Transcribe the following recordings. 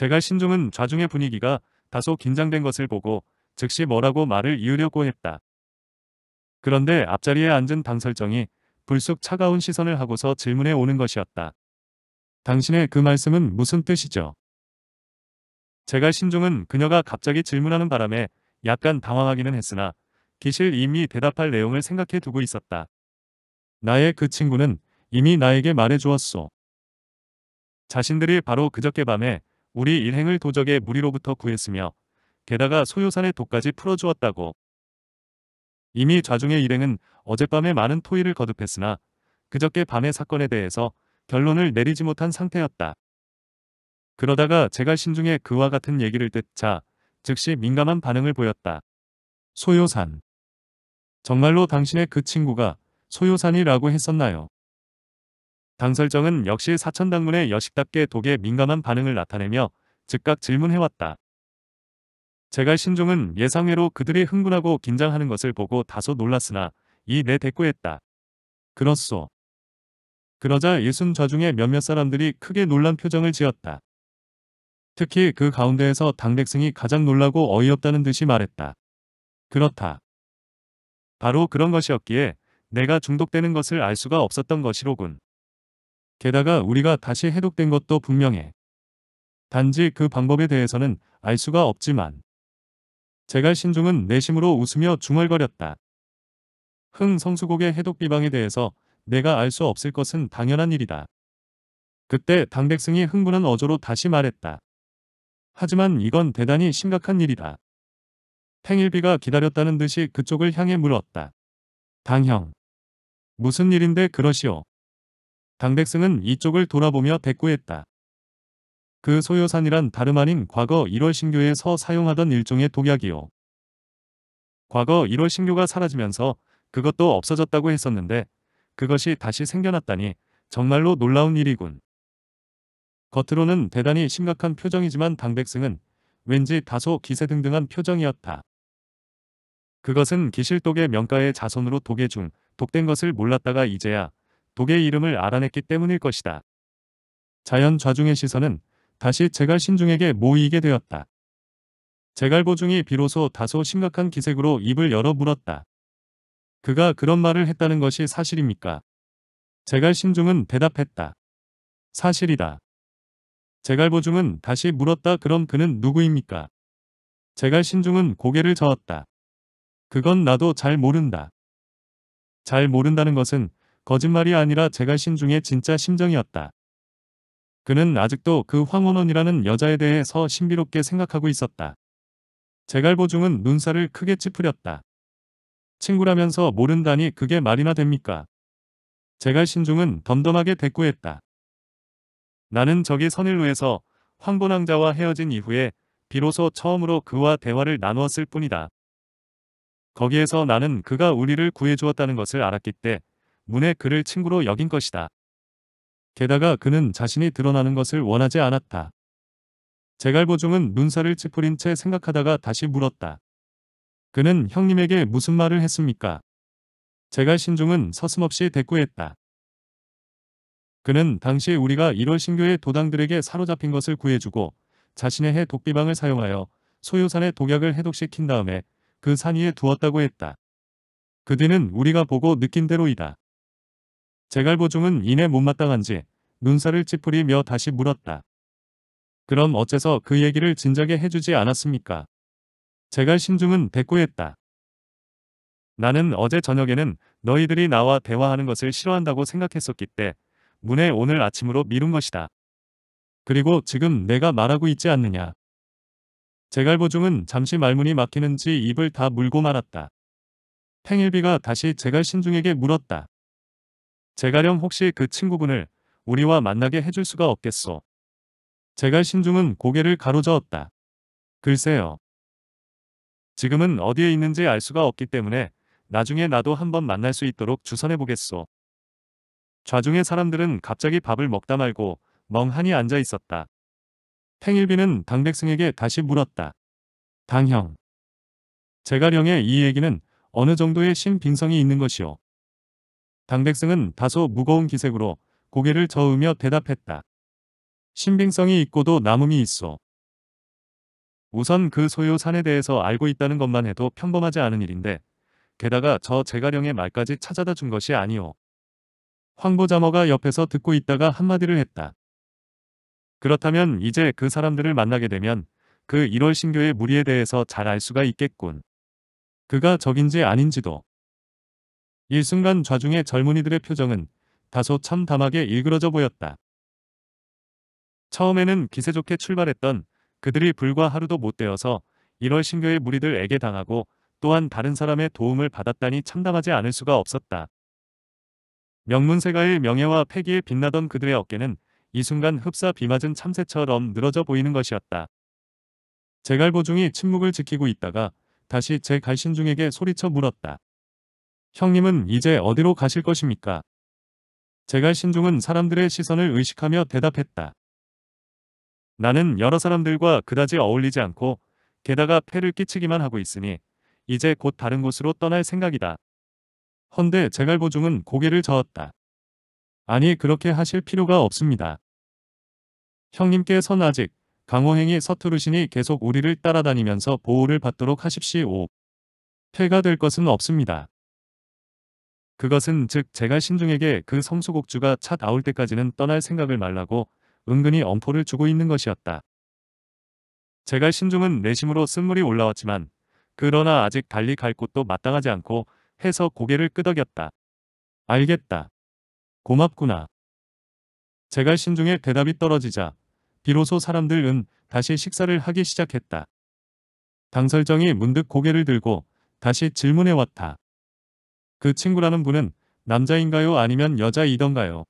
제갈 신중은 좌중의 분위기가 다소 긴장된 것을 보고 즉시 뭐라고 말을 이으려고 했다. 그런데 앞자리에 앉은 당설정이 불쑥 차가운 시선을 하고서 질문해 오는 것이었다. 당신의 그 말씀은 무슨 뜻이죠? 제갈 신중은 그녀가 갑자기 질문하는 바람에 약간 당황하기는 했으나 기실 이미 대답할 내용을 생각해 두고 있었다. 나의 그 친구는 이미 나에게 말해 주었소. 자신들이 바로 그저께 밤에 우리 일행을 도적의 무리로부터 구했으며 게다가 소요산의 독까지 풀어주었다고. 이미 좌중의 일행은 어젯밤에 많은 토의를 거듭했으나 그저께 밤의 사건에 대해서 결론을 내리지 못한 상태였다. 그러다가 제가 신중에 그와 같은 얘기를 듣자 즉시 민감한 반응을 보였다. 소요산. 정말로 당신의 그 친구가 소요산이라고 했었나요? 당 설정은 역시 사천당문의 여식답게 독에 민감한 반응을 나타내며 즉각 질문해왔다. 제갈 신종은 예상외로 그들이 흥분하고 긴장하는 것을 보고 다소 놀랐으나 이 내 대꾸했다. 그렇소. 그러자 일순 좌중의 몇몇 사람들이 크게 놀란 표정을 지었다. 특히 그 가운데에서 당백승이 가장 놀라고 어이없다는 듯이 말했다. 그렇다. 바로 그런 것이었기에 내가 중독되는 것을 알 수가 없었던 것이로군. 게다가 우리가 다시 해독된 것도 분명해. 단지 그 방법에 대해서는 알 수가 없지만 제갈 신중은 내심으로 웃으며 중얼거렸다. 흥 성수곡의 해독 비방에 대해서 내가 알 수 없을 것은 당연한 일이다. 그때 당백승이 흥분한 어조로 다시 말했다. 하지만 이건 대단히 심각한 일이다. 팽일비가 기다렸다는 듯이 그쪽을 향해 물었다. 당형. 무슨 일인데 그러시오. 당백승은 이쪽을 돌아보며 대꾸했다. 그 소요산이란 다름 아닌 과거 1월 신교에서 사용하던 일종의 독약이요. 과거 1월 신교가 사라지면서 그것도 없어졌다고 했었는데 그것이 다시 생겨났다니 정말로 놀라운 일이군. 겉으로는 대단히 심각한 표정이지만 당백승은 왠지 다소 기세등등한 표정이었다. 그것은 기실독의 명가의 자손으로 독해 중 독된 것을 몰랐다가 이제야 독의 이름을 알아냈기 때문일 것이다. 자연 좌중의 시선은 다시 제갈 신중에게 모이게 되었다. 제갈 보중이 비로소 다소 심각한 기색으로 입을 열어 물었다. 그가 그런 말을 했다는 것이 사실입니까? 제갈 신중은 대답했다. 사실이다. 제갈 보중은 다시 물었다. 그럼 그는 누구입니까? 제갈 신중은 고개를 저었다. 그건 나도 잘 모른다. 잘 모른다는 것은 거짓말이 아니라 제가 신중의 진짜 심정이었다. 그는 아직도 그 황원원이라는 여자에 대해서 신비롭게 생각하고 있었다. 제갈보중은 눈살을 크게 찌푸렸다. 친구라면서 모른다니 그게 말이나 됩니까? 제갈신중은 덤덤하게 대꾸했다. 나는 저기 선일로에서 황본왕자와 헤어진 이후에 비로소 처음으로 그와 대화를 나누었을 뿐이다. 거기에서 나는 그가 우리를 구해주었다는 것을 알았기 때 문에 그를 친구로 여긴 것이다. 게다가 그는 자신이 드러나는 것을 원하지 않았다. 제갈보종은 눈살을 찌푸린 채 생각하다가 다시 물었다. 그는 형님에게 무슨 말을 했습니까? 제갈신종은 서슴없이 대꾸했다. 그는 당시 우리가 1월 신교의 도당들에게 사로잡힌 것을 구해주고 자신의 해 독비방을 사용하여 소요산의 독약을 해독시킨 다음에 그 산 위에 두었다고 했다. 그 뒤는 우리가 보고 느낀 대로이다. 제갈보중은 이내 못마땅한지 눈살을 찌푸리며 다시 물었다. 그럼 어째서 그 얘기를 진작에 해주지 않았습니까? 제갈 신중은 대꾸했다. 나는 어제 저녁에는 너희들이 나와 대화하는 것을 싫어한다고 생각했었기 때 문에 오늘 아침으로 미룬 것이다. 그리고 지금 내가 말하고 있지 않느냐. 제갈보중은 잠시 말문이 막히는지 입을 다 물고 말았다. 팽일비가 다시 제갈신중에게 물었다. 제가령 혹시 그 친구분을 우리와 만나게 해줄 수가 없겠소. 제갈 신중은 고개를 가로저었다. 글쎄요. 지금은 어디에 있는지 알 수가 없기 때문에 나중에 나도 한번 만날 수 있도록 주선해보겠소. 좌중의 사람들은 갑자기 밥을 먹다 말고 멍하니 앉아 있었다. 팽일비는 당백승에게 다시 물었다. 당형. 제가령의 이 얘기는 어느 정도의 신빙성이 있는 것이오. 당백승은 다소 무거운 기색으로 고개를 저으며 대답했다. 신빙성이 있고도 남음이 있어. 우선 그 소요 산에 대해서 알고 있다는 것만 해도 평범하지 않은 일인데 게다가 저 제가령의 말까지 찾아다 준 것이 아니오. 황보자머가 옆에서 듣고 있다가 한마디를 했다. 그렇다면 이제 그 사람들을 만나게 되면 그 1월 신교의 무리에 대해서 잘 알 수가 있겠군. 그가 적인지 아닌지도. 일순간 좌중의 젊은이들의 표정은 다소 참담하게 일그러져 보였다. 처음에는 기세 좋게 출발했던 그들이 불과 하루도 못 되어서 1월 신교의 무리들에게 당하고 또한 다른 사람의 도움을 받았다니 참담하지 않을 수가 없었다. 명문세가의 명예와 패기에 빛나던 그들의 어깨는 이 순간 흡사 비맞은 참새처럼 늘어져 보이는 것이었다. 제갈보중이 침묵을 지키고 있다가 다시 제갈신중에게 소리쳐 물었다. 형님은 이제 어디로 가실 것입니까? 제갈 신중은 사람들의 시선을 의식하며 대답했다. 나는 여러 사람들과 그다지 어울리지 않고 게다가 폐를 끼치기만 하고 있으니 이제 곧 다른 곳으로 떠날 생각이다. 헌데 제갈보중은 고개를 저었다. 아니 그렇게 하실 필요가 없습니다. 형님께선 아직 강호행이 서투르시니 계속 우리를 따라다니면서 보호를 받도록 하십시오. 폐가될 것은 없습니다. 그것은 즉 제가 신중에게 그 성수곡주가 차 나올 때까지는 떠날 생각을 말라고 은근히 엄포를 주고 있는 것이었다. 제가 신중은 내심으로 쓴물이 올라왔지만 그러나 아직 달리 갈 곳도 마땅하지 않고 해서 고개를 끄덕였다. 알겠다. 고맙구나. 제가 신중의 대답이 떨어지자 비로소 사람들은 다시 식사를 하기 시작했다. 당설정이 문득 고개를 들고 다시 질문해 왔다. 그 친구라는 분은 남자인가요 아니면 여자이던가요?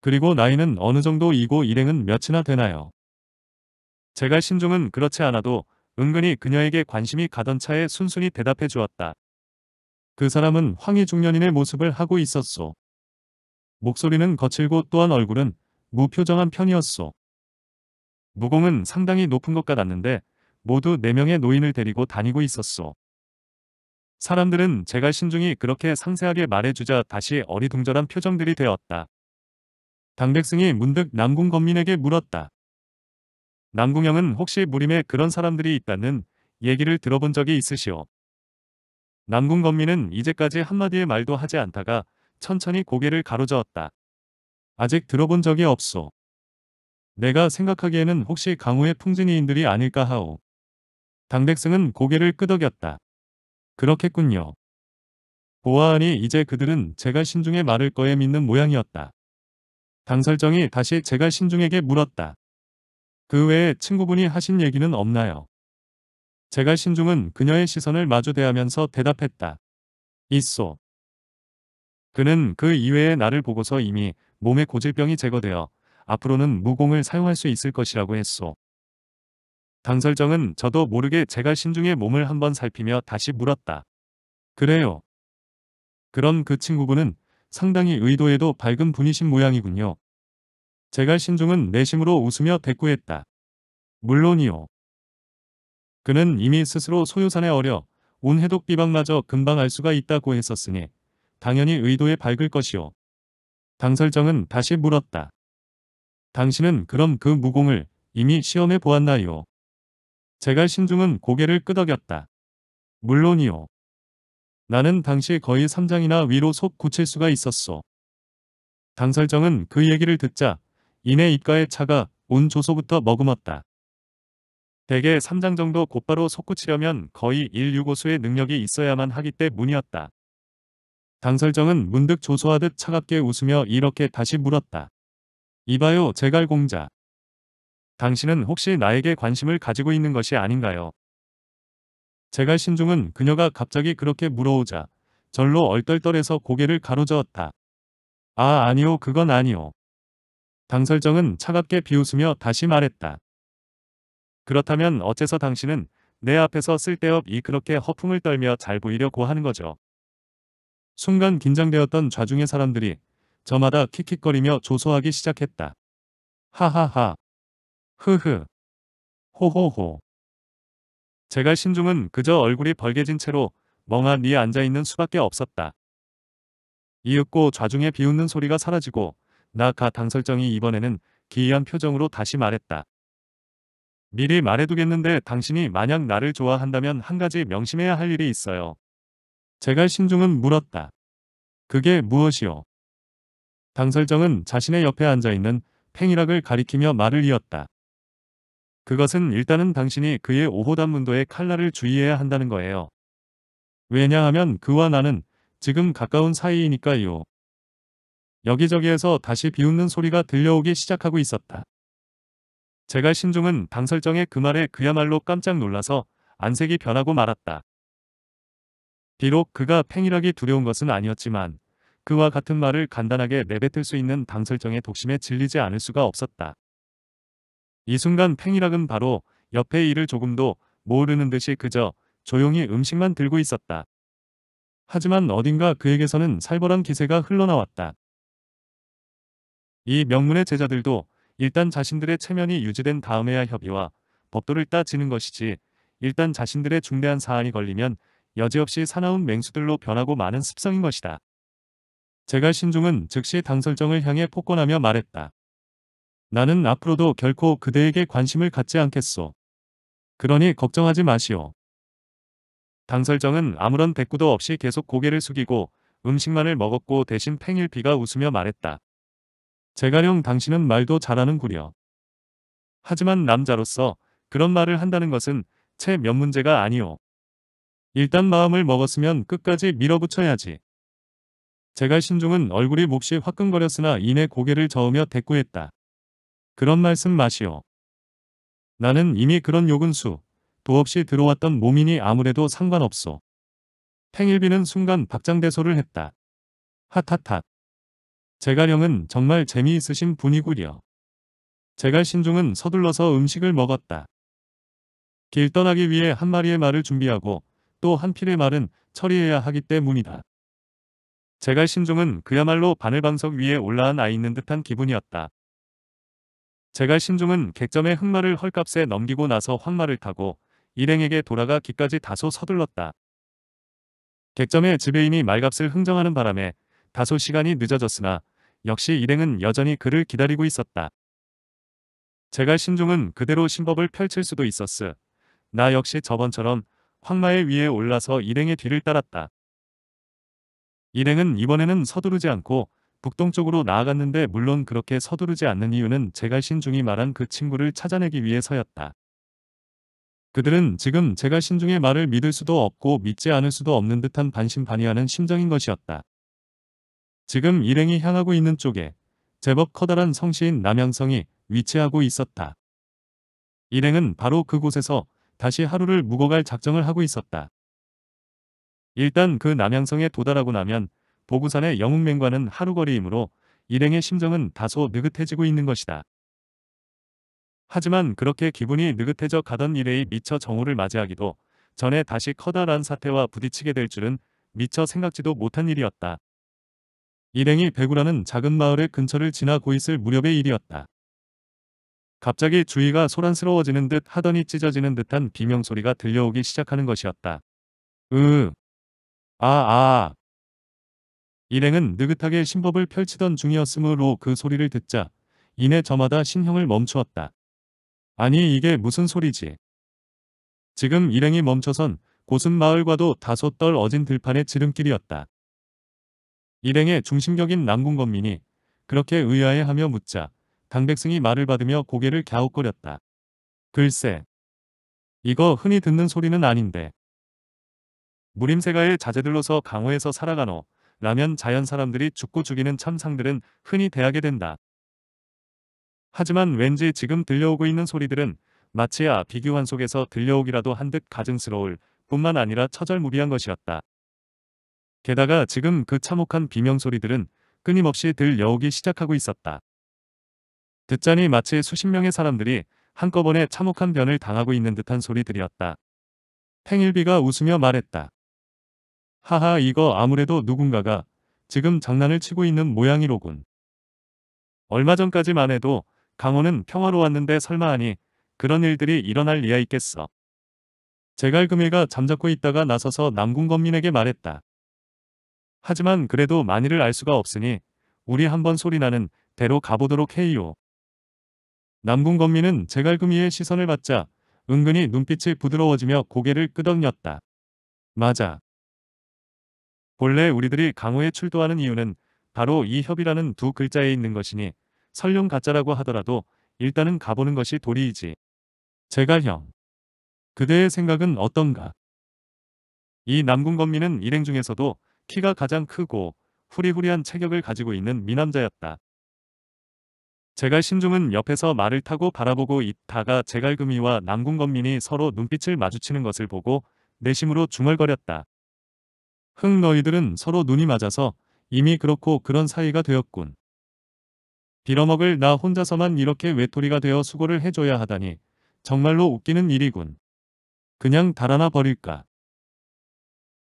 그리고 나이는 어느 정도이고 일행은 몇이나 되나요? 제가 신중은 그렇지 않아도 은근히 그녀에게 관심이 가던 차에 순순히 대답해 주었다. 그 사람은 황희 중년인의 모습을 하고 있었소. 목소리는 거칠고 또한 얼굴은 무표정한 편이었소. 무공은 상당히 높은 것 같았는데 모두 4명의 노인을 데리고 다니고 있었소. 사람들은 제가 신중히 그렇게 상세하게 말해주자 다시 어리둥절한 표정들이 되었다. 당백승이 문득 남궁건민에게 물었다. 남궁영은 혹시 무림에 그런 사람들이 있다는 얘기를 들어본 적이 있으시오. 남궁건민은 이제까지 한마디의 말도 하지 않다가 천천히 고개를 가로저었다. 아직 들어본 적이 없소. 내가 생각하기에는 혹시 강우의 풍진이인들이 아닐까 하오. 당백승은 고개를 끄덕였다. 그렇겠군요. 보아하니 이제 그들은 제갈 신중에 말을 꺼에 믿는 모양이었다. 당설정이 다시 제갈 신중에게 물었다. 그 외에 친구분이 하신 얘기는 없나요? 제갈 신중은 그녀의 시선을 마주대하면서 대답했다. 있소. 그는 그이외에 나를 보고서 이미 몸의 고질병이 제거되어 앞으로는 무공을 사용할 수 있을 것이라고 했소. 단설정은 저도 모르게 제가 신중에 몸을 한번 살피며 다시 물었다. 그래요. 그럼 그 친구분은 상당히 의도에도 밝은 분이신 모양이군요. 제가 신중은 내심으로 웃으며 대꾸했다. 물론이요. 그는 이미 스스로 소유산에 어려 온 해독 비방마저 금방 알 수가 있다고 했었으니 당연히 의도에 밝을 것이요. 당설정은 다시 물었다. 당신은 그럼 그 무공을 이미 시험해 보았나요? 제갈 신중은 고개를 끄덕였다. 물론이요. 나는 당시 거의 3장이나 위로 속 굳힐 수가 있었소. 당설정은 그 얘기를 듣자 이내 입가에 차가 온 조소부터 머금었다. 대개 3장 정도 곧바로 속구치려면 거의 1유고수의 능력이 있어야만 하기 때문이었다. 당설정은 문득 조소하듯 차갑게 웃으며 이렇게 다시 물었다. 이봐요 제갈공자. 당신은 혹시 나에게 관심을 가지고 있는 것이 아닌가요? 제갈 신중은 그녀가 갑자기 그렇게 물어오자 절로 얼떨떨해서 고개를 가로저었다. 아 아니요 그건 아니요. 당설정은 차갑게 비웃으며 다시 말했다. 그렇다면 어째서 당신은 내 앞에서 쓸데없이 그렇게 허풍을 떨며 잘 보이려고 하는 거죠. 순간 긴장되었던 좌중의 사람들이 저마다 킥킥거리며 조소하기 시작했다. 하하하. 흐흐. 호호호. 제가 신중은 그저 얼굴이 벌개진 채로 멍하니 앉아있는 수밖에 없었다. 이윽고 좌중에 비웃는 소리가 사라지고 나가 당설정이 이번에는 기이한 표정으로 다시 말했다. 미리 말해두겠는데 당신이 만약 나를 좋아한다면 한 가지 명심해야 할 일이 있어요. 제갈 신중은 물었다. 그게 무엇이오 당설정은 자신의 옆에 앉아있는 팽이락을 가리키며 말을 이었다. 그것은 일단은 당신이 그의 오호단 문도의 칼날을 주의해야 한다는 거예요. 왜냐하면 그와 나는 지금 가까운 사이이니까요. 여기저기에서 다시 비웃는 소리가 들려오기 시작하고 있었다. 제가 신중은 당설정의그 말에 그야말로 깜짝 놀라서 안색이 변하고 말았다. 비록 그가 팽이라기 두려운 것은 아니었지만 그와 같은 말을 간단하게 내뱉을 수 있는 당설정의 독심에 질리지 않을 수가 없었다. 이 순간 팽이락은 바로 옆에 일을 조금도 모르는 듯이 그저 조용히 음식만 들고 있었다. 하지만 어딘가 그에게서는 살벌한 기세가 흘러나왔다. 이 명문의 제자들도 일단 자신들의 체면이 유지된 다음에야 협의와 법도를 따지는 것이지 일단 자신들의 중대한 사안이 걸리면 여지없이 사나운 맹수들로 변하고 마는 습성인 것이다. 제갈 신중은 즉시 당설정을 향해 폭권하며 말했다. 나는 앞으로도 결코 그대에게 관심을 갖지 않겠소. 그러니 걱정하지 마시오. 당설정은 아무런 대꾸도 없이 계속 고개를 숙이고 음식만을 먹었고 대신 팽일비가 웃으며 말했다. 제가령 당신은 말도 잘하는구려. 하지만 남자로서 그런 말을 한다는 것은 채 몇 문제가 아니오. 일단 마음을 먹었으면 끝까지 밀어붙여야지. 제갈 신중은 얼굴이 몹시 화끈거렸으나 이내 고개를 저으며 대꾸했다. 그런 말씀 마시오. 나는 이미 그런 욕은 수, 도 없이 들어왔던 몸이니 아무래도 상관없소. 팽일비는 순간 박장대소를 했다. 핫핫핫. 제갈형은 정말 재미있으신 분이구려. 제갈 신중은 서둘러서 음식을 먹었다. 길 떠나기 위해 한 마리의 말을 준비하고 또 한 필의 말은 처리해야 하기 때문이다. 제갈 신중은 그야말로 바늘방석 위에 올라한 아이 있는 듯한 기분이었다. 제갈 신중은 객점의 흑마를 헐값에 넘기고 나서 황마를 타고 일행에게 돌아가 기까지 다소 서둘렀다. 객점의 지배인이 말값을 흥정하는 바람에 다소 시간이 늦어졌으나 역시 일행은 여전히 그를 기다리고 있었다. 제갈 신중은 그대로 신법을 펼칠 수도 있었으. 나 역시 저번처럼 황마의 위에 올라서 일행의 뒤를 따랐다. 일행은 이번에는 서두르지 않고 북동쪽으로 나아갔는데 물론 그렇게 서두르지 않는 이유는 제가 신중이 말한 그 친구를 찾아내기 위해서였다. 그들은 지금 제가 신중의 말을 믿을 수도 없고 믿지 않을 수도 없는 듯한 반신반의하는 심정인 것이었다. 지금 일행이 향하고 있는 쪽에 제법 커다란 성시인 남양성이 위치하고 있었다. 일행은 바로 그곳에서 다시 하루를 묵어갈 작정을 하고 있었다. 일단 그 남양성에 도달하고 나면 보구산의 영웅맹과는 하루거리이므로 일행의 심정은 다소 느긋해지고 있는 것이다. 하지만 그렇게 기분이 느긋해져 가던 일행이 미처 정오를 맞이하기도 전에 다시 커다란 사태와 부딪히게 될 줄은 미처 생각지도 못한 일이었다. 일행이 배구라는 작은 마을의 근처를 지나고 있을 무렵의 일이었다. 갑자기 주위가 소란스러워지는 듯 하더니 찢어지는 듯한 비명소리가 들려오기 시작하는 것이었다. 으, 아, 아, 일행은 느긋하게 신법을 펼치던 중이었으므로 그 소리를 듣자 이내 저마다 신형을 멈추었다. 아니 이게 무슨 소리지? 지금 일행이 멈춰선 고은 마을과도 다소 떨어진 들판의 지름길이었다. 일행의 중심격인 남궁건민이 그렇게 의아해하며 묻자 강백승이 말을 받으며 고개를 갸웃거렸다. 글쎄, 이거 흔히 듣는 소리는 아닌데. 무림세가의 자제들로서 강호에서 살아가노 라면 자연 사람들이 죽고 죽이는 참상들은 흔히 대하게 된다. 하지만 왠지 지금 들려오고 있는 소리들은 마치야 아, 비교환 속에서 들려오기라도 한 듯 가증스러울 뿐만 아니라 처절무비한 것이었다. 게다가 지금 그 참혹한 비명소리들은 끊임없이 들려오기 시작하고 있었다. 듣자니 마치 수십 명의 사람들이 한꺼번에 참혹한 변을 당하고 있는 듯한 소리들이었다. 팽일비가 웃으며 말했다. 하하 이거 아무래도 누군가가 지금 장난을 치고 있는 모양이로군. 얼마 전까지만 해도 강호는 평화로웠는데 설마 하니 그런 일들이 일어날 리야 있겠어. 제갈금일가 잠자코 있다가 나서서 남궁건민에게 말했다. 하지만 그래도 만일을 알 수가 없으니 우리 한번 소리나는 대로 가보도록 해요. 남궁건민은 제갈금이의 시선을 받자 은근히 눈빛이 부드러워지며 고개를 끄덕였다. 맞아. 본래 우리들이 강호에 출도하는 이유는 바로 이 협이라는 두 글자에 있는 것이니 설령 가짜라고 하더라도 일단은 가보는 것이 도리이지. 제가 형. 그대의 생각은 어떤가? 이 남궁건민은 일행 중에서도 키가 가장 크고 후리후리한 체격을 가지고 있는 미남자였다. 제갈 신중은 옆에서 말을 타고 바라보고 있다가 제갈금이와 남궁건민이 서로 눈빛을 마주치는 것을 보고 내심으로 중얼거렸다. 흥 너희들은 서로 눈이 맞아서 이미 그렇고 그런 사이가 되었군. 빌어먹을 나 혼자서만 이렇게 외톨이가 되어 수고를 해줘야 하다니 정말로 웃기는 일이군. 그냥 달아나 버릴까.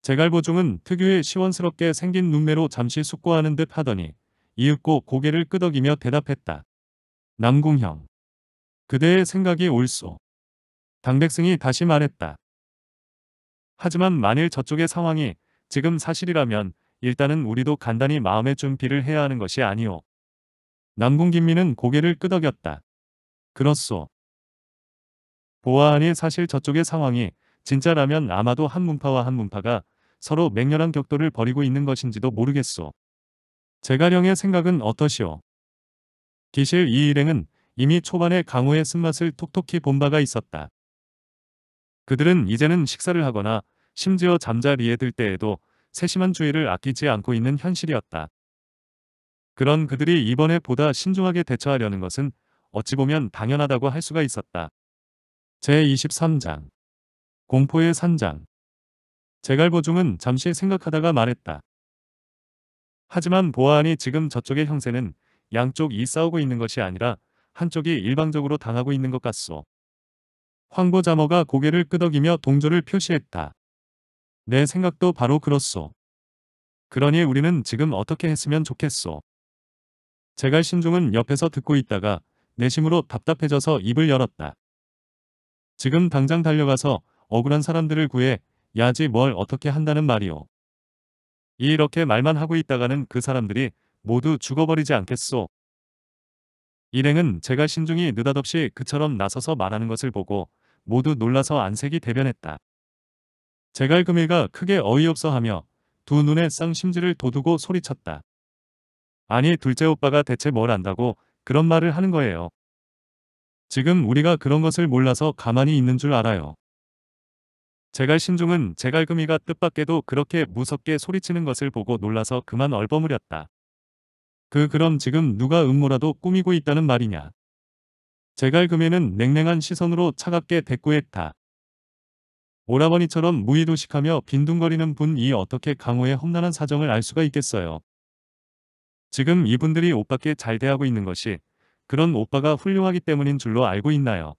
제갈보중은 특유의 시원스럽게 생긴 눈매로 잠시 숙고하는 듯 하더니 이윽고 고개를 끄덕이며 대답했다. 남궁형. 그대의 생각이 옳소. 당백승이 다시 말했다. 하지만 만일 저쪽의 상황이 지금 사실이라면 일단은 우리도 간단히 마음의 준비를 해야 하는 것이 아니오. 남궁김미는 고개를 끄덕였다. 그렇소. 보아하니 사실 저쪽의 상황이 진짜라면 아마도 한문파와 한문파가 서로 맹렬한 격돌을 벌이고 있는 것인지도 모르겠소. 제가령의 생각은 어떠시오? 기실 이 일행은 이미 초반에 강호의 쓴맛을 톡톡히 본 바가 있었다. 그들은 이제는 식사를 하거나 심지어 잠자리에 들 때에도 세심한 주의를 아끼지 않고 있는 현실이었다. 그런 그들이 이번에 보다 신중하게 대처하려는 것은 어찌 보면 당연하다고 할 수가 있었다. 제23장 공포의 산장 제갈보중은 잠시 생각하다가 말했다. 하지만 보아하니 지금 저쪽의 형세는 양쪽이 싸우고 있는 것이 아니라 한쪽이 일방적으로 당하고 있는 것 같소. 황보자머가 고개를 끄덕이며 동조를 표시했다. 내 생각도 바로 그렇소. 그러니 우리는 지금 어떻게 했으면 좋겠소. 제갈 신중은 옆에서 듣고 있다가 내심으로 답답해져서 입을 열었다. 지금 당장 달려가서 억울한 사람들을 구해 야지 뭘 어떻게 한다는 말이오. 이렇게 말만 하고 있다가는 그 사람들이 모두 죽어버리지 않겠소. 일행은 제갈 신중이 느닷없이 그처럼 나서서 말하는 것을 보고 모두 놀라서 안색이 대변했다. 제갈금이가 크게 어이없어 하며 두 눈에 쌍심지를 도두고 소리쳤다. 아니 둘째 오빠가 대체 뭘 안다고 그런 말을 하는 거예요. 지금 우리가 그런 것을 몰라서 가만히 있는 줄 알아요. 제갈 신중은 제갈금이가 뜻밖에도 그렇게 무섭게 소리치는 것을 보고 놀라서 그만 얼버무렸다. 그 그럼 지금 누가 음모라도 꾸미고 있다는 말이냐. 제갈금이는 냉랭한 시선으로 차갑게 대꾸했다. 오라버니처럼 무의도식하며 빈둥거리는 분이 어떻게 강호의 험난한 사정을 알 수가 있겠어요. 지금 이분들이 오빠께 잘 대하고 있는 것이 그런 오빠가 훌륭하기 때문인 줄로 알고 있나요?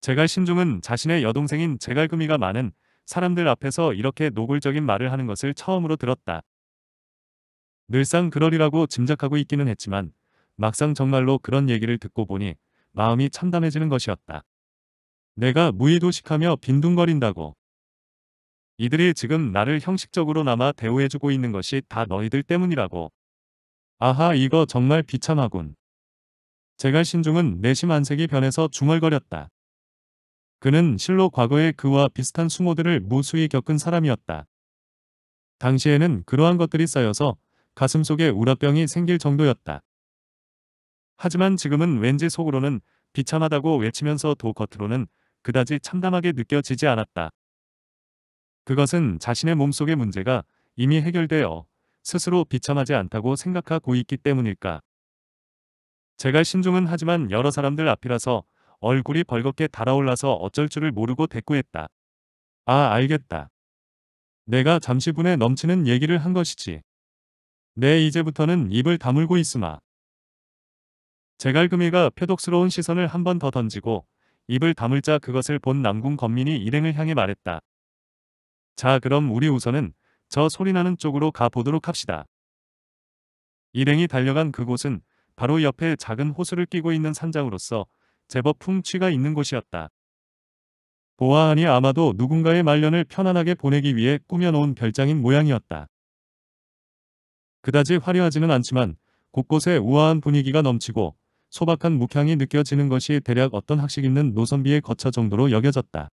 제갈 신중은 자신의 여동생인 제갈금이가 많은 사람들 앞에서 이렇게 노골적인 말을 하는 것을 처음으로 들었다. 늘상 그러리라고 짐작하고 있기는 했지만 막상 정말로 그런 얘기를 듣고 보니 마음이 참담해지는 것이었다. 내가 무의도식하며 빈둥거린다고. 이들이 지금 나를 형식적으로나마 대우해주고 있는 것이 다 너희들 때문이라고. 아하 이거 정말 비참하군. 제갈 신중은 내심 안색이 변해서 중얼거렸다. 그는 실로 과거에 그와 비슷한 수모들을 무수히 겪은 사람이었다. 당시에는 그러한 것들이 쌓여서 가슴속에 우라병이 생길 정도였다. 하지만 지금은 왠지 속으로는 비참하다고 외치면서도 겉으로는 그다지 참담하게 느껴지지 않았다. 그것은 자신의 몸속의 문제가 이미 해결되어 스스로 비참하지 않다고 생각하고 있기 때문일까. 제가 신중은 하지만 여러 사람들 앞이라서 얼굴이 벌겋게 달아올라서 어쩔 줄을 모르고 대꾸했다. 아 알겠다. 내가 잠시분에 넘치는 얘기를 한 것이지. 내 네, 이제부터는 입을 다물고 있으마. 제갈금이가 표독스러운 시선을 한 번 더 던지고 입을 다물자 그것을 본 남궁 건민이 일행을 향해 말했다. 자 그럼 우리 우선은 저 소리나는 쪽으로 가보도록 합시다. 일행이 달려간 그곳은 바로 옆에 작은 호수를 끼고 있는 산장으로서 제법 풍취가 있는 곳이었다. 보아하니 아마도 누군가의 말년을 편안하게 보내기 위해 꾸며놓은 별장인 모양이었다. 그다지 화려하지는 않지만 곳곳에 우아한 분위기가 넘치고 소박한 묵향이 느껴지는 것이 대략 어떤 학식 있는 노선비의 거처 정도로 여겨졌다.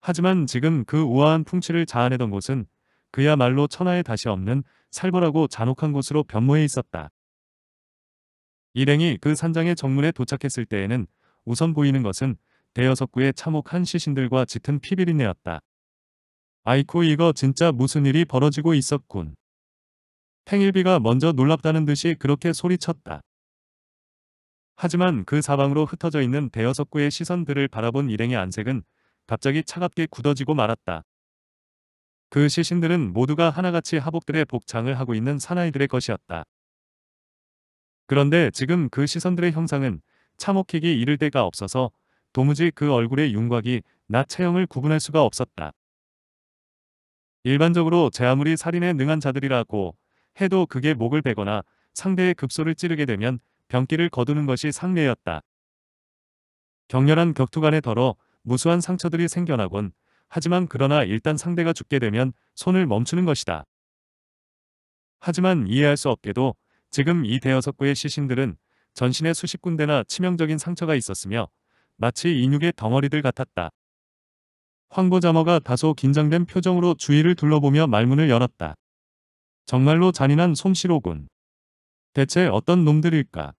하지만 지금 그 우아한 풍취를 자아내던 곳은 그야말로 천하에 다시 없는 살벌하고 잔혹한 곳으로 변모해 있었다. 일행이 그 산장의 정문에 도착했을 때에는 우선 보이는 것은 대여섯 구의 참혹한 시신들과 짙은 피비린내였다. 아이코 이거 진짜 무슨 일이 벌어지고 있었군. 팽일비가 먼저 놀랍다는 듯이 그렇게 소리쳤다. 하지만 그 사방으로 흩어져 있는 대여섯 구의 시선들을 바라본 일행의 안색은 갑자기 차갑게 굳어지고 말았다. 그 시신들은 모두가 하나같이 하복들의 복장을 하고 있는 사나이들의 것이었다. 그런데 지금 그 시선들의 형상은 참혹히기 이를 데가 없어서 도무지 그 얼굴의 윤곽이 나 체형을 구분할 수가 없었다. 일반적으로 제 아무리 살인에 능한 자들이라고 해도 그게 목을 베거나 상대의 급소를 찌르게 되면 병기를 거두는 것이 상례였다. 격렬한 격투간에 덜어 무수한 상처들이 생겨나곤 하지만 그러나 일단 상대가 죽게 되면 손을 멈추는 것이다. 하지만 이해할 수 없게도 지금 이 대여섯 구의 시신들은 전신에 수십 군데나 치명적인 상처가 있었으며 마치 인육의 덩어리들 같았다. 황보자머가 다소 긴장된 표정으로 주위를 둘러보며 말문을 열었다. 정말로 잔인한 솜씨로군. 대체 어떤 놈들일까?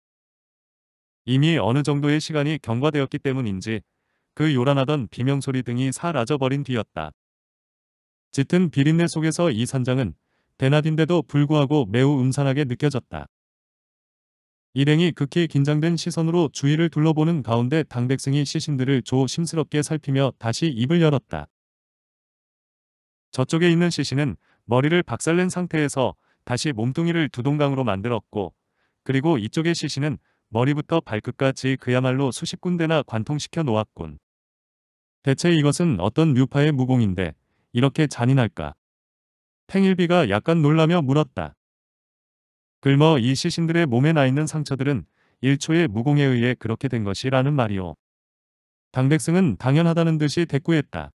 이미 어느 정도의 시간이 경과되었기 때문인지 그 요란하던 비명소리 등이 사라져버린 뒤였다. 짙은 비린내 속에서 이 산장은 대낮인데도 불구하고 매우 음산하게 느껴졌다. 일행이 극히 긴장된 시선으로 주위를 둘러보는 가운데 당백승이 시신들을 조심스럽게 살피며 다시 입을 열었다. 저쪽에 있는 시신은 머리를 박살낸 상태에서 다시 몸뚱이를 두동강으로 만들었고 그리고 이쪽의 시신은 머리부터 발끝까지 그야말로 수십 군데나 관통시켜 놓았군. 대체 이것은 어떤 뮤파의 무공인데 이렇게 잔인할까? 팽일비가 약간 놀라며 물었다. 글머 이 시신들의 몸에 나 있는 상처들은 1초의 무공에 의해 그렇게 된 것이라는 말이오. 당백승은 당연하다는 듯이 대꾸했다.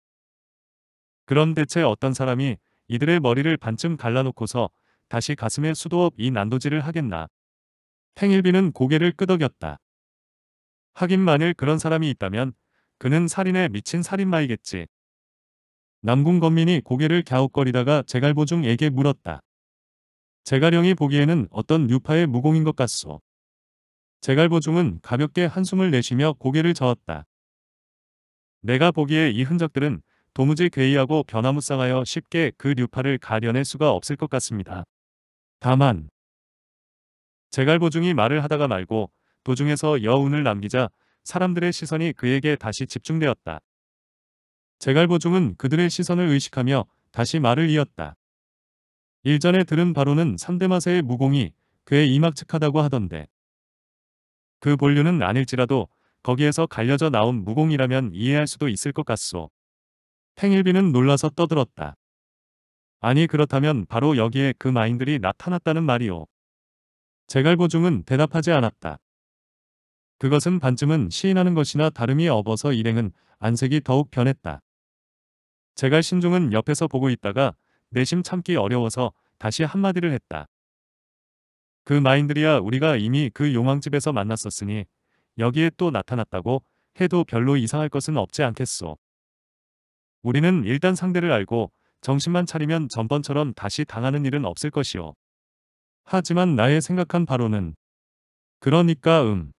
그럼 대체 어떤 사람이 이들의 머리를 반쯤 갈라놓고서 다시 가슴에 수도 없이 난도질을 하겠나. 팽일비는 고개를 끄덕였다. 하긴 만일 그런 사람이 있다면 그는 살인에 미친 살인마이겠지. 남궁 건민이 고개를 갸웃거리다가 제갈보중에게 물었다. 제갈령이 보기에는 어떤 류파의 무공인 것 같소. 제갈보중은 가볍게 한숨을 내쉬며 고개를 저었다. 내가 보기에 이 흔적들은 도무지 괴이하고 변화무쌍하여 쉽게 그 류파를 가려낼 수가 없을 것 같습니다. 다만 제갈보중이 말을 하다가 말고 도중에서 여운을 남기자 사람들의 시선이 그에게 다시 집중되었다. 제갈보중은 그들의 시선을 의식하며 다시 말을 이었다. 일전에 들은 바로는 3대 마세의 무공이 그의 이막측하다고 하던데 그 본류는 아닐지라도 거기에서 갈려져 나온 무공이라면 이해할 수도 있을 것 같소. 팽일비는 놀라서 떠들었다. 아니 그렇다면 바로 여기에 그 마인들이 나타났다는 말이오. 제갈보중은 대답하지 않았다. 그것은 반쯤은 시인하는 것이나 다름이 없어서 일행은 안색이 더욱 변했다. 제갈신중은 옆에서 보고 있다가 내심 참기 어려워서 다시 한마디를 했다. 그 마인들이야 우리가 이미 그 용왕집에서 만났었으니 여기에 또 나타났다고 해도 별로 이상할 것은 없지 않겠소. 우리는 일단 상대를 알고 정신만 차리면 전번처럼 다시 당하는 일은 없을 것이오. 하지만 나의 생각한 바로는 그러니까 음.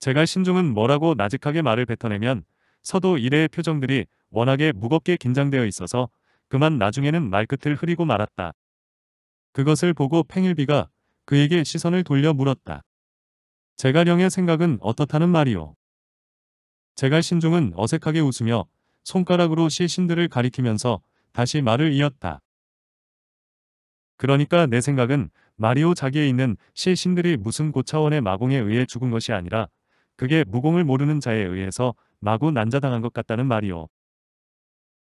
제가 신중은 뭐라고 나직하게 말을 뱉어내면 서도 일의 표정들이 워낙에 무겁게 긴장되어 있어서 그만 나중에는 말끝을 흐리고 말았다. 그것을 보고 팽일비가 그에게 시선을 돌려 물었다. 제가령의 생각은 어떻다는 말이오. 제가 신중은 어색하게 웃으며 손가락으로 시신들을 가리키면서 다시 말을 이었다. 그러니까 내 생각은 마리오 자기에 있는 시신들이 무슨 고차원의 마공에 의해 죽은 것이 아니라 그게 무공을 모르는 자에 의해서 마구 난자당한 것 같다는 말이오.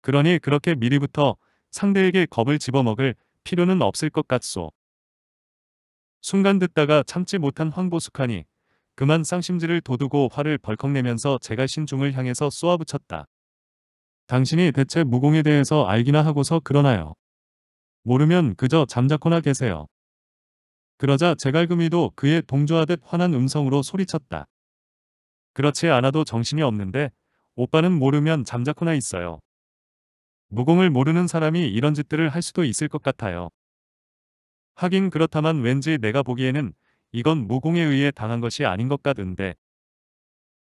그러니 그렇게 미리부터 상대에게 겁을 집어먹을 필요는 없을 것 같소. 순간 듣다가 참지 못한 황보숙하니 그만 쌍심지를 도두고 화를 벌컥 내면서 제가 신중을 향해서 쏘아붙였다. 당신이 대체 무공에 대해서 알기나 하고서 그러나요. 모르면 그저 잠자코나 계세요. 그러자 제갈금이도 그의 동조하듯 환한 음성으로 소리쳤다. 그렇지 않아도 정신이 없는데 오빠는 모르면 잠자코나 있어요. 무공을 모르는 사람이 이런 짓들을 할 수도 있을 것 같아요. 하긴 그렇다만 왠지 내가 보기에는 이건 무공에 의해 당한 것이 아닌 것 같은데.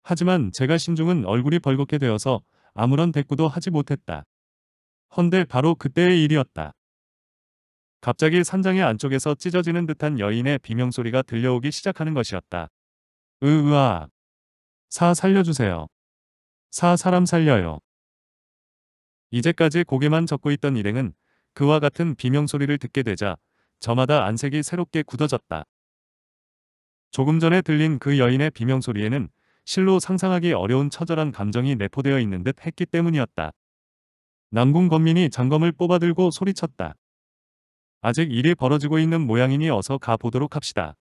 하지만 제가 신중은 얼굴이 벌겋게 되어서 아무런 대꾸도 하지 못했다. 헌데 바로 그때의 일이었다. 갑자기 산장의 안쪽에서 찢어지는 듯한 여인의 비명소리가 들려오기 시작하는 것이었다. 으으아. 사 살려주세요. 사 사람 살려요. 이제까지 고개만 젓고 있던 일행은 그와 같은 비명소리를 듣게 되자 저마다 안색이 새롭게 굳어졌다. 조금 전에 들린 그 여인의 비명소리에는 실로 상상하기 어려운 처절한 감정이 내포되어 있는 듯 했기 때문이었다. 남궁 건민이 장검을 뽑아들고 소리쳤다. 아직 일이 벌어지고 있는 모양이니 어서 가보도록 합시다.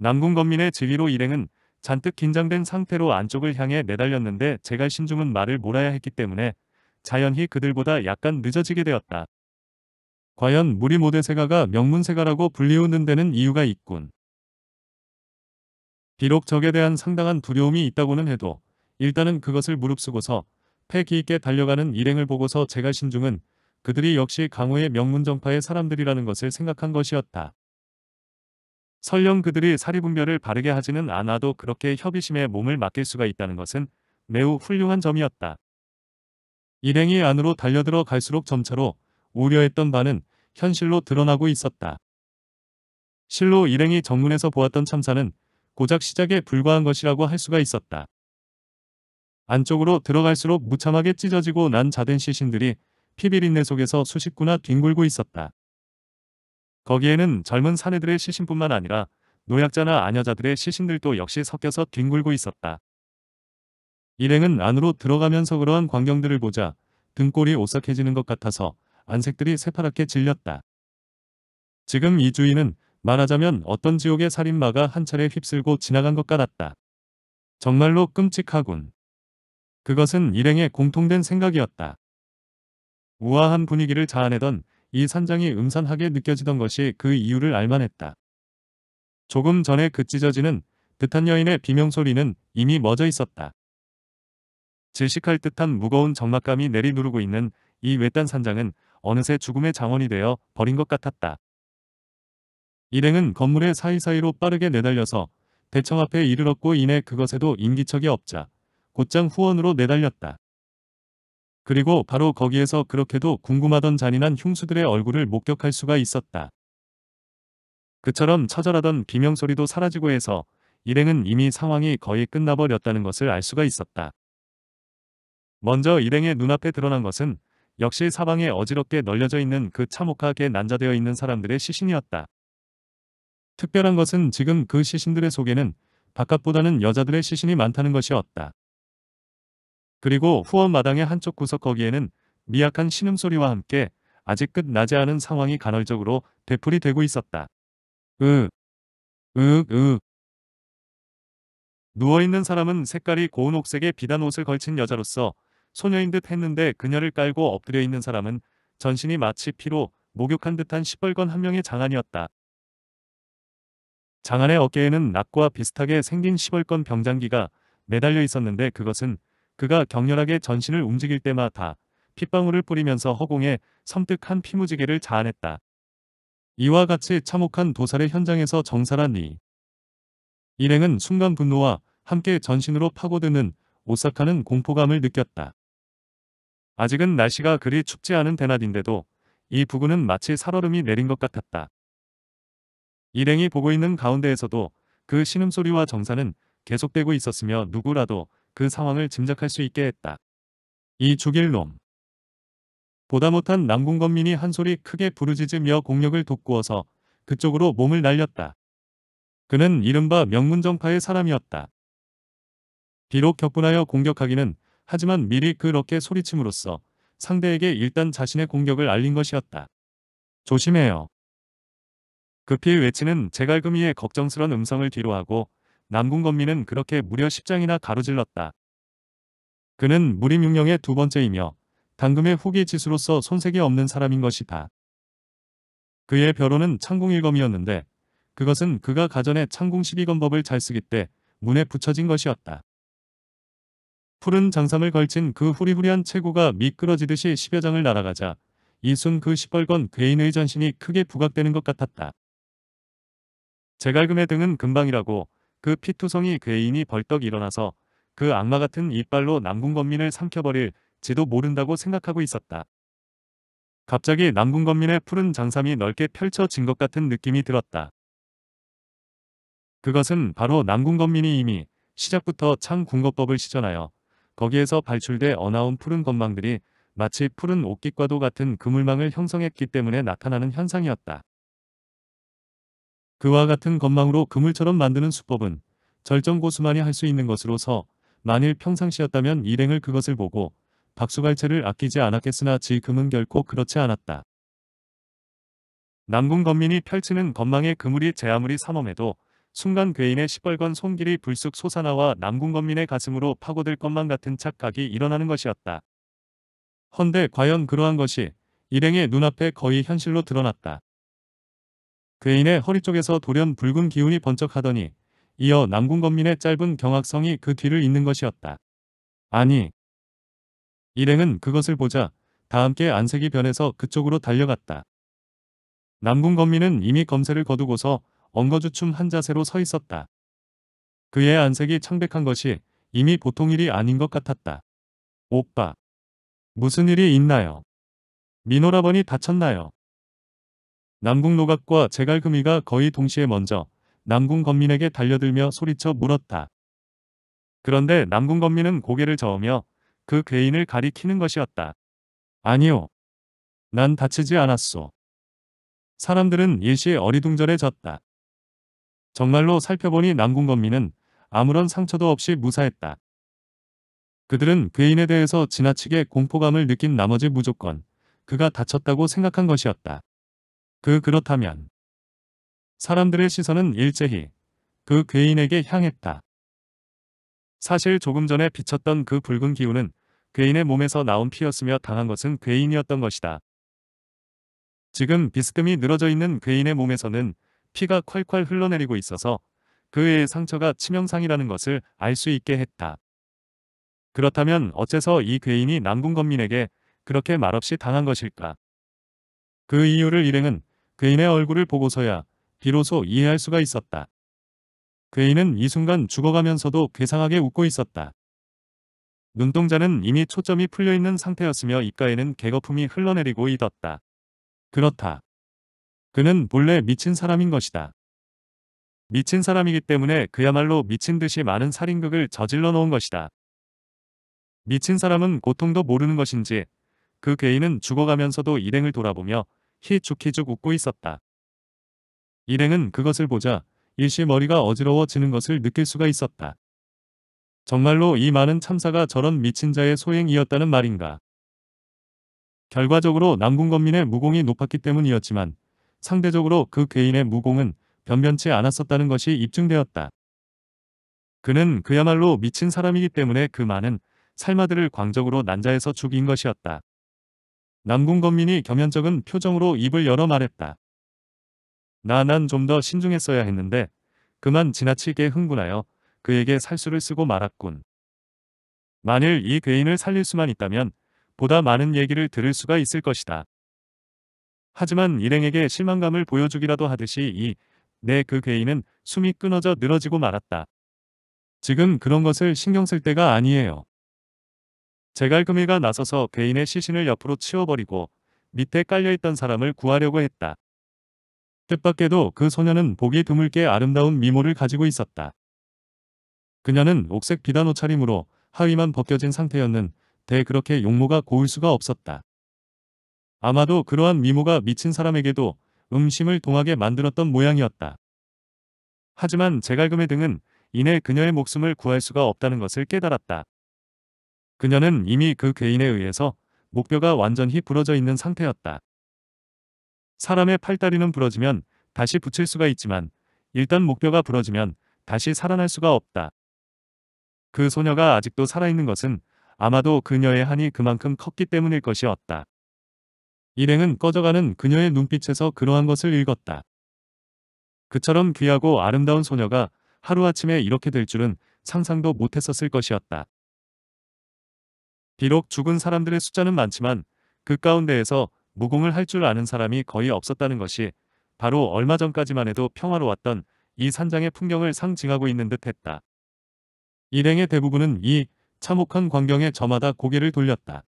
남궁 건민의 지휘로 일행은 잔뜩 긴장된 상태로 안쪽을 향해 내달렸는데 제갈 신중은 말을 몰아야 했기 때문에 자연히 그들보다 약간 늦어지게 되었다. 과연 무리모대세가가 명문세가라고 불리우는 데는 이유가 있군. 비록 적에 대한 상당한 두려움이 있다고는 해도 일단은 그것을 무릅쓰고서 패기 있게 달려가는 일행을 보고서 제가 신중은 그들이 역시 강호의 명문정파의 사람들이라는 것을 생각한 것이었다. 설령 그들이 사리분별을 바르게 하지는 않아도 그렇게 협의심에 몸을 맡길 수가 있다는 것은 매우 훌륭한 점이었다. 일행이 안으로 달려들어 갈수록 점차로 우려했던 바는 현실로 드러나고 있었다. 실로 일행이 정문에서 보았던 참사는 고작 시작에 불과한 것이라고 할 수가 있었다. 안쪽으로 들어갈수록 무참하게 찢어지고 난 자된 시신들이 피비린내 속에서 수십 구나 뒹굴고 있었다. 거기에는 젊은 사내들의 시신뿐만 아니라 노약자나 아녀자들의 시신들도 역시 섞여서 뒹굴고 있었다. 일행은 안으로 들어가면서 그러한 광경들을 보자 등골이 오싹해지는 것 같아서 안색들이 새파랗게 질렸다. 지금 이 주인은 말하자면 어떤 지옥의 살인마가 한 차례 휩쓸고 지나간 것 같았다. 정말로 끔찍하군. 그것은 일행의 공통된 생각이었다. 우아한 분위기를 자아내던 이 산장이 음산하게 느껴지던 것이 그 이유를 알만했다. 조금 전에 그 찢어지는 듯한 여인의 비명소리는 이미 멎어 있었다. 질식할 듯한 무거운 적막감이 내리누르고 있는 이 외딴 산장은 어느새 죽음의 장원이 되어 버린 것 같았다. 일행은 건물의 사이사이로 빠르게 내달려서 대청 앞에 이르렀고 이내 그것에도 인기척이 없자 곧장 후원으로 내달렸다. 그리고 바로 거기에서 그렇게도 궁금하던 잔인한 흉수들의 얼굴을 목격할 수가 있었다. 그처럼 처절하던 비명소리도 사라지고 해서 일행은 이미 상황이 거의 끝나버렸다는 것을 알 수가 있었다. 먼저 일행의 눈앞에 드러난 것은 역시 사방에 어지럽게 널려져 있는 그 참혹하게 난자되어 있는 사람들의 시신이었다. 특별한 것은 지금 그 시신들의 속에는 바깥보다는 여자들의 시신이 많다는 것이었다. 그리고 후원 마당의 한쪽 구석 거기에는 미약한 신음소리와 함께 아직 끝나지 않은 상황이 간헐적으로 되풀이 되고 있었다. 으, 으, 으. 누워있는 사람은 색깔이 고운 옥색의 비단 옷을 걸친 여자로서 소녀인 듯 했는데 그녀를 깔고 엎드려 있는 사람은 전신이 마치 피로 목욕한 듯한 시뻘건 한 명의 장안이었다. 장안의 어깨에는 낫과 비슷하게 생긴 시벌건 병장기가 매달려 있었는데 그것은 그가 격렬하게 전신을 움직일 때마다 핏방울을 뿌리면서 허공에 섬뜩한 피무지개를 자아냈다. 이와 같이 참혹한 도살의 현장에서 정살한 이 일행은 순간 분노와 함께 전신으로 파고드는 오싹하는 공포감을 느꼈다. 아직은 날씨가 그리 춥지 않은 대낮인데도 이 부근은 마치 살얼음이 내린 것 같았다. 일행이 보고 있는 가운데에서도 그 신음소리와 정사는 계속되고 있었으며 누구라도 그 상황을 짐작할 수 있게 했다. 이 죽일 놈. 보다 못한 남궁건민이 한 소리 크게 부르짖으며 공력을 돋구어서 그쪽으로 몸을 날렸다. 그는 이른바 명문정파의 사람이었다. 비록 격분하여 공격하기는 하지만 미리 그렇게 소리침으로써 상대에게 일단 자신의 공격을 알린 것이었다. 조심해요. 급히 그 외치는 제갈금이의 걱정스런 음성을 뒤로하고 남궁건미는 그렇게 무려 10장이나 가로질렀다. 그는 무림육령의 두 번째이며 당금의 후기 지수로서 손색이 없는 사람인 것이다. 그의 벼로는 창궁일검이었는데 그것은 그가 가전에 창궁 12검법을 잘 쓰기 때 문에 붙여진 것이었다. 푸른 장삼을 걸친 그 후리후리한 체구가 미끄러지듯이 10여 장을 날아가자 이순 그 시뻘건 괴인의 전신이 크게 부각되는 것 같았다. 제갈금의 등은 금방이라고 그 피투성이 괴인이 벌떡 일어나서 그 악마 같은 이빨로 남궁건민을 삼켜버릴 지도 모른다고 생각하고 있었다. 갑자기 남궁건민의 푸른 장삼이 넓게 펼쳐진 것 같은 느낌이 들었다. 그것은 바로 남궁건민이 이미 시작부터 창궁거법을 시전하여 거기에서 발출돼 어나온 푸른 건망들이 마치 푸른 옷깃과도 같은 그물망을 형성했기 때문에 나타나는 현상이었다. 그와 같은 건망으로 그물처럼 만드는 수법은 절정 고수만이 할 수 있는 것으로서 만일 평상시였다면 일행을 그것을 보고 박수갈채를 아끼지 않았겠으나 지금은 결코 그렇지 않았다. 남궁 건민이 펼치는 건망의 그물이 제 아무리 삼엄해도 순간 괴인의 시뻘건 손길이 불쑥 솟아나와 남궁 건민의 가슴으로 파고들 것만 같은 착각이 일어나는 것이었다. 헌데 과연 그러한 것이 일행의 눈앞에 거의 현실로 드러났다. 괴인의 허리 쪽에서 돌연 붉은 기운이 번쩍하더니 이어 남궁건민의 짧은 경악성이 그 뒤를 잇는 것이었다. 아니. 일행은 그것을 보자 다함께 안색이 변해서 그쪽으로 달려갔다. 남궁건민은 이미 검세를 거두고서 엉거주춤 한 자세로 서 있었다. 그의 안색이 창백한 것이 이미 보통 일이 아닌 것 같았다. 오빠. 무슨 일이 있나요? 민호라버니 다쳤나요? 남궁 노각과 제갈금이가 거의 동시에 먼저 남궁 건민에게 달려들며 소리쳐 물었다. 그런데 남궁 건민은 고개를 저으며 그 괴인을 가리키는 것이었다. 아니요. 난 다치지 않았소. 사람들은 일시 어리둥절해졌다. 정말로 살펴보니 남궁건민은 아무런 상처도 없이 무사했다. 그들은 괴인에 대해서 지나치게 공포감을 느낀 나머지 무조건 그가 다쳤다고 생각한 것이었다. 그 그렇다면 사람들의 시선은 일제히 그 괴인에게 향했다. 사실 조금 전에 비쳤던 그 붉은 기운은 괴인의 몸에서 나온 피였으며 당한 것은 괴인이었던 것이다. 지금 비스듬히 늘어져 있는 괴인의 몸에서는 피가 콸콸 흘러내리고 있어서 그의 상처가 치명상이라는 것을 알 수 있게 했다. 그렇다면 어째서 이 괴인이 남궁건민에게 그렇게 말없이 당한 것일까? 그 이유를 일행은 괴인의 얼굴을 보고서야 비로소 이해할 수가 있었다. 괴인은 이 순간 죽어가면서도 괴상하게 웃고 있었다. 눈동자는 이미 초점이 풀려있는 상태였으며 입가에는 개거품이 흘러내리고 있었다. 그렇다. 그는 본래 미친 사람인 것이다. 미친 사람이기 때문에 그야말로 미친 듯이 많은 살인극을 저질러 놓은 것이다. 미친 사람은 고통도 모르는 것인지 그괴인은 죽어가면서도 일행을 돌아보며 히죽히죽 웃고 있었다. 일행은 그것을 보자 일시 머리가 어지러워지는 것을 느낄 수가 있었다. 정말로 이 많은 참사가 저런 미친 자의 소행이었다는 말인가. 결과적으로 남궁건민의 무공이 높았기 때문이었지만 상대적으로 그 괴인의 무공은 변변치 않았었다는 것이 입증되었다. 그는 그야말로 미친 사람이기 때문에 그 많은 살마들을 광적으로 난자에서 죽인 것이었다. 남궁건민이 겸연적은 표정으로 입을 열어 말했다. 나 난 좀 더 신중했어야 했는데 그만 지나치게 흥분하여 그에게 살수를 쓰고 말았군. 만일 이 괴인을 살릴 수만 있다면 보다 많은 얘기를 들을 수가 있을 것이다. 하지만 일행에게 실망감을 보여주기라도 하듯이 이 내 그 괴인은 숨이 끊어져 늘어지고 말았다. 지금 그런 것을 신경 쓸 때가 아니에요. 제갈금이가 나서서 개인의 시신을 옆으로 치워버리고 밑에 깔려있던 사람을 구하려고 했다. 뜻밖에도 그 소녀는 보기 드물게 아름다운 미모를 가지고 있었다. 그녀는 옥색 비단 옷차림으로 하위만 벗겨진 상태였는 데 그렇게 용모가 고울 수가 없었다. 아마도 그러한 미모가 미친 사람에게도 음심을 동하게 만들었던 모양이었다. 하지만 제갈금의 등은 이내 그녀의 목숨을 구할 수가 없다는 것을 깨달았다. 그녀는 이미 그 괴인에 의해서 목뼈가 완전히 부러져 있는 상태였다. 사람의 팔다리는 부러지면 다시 붙일 수가 있지만 일단 목뼈가 부러지면 다시 살아날 수가 없다. 그 소녀가 아직도 살아있는 것은 아마도 그녀의 한이 그만큼 컸기 때문일 것이었다. 일행은 꺼져가는 그녀의 눈빛에서 그러한 것을 읽었다. 그처럼 귀하고 아름다운 소녀가 하루아침에 이렇게 될 줄은 상상도 못했었을 것이었다. 비록 죽은 사람들의 숫자는 많지만 그 가운데에서 무공을 할 줄 아는 사람이 거의 없었다는 것이 바로 얼마 전까지만 해도 평화로웠던 이 산장의 풍경을 상징하고 있는 듯 했다. 일행의 대부분은 이 참혹한 광경에 저마다 고개를 돌렸다.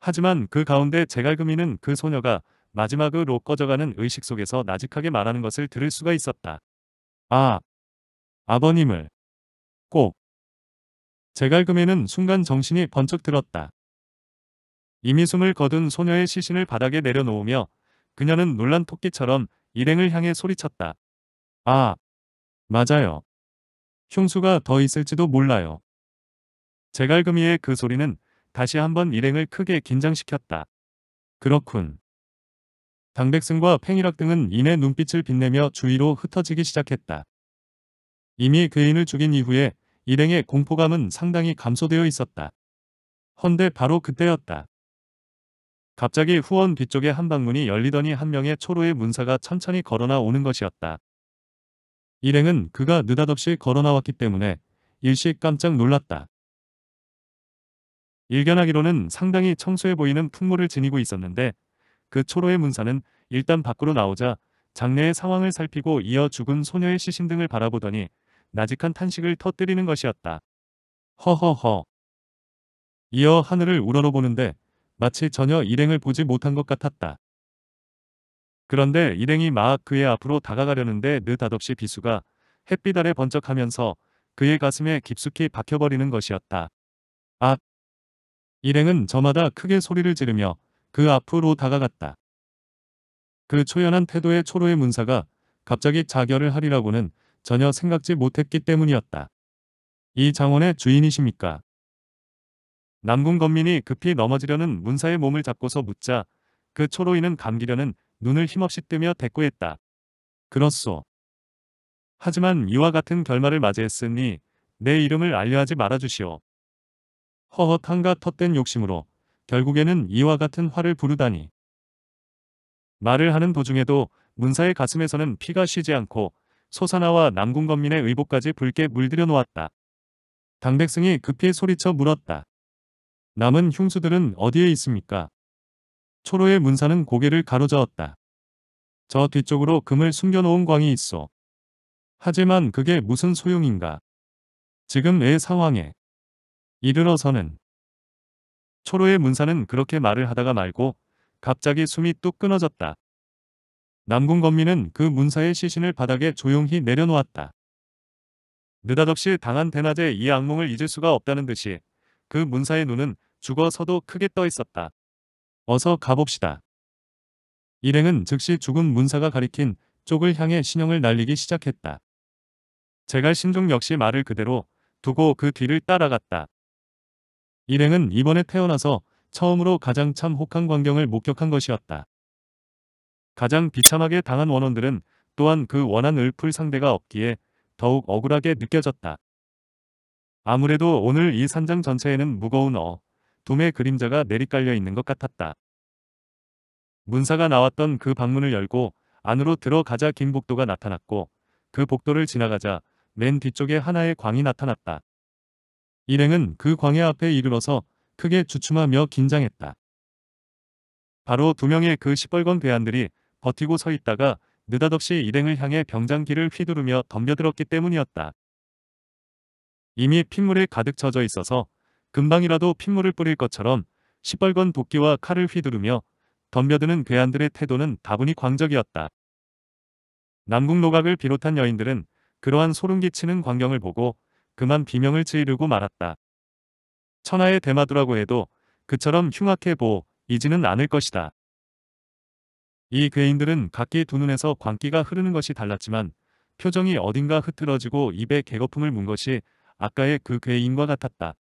하지만 그 가운데 제갈금이는 그 소녀가 마지막으로 꺼져가는 의식 속에서 나직하게 말하는 것을 들을 수가 있었다. 아, 아버님을 꼭 재갈금에는 순간 정신이 번쩍 들었다. 이미 숨을 거둔 소녀의 시신을 바닥에 내려놓으며 그녀는 놀란 토끼처럼 일행을 향해 소리쳤다. 아, 맞아요. 흉수가 더 있을지도 몰라요. 재갈금이의그 소리는 다시 한번 일행을 크게 긴장시켰다. 그렇군. 당백승과 팽이락 등은 이내 눈빛을 빛내며 주위로 흩어지기 시작했다. 이미 괴인을 죽인 이후에 일행의 공포감은 상당히 감소되어 있었다. 헌데 바로 그때였다. 갑자기 후원 뒤쪽의 한 방문이 열리더니 한 명의 초로의 문사가 천천히 걸어나 오는 것이었다. 일행은 그가 느닷없이 걸어나왔기 때문에 일시 깜짝 놀랐다. 일견하기로는 상당히 청소해 보이는 풍모를 지니고 있었는데 그 초로의 문사는 일단 밖으로 나오자 장례의 상황을 살피고 이어 죽은 소녀의 시신 등을 바라보더니 나직한 탄식을 터뜨리는 것이었다. 허허허. 이어 하늘을 우러러보는데 마치 전혀 일행을 보지 못한 것 같았다. 그런데 일행이 막 그의 앞으로 다가가려는데 느닷없이 비수가 햇빛 아래 번쩍하면서 그의 가슴에 깊숙이 박혀버리는 것이었다. 아! 일행은 저마다 크게 소리를 지르며 그 앞으로 다가갔다. 그 초연한 태도의 초로의 문사가 갑자기 자결을 하리라고는 전혀 생각지 못했기 때문이었다. 이 장원의 주인이십니까? 남궁 건민이 급히 넘어지려는 문사의 몸을 잡고서 묻자 그초로인은 감기려는 눈을 힘없이 뜨며 대꾸했다. 그렇소. 하지만 이와 같은 결말을 맞이했으니 내 이름을 알려하지 말아주시오. 허허탕과 텃된 욕심으로 결국에는 이와 같은 화를 부르다니. 말을 하는 도중에도 문사의 가슴에서는 피가 쉬지 않고 소사나와 남궁건민의 의복까지 붉게 물들여 놓았다. 당백승이 급히 소리쳐 물었다. 남은 흉수들은 어디에 있습니까? 초로의 문사는 고개를 가로저었다. 저 뒤쪽으로 금을 숨겨놓은 광이 있어. 하지만 그게 무슨 소용인가? 지금의 상황에 이르러서는 초로의 문사는 그렇게 말을 하다가 말고 갑자기 숨이 뚝 끊어졌다. 남궁 건민은 그 문서의 시신을 바닥에 조용히 내려놓았다. 느닷없이 당한 대낮에 이 악몽을 잊을 수가 없다는 듯이 그 문사의 눈은 죽어서도 크게 떠 있었다. 어서 가봅시다. 일행은 즉시 죽은 문사가 가리킨 쪽을 향해 신형을 날리기 시작했다. 제갈 신종 역시 말을 그대로 두고 그 뒤를 따라갔다. 일행은 이번에 태어나서 처음으로 가장 참혹한 광경을 목격한 것이었다. 가장 비참하게 당한 원원들은 또한 그 원한을 풀 상대가 없기에 더욱 억울하게 느껴졌다. 아무래도 오늘 이 산장 전체에는 무거운 어, 둠의 그림자가 내리깔려 있는 것 같았다. 문사가 나왔던 그 방문을 열고 안으로 들어가자 긴 복도가 나타났고 그 복도를 지나가자 맨 뒤쪽에 하나의 광이 나타났다. 일행은 그광의 앞에 이르러서 크게 주춤하며 긴장했다. 바로 두 명의 그 시뻘건 배안들이 버티고 서 있다가 느닷없이 일행을 향해 병장기를 휘두르며 덤벼들었기 때문이었다. 이미 핏물에 가득 젖어 있어서 금방이라도 핏물을 뿌릴 것처럼 시뻘건 도끼와 칼을 휘두르며 덤벼드는 괴한들의 태도는 다분히 광적이었다. 남궁 노각을 비롯한 여인들은 그러한 소름끼치는 광경을 보고 그만 비명을 지르고 말았다. 천하의 대마두라고 해도 그처럼 흉악해 보이지는 않을 것이다. 이 괴인들은 각기 두 눈에서 광기가 흐르는 것이 달랐지만 표정이 어딘가 흐트러지고 입에 개거품을 문 것이 아까의 그 괴인과 같았다.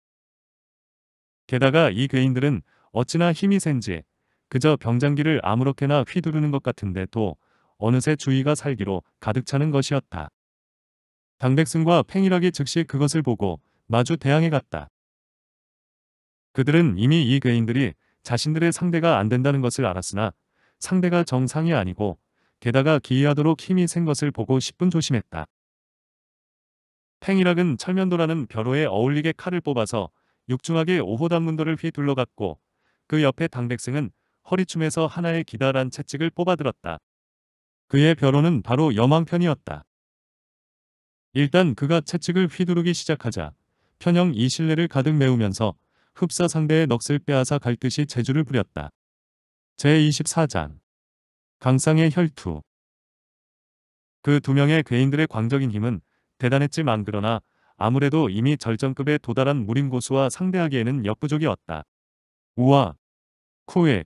게다가 이 괴인들은 어찌나 힘이 센지 그저 병장기를 아무렇게나 휘두르는 것 같은데 도 어느새 주위가 살기로 가득 차는 것이었다. 당백승과 팽일하기 즉시 그것을 보고 마주 대항해 갔다. 그들은 이미 이 괴인들이 자신들의 상대가 안 된다는 것을 알았으나 상대가 정상이 아니고 게다가 기이하도록 힘이 센 것을 보고 10분 조심했다. 팽이락은 철면도라는 벼로에 어울리게 칼을 뽑아서 육중하게 오호 단문도를 휘둘러 갔고 그 옆에 당백승은 허리춤에서 하나의 기다란 채찍을 뽑아들었다. 그의 벼로는 바로 여망편이었다. 일단 그가 채찍을 휘두르기 시작하자 편형 이 신뢰를 가득 메우면서 흡사 상대의 넋을 빼앗아 갈 듯이 재주를 부렸다. 제24장 강상의 혈투 그 두 명의 괴인들의 광적인 힘은 대단했지만 그러나 아무래도 이미 절정급에 도달한 무림고수와 상대하기에는 역부족이었다. 우와! 쿠에!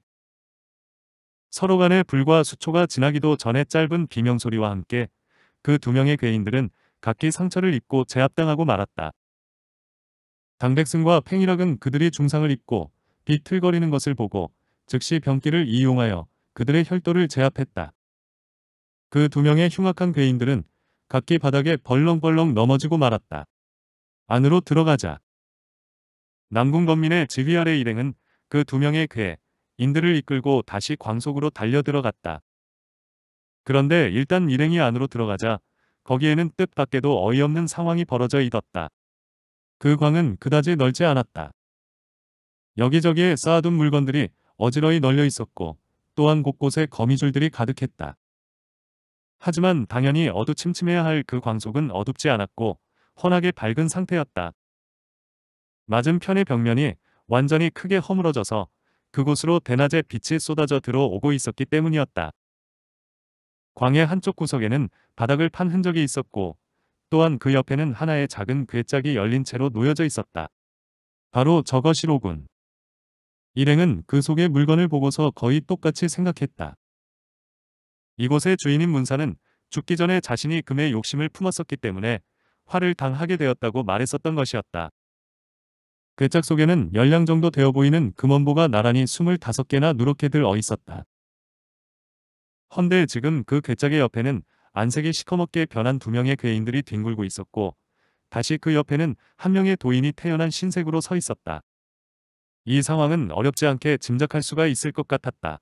서로 간에 불과 수초가 지나기도 전에 짧은 비명소리와 함께 그 두 명의 괴인들은 각기 상처를 입고 제압당하고 말았다. 당백승과 팽이락은 그들이 중상을 입고 비틀거리는 것을 보고 즉시 병기를 이용하여 그들의 혈도를 제압했다. 그 두 명의 흉악한 괴인들은 각기 바닥에 벌렁벌렁 넘어지고 말았다. 안으로 들어가자. 남궁 건민의 지휘 아래 일행은 그 두 명의 괴, 인들을 이끌고 다시 광속으로 달려 들어갔다. 그런데 일단 일행이 안으로 들어가자 거기에는 뜻밖에도 어이없는 상황이 벌어져 있었다. 그 광은 그다지 넓지 않았다. 여기저기에 쌓아둔 물건들이 어지러이 널려 있었고 또한 곳곳에 거미줄들이 가득했다. 하지만 당연히 어두침침해야 할 그 광속은 어둡지 않았고 환하게 밝은 상태였다. 맞은편의 벽면이 완전히 크게 허물어져서 그곳으로 대낮에 빛이 쏟아져 들어오고 있었기 때문이었다. 광의 한쪽 구석에는 바닥을 판 흔적이 있었고 또한 그 옆에는 하나의 작은 괴짝이 열린 채로 놓여져 있었다. 바로 저것이로군. 일행은 그 속의 물건을 보고서 거의 똑같이 생각했다. 이곳의 주인인 문사는 죽기 전에 자신이 금의 욕심을 품었었기 때문에 화를 당하게 되었다고 말했었던 것이었다. 괴짝 그 속에는 열량 정도 되어 보이는 금원보가 나란히 25개나 누렇게 들어 있었다. 헌데 지금 그 괴짝의 옆에는 안색이 시커멓게 변한 두 명의 괴인들이 뒹굴고 있었고 다시 그 옆에는 한 명의 도인이 태어난 신색으로 서 있었다. 이 상황은 어렵지 않게 짐작할 수가 있을 것 같았다.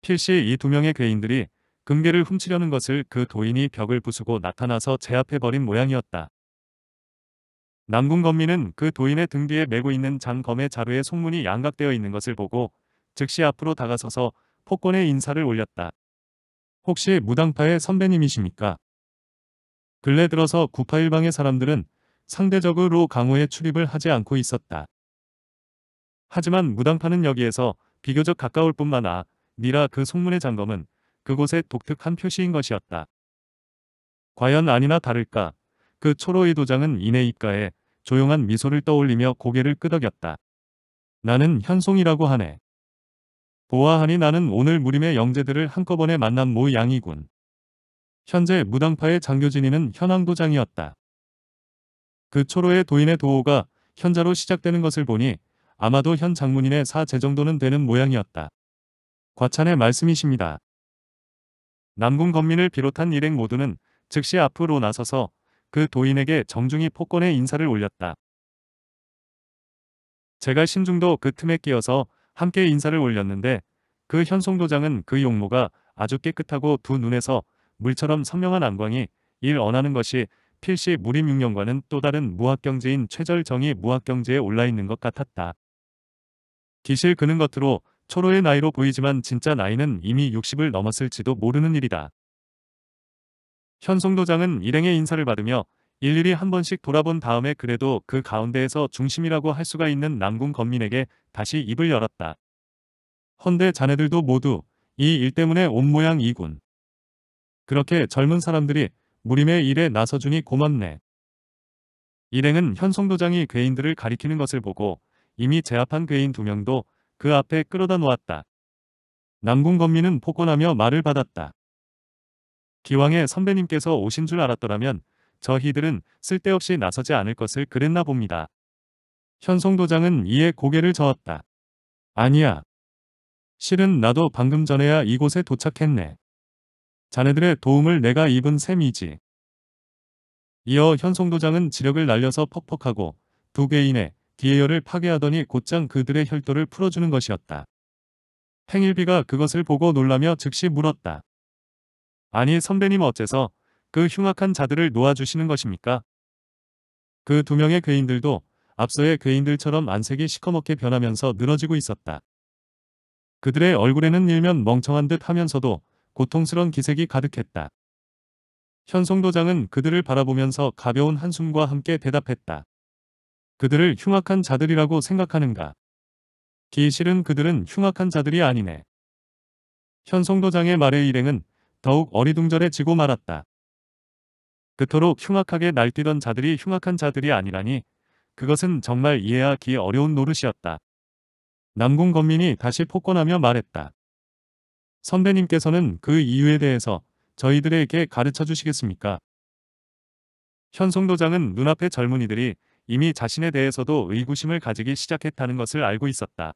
필시 이 두 명의 괴인들이 금괴를 훔치려는 것을 그 도인이 벽을 부수고 나타나서 제압해버린 모양이었다. 남궁 건민은 그 도인의 등 뒤에 메고 있는 장검의 자루에 속문이 양각되어 있는 것을 보고 즉시 앞으로 다가서서 폭권의 인사를 올렸다. 혹시 무당파의 선배님이십니까? 근래 들어서 981방의 사람들은 상대적으로 강호에 출입을 하지 않고 있었다. 하지만 무당파는 여기에서 비교적 가까울 뿐만 아니라 그 속문의 장검은 그곳의 독특한 표시인 것이었다. 과연 아니나 다를까 그 초로의 도장은 이내 입가에 조용한 미소를 떠올리며 고개를 끄덕였다. 나는 현송이라고 하네. 보아하니 나는 오늘 무림의 영재들을 한꺼번에 만난 모 양이군. 현재 무당파의 장교진이는 현황도장이었다. 그 초로의 도인의 도호가 현자로 시작되는 것을 보니 아마도 현 장문인의 사제 정도는 되는 모양이었다. 과찬의 말씀이십니다. 남궁 건민을 비롯한 일행 모두는 즉시 앞으로 나서서 그 도인에게 정중히 폭권의 인사를 올렸다. 제가 신중도 그 틈에 끼어서 함께 인사를 올렸는데 그 현송도장은 그 용모가 아주 깨끗하고 두 눈에서 물처럼 선명한 안광이 일 언하는 것이 필시 무림6년과는또 다른 무학경지인 최절정이 무학경지에 올라있는 것 같았다. 기실 그는 것으로 초로의 나이로 보이지만 진짜 나이는 이미 60을 넘었을지도 모르는 일이다. 현 송도장은 일행의 인사를 받으며 일일이 한 번씩 돌아본 다음에 그래도 그 가운데에서 중심이라고 할 수가 있는 남궁 건민에게 다시 입을 열었다. 헌데 자네들도 모두 이 일 때문에 온 모양 이군. 그렇게 젊은 사람들이 무림의 일에 나서주니 고맙네. 일행은 현 송도장이 괴인들을 가리키는 것을 보고 이미 제압한 괴인 두 명도 그 앞에 끌어다 놓았다. 남궁 건민은 폭언하며 말을 받았다. 기왕의 선배님께서 오신 줄 알았더라면 저희들은 쓸데없이 나서지 않을 것을 그랬나 봅니다. 현송도장은 이에 고개를 저었다. 아니야. 실은 나도 방금 전에야 이곳에 도착했네. 자네들의 도움을 내가 입은 셈이지. 이어 현송도장은 지력을 날려서 퍽퍽하고 두 개인의 디에열를 파괴하더니 곧장 그들의 혈도를 풀어주는 것이었다. 행일비가 그것을 보고 놀라며 즉시 물었다. 아니 선배님 어째서 그 흉악한 자들을 놓아주시는 것입니까? 그 두 명의 괴인들도 앞서의 괴인들처럼 안색이 시커멓게 변하면서 늘어지고 있었다. 그들의 얼굴에는 일면 멍청한 듯 하면서도 고통스런 기색이 가득했다. 현송도장은 그들을 바라보면서 가벼운 한숨과 함께 대답했다. 그들을 흉악한 자들이라고 생각하는가? 기실은 그들은 흉악한 자들이 아니네. 현송도장의 말의 일행은 더욱 어리둥절해지고 말았다. 그토록 흉악하게 날뛰던 자들이 흉악한 자들이 아니라니 그것은 정말 이해하기 어려운 노릇이었다. 남궁 건민이 다시 폭권하며 말했다. 선배님께서는 그 이유에 대해서 저희들에게 가르쳐 주시겠습니까? 현송도장은 눈앞의 젊은이들이 이미 자신에 대해서도 의구심을 가지기 시작했다는 것을 알고 있었다.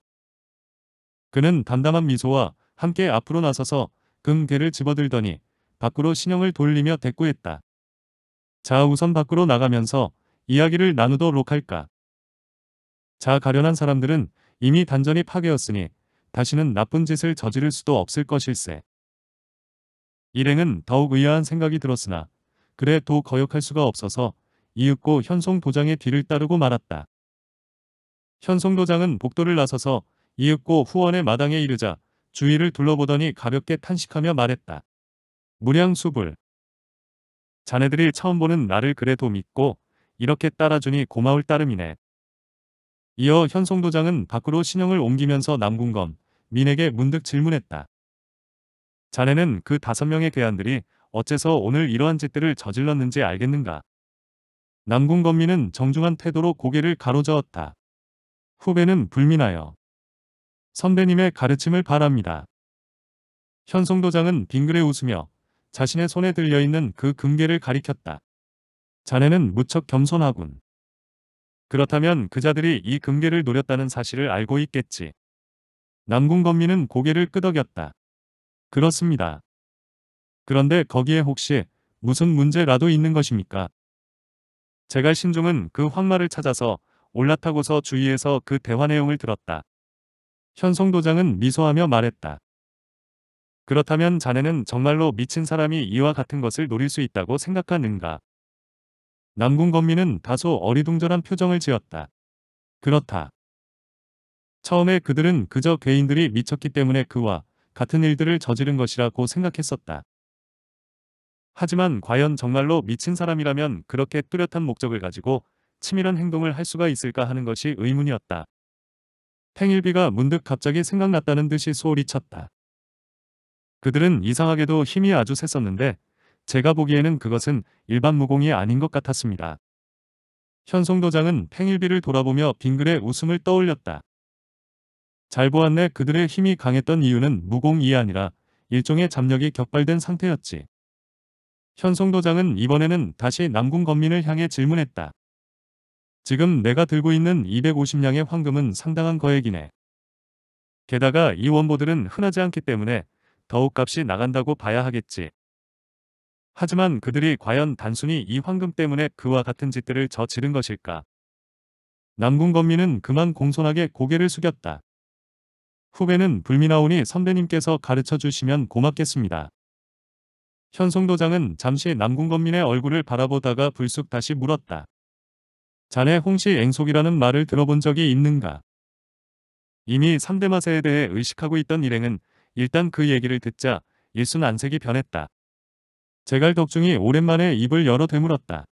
그는 담담한 미소와 함께 앞으로 나서서 금괴를 집어들더니 밖으로 신형을 돌리며 대꾸했다. 자 우선 밖으로 나가면서 이야기를 나누도록 할까. 자 가련한 사람들은 이미 단전이 파괴였으니 다시는 나쁜 짓을 저지를 수도 없을 것일세. 일행은 더욱 의아한 생각이 들었으나 그래 도 거역할 수가 없어서 이윽고 현송 도장의 뒤를 따르고 말았다. 현송 도장은 복도를 나서서 이윽고 후원의 마당에 이르자 주위를 둘러보더니 가볍게 탄식하며 말했다. 무량수불. 자네들이 처음 보는 나를 그래도 믿고 이렇게 따라주니 고마울 따름이네. 이어 현송 도장은 밖으로 신형을 옮기면서 남궁검, 민에게 문득 질문했다. 자네는 그 다섯 명의 괴한들이 어째서 오늘 이러한 짓들을 저질렀는지 알겠는가? 남궁건미는 정중한 태도로 고개를 가로저었다. 후배는 불민하여 선배님의 가르침을 바랍니다. 현송도장은 빙그레 웃으며 자신의 손에 들려있는 그 금괴를 가리켰다. 자네는 무척 겸손하군. 그렇다면 그자들이 이 금괴를 노렸다는 사실을 알고 있겠지. 남궁건미는 고개를 끄덕였다. 그렇습니다. 그런데 거기에 혹시 무슨 문제라도 있는 것입니까? 제갈 신종은 그 황마를 찾아서 올라타고서 주위에서 그 대화 내용을 들었다. 현송도장은 미소하며 말했다. 그렇다면 자네는 정말로 미친 사람이 이와 같은 것을 노릴 수 있다고 생각하는가? 남궁 건민은 다소 어리둥절한 표정을 지었다. 그렇다. 처음에 그들은 그저 괴인들이 미쳤기 때문에 그와 같은 일들을 저지른 것이라고 생각했었다. 하지만 과연 정말로 미친 사람이라면 그렇게 뚜렷한 목적을 가지고 치밀한 행동을 할 수가 있을까 하는 것이 의문이었다. 팽일비가 문득 갑자기 생각났다는 듯이 소홀히 쳤다. 그들은 이상하게도 힘이 아주 셌었는데 제가 보기에는 그것은 일반 무공이 아닌 것 같았습니다. 현송도장은 팽일비를 돌아보며 빙글의 웃음을 떠올렸다. 잘 보았네 그들의 힘이 강했던 이유는 무공이 아니라 일종의 잡력이 격발된 상태였지. 현송도장은 이번에는 다시 남궁 건민을 향해 질문했다. 지금 내가 들고 있는 250냥의 황금은 상당한 거액이네. 게다가 이 원보들은 흔하지 않기 때문에 더욱 값이 나간다고 봐야 하겠지. 하지만 그들이 과연 단순히 이 황금 때문에 그와 같은 짓들을 저지른 것일까? 남궁 건민은 그만 공손하게 고개를 숙였다. 후배는 불미나오니 선배님께서 가르쳐 주시면 고맙겠습니다. 현송도장은 잠시 남궁건민의 얼굴을 바라보다가 불쑥 다시 물었다. 자네 홍시 앵속이라는 말을 들어본 적이 있는가? 이미 3대 마세에 대해 의식하고 있던 일행은 일단 그 얘기를 듣자 일순 안색이 변했다. 제갈 덕중이 오랜만에 입을 열어 되물었다.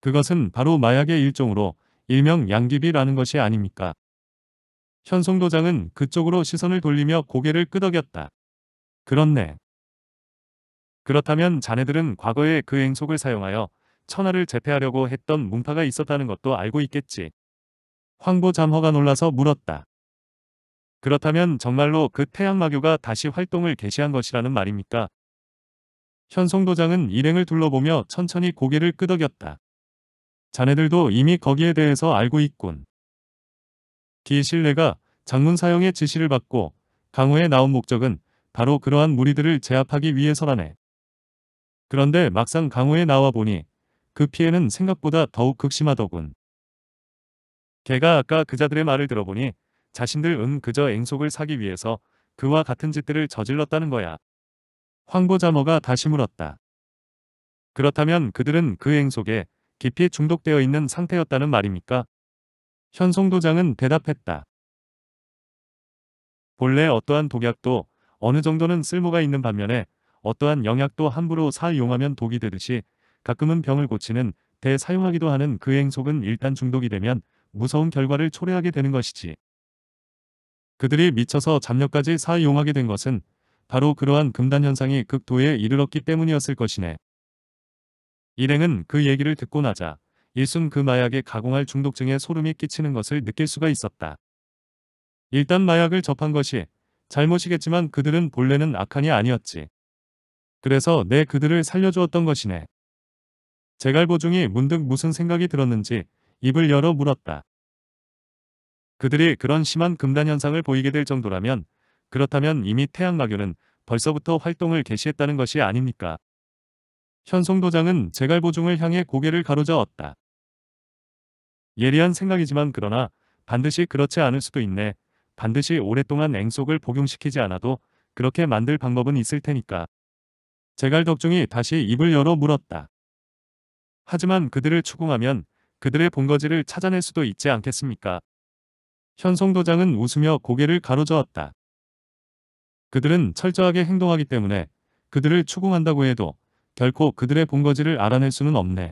그것은 바로 마약의 일종으로 일명 양귀비라는 것이 아닙니까? 현송도장은 그쪽으로 시선을 돌리며 고개를 끄덕였다. 그렇네. 그렇다면 자네들은 과거에 그 행속을 사용하여 천하를 제패하려고 했던 문파가 있었다는 것도 알고 있겠지. 황보 잠허가 놀라서 물었다. 그렇다면 정말로 그 태양마교가 다시 활동을 개시한 것이라는 말입니까? 현송도장은 일행을 둘러보며 천천히 고개를 끄덕였다. 자네들도 이미 거기에 대해서 알고 있군. 기신뢰가 장문 사용의 지시를 받고 강호에 나온 목적은 바로 그러한 무리들을 제압하기 위해서라네. 그런데 막상 강호에 나와 보니 그 피해는 생각보다 더욱 극심하더군. 걔가 아까 그자들의 말을 들어보니 자신들 은 그저 앵속을 사기 위해서 그와 같은 짓들을 저질렀다는 거야. 황보자머가 다시 물었다. 그렇다면 그들은 그 앵속에 깊이 중독되어 있는 상태였다는 말입니까? 현송도장은 대답했다. 본래 어떠한 독약도 어느 정도는 쓸모가 있는 반면에 어떠한 영약도 함부로 사용하면 독이 되듯이 가끔은 병을 고치는 대 사용하기도 하는 그 행속은 일단 중독이 되면 무서운 결과를 초래하게 되는 것이지. 그들이 미쳐서 잠녀까지 사용하게 된 것은 바로 그러한 금단현상이 극도에 이르렀기 때문이었을 것이네. 일행은 그 얘기를 듣고 나자 일순 그 마약에 가공할 중독증에 소름이 끼치는 것을 느낄 수가 있었다. 일단 마약을 접한 것이 잘못이겠지만 그들은 본래는 악한이 아니었지. 그래서 내 그들을 살려주었던 것이네. 제갈보중이 문득 무슨 생각이 들었는지 입을 열어 물었다. 그들이 그런 심한 금단 현상을 보이게 될 정도라면 그렇다면 이미 태양마교는 벌써부터 활동을 개시했다는 것이 아닙니까? 현송도장은 제갈보중을 향해 고개를 가로저었다. 예리한 생각이지만 그러나 반드시 그렇지 않을 수도 있네. 반드시 오랫동안 앵속을 복용시키지 않아도 그렇게 만들 방법은 있을 테니까. 제갈덕종이 다시 입을 열어 물었다. 하지만 그들을 추궁하면 그들의 본거지를 찾아낼 수도 있지 않겠습니까? 현송도장은 웃으며 고개를 가로저었다. 그들은 철저하게 행동하기 때문에 그들을 추궁한다고 해도 결코 그들의 본거지를 알아낼 수는 없네.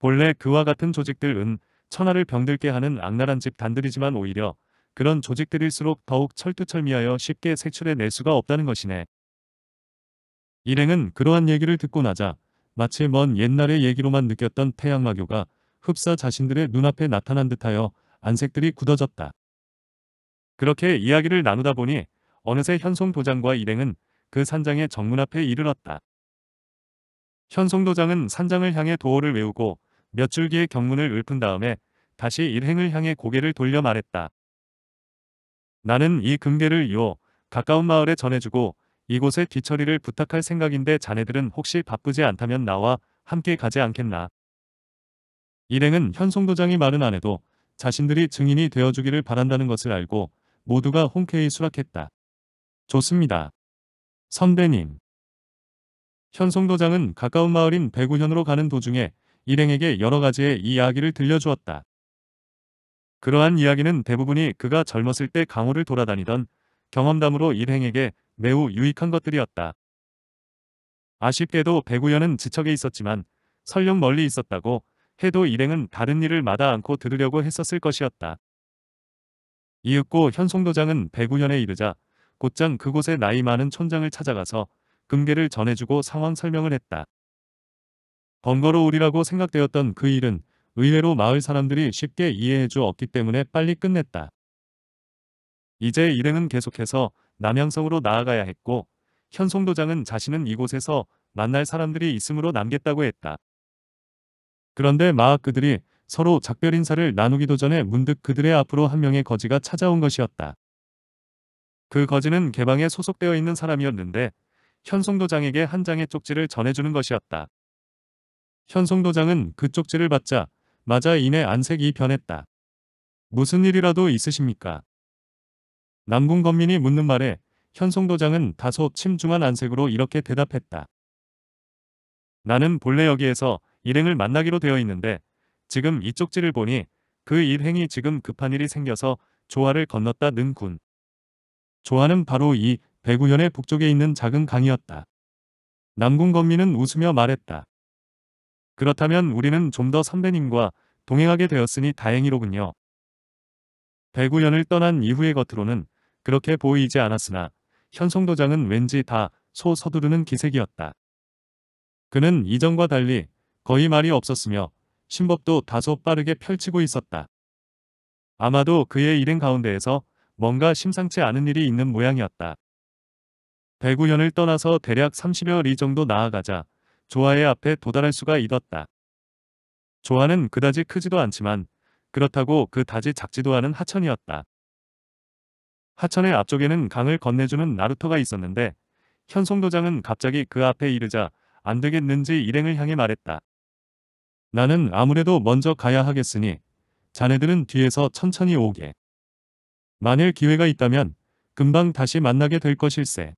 본래 그와 같은 조직들은 천하를 병들게 하는 악랄한 집단들이지만 오히려 그런 조직들일수록 더욱 철두철미하여 쉽게 색출해낼 수가 없다는 것이네. 일행은 그러한 얘기를 듣고 나자 마치 먼 옛날의 얘기로만 느꼈던 태양마교가 흡사 자신들의 눈앞에 나타난 듯하여 안색들이 굳어졌다. 그렇게 이야기를 나누다 보니 어느새 현송 도장과 일행은 그 산장의 정문 앞에 이르렀다. 현송 도장은 산장을 향해 도어를 외우고 몇 줄기의 경문을 읊은 다음에 다시 일행을 향해 고개를 돌려 말했다. 나는 이금괴를 이어 가까운 마을에 전해주고 이곳에 뒤처리를 부탁할 생각인데 자네들은 혹시 바쁘지 않다면 나와 함께 가지 않겠나. 일행은 현송도장이 말은 안 해도 자신들이 증인이 되어주기를 바란다는 것을 알고 모두가 홍케이 수락했다. 좋습니다. 선배님. 현송도장은 가까운 마을인 배구현으로 가는 도중에 일행에게 여러 가지의 이야기를 들려주었다. 그러한 이야기는 대부분이 그가 젊었을 때 강호를 돌아다니던 경험담으로 일행에게 매우 유익한 것들이었다. 아쉽게도 배구연은 지척에 있었지만 설령 멀리 있었다고 해도 일행은 다른 일을 마다 않고 들으려고 했었을 것이었다. 이윽고 현송도장은 배구연에 이르자 곧장 그곳에 나이 많은 촌장을 찾아가서 금계를 전해주고 상황 설명을 했다. 번거로우리라고 생각되었던 그 일은 의외로 마을 사람들이 쉽게 이해해 주었기 때문에 빨리 끝냈다. 이제 일행은 계속해서 남양성으로 나아가야 했고 현송도장은 자신은 이곳에서 만날 사람들이 있으므로 남겠다고 했다. 그런데 마악 그들이 서로 작별 인사를 나누기도 전에 문득 그들의 앞으로 한 명의 거지가 찾아온 것이었다. 그 거지는 개방에 소속되어 있는 사람이었는데 현송도장에게 한 장의 쪽지를 전해주는 것이었다. 현송도장은 그 쪽지를 받자 마자 이내 안색이 변했다. 무슨 일이라도 있으십니까? 남궁 건민이 묻는 말에 현송도장은 다소 침중한 안색으로 이렇게 대답했다. 나는 본래 여기에서 일행을 만나기로 되어 있는데 지금 이 쪽지를 보니 그 일행이 지금 급한 일이 생겨서 조화를 건넜다는군. 조화는 바로 이 배구현의 북쪽에 있는 작은 강이었다. 남궁 건민은 웃으며 말했다. 그렇다면 우리는 좀 더 선배님과 동행하게 되었으니 다행이로군요. 배구연을 떠난 이후의 겉으로는 그렇게 보이지 않았으나 현성도장은 왠지 다 소 서두르는 기색이었다. 그는 이전과 달리 거의 말이 없었으며 신법도 다소 빠르게 펼치고 있었다. 아마도 그의 일행 가운데에서 뭔가 심상치 않은 일이 있는 모양이었다. 대구현을 떠나서 대략 30여 리 정도 나아가자 조아의 앞에 도달할 수가 있었다. 조아는 그다지 크지도 않지만 그렇다고 그다지 작지도 않은 하천이었다. 하천의 앞쪽에는 강을 건네주는 나루터가 있었는데 현송도장은 갑자기 그 앞에 이르자 안 되겠는지 일행을 향해 말했다. 나는 아무래도 먼저 가야 하겠으니 자네들은 뒤에서 천천히 오게. 만일 기회가 있다면 금방 다시 만나게 될 것일세.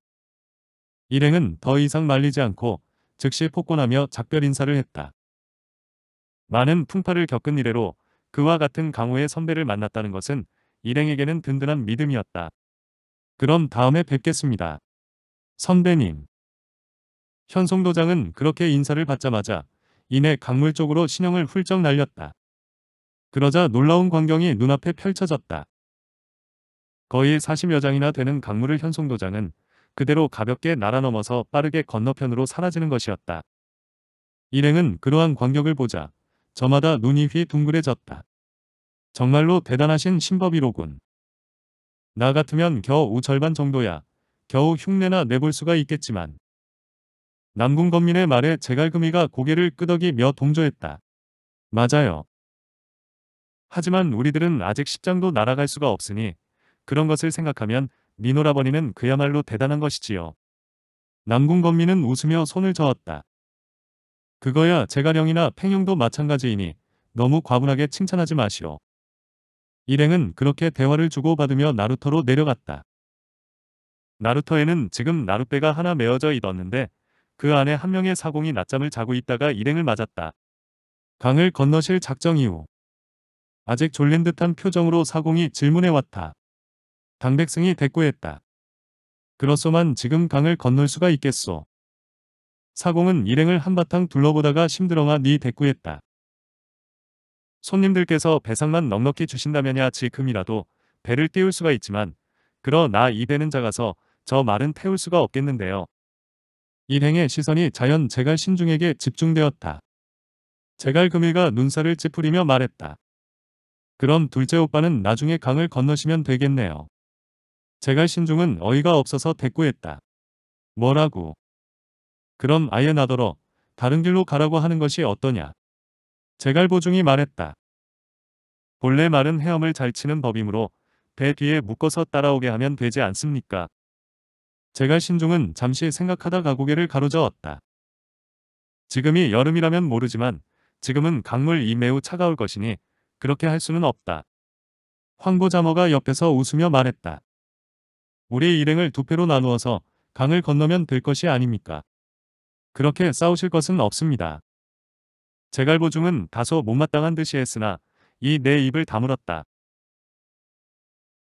일행은 더 이상 말리지 않고 즉시 폭권하며 작별 인사를 했다. 많은 풍파를 겪은 이래로 그와 같은 강호의 선배를 만났다는 것은 일행에게는 든든한 믿음이었다. 그럼 다음에 뵙겠습니다. 선배님. 현송 도장은 그렇게 인사를 받자마자 이내 강물 쪽으로 신형을 훌쩍 날렸다. 그러자 놀라운 광경이 눈앞에 펼쳐졌다. 거의 40여 장이나 되는 강물을 현송 도장은 그대로 가볍게 날아넘어서 빠르게 건너편으로 사라지는 것이었다. 일행은 그러한 광경을 보자 저마다 눈이 휘둥그레졌다. 정말로 대단하신 신법이로군. 나 같으면 겨우 절반 정도야. 겨우 흉내나 내볼 수가 있겠지만. 남궁건민의 말에 제갈금이가 고개를 끄덕이며 동조했다. 맞아요. 하지만 우리들은 아직 십장도 날아갈 수가 없으니 그런 것을 생각하면 미노라버니는 그야말로 대단한 것이지요. 남궁건민은 웃으며 손을 저었다. 그거야 제가령이나 팽용도 마찬가지이니 너무 과분하게 칭찬하지 마시오. 일행은 그렇게 대화를 주고받으며 나루터로 내려갔다. 나루터에는 지금 나룻배가 하나 메어져 있었는데 그 안에 한 명의 사공이 낮잠을 자고 있다가 일행을 맞았다. 강을 건너실 작정 이후 아직 졸린 듯한 표정으로 사공이 질문해 왔다. 당백승이 대꾸했다. 그렇소만 지금 강을 건널 수가 있겠소. 사공은 일행을 한바탕 둘러보다가 심들어가니 네 대꾸했다. 손님들께서 배상만 넉넉히 주신다면야 지금이라도 배를 띄울 수가 있지만 그러나 이 배는 작아서 저 말은 태울 수가 없겠는데요. 일행의 시선이 자연 제갈 신중에게 집중되었다. 제갈 금일가 눈살을 찌푸리며 말했다. 그럼 둘째 오빠는 나중에 강을 건너시면 되겠네요. 제갈 신중은 어이가 없어서 대꾸했다. 뭐라고? 그럼 아예 나더러 다른 길로 가라고 하는 것이 어떠냐? 제갈보중이 말했다. 본래 말은 헤엄을 잘 치는 법이므로 배 뒤에 묶어서 따라오게 하면 되지 않습니까? 제갈 신종은 잠시 생각하다가 고개를 가로저었다. 지금이 여름이라면 모르지만 지금은 강물이 매우 차가울 것이니 그렇게 할 수는 없다. 황보자머가 옆에서 웃으며 말했다. 우리 일행을 두 패로 나누어서 강을 건너면 될 것이 아닙니까? 그렇게 싸우실 것은 없습니다. 제갈보중은 다소 못마땅한 듯이 했으나 이 내 입을 다물었다.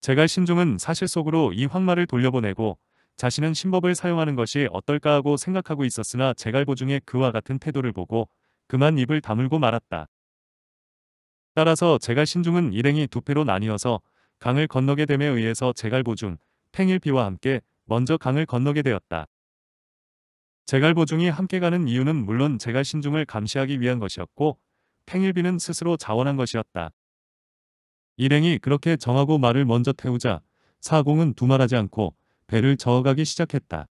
제갈신중은 사실 속으로 이 황마를 돌려보내고 자신은 신법을 사용하는 것이 어떨까 하고 생각하고 있었으나 제갈보중의 그와 같은 태도를 보고 그만 입을 다물고 말았다. 따라서 제갈신중은 일행이 두 패로 나뉘어서 강을 건너게 됨에 의해서 제갈보중, 팽일비와 함께 먼저 강을 건너게 되었다. 제갈보중이 함께 가는 이유는 물론 제갈 신중을 감시하기 위한 것이었고 팽일비는 스스로 자원한 것이었다. 일행이 그렇게 정하고 말을 먼저 태우자 사공은 두말하지 않고 배를 저어가기 시작했다.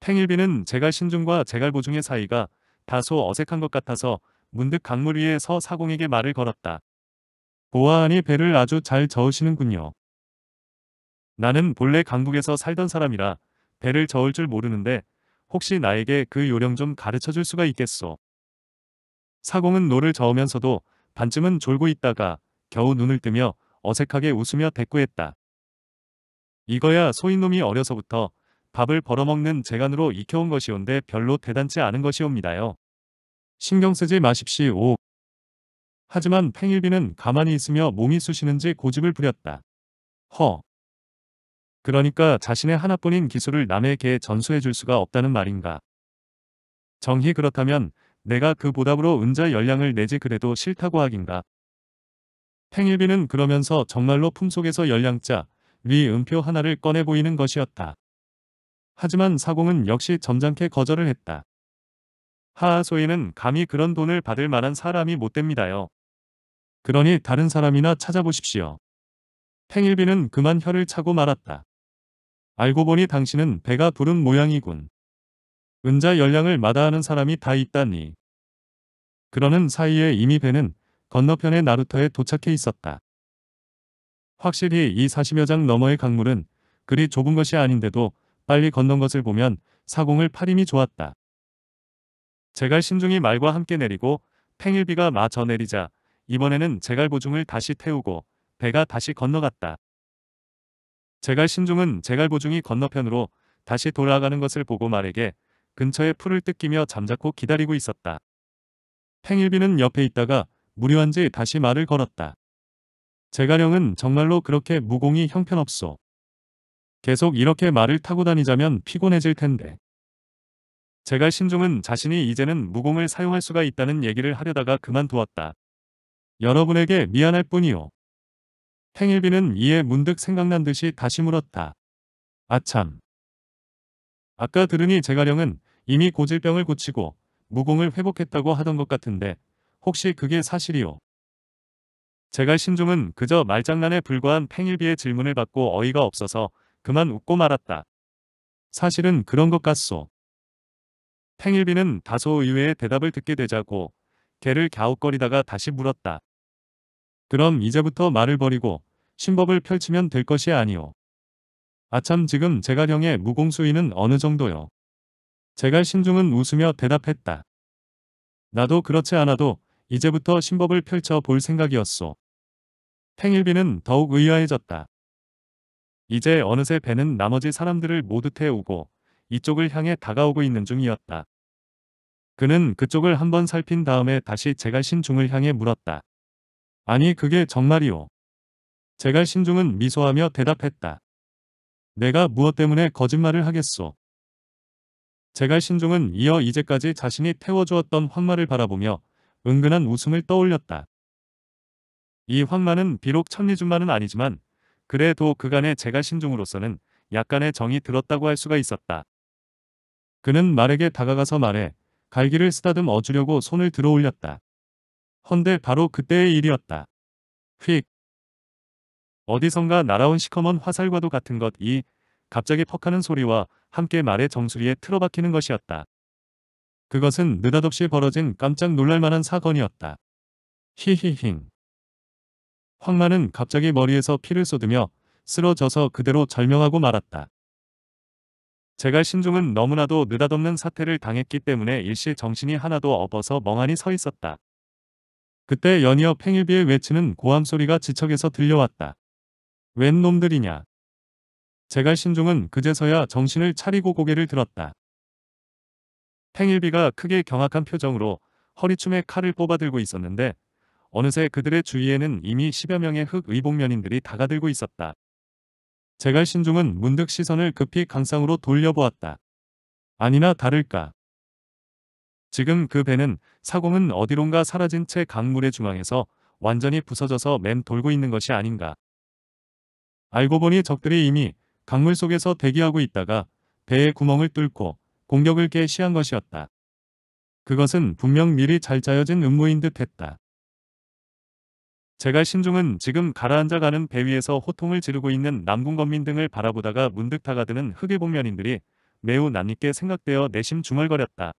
팽일비는 제갈 신중과 제갈 보중의 사이가 다소 어색한 것 같아서 문득 강물 위에 서 사공에게 말을 걸었다. 보아하니 배를 아주 잘 저으시는군요. 나는 본래 강북에서 살던 사람이라 배를 저을 줄 모르는데 혹시 나에게 그 요령 좀 가르쳐 줄 수가 있겠소. 사공은 노를 저으면서도 반쯤은 졸고 있다가 겨우 눈을 뜨며 어색하게 웃으며 대꾸했다. 이거야 소인놈이 어려서부터 밥을 벌어먹는 재간으로 익혀온 것이온데 별로 대단치 않은 것이옵니다요. 신경 쓰지 마십시오. 하지만 팽일비는 가만히 있으며 몸이 쑤시는지 고집을 부렸다. 허. 그러니까 자신의 하나뿐인 기술을 남에게 전수해 줄 수가 없다는 말인가. 정희 그렇다면 내가 그 보답으로 은자 열량을 내지 그래도 싫다고 하긴가. 팽일비는 그러면서 정말로 품속에서 열량자, 위 음표 하나를 꺼내 보이는 것이었다. 하지만 사공은 역시 점잖게 거절을 했다. 하하소인은 감히 그런 돈을 받을 만한 사람이 못 됩니다요. 그러니 다른 사람이나 찾아보십시오. 팽일비는 그만 혀를 차고 말았다. 알고 보니 당신은 배가 부른 모양이군. 은자 연량을 마다하는 사람이 다 있다니. 그러는 사이에 이미 배는 건너편의 나루터에 도착해 있었다. 확실히 이 40여 장 너머의 강물은 그리 좁은 것이 아닌데도 빨리 건넌 것을 보면 사공을 팔임이 좋았다. 제갈 신중히 말과 함께 내리고 팽일비가 마저 내리자 이번에는 제갈 보중을 다시 태우고 배가 다시 건너갔다. 제갈 신중은 제갈 보중이 건너편으로 다시 돌아가는 것을 보고 말에게 근처에 풀을 뜯기며 잠자코 기다리고 있었다. 팽일비는 옆에 있다가 무료한지 다시 말을 걸었다. 제갈형은 정말로 그렇게 무공이 형편없소. 계속 이렇게 말을 타고 다니자면 피곤해질 텐데. 제갈 신중은 자신이 이제는 무공을 사용할 수가 있다는 얘기를 하려다가 그만두었다. 여러분에게 미안할 뿐이요. 행일비는 이에 문득 생각난 듯이 다시 물었다. 아참. 아까 들으니 제가령은 이미 고질병을 고치고 무공을 회복했다고 하던 것 같은데 혹시 그게 사실이오? 제가 신종은 그저 말장난에 불과한 팽일비의 질문을 받고 어이가 없어서 그만 웃고 말았다. 사실은 그런 것 같소. 팽일비는 다소 의외의 대답을 듣게 되자고 개를 갸웃거리다가 다시 물었다. 그럼 이제부터 말을 버리고 신법을 펼치면 될 것이 아니오. 아참 지금 제갈형의 무공수위는 어느 정도요. 제갈 신중은 웃으며 대답했다. 나도 그렇지 않아도 이제부터 신법을 펼쳐 볼 생각이었소. 팽일비는 더욱 의아해졌다. 이제 어느새 배는 나머지 사람들을 모두 태우고 이쪽을 향해 다가오고 있는 중이었다. 그는 그쪽을 한번 살핀 다음에 다시 제갈신 중을 향해 물었다. 아니 그게 정말이오. 제갈 신중은 미소하며 대답했다. 내가 무엇 때문에 거짓말을 하겠소. 제갈 신중은 이어 이제까지 자신이 태워주었던 황마를 바라보며 은근한 웃음을 떠올렸다. 이 황마는 비록 천리준마는 아니지만 그래도 그간의 제갈 신중으로서는 약간의 정이 들었다고 할 수가 있었다. 그는 말에게 다가가서 말해 갈기를 쓰다듬어 주려고 손을 들어 올렸다. 헌데 바로 그때의 일이었다. 휙. 어디선가 날아온 시커먼 화살과도 같은 것이 갑자기 퍽하는 소리와 함께 말의 정수리에 틀어박히는 것이었다. 그것은 느닷없이 벌어진 깜짝 놀랄만한 사건이었다. 히히힝. 황마는 갑자기 머리에서 피를 쏟으며 쓰러져서 그대로 절명하고 말았다. 제가 신중은 너무나도 느닷없는 사태를 당했기 때문에 일시 정신이 하나도 없어서 멍하니 서 있었다. 그때 연이어 팽일비의 외치는 고함소리가 지척에서 들려왔다. 웬 놈들이냐. 제갈 신종은 그제서야 정신을 차리고 고개를 들었다. 팽일비가 크게 경악한 표정으로 허리춤에 칼을 뽑아들고 있었는데 어느새 그들의 주위에는 이미 10여 명의 흑 의복면인들이 다가들고 있었다. 제갈 신종은 문득 시선을 급히 강상으로 돌려보았다. 아니나 다를까. 지금 그 배는 사공은 어디론가 사라진 채 강물의 중앙에서 완전히 부서져서 맴 돌고 있는 것이 아닌가. 알고 보니 적들이 이미 강물 속에서 대기하고 있다가 배의 구멍을 뚫고 공격을 개시한 것이었다. 그것은 분명 미리 잘 짜여진 음모인 듯 했다. 제가 신중은 지금 가라앉아가는 배 위에서 호통을 지르고 있는 남궁 건민 등을 바라보다가 문득 다가드는 흑의 복면인들이 매우 낯익게 생각되어 내심 중얼거렸다.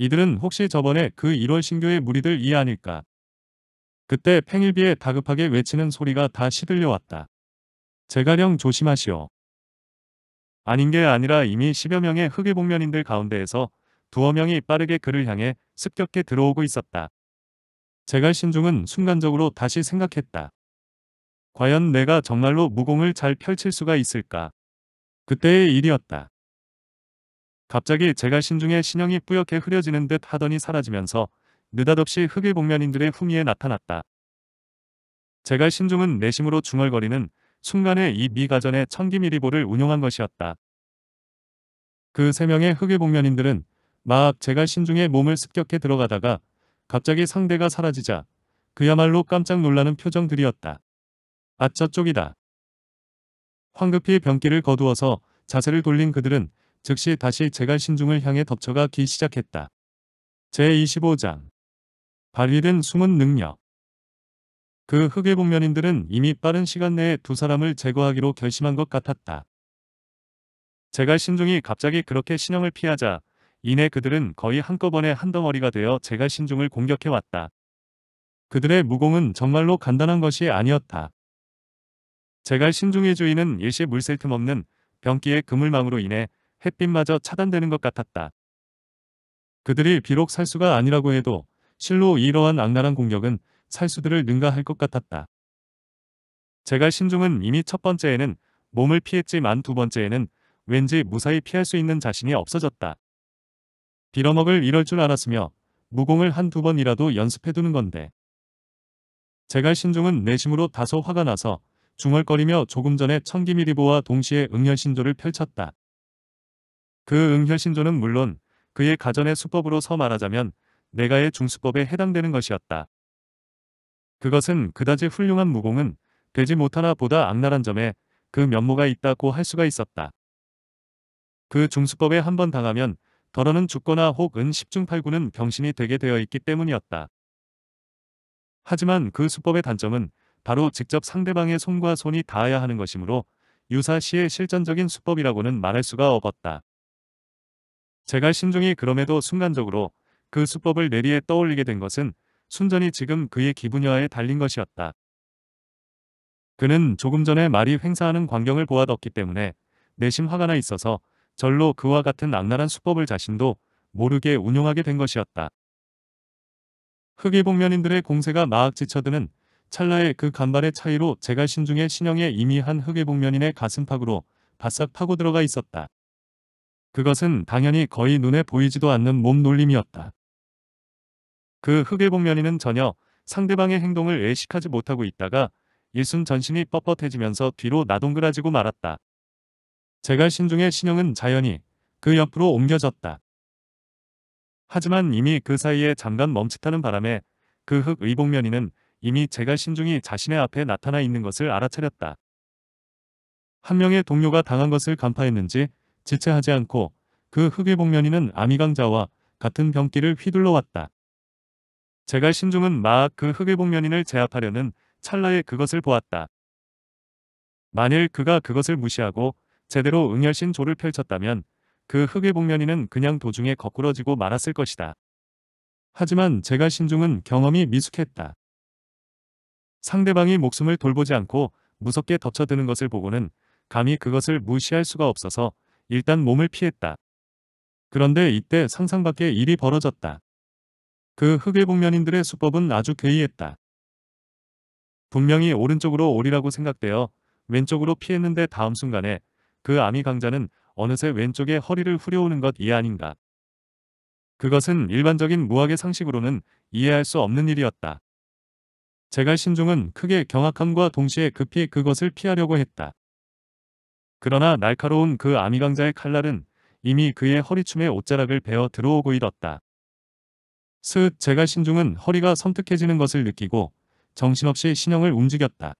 이들은 혹시 저번에 그 1월 신교의 무리들 이 아닐까. 그때 팽일비에 다급하게 외치는 소리가 다 시들려왔다. 제가령 조심하시오. 아닌 게 아니라 이미 10여 명의 흑의복면인들 가운데에서 두어 명이 빠르게 그를 향해 습격해 들어오고 있었다. 제갈 신중은 순간적으로 다시 생각했다. 과연 내가 정말로 무공을 잘 펼칠 수가 있을까? 그때의 일이었다. 갑자기 제가 신중에 신형이 뿌옇게 흐려지는 듯 하더니 사라지면서 느닷없이 흑의 복면인들의 후미에 나타났다. 제가 신중은 내심으로 중얼거리는 순간에 이 미가전의 천기미리보를 운용한 것이었다. 그 세 명의 흑의 복면인들은 막 제가 신중의 몸을 습격해 들어가다가 갑자기 상대가 사라지자 그야말로 깜짝 놀라는 표정들이었다. 아 저쪽이다. 황급히 변기를 거두어서 자세를 돌린 그들은 즉시 다시 제갈 신중을 향해 덮쳐가기 시작했다. 제25장 발휘된 숨은 능력 그 흑의 복면인들은 이미 빠른 시간 내에 두 사람을 제거하기로 결심한 것 같았다. 제갈 신중이 갑자기 그렇게 신형을 피하자 이내 그들은 거의 한꺼번에 한 덩어리가 되어 제갈 신중을 공격해왔다. 그들의 무공은 정말로 간단한 것이 아니었다. 제갈 신중의 주인은 일시 물샐 틈 없는 병기의 그물망으로 인해 햇빛마저 차단되는 것 같았다. 그들이 비록 살수가 아니라고 해도 실로 이러한 악랄한 공격은 살수들을 능가할 것 같았다. 제갈 신중은 이미 첫 번째에는 몸을 피했지만 두 번째에는 왠지 무사히 피할 수 있는 자신이 없어졌다. 빌어먹을 이럴 줄 알았으며 무공을 한두 번이라도 연습해두는 건데. 제갈 신종은 내심으로 다소 화가 나서 중얼거리며 조금 전에 천기미리보와 동시에 응렬신조를 펼쳤다. 그 응혈신조는 물론 그의 가전의 수법으로서 말하자면 내가의 중수법에 해당되는 것이었다. 그것은 그다지 훌륭한 무공은 되지 못하나 보다 악랄한 점에 그 면모가 있다고 할 수가 있었다. 그 중수법에 한번 당하면 더러는 죽거나 혹은 십중팔구는 병신이 되게 되어 있기 때문이었다. 하지만 그 수법의 단점은 바로 직접 상대방의 손과 손이 닿아야 하는 것이므로 유사시의 실전적인 수법이라고는 말할 수가 없었다. 제갈신중이 그럼에도 순간적으로 그 수법을 내리에 떠올리게 된 것은 순전히 지금 그의 기분여하에 달린 것이었다. 그는 조금 전에 말이 횡사하는 광경을 보아뒀기 때문에 내심 화가 나 있어서 절로 그와 같은 악랄한 수법을 자신도 모르게 운용하게 된 것이었다. 흑의 복면인들의 공세가 마악 지쳐드는 찰나의 그 간발의 차이로 제갈신중의 신형에 이미 한 흑의 복면인의 가슴팍으로 바싹 파고들어가 있었다. 그것은 당연히 거의 눈에 보이지도 않는 몸놀림이었다. 그흑의복면이는 전혀 상대방의 행동을 예식하지 못하고 있다가 일순 전신이 뻣뻣해지면서 뒤로 나동그라지고 말았다. 제가 신중의 신형은 자연히 그 옆으로 옮겨졌다. 하지만 이미 그 사이에 잠깐 멈칫하는 바람에 그 흑의복면이는 이미 제가 신중이 자신의 앞에 나타나 있는 것을 알아차렸다. 한 명의 동료가 당한 것을 간파했는지 지체하지 않고 그 흑의복면이는 아미강자와 같은 병기를 휘둘러 왔다. 제갈 신중은 마 그 흑의복면인을 제압하려는 찰나에 그것을 보았다. 만일 그가 그것을 무시하고 제대로 응열신 조를 펼쳤다면 그 흑의복면인은 그냥 도중에 거꾸러지고 말았을 것이다. 하지만 제갈 신중은 경험이 미숙했다. 상대방이 목숨을 돌보지 않고 무섭게 덮쳐드는 것을 보고는 감히 그것을 무시할 수가 없어서 일단 몸을 피했다. 그런데 이때 상상밖의 일이 벌어졌다. 그 흑일 복면인들의 수법은 아주 괴이했다. 분명히 오른쪽으로 오리라고 생각되어 왼쪽으로 피했는데 다음 순간에 그 아미 강자는 어느새 왼쪽에 허리를 후려오는 것 이 아닌가. 그것은 일반적인 무학의 상식으로는 이해할 수 없는 일이었다. 제갈 신중은 크게 경악함과 동시에 급히 그것을 피하려고 했다. 그러나 날카로운 그 아미강자의 칼날은 이미 그의 허리춤에 옷자락을 베어 들어오고 있었다. 슥 제가 신중은 허리가 섬뜩해지는 것을 느끼고 정신없이 신형을 움직였다.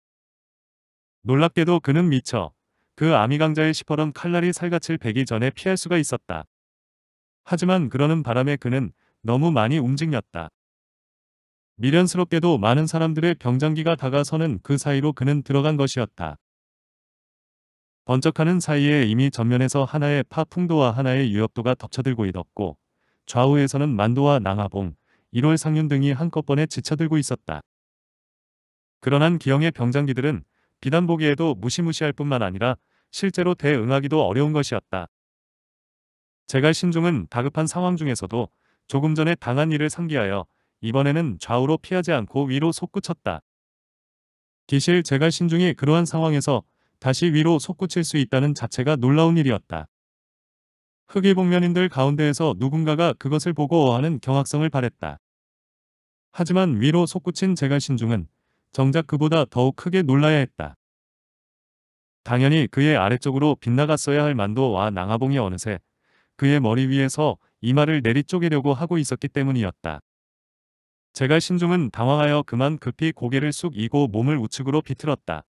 놀랍게도 그는 미쳐 그 아미강자의 시퍼런 칼날이 살갗을 베기 전에 피할 수가 있었다. 하지만 그러는 바람에 그는 너무 많이 움직였다. 미련스럽게도 많은 사람들의 병장기가 다가서는 그 사이로 그는 들어간 것이었다. 번쩍하는 사이에 이미 전면에서 하나의 파풍도와 하나의 유협도가 덮쳐들고 있었고 좌우에서는 만도와 낭하봉, 1월 상륜 등이 한꺼번에 지쳐들고 있었다. 그러한 기형의 병장기들은 비단 보기에도 무시무시할 뿐만 아니라 실제로 대응하기도 어려운 것이었다. 제갈 신중은 다급한 상황 중에서도 조금 전에 당한 일을 상기하여 이번에는 좌우로 피하지 않고 위로 솟구쳤다. 기실 제갈 신중이 그러한 상황에서 다시 위로 솟구칠 수 있다는 자체가 놀라운 일이었다. 흑의복면인들 가운데에서 누군가가 그것을 보고 어하는 경악성을 바랬다 하지만 위로 솟구친 제갈신중은 정작 그보다 더욱 크게 놀라야 했다. 당연히 그의 아래쪽으로 빗나갔어야 할 만도와 낭하봉이 어느새 그의 머리 위에서 이마를 내리쪼개려고 하고 있었기 때문이었다. 제갈신중은 당황하여 그만 급히 고개를 쑥 이고 몸을 우측으로 비틀었다.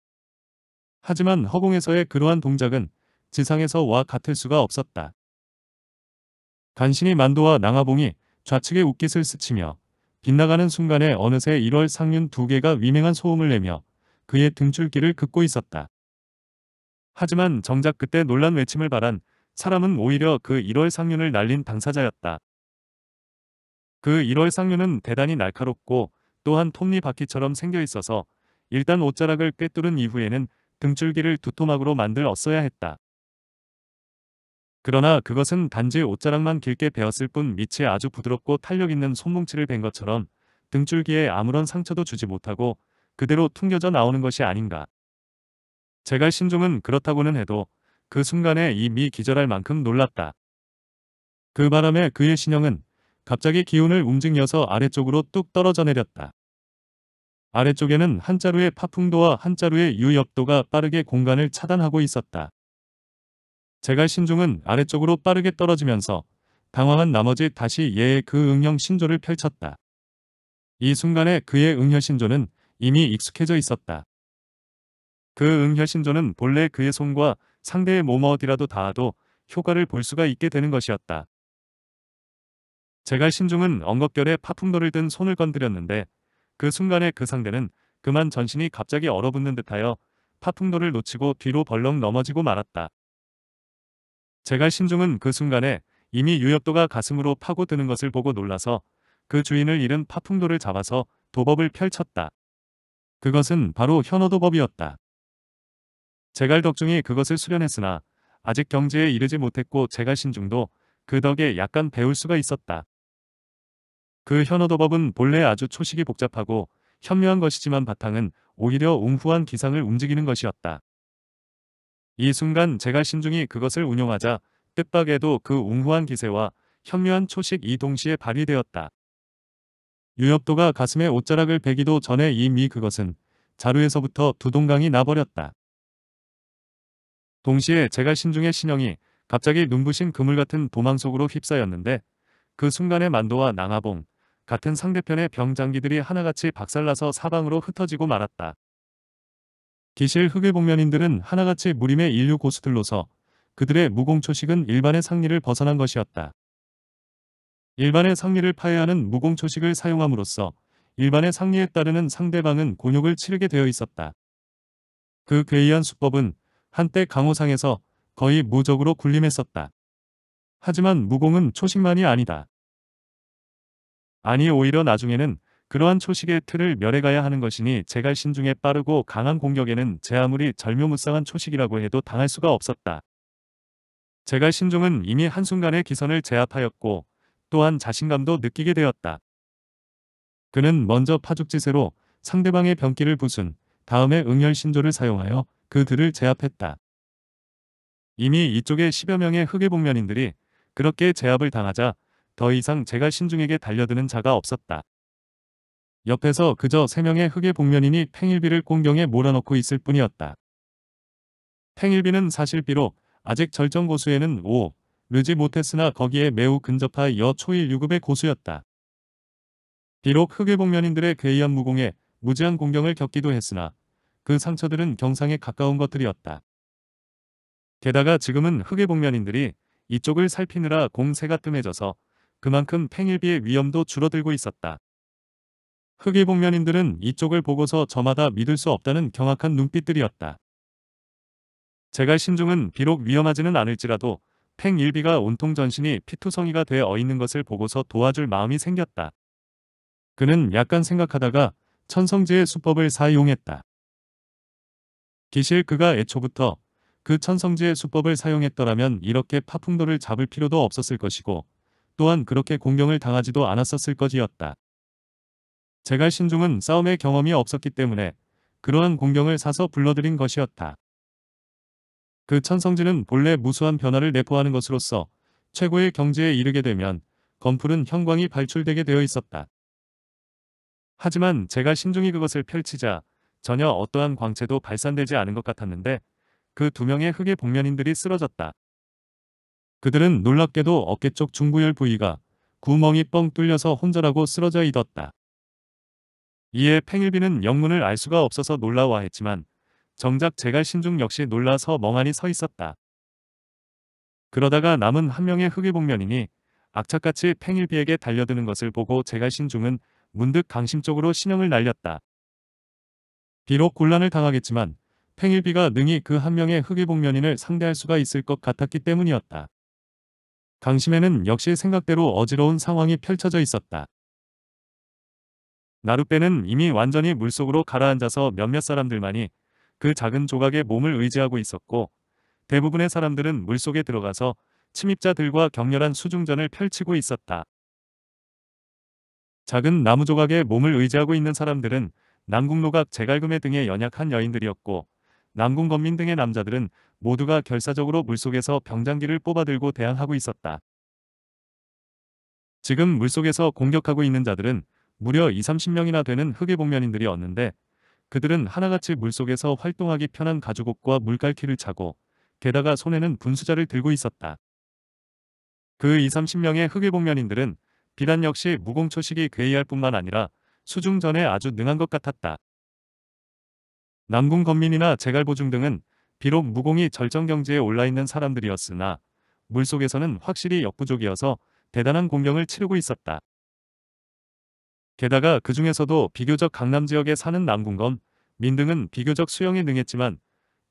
하지만 허공에서의 그러한 동작은 지상에서와 같을 수가 없었다. 간신히 만도와 낭하봉이 좌측의 웃깃을 스치며 빗나가는 순간에 어느새 1월 상륜 두 개가 위맹한 소음을 내며 그의 등출길을 긋고 있었다. 하지만 정작 그때 놀란 외침을 바란 사람은 오히려 그 1월 상륜을 날린 당사자였다. 그 1월 상륜은 대단히 날카롭고 또한 톱니 바퀴처럼 생겨 있어서 일단 옷자락을 꿰뚫은 이후에는 등줄기를 두토막으로 만들었어야 했다. 그러나 그것은 단지 옷자락만 길게 베었을 뿐 밑이 아주 부드럽고 탄력있는 손뭉치를 벤 것처럼 등줄기에 아무런 상처도 주지 못하고 그대로 퉁겨져 나오는 것이 아닌가. 제갈 신종은 그렇다고는 해도 그 순간에 이 미 기절할 만큼 놀랐다. 그 바람에 그의 신형은 갑자기 기운을 움직여서 아래쪽으로 뚝 떨어져 내렸다. 아래쪽에는 한자루의 파풍도와 한자루의 유엽도가 빠르게 공간을 차단하고 있었다. 제갈 신중은 아래쪽으로 빠르게 떨어지면서 당황한 나머지 다시 예의 그 응형 신조를 펼쳤다. 이 순간에 그의 응혈 신조는 이미 익숙해져 있었다. 그응혈 신조는 본래 그의 손과 상대의 몸 어디라도 닿아도 효과를 볼 수가 있게 되는 것이었다. 제갈 신중은 엉겁결에 파풍도를 든 손을 건드렸는데 그 순간에 그 상대는 그만 전신이 갑자기 얼어붙는 듯하여 파풍도를 놓치고 뒤로 벌렁 넘어지고 말았다. 제갈 신중은 그 순간에 이미 유협도가 가슴으로 파고드는 것을 보고 놀라서 그 주인을 잃은 파풍도를 잡아서 도법을 펼쳤다. 그것은 바로 현어도법이었다. 제갈 덕중이 그것을 수련했으나 아직 경지에 이르지 못했고 제갈 신중도 그 덕에 약간 배울 수가 있었다. 그 현어도법은 본래 아주 초식이 복잡하고 현묘한 것이지만 바탕은 오히려 웅후한 기상을 움직이는 것이었다. 이 순간 제가 신중히 그것을 운용하자 뜻밖에도 그 웅후한 기세와 현묘한 초식이 동시에 발휘되었다. 유엽도가 가슴에 옷자락을 베기도 전에 이미 그것은 자루에서부터 두 동강이 나버렸다. 동시에 제가 신중의 신형이 갑자기 눈부신 그물 같은 도망 속으로 휩싸였는데 그 순간에 만도와 낭하봉, 같은 상대편의 병장기들이 하나같이 박살나서 사방으로 흩어지고 말았다. 기실 흑의 복면인들은 하나같이 무림의 인류 고수들로서 그들의 무공초식은 일반의 상리를 벗어난 것이었다. 일반의 상리를 파해하는 무공초식을 사용함으로써 일반의 상리에 따르는 상대방은 곤욕을 치르게 되어 있었다. 그 괴이한 수법은 한때 강호상에서 거의 무적으로 군림했었다. 하지만 무공은 초식만이 아니다. 아니 오히려 나중에는 그러한 초식의 틀을 멸해가야 하는 것이니 제갈 신중에 빠르고 강한 공격에는 제 아무리 절묘무쌍한 초식이라고 해도 당할 수가 없었다. 제갈 신중은 이미 한순간에 기선을 제압하였고 또한 자신감도 느끼게 되었다. 그는 먼저 파죽지세로 상대방의 병기를 부순 다음에 응열신조를 사용하여 그들을 제압했다. 이미 이쪽에 10여 명의 흑의 복면인들이 그렇게 제압을 당하자 더 이상 제가 신중에게 달려드는 자가 없었다. 옆에서 그저 세 명의 흑의 복면인이 팽일비를 공경에 몰아넣고 있을 뿐이었다. 팽일비는 사실 비록 아직 절정 고수에는 오, 르지 못했으나 거기에 매우 근접하 여 초일 유급의 고수였다. 비록 흑의 복면인들의 괴이한 무공에 무지한 공경을 겪기도 했으나 그 상처들은 경상에 가까운 것들이었다. 게다가 지금은 흑의 복면인들이 이쪽을 살피느라 공세가 뜸해져서 그만큼 팽일비의 위험도 줄어들고 있었다. 흑의 복면인들은 이쪽을 보고서 저마다 믿을 수 없다는 경악한 눈빛들이었다. 제갈 신중은 비록 위험하지는 않을지라도 팽일비가 온통 전신이 피투성이가 되어 있는 것을 보고서 도와줄 마음이 생겼다. 그는 약간 생각하다가 천성지의 수법을 사용했다. 기실 그가 애초부터 그 천성지의 수법을 사용했더라면 이렇게 파풍도를 잡을 필요도 없었을 것이고 또한 그렇게 공경을 당하지도 않았었을 것이었다. 제갈 신중은 싸움의 경험이 없었기 때문에 그러한 공경을 사서 불러들인 것이었다. 그 천성지는 본래 무수한 변화를 내포하는 것으로서 최고의 경지에 이르게 되면 건풀은 형광이 발출되게 되어 있었다. 하지만 제가 신중이 그것을 펼치자 전혀 어떠한 광채도 발산되지 않은 것 같았는데 그 두 명의 흑의 복면인들이 쓰러졌다. 그들은 놀랍게도 어깨 쪽 중부열 부위가 구멍이 뻥 뚫려서 혼절하고 쓰러져 있었다. 이에 팽일비는 영문을 알 수가 없어서 놀라워했지만 정작 제갈신중 역시 놀라서 멍하니 서 있었다. 그러다가 남은 한 명의 흑의복면이니 악착같이 팽일비에게 달려드는 것을 보고 제갈신중은 문득 강심적으로 신형을 날렸다. 비록 곤란을 당하겠지만 팽일비가 능히 그 한 명의 흑의복면인을 상대할 수가 있을 것 같았기 때문이었다. 강심에는 역시 생각대로 어지러운 상황이 펼쳐져 있었다. 나룻배는 이미 완전히 물속으로 가라앉아서 몇몇 사람들만이 그 작은 조각의 몸을 의지하고 있었고 대부분의 사람들은 물속에 들어가서 침입자들과 격렬한 수중전을 펼치고 있었다. 작은 나무 조각의 몸을 의지하고 있는 사람들은 남궁노각 제갈금의 등의 연약한 여인들이었고 남궁건민 등의 남자들은 모두가 결사적으로 물속에서 병장기를 뽑아들고 대항하고 있었다. 지금 물속에서 공격하고 있는 자들은 무려 2, 30명이나 되는 흑의복면인들이었는데 그들은 하나같이 물속에서 활동하기 편한 가죽옷과 물갈퀴를 차고 게다가 손에는 분수자를 들고 있었다. 그 2, 30명의 흑의복면인들은 비단 역시 무공초식이 괴이할 뿐만 아니라 수중 전에 아주 능한 것 같았다. 남궁 건민이나 제갈보중 등은 비록 무공이 절정 경지에 올라있는 사람들이었으나 물속에서는 확실히 역부족이어서 대단한 공경을 치르고 있었다. 게다가 그 중에서도 비교적 강남 지역에 사는 남궁건, 민등은 비교적 수영에 능했지만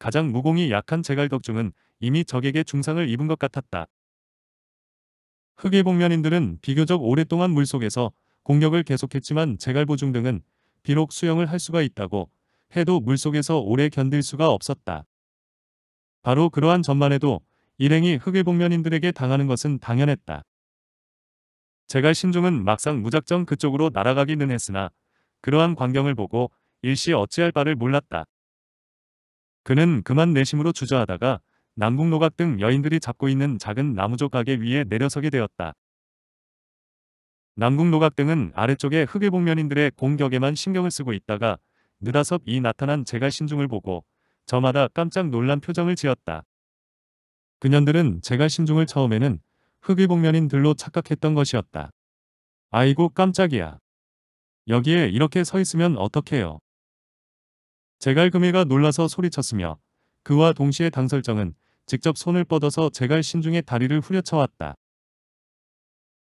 가장 무공이 약한 제갈덕중은 이미 적에게 중상을 입은 것 같았다. 흑예복면인들은 비교적 오랫동안 물속에서 공격을 계속했지만 제갈보중 등은 비록 수영을 할 수가 있다고 해도 물속에서 오래 견딜 수가 없었다. 바로 그러한 점만 해도 일행이 흑일복면인들에게 당하는 것은 당연했다. 제갈 신중은 막상 무작정 그쪽으로 날아가기는 했으나 그러한 광경을 보고 일시 어찌할 바를 몰랐다. 그는 그만 내심으로 주저하다가 남궁노각등 여인들이 잡고 있는 작은 나무조 각의 위에 내려서게 되었다. 남궁노각 등은 아래쪽에 흑일복면인들의 공격에만 신경을 쓰고 있다가 느닷없이 나타난 제갈 신중을 보고 저마다 깜짝 놀란 표정을 지었다. 그년들은 제가 신중을 처음에는 흑위복면인들로 착각했던 것이었다. 아이고 깜짝이야. 여기에 이렇게 서 있으면 어떡해요. 제갈금이가 놀라서 소리쳤으며 그와 동시에 당설정은 직접 손을 뻗어서 제갈 신중의 다리를 후려쳐왔다.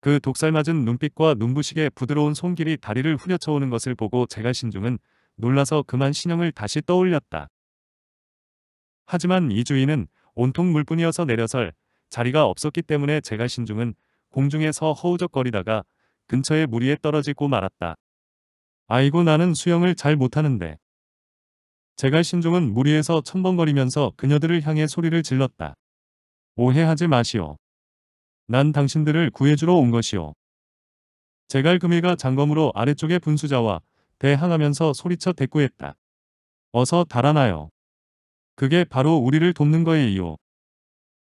그 독살맞은 눈빛과 눈부시게 부드러운 손길이 다리를 후려쳐오는 것을 보고 제갈 신중은 놀라서 그만 신형을 다시 떠올렸다. 하지만 이 주인은 온통 물뿐이어서 내려설 자리가 없었기 때문에 제가 신중은 공중에서 허우적거리다가 근처에 무리에 떨어지고 말았다. 아이고 나는 수영을 잘 못하는데. 제가 신중은 무리에서 천번거리면서 그녀들을 향해 소리를 질렀다. 오해하지 마시오. 난 당신들을 구해주러 온 것이오. 제갈금이가 장검으로 아래쪽의 분수자와 대항하면서 소리쳐 대꾸했다. 어서 달아나요. 그게 바로 우리를 돕는 거예요.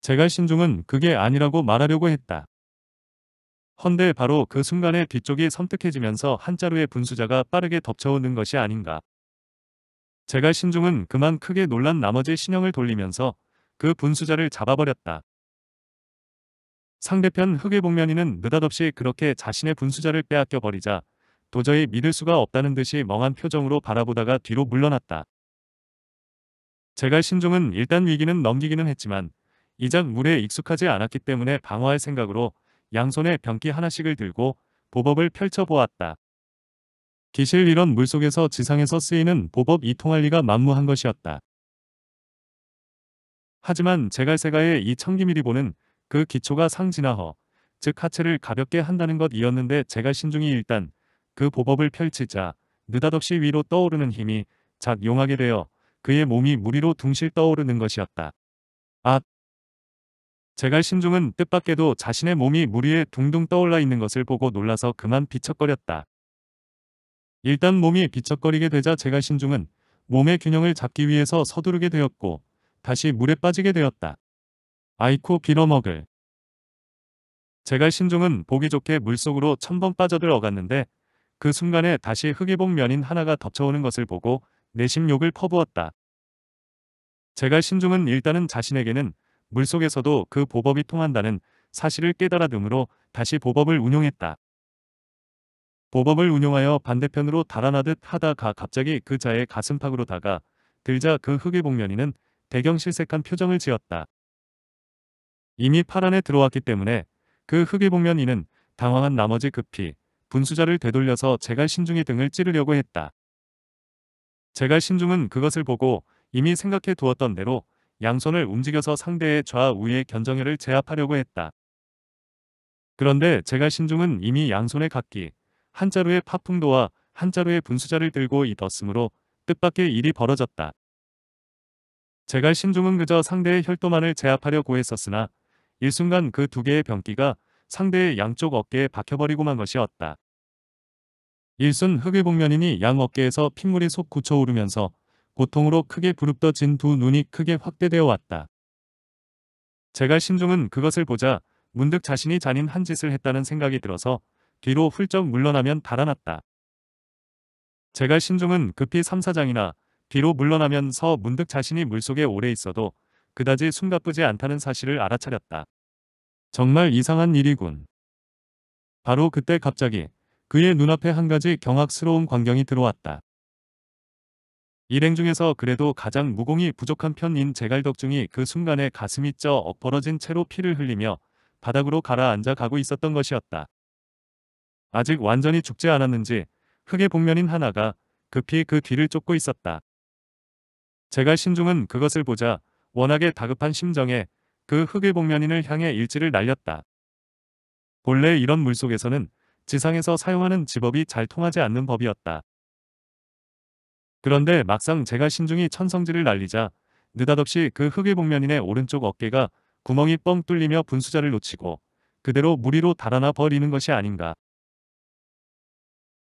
제가 신중은 그게 아니라고 말하려고 했다. 헌데 바로 그 순간에 뒤쪽이 섬뜩해지면서 한자루의 분수자가 빠르게 덮쳐오는 것이 아닌가. 제가 신중은 그만 크게 놀란 나머지 신형을 돌리면서 그 분수자를 잡아버렸다. 상대편 흑의복면이는 느닷없이 그렇게 자신의 분수자를 빼앗겨 버리자 도저히 믿을 수가 없다는 듯이 멍한 표정으로 바라보다가 뒤로 물러났다. 제갈 신종은 일단 위기는 넘기기는 했지만 이작 물에 익숙하지 않았기 때문에 방어할 생각으로 양손에 변기 하나씩을 들고 보법을 펼쳐보았다. 기실 이런 물속에서 지상에서 쓰이는 보법 이 통할 리가 만무한 것이었다. 하지만 제갈세가의 이 청기미리보는 그 기초가 상진하허 즉 하체를 가볍게 한다는 것이었는데 제갈 신종이 일단 그 보법을 펼치자 느닷없이 위로 떠오르는 힘이 작 용하게 되어 그의 몸이 무리로 둥실 떠오르는 것이었다. 아! 제갈 신중은 뜻밖에도 자신의 몸이 무리에 둥둥 떠올라 있는 것을 보고 놀라서 그만 비척거렸다. 일단 몸이 비척거리게 되자 제갈 신중은 몸의 균형을 잡기 위해서 서두르게 되었고 다시 물에 빠지게 되었다. 아이코 빌어먹을. 제갈 신중은 보기 좋게 물속으로 천 번 빠져들어갔는데 그 순간에 다시 흙이봉 면인 하나가 덮쳐오는 것을 보고 내심 욕을 퍼부었다. 제갈 신중은 일단은 자신에게는 물속에서도 그 보법이 통한다는 사실을 깨달아 듬으로 다시 보법을 운용했다. 보법을 운용하여 반대편으로 달아나듯 하다가 갑자기 그 자의 가슴팍으로 다가 들자 그 흑의 복면이는 대경 실색한 표정을 지었다. 이미 팔 안에 들어왔기 때문에 그 흑의 복면이는 당황한 나머지 급히 분수자를 되돌려서 제갈 신중의 등을 찌르려고 했다. 제갈 신중은 그것을 보고 이미 생각해 두었던 대로 양손을 움직여서 상대의 좌우의 견정혈을 제압하려고 했다. 그런데 제가 신중은 이미 양손의 각기, 한자루의 파풍도와 한자루의 분수자를 들고 있었으므로 뜻밖의 일이 벌어졌다. 제가 신중은 그저 상대의 혈도만을 제압하려고 했었으나 일순간 그 두 개의 병기가 상대의 양쪽 어깨에 박혀버리고만 것이었다. 일순 흑의복면이니양 어깨에서 핏물이 솟구쳐 오르면서 고통으로 크게 부릅떠진 두 눈이 크게 확대되어 왔다. 제갈 신중은 그것을 보자 문득 자신이 잔인한 짓을 했다는 생각이 들어서 뒤로 훌쩍 물러나면 달아났다. 제갈 신중은 급히 3사장이나 뒤로 물러나면서 문득 자신이 물속에 오래 있어도 그다지 숨가쁘지 않다는 사실을 알아차렸다. 정말 이상한 일이군. 바로 그때 갑자기 그의 눈앞에 한 가지 경악스러운 광경이 들어왔다. 일행 중에서 그래도 가장 무공이 부족한 편인 제갈덕중이 그 순간에 가슴이 쪄엎벌어진 채로 피를 흘리며 바닥으로 가라앉아 가고 있었던 것이었다. 아직 완전히 죽지 않았는지 흙의 복면인 하나가 급히 그 뒤를 쫓고 있었다. 제갈 신중은 그것을 보자 워낙에 다급한 심정에 그 흙의 복면인을 향해 일지를 날렸다. 본래 이런 물속에서는 지상에서 사용하는 집업이 잘 통하지 않는 법이었다. 그런데 막상 제가 신중히 천성질을 날리자 느닷없이 그 흑의 복면인의 오른쪽 어깨가 구멍이 뻥 뚫리며 분수자를 놓치고 그대로 무리로 달아나 버리는 것이 아닌가.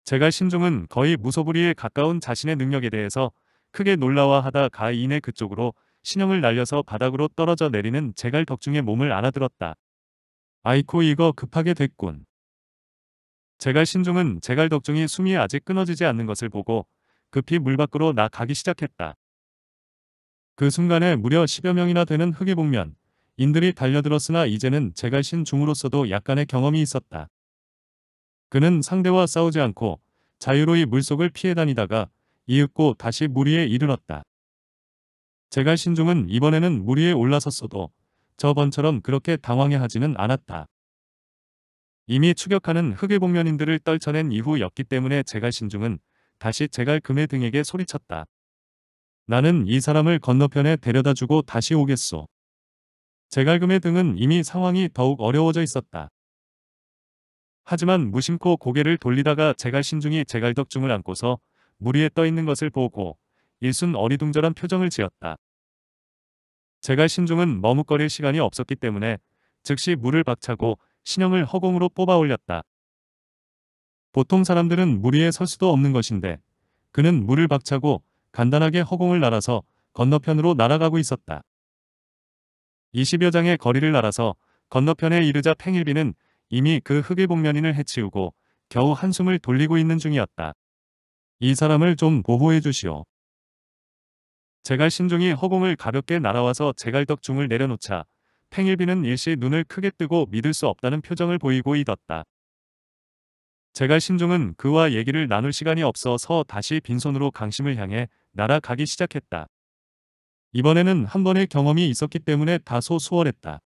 제가 신중은 거의 무소불위에 가까운 자신의 능력에 대해서 크게 놀라워하다 가인의 그쪽으로 신형을 날려서 바닥으로 떨어져 내리는 제갈 덕중의 몸을 안아들었다. 아이코 이거 급하게 됐군. 제갈 신중은 제갈 덕중이 숨이 아직 끊어지지 않는 것을 보고 급히 물 밖으로 나가기 시작했다. 그 순간에 무려 10여 명이나 되는 흑이복면 인들이 달려들었으나 이제는 제갈신 중으로서도 약간의 경험이 있었다. 그는 상대와 싸우지 않고 자유로이 물속을 피해 다니다가 이윽고 다시 물 위에 이르렀다. 제갈신중은 이번에는 물 위에 올라섰어도 저번처럼 그렇게 당황해하지는 않았다. 이미 추격하는 흑의 복면인들을 떨쳐낸 이후였기 때문에 제갈신중은 다시 제갈금의 등에게 소리쳤다. 나는 이 사람을 건너편에 데려다주고 다시 오겠소. 제갈금의 등은 이미 상황이 더욱 어려워져 있었다. 하지만 무심코 고개를 돌리다가 제갈신중이 제갈덕중을 안고서 무리에떠 있는 것을 보고 일순 어리둥절한 표정을 지었다. 제갈신중은 머뭇거릴 시간이 없었기 때문에 즉시 물을 박차고 신형을 허공으로 뽑아 올렸다. 보통 사람들은 물 위에 설 수도 없는 것인데 그는 물을 박차고 간단하게 허공을 날아서 건너편으로 날아가고 있었다. 20여 장의 거리를 날아서 건너편에 이르자 팽일비는 이미 그흙의 복면인을 해치우고 겨우 한숨을 돌리고 있는 중이었다. 이 사람을 좀 보호해 주시오. 제갈 신종이 허공을 가볍게 날아와서 제갈덕 중을 내려놓자 팽일비는 일시 눈을 크게 뜨고 믿을 수 없다는 표정을 보이고 있었다. 제갈 신종은 그와 얘기를 나눌 시간이 없어서 다시 빈손으로 강심을 향해 날아가기 시작했다. 이번에는 한 번의 경험이 있었기 때문에 다소 수월했다.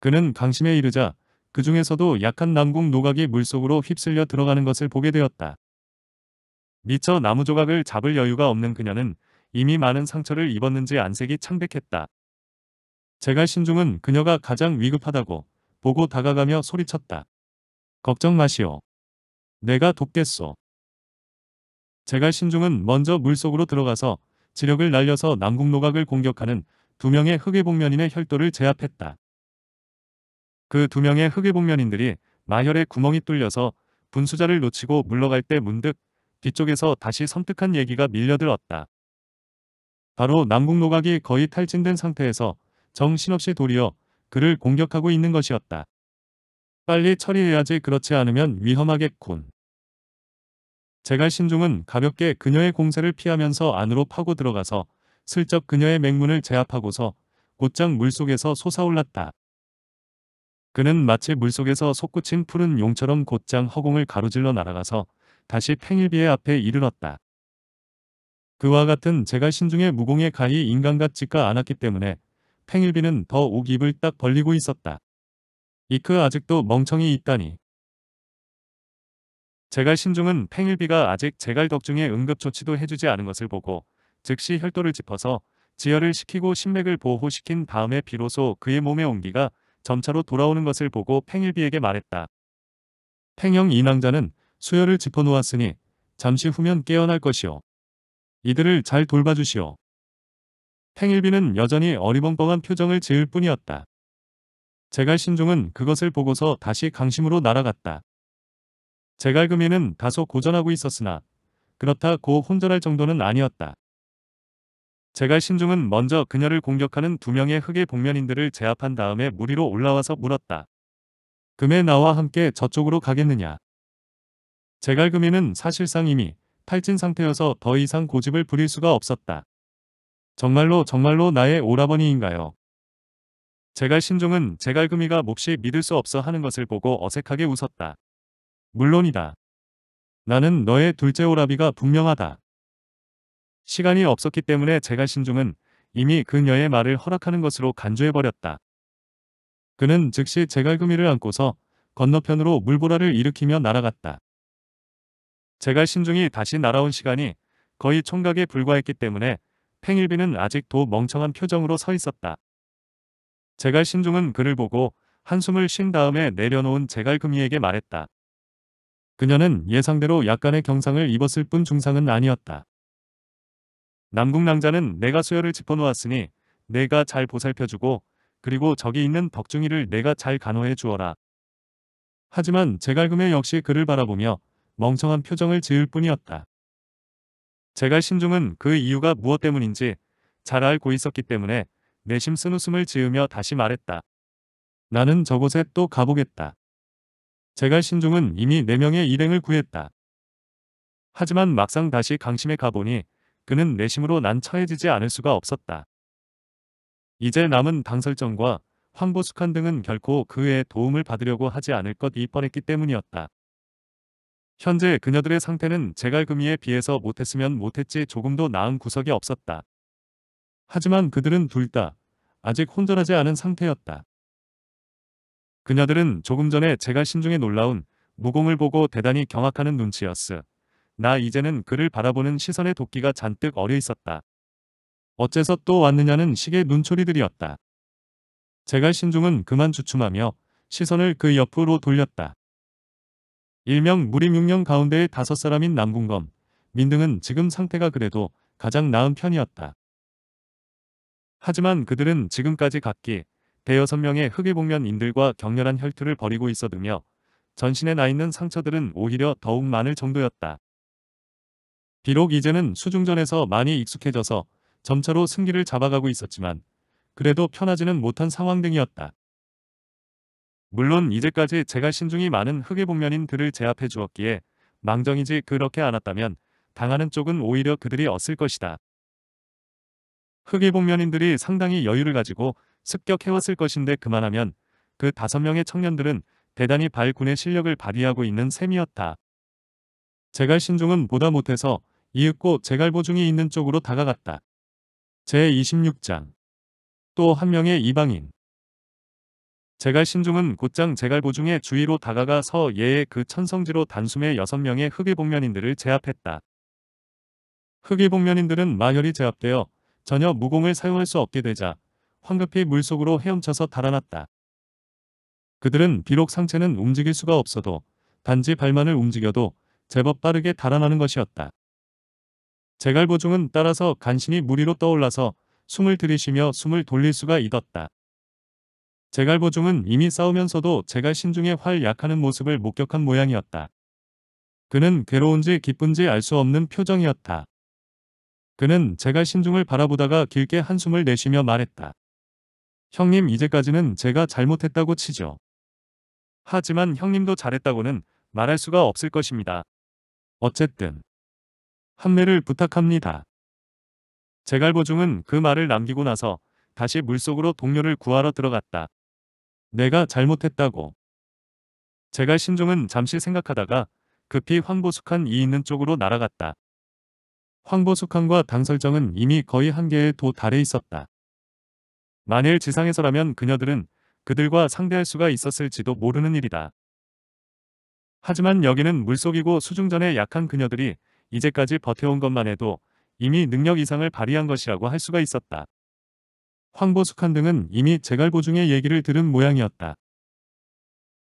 그는 강심에 이르자 그 중에서도 약한 남궁 노각이 물속으로 휩쓸려 들어가는 것을 보게 되었다. 미처 나무 조각을 잡을 여유가 없는 그녀는 이미 많은 상처를 입었는지 안색이 창백했다. 제갈 신중은 그녀가 가장 위급하다고 보고 다가가며 소리쳤다. 걱정 마시오. 내가 돕겠소. 제갈 신중은 먼저 물속으로 들어가서 지력을 날려서 남궁 노각을 공격하는 두 명의 흑의복면인의 혈도를 제압했다. 그 두 명의 흑의복면인들이 마혈의 구멍이 뚫려서 분수자를 놓치고 물러갈 때 문득 뒤쪽에서 다시 섬뜩한 얘기가 밀려들었다. 바로 남궁 노각이 거의 탈진된 상태에서 정신없이 도리어 그를 공격하고 있는 것이었다. 빨리 처리해야지 그렇지 않으면 위험하겠군. 제갈 신중은 가볍게 그녀의 공세를 피하면서 안으로 파고 들어가서 슬쩍 그녀의 맹문을 제압하고서 곧장 물속에서 솟아올랐다. 그는 마치 물속에서 솟구친 푸른 용처럼 곧장 허공을 가로질러 날아가서 다시 팽일비의 앞에 이르렀다. 그와 같은 제갈 신중의 무공의 가히 인간같지가 않았기 때문에 팽일비는 더 옥입을 딱 벌리고 있었다. 이크 그 아직도 멍청이 있다니. 제갈 신중은 팽일비가 아직 제갈 덕중에 응급조치도 해주지 않은 것을 보고 즉시 혈도를 짚어서 지혈을 시키고 신맥을 보호시킨 다음에 비로소 그의 몸의 온기가 점차로 돌아오는 것을 보고 팽일비에게 말했다. 팽형 이낭자는 수혈을 짚어놓았으니 잠시 후면 깨어날 것이오. 이들을 잘 돌봐주시오. 팽일비는 여전히 어리벙벙한 표정을 지을 뿐이었다. 제갈 신종은 그것을 보고서 다시 강심으로 날아갔다. 제갈금에는 다소 고전하고 있었으나 그렇다 고 혼절할 정도는 아니었다. 제갈 신중은 먼저 그녀를 공격하는 두 명의 흑의 복면인들을 제압한 다음에 무리로 올라와서 물었다. 금에 나와 함께 저쪽으로 가겠느냐. 제갈 금에는 사실상 이미 탈진 상태여서 더 이상 고집을 부릴 수가 없었다. 정말로 정말로 나의 오라버니인가요? 제갈 신종은 제갈금이가 몹시 믿을 수 없어 하는 것을 보고 어색하게 웃었다. 물론이다. 나는 너의 둘째 오라비가 분명하다. 시간이 없었기 때문에 제갈 신종은 이미 그녀의 말을 허락하는 것으로 간주해버렸다. 그는 즉시 제갈금이를 안고서 건너편으로 물보라를 일으키며 날아갔다. 제갈 신종이 다시 날아온 시간이 거의 총각에 불과했기 때문에 팽일비는 아직도 멍청한 표정으로 서 있었다. 제갈 신종은 그를 보고 한숨을 쉰 다음에 내려놓은 제갈 금이에게 말했다. 그녀는 예상대로 약간의 경상을 입었을 뿐 중상은 아니었다. 남궁낭자는 내가 수혈을 짚어놓았으니 내가 잘 보살펴주고 그리고 저기 있는 덕중이를 내가 잘 간호해 주어라. 하지만 제갈금의 역시 그를 바라보며 멍청한 표정을 지을 뿐이었다. 제갈 신중은 그 이유가 무엇 때문인지 잘 알고 있었기 때문에 내심 쓴웃음을 지으며 다시 말했다. 나는 저곳에 또 가보겠다. 제갈 신종은 이미 4명의 일행을 구했다. 하지만 막상 다시 강심에 가보니 그는 내심으로 난처해지지 않을 수가 없었다. 이제 남은 당설정과 황보숙한 등은 결코 그의 도움을 받으려고 하지 않을 것 이 뻔했기 때문이었다. 현재 그녀들의 상태는 제갈금이에 비해서 못했으면 못했지 조금도 나은 구석이 없었다. 하지만 그들은 둘 다 아직 혼전하지 않은 상태였다. 그녀들은 조금 전에 제가 신중에 놀라운 무공을 보고 대단히 경악하는 눈치였어. 나 이제는 그를 바라보는 시선의 도끼가 잔뜩 어려 있었다. 어째서 또 왔느냐는 식의 눈초리들이었다. 제가 신중은 그만 주춤하며 시선을 그 옆으로 돌렸다. 일명 무림 6년 가운데의 다섯 사람인 남궁검, 민등은 지금 상태가 그래도 가장 나은 편이었다. 하지만 그들은 지금까지 각기 대여섯 명의 흑의복면인들과 격렬한 혈투를 벌이고 있어두며 전신에 나 있는 상처들은 오히려 더욱 많을 정도였다. 비록 이제는 수중전에서 많이 익숙해져서 점차로 승기를 잡아가고 있었지만 그래도 편하지는 못한 상황 등이었다. 물론 이제까지 제가 신중히 많은 흑의복면인들을 제압해 주었기에 망정이지 그렇게 않았다면 당하는 쪽은 오히려 그들이 얻을 것이다. 흑일복면인들이 상당히 여유를 가지고 습격해왔을 것인데 그만하면 그 다섯 명의 청년들은 대단히 발군의 실력을 발휘하고 있는 셈이었다. 제갈 신종은 보다 못해서 이윽고 제갈보중이 있는 쪽으로 다가갔다. 제26장 또 한 명의 이방인 제갈 신종은 곧장 제갈보중의 주위로 다가가 서예의 그 천성지로 단숨에 여섯 명의 흑일복면인들을 제압했다. 흑일복면인들은 마혈이 제압되어 전혀 무공을 사용할 수 없게 되자 황급히 물속으로 헤엄쳐서 달아났다. 그들은 비록 상체는 움직일 수가 없어도 단지 발만을 움직여도 제법 빠르게 달아나는 것이었다. 제갈보중은 따라서 간신히 무리로 떠올라서 숨을 들이쉬며 숨을 돌릴 수가 있었다. 제갈보중은 이미 싸우면서도 제갈 신중에 활 약하는 모습을 목격한 모양이었다. 그는 괴로운지 기쁜지 알 수 없는 표정이었다. 그는 제가 신중을 바라보다가 길게 한숨을 내쉬며 말했다. 형님 이제까지는 제가 잘못했다고 치죠. 하지만 형님도 잘했다고는 말할 수가 없을 것입니다. 어쨌든 한매를 부탁합니다. 제갈보중은 그 말을 남기고 나서 다시 물속으로 동료를 구하러 들어갔다. 내가 잘못했다고. 제갈 신종은 잠시 생각하다가 급히 황보숙한 이 있는 쪽으로 날아갔다. 황보숙항과 당설정은 이미 거의 한계에 도달해 있었다. 만일 지상에서라면 그녀들은 그들과 상대할 수가 있었을지도 모르는 일이다. 하지만 여기는 물속이고 수중전에 약한 그녀들이 이제까지 버텨온 것만 해도 이미 능력 이상을 발휘한 것이라고 할 수가 있었다. 황보숙한 등은 이미 제갈보중의 얘기를 들은 모양이었다.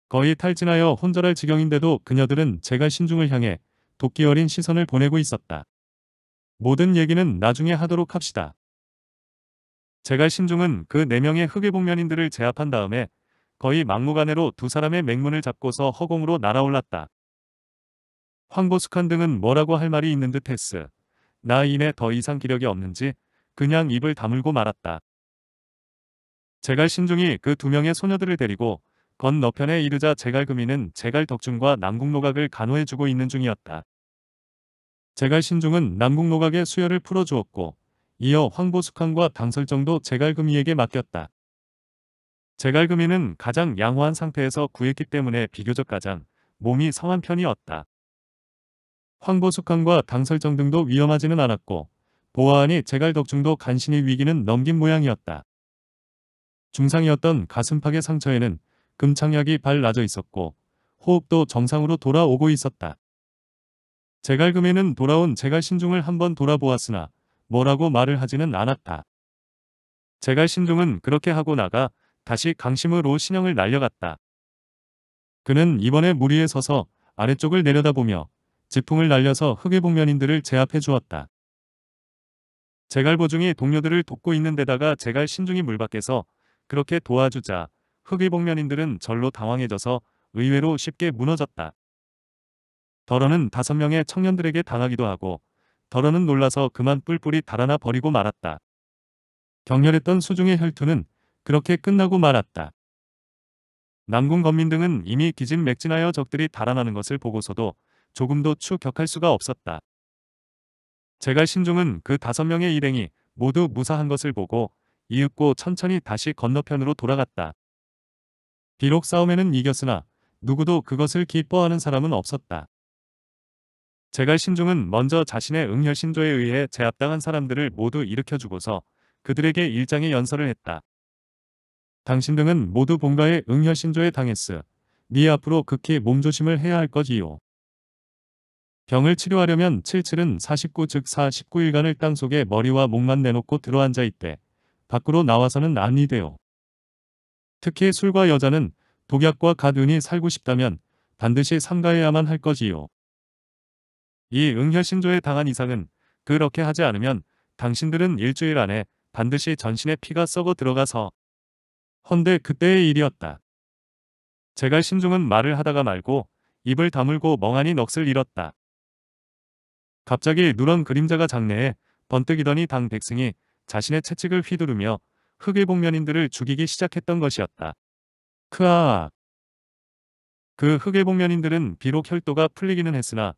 거의 탈진하여 혼절할 지경인데도 그녀들은 제갈 신중을 향해 도끼 어린 시선을 보내고 있었다. 모든 얘기는 나중에 하도록 합시다. 제갈 신중은 그 4명의 흑의복면인들을 제압한 다음에 거의 막무가내로 두 사람의 맹문을 잡고서 허공으로 날아올랐다. 황보숙한 등은 뭐라고 할 말이 있는 듯 했으. 나 이내 더 이상 기력이 없는지 그냥 입을 다물고 말았다. 제갈 신중이 그 두 명의 소녀들을 데리고 건너편에 이르자 제갈 금이는 제갈 덕준과 남궁노각을 간호해주고 있는 중이었다. 제갈 신중은 남북노각의 수혈을 풀어주었고 이어 황보숙한과 당설정도 제갈금이에게 맡겼다. 제갈금이는 가장 양호한 상태에서 구했기 때문에 비교적 가장 몸이 성한 편이었다. 황보숙한과 당설정 등도 위험하지는 않았고 보아하니 제갈덕중도 간신히 위기는 넘긴 모양이었다. 중상이었던 가슴팍의 상처에는 금창약이 발라져 있었고 호흡도 정상으로 돌아오고 있었다. 제갈금에는 돌아온 제갈신중을 한번 돌아보았으나 뭐라고 말을 하지는 않았다. 제갈신중은 그렇게 하고 나가 다시 강심으로 신형을 날려갔다. 그는 이번에 무리에 서서 아래쪽을 내려다보며 지풍을 날려서 흑의복면인들을 제압해 주었다. 제갈보중이 동료들을 돕고 있는 데다가 제갈신중이 물밖에서 그렇게 도와주자 흑의복면인들은 절로 당황해져서 의외로 쉽게 무너졌다. 더러는 다섯 명의 청년들에게 당하기도 하고 더러는 놀라서 그만 뿔뿔이 달아나 버리고 말았다. 격렬했던 수중의 혈투는 그렇게 끝나고 말았다. 남궁 건민 등은 이미 기진맥진하여 적들이 달아나는 것을 보고서도 조금도 추격할 수가 없었다. 제갈 신종은 그 다섯 명의 일행이 모두 무사한 것을 보고 이윽고 천천히 다시 건너편으로 돌아갔다. 비록 싸움에는 이겼으나 누구도 그것을 기뻐하는 사람은 없었다. 제갈 신중은 먼저 자신의 응혈 신조에 의해 제압당한 사람들을 모두 일으켜주고서 그들에게 일장의 연설을 했다. 당신 등은 모두 본가의 응혈 신조에 당했으. 네 앞으로 극히 몸조심을 해야 할 것이요. 병을 치료하려면 77은 49 즉 4, 9일간을 땅속에 머리와 목만 내놓고 들어앉아 있대. 밖으로 나와서는 아니 돼요. 특히 술과 여자는 독약과 갓 운이 살고 싶다면 반드시 삼가해야만 할 것이요. 이 응혈신조에 당한 이상은 그렇게 하지 않으면 당신들은 일주일 안에 반드시 전신에 피가 썩어 들어가서 헌데 그때의 일이었다. 제가 신중은 말을 하다가 말고 입을 다물고 멍하니 넋을 잃었다. 갑자기 누런 그림자가 장내에 번뜩이더니 당 백승이 자신의 채찍을 휘두르며 흑일복면인들을 죽이기 시작했던 것이었다. 크아. 그 흑일복면인들은 비록 혈도가 풀리기는 했으나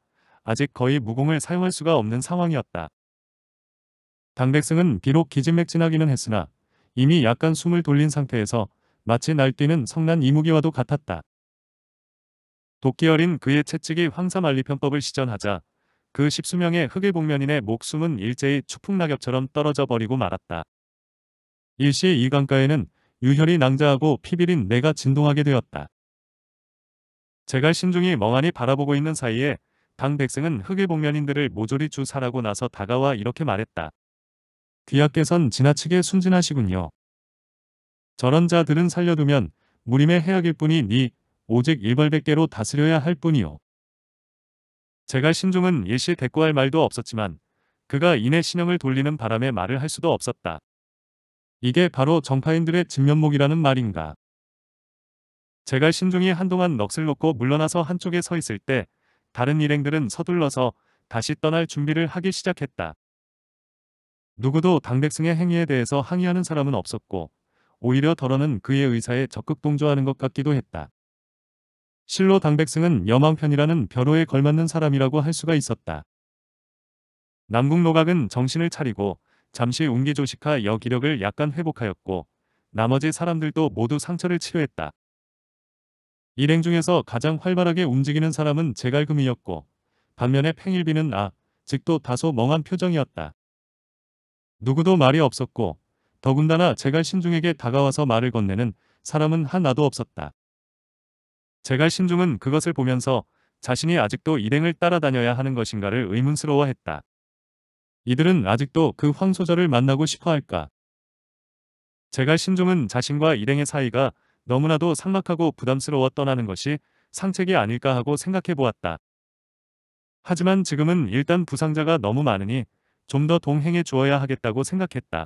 아직 거의 무공을 사용할 수가 없는 상황이었다. 당백승은 비록 기진맥진하기는 했으나 이미 약간 숨을 돌린 상태에서 마치 날뛰는 성난 이무기와도 같았다. 도끼 어린 그의 채찍이 황사만리편법을 시전하자 그 십수명의 흑일 복면인의 목숨은 일제히 추풍낙엽처럼 떨어져 버리고 말았다. 일시 이 강가에는 유혈이 낭자하고 피비린 내가 진동하게 되었다. 제갈 신중히 멍하니 바라보고 있는 사이에 당백승은 흑일 복면인들을 모조리 주사라고 나서 다가와 이렇게 말했다. 귀하께선 지나치게 순진하시군요. 저런 자들은 살려두면 무림의 해악일 뿐이니 오직 일벌백계로 다스려야 할 뿐이요. 제가 신종은 일시 대꾸할 말도 없었지만 그가 이내 신형을 돌리는 바람에 말을 할 수도 없었다. 이게 바로 정파인들의 진면목이라는 말인가. 제갈 신종이 한동안 넋을 놓고 물러나서 한쪽에 서 있을 때 다른 일행들은 서둘러서 다시 떠날 준비를 하기 시작했다. 누구도 당백승의 행위에 대해서 항의하는 사람은 없었고 오히려 덜어는 그의 의사에 적극 동조하는 것 같기도 했다. 실로 당백승은 여망편이라는 벼로에 걸맞는 사람이라고 할 수가 있었다. 남궁 노각은 정신을 차리고 잠시 운기조식하 여기력을 약간 회복하였고 나머지 사람들도 모두 상처를 치료했다. 일행 중에서 가장 활발하게 움직이는 사람은 제갈금이었고 반면에 팽일비는 아, 즉도 다소 멍한 표정이었다. 누구도 말이 없었고 더군다나 제갈신중에게 다가와서 말을 건네는 사람은 하나도 없었다. 제갈신중은 그것을 보면서 자신이 아직도 일행을 따라다녀야 하는 것인가를 의문스러워했다. 이들은 아직도 그 황소절을 만나고 싶어 할까? 제갈신중은 자신과 일행의 사이가 너무나도 삭막하고 부담스러워 떠나는 것이 상책이 아닐까 하고 생각해 보았다. 하지만 지금은 일단 부상자가 너무 많으니 좀 더 동행해 주어야 하겠다고 생각했다.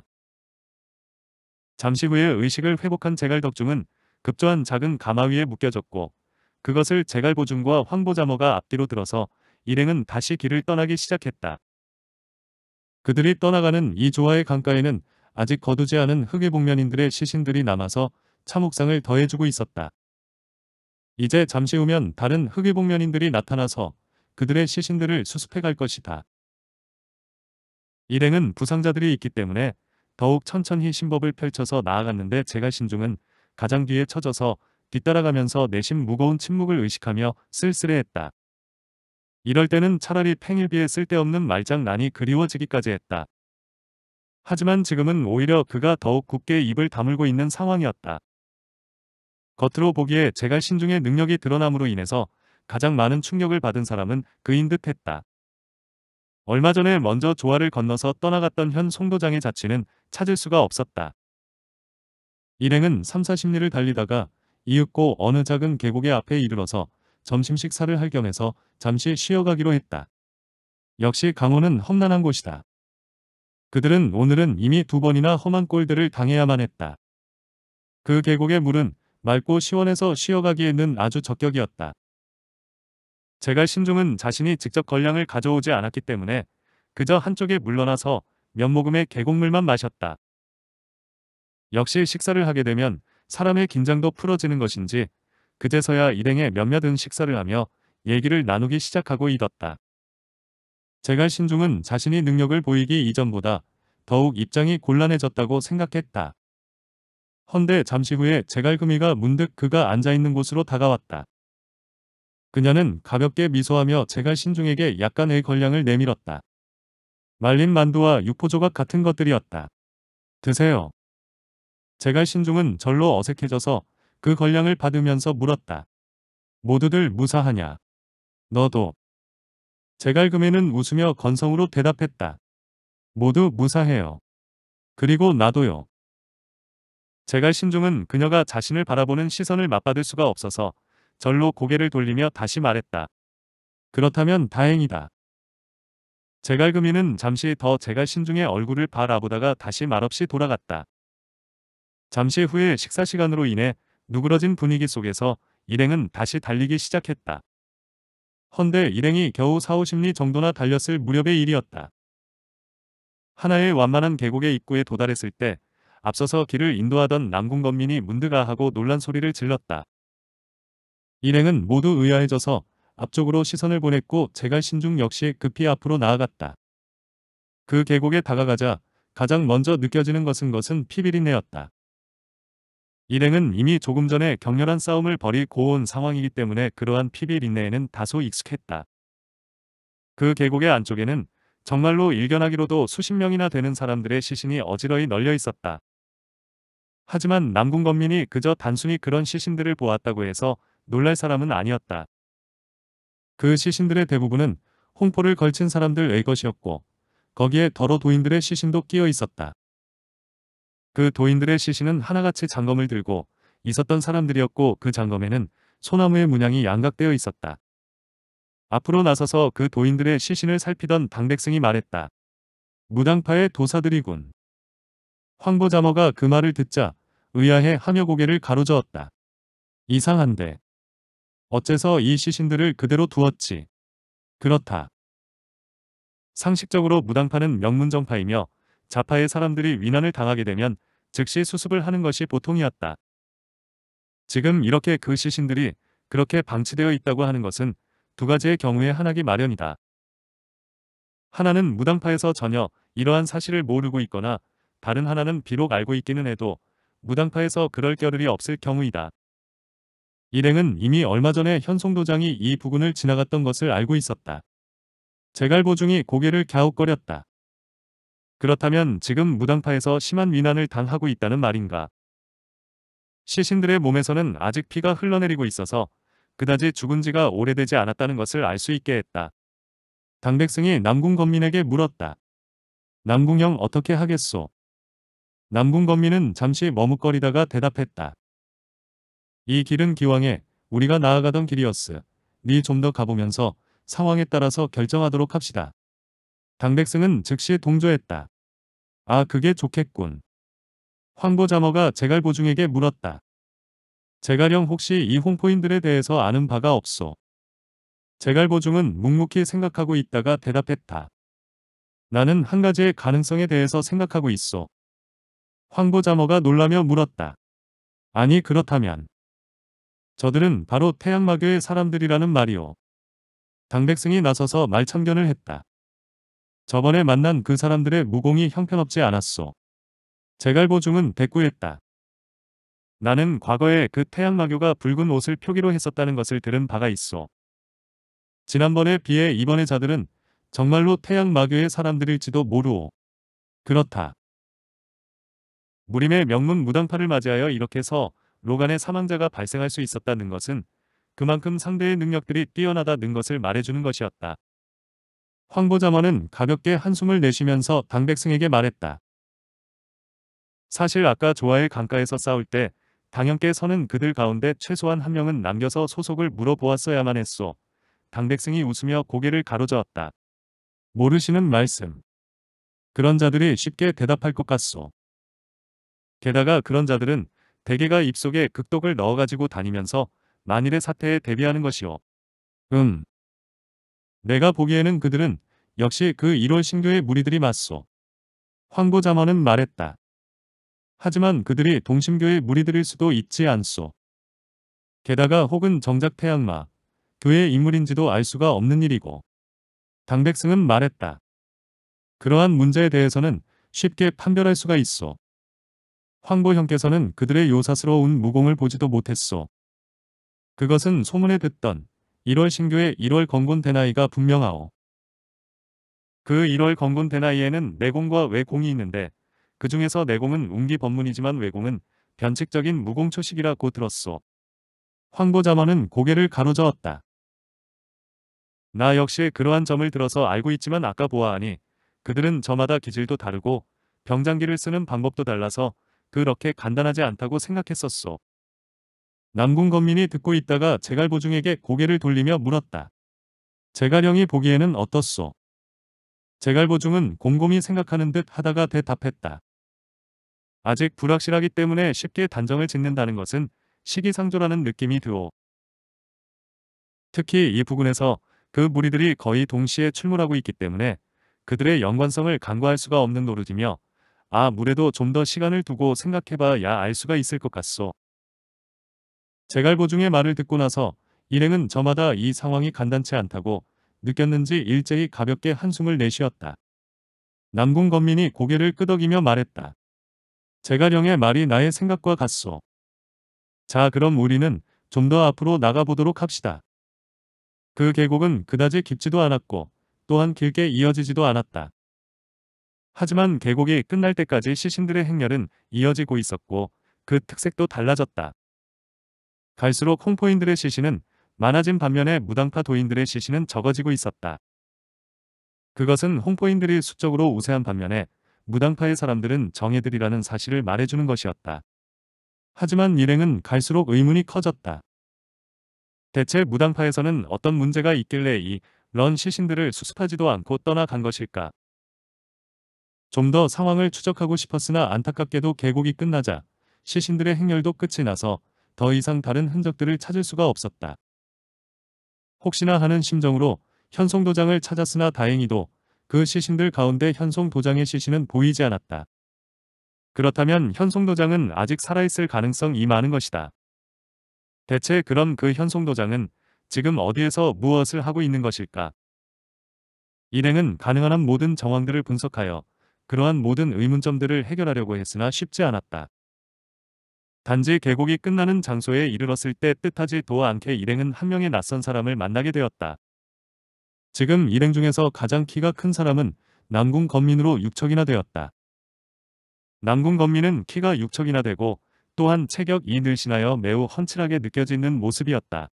잠시 후에 의식을 회복한 제갈덕중은 급조한 작은 가마 위에 묶여졌고 그것을 제갈보중과 황보자모가 앞뒤로 들어서 일행은 다시 길을 떠나기 시작했다. 그들이 떠나가는 이 조화의 강가에는 아직 거두지 않은 흑의 복면인들의 시신들이 남아서 참혹상을 더해주고 있었다. 이제 잠시 후면 다른 흑의복면인들이 나타나서 그들의 시신들을 수습해 갈 것이다. 일행은 부상자들이 있기 때문에 더욱 천천히 신법을 펼쳐서 나아갔는데 제가 신중은 가장 뒤에 처져서 뒤따라가면서 내심 무거운 침묵을 의식하며 쓸쓸해했다. 이럴 때는 차라리 팽일비에 쓸데없는 말장난이 그리워지기까지 했다. 하지만 지금은 오히려 그가 더욱 굳게 입을 다물고 있는 상황이었다. 겉으로 보기에 제갈 신중의 능력이 드러남으로 인해서 가장 많은 충격을 받은 사람은 그인 듯 했다. 얼마 전에 먼저 조화를 건너서 떠나갔던 현 송도장의 자취는 찾을 수가 없었다. 일행은 3, 40리를 달리다가 이윽고 어느 작은 계곡의 앞에 이르러서 점심 식사를 할 겸해서 잠시 쉬어가기로 했다. 역시 강원은 험난한 곳이다. 그들은 오늘은 이미 두 번이나 험한 꼴들을 당해야만 했다. 그 계곡의 물은 맑고 시원해서 쉬어가기에는 아주 적격이었다. 제갈 신중은 자신이 직접 건량을 가져오지 않았기 때문에 그저 한쪽에 물러나서 면모금의 계곡물만 마셨다. 역시 식사를 하게 되면 사람의 긴장도 풀어지는 것인지 그제서야 일행의 몇몇 은 식사를 하며 얘기를 나누기 시작하고 있었다. 제갈 신중은 자신이 능력을 보이기 이전보다 더욱 입장이 곤란해졌다고 생각했다. 헌데 잠시 후에 재갈금이가 문득 그가 앉아있는 곳으로 다가왔다. 그녀는 가볍게 미소하며 재갈 신중에게 약간의 권량을 내밀었다. 말린 만두와 육포조각 같은 것들이었다. 드세요. 재갈 신중은 절로 어색해져서 그권량을 받으면서 물었다. 모두들 무사하냐? 너도. 재갈금에는 웃으며 건성으로 대답했다. 모두 무사해요. 그리고 나도요. 제갈 신중은 그녀가 자신을 바라보는 시선을 맞받을 수가 없어서 절로 고개를 돌리며 다시 말했다. 그렇다면 다행이다. 제갈 금이는 잠시 더 제갈 신중의 얼굴을 바라보다가 다시 말없이 돌아갔다. 잠시 후에 식사 시간으로 인해 누그러진 분위기 속에서 일행은 다시 달리기 시작했다. 헌데 일행이 겨우 4, 50리 정도나 달렸을 무렵의 일이었다. 하나의 완만한 계곡의 입구에 도달했을 때 앞서서 길을 인도하던 남궁 건민이 문득아 하고 놀란 소리를 질렀다. 일행은 모두 의아해져서 앞쪽으로 시선을 보냈고 제갈 신중 역시 급히 앞으로 나아갔다. 그 계곡에 다가가자 가장 먼저 느껴지는 것은 것은 피비린내였다. 일행은 이미 조금 전에 격렬한 싸움을 벌이고 온 상황이기 때문에 그러한 피비린내에는 다소 익숙했다. 그 계곡의 안쪽에는 정말로 일견하기로도 수십 명이나 되는 사람들의 시신이 어지러이 널려 있었다. 하지만 남궁 건민이 그저 단순히 그런 시신들을 보았다고 해서 놀랄 사람은 아니었다. 그 시신들의 대부분은 홍포를 걸친 사람들의 것이었고 거기에 더러 도인들의 시신도 끼어 있었다. 그 도인들의 시신은 하나같이 장검을 들고 있었던 사람들이었고 그 장검에는 소나무의 문양이 양각되어 있었다. 앞으로 나서서 그 도인들의 시신을 살피던 당백승이 말했다. 무당파의 도사들이군. 황보자머가 그 말을 듣자 의아해 하며 고개를 가로저었다. 이상한데. 어째서 이 시신들을 그대로 두었지. 그렇다. 상식적으로 무당파는 명문정파이며 자파의 사람들이 위난을 당하게 되면 즉시 수습을 하는 것이 보통이었다. 지금 이렇게 그 시신들이 그렇게 방치되어 있다고 하는 것은 두 가지의 경우에 하나기 마련이다. 하나는 무당파에서 전혀 이러한 사실을 모르고 있거나 다른 하나는 비록 알고 있기는 해도 무당파에서 그럴 겨를이 없을 경우이다. 일행은 이미 얼마 전에 현송도장이 이 부근을 지나갔던 것을 알고 있었다. 제갈보중이 고개를 갸웃거렸다. 그렇다면 지금 무당파에서 심한 위난을 당하고 있다는 말인가. 시신들의 몸에서는 아직 피가 흘러내리고 있어서 그다지 죽은 지가 오래되지 않았다는 것을 알 수 있게 했다. 당백승이 남궁 건민에게 물었다. 남궁형 어떻게 하겠소? 남궁건민은 잠시 머뭇거리다가 대답했다. 이 길은 기왕에 우리가 나아가던 길이었어. 니좀 더 가보면서 상황에 따라서 결정하도록 합시다. 당백승은 즉시 동조했다. 아 그게 좋겠군. 황보자머가 제갈보중에게 물었다. 제갈형 혹시 이 홍포인들에 대해서 아는 바가 없소. 제갈보중은 묵묵히 생각하고 있다가 대답했다. 나는 한 가지의 가능성에 대해서 생각하고 있어. 황보자머가 놀라며 물었다. 아니 그렇다면 저들은 바로 태양마교의 사람들이라는 말이오. 당백승이 나서서 말참견을 했다. 저번에 만난 그 사람들의 무공이 형편없지 않았소. 제갈보중은 대꾸했다. 나는 과거에 그 태양마교가 붉은 옷을 표기로 했었다는 것을 들은 바가 있어. 지난번에 비해 이번의 자들은 정말로 태양마교의 사람들일지도 모르오. 그렇다. 무림의 명문 무당파를 맞이하여 이렇게 서 로간의 사망자가 발생할 수 있었다는 것은 그만큼 상대의 능력들이 뛰어나다는 것을 말해주는 것이었다. 황보자만은 가볍게 한숨을 내쉬면서 당백승에게 말했다. 사실 아까 조화의 강가에서 싸울 때 당연께 서는 그들 가운데 최소한 한 명은 남겨서 소속을 물어보았어야만 했소. 당백승이 웃으며 고개를 가로저었다. 모르시는 말씀. 그런 자들이 쉽게 대답할 것 같소. 게다가 그런 자들은 대개가 입속에 극독을 넣어가지고 다니면서 만일의 사태에 대비하는 것이요. 음. 내가 보기에는 그들은 역시 그 1월 신교의 무리들이 맞소. 황보자만은 말했다. 하지만 그들이 동심교의 무리들일 수도 있지 않소. 게다가 혹은 정작 태양마, 교의 인물인지도 알 수가 없는 일이고. 당백승은 말했다. 그러한 문제에 대해서는 쉽게 판별할 수가 있어. 황보형께서는 그들의 요사스러운 무공을 보지도 못했소. 그것은 소문에 듣던 1월 신교의 1월 건군 대나이가 분명하오. 그 1월 건군 대나이에는 내공과 외공이 있는데 그 중에서 내공은 운기 법문이지만 외공은 변칙적인 무공초식이라고 들었소. 황보자만은 고개를 가로저었다. 나 역시 그러한 점을 들어서 알고 있지만 아까 보아하니 그들은 저마다 기질도 다르고 병장기를 쓰는 방법도 달라서 그렇게 간단하지 않다고 생각했었소. 남궁 건민이 듣고 있다가 제갈보중에게 고개를 돌리며 물었다. 제갈형이 보기에는 어떻소? 제갈보중은 곰곰이 생각하는 듯 하다가 대답했다. 아직 불확실하기 때문에 쉽게 단정을 짓는다는 것은 시기상조라는 느낌이 드오. 특히 이 부근에서 그 무리들이 거의 동시에 출몰하고 있기 때문에 그들의 연관성을 간과할 수가 없는 노릇이며 아무래도 좀 더 시간을 두고 생각해봐야 알 수가 있을 것 같소. 재갈보중의 말을 듣고 나서 일행은 저마다 이 상황이 간단치 않다고 느꼈는지 일제히 가볍게 한숨을 내쉬었다. 남궁 건민이 고개를 끄덕이며 말했다. 재갈령의 말이 나의 생각과 같소. 자 그럼 우리는 좀 더 앞으로 나가보도록 합시다. 그 계곡은 그다지 깊지도 않았고 또한 길게 이어지지도 않았다. 하지만 계곡이 끝날 때까지 시신들의 행렬은 이어지고 있었고 그 특색도 달라졌다. 갈수록 홍포인들의 시신은 많아진 반면에 무당파 도인들의 시신은 적어지고 있었다. 그것은 홍포인들이 수적으로 우세한 반면에 무당파의 사람들은 정예들이라는 사실을 말해주는 것이었다. 하지만 일행은 갈수록 의문이 커졌다. 대체 무당파에서는 어떤 문제가 있길래 이 런 시신들을 수습하지도 않고 떠나간 것일까? 좀더 상황을 추적하고 싶었으나 안타깝게도 계곡이 끝나자 시신들의 행렬도 끝이 나서 더 이상 다른 흔적들을 찾을 수가 없었다. 혹시나 하는 심정으로 현송 도장을 찾았으나 다행히도 그 시신들 가운데 현송 도장의 시신은 보이지 않았다. 그렇다면 현송 도장은 아직 살아있을 가능성이 많은 것이다. 대체 그럼 그 현송 도장은 지금 어디에서 무엇을 하고 있는 것일까? 일행은 가능한 한 모든 정황들을 분석하여 그러한 모든 의문점들을 해결하려고 했으나 쉽지 않았다. 단지 계곡이 끝나는 장소에 이르렀을 때 뜻하지도 않게 일행은 한 명의 낯선 사람을 만나게 되었다. 지금 일행 중에서 가장 키가 큰 사람은 남궁 건민으로 6척이나 되었다. 남궁 건민은 키가 6척이나 되고 또한 체격이 늘씬하여 매우 헌칠하게 느껴지는 모습이었다.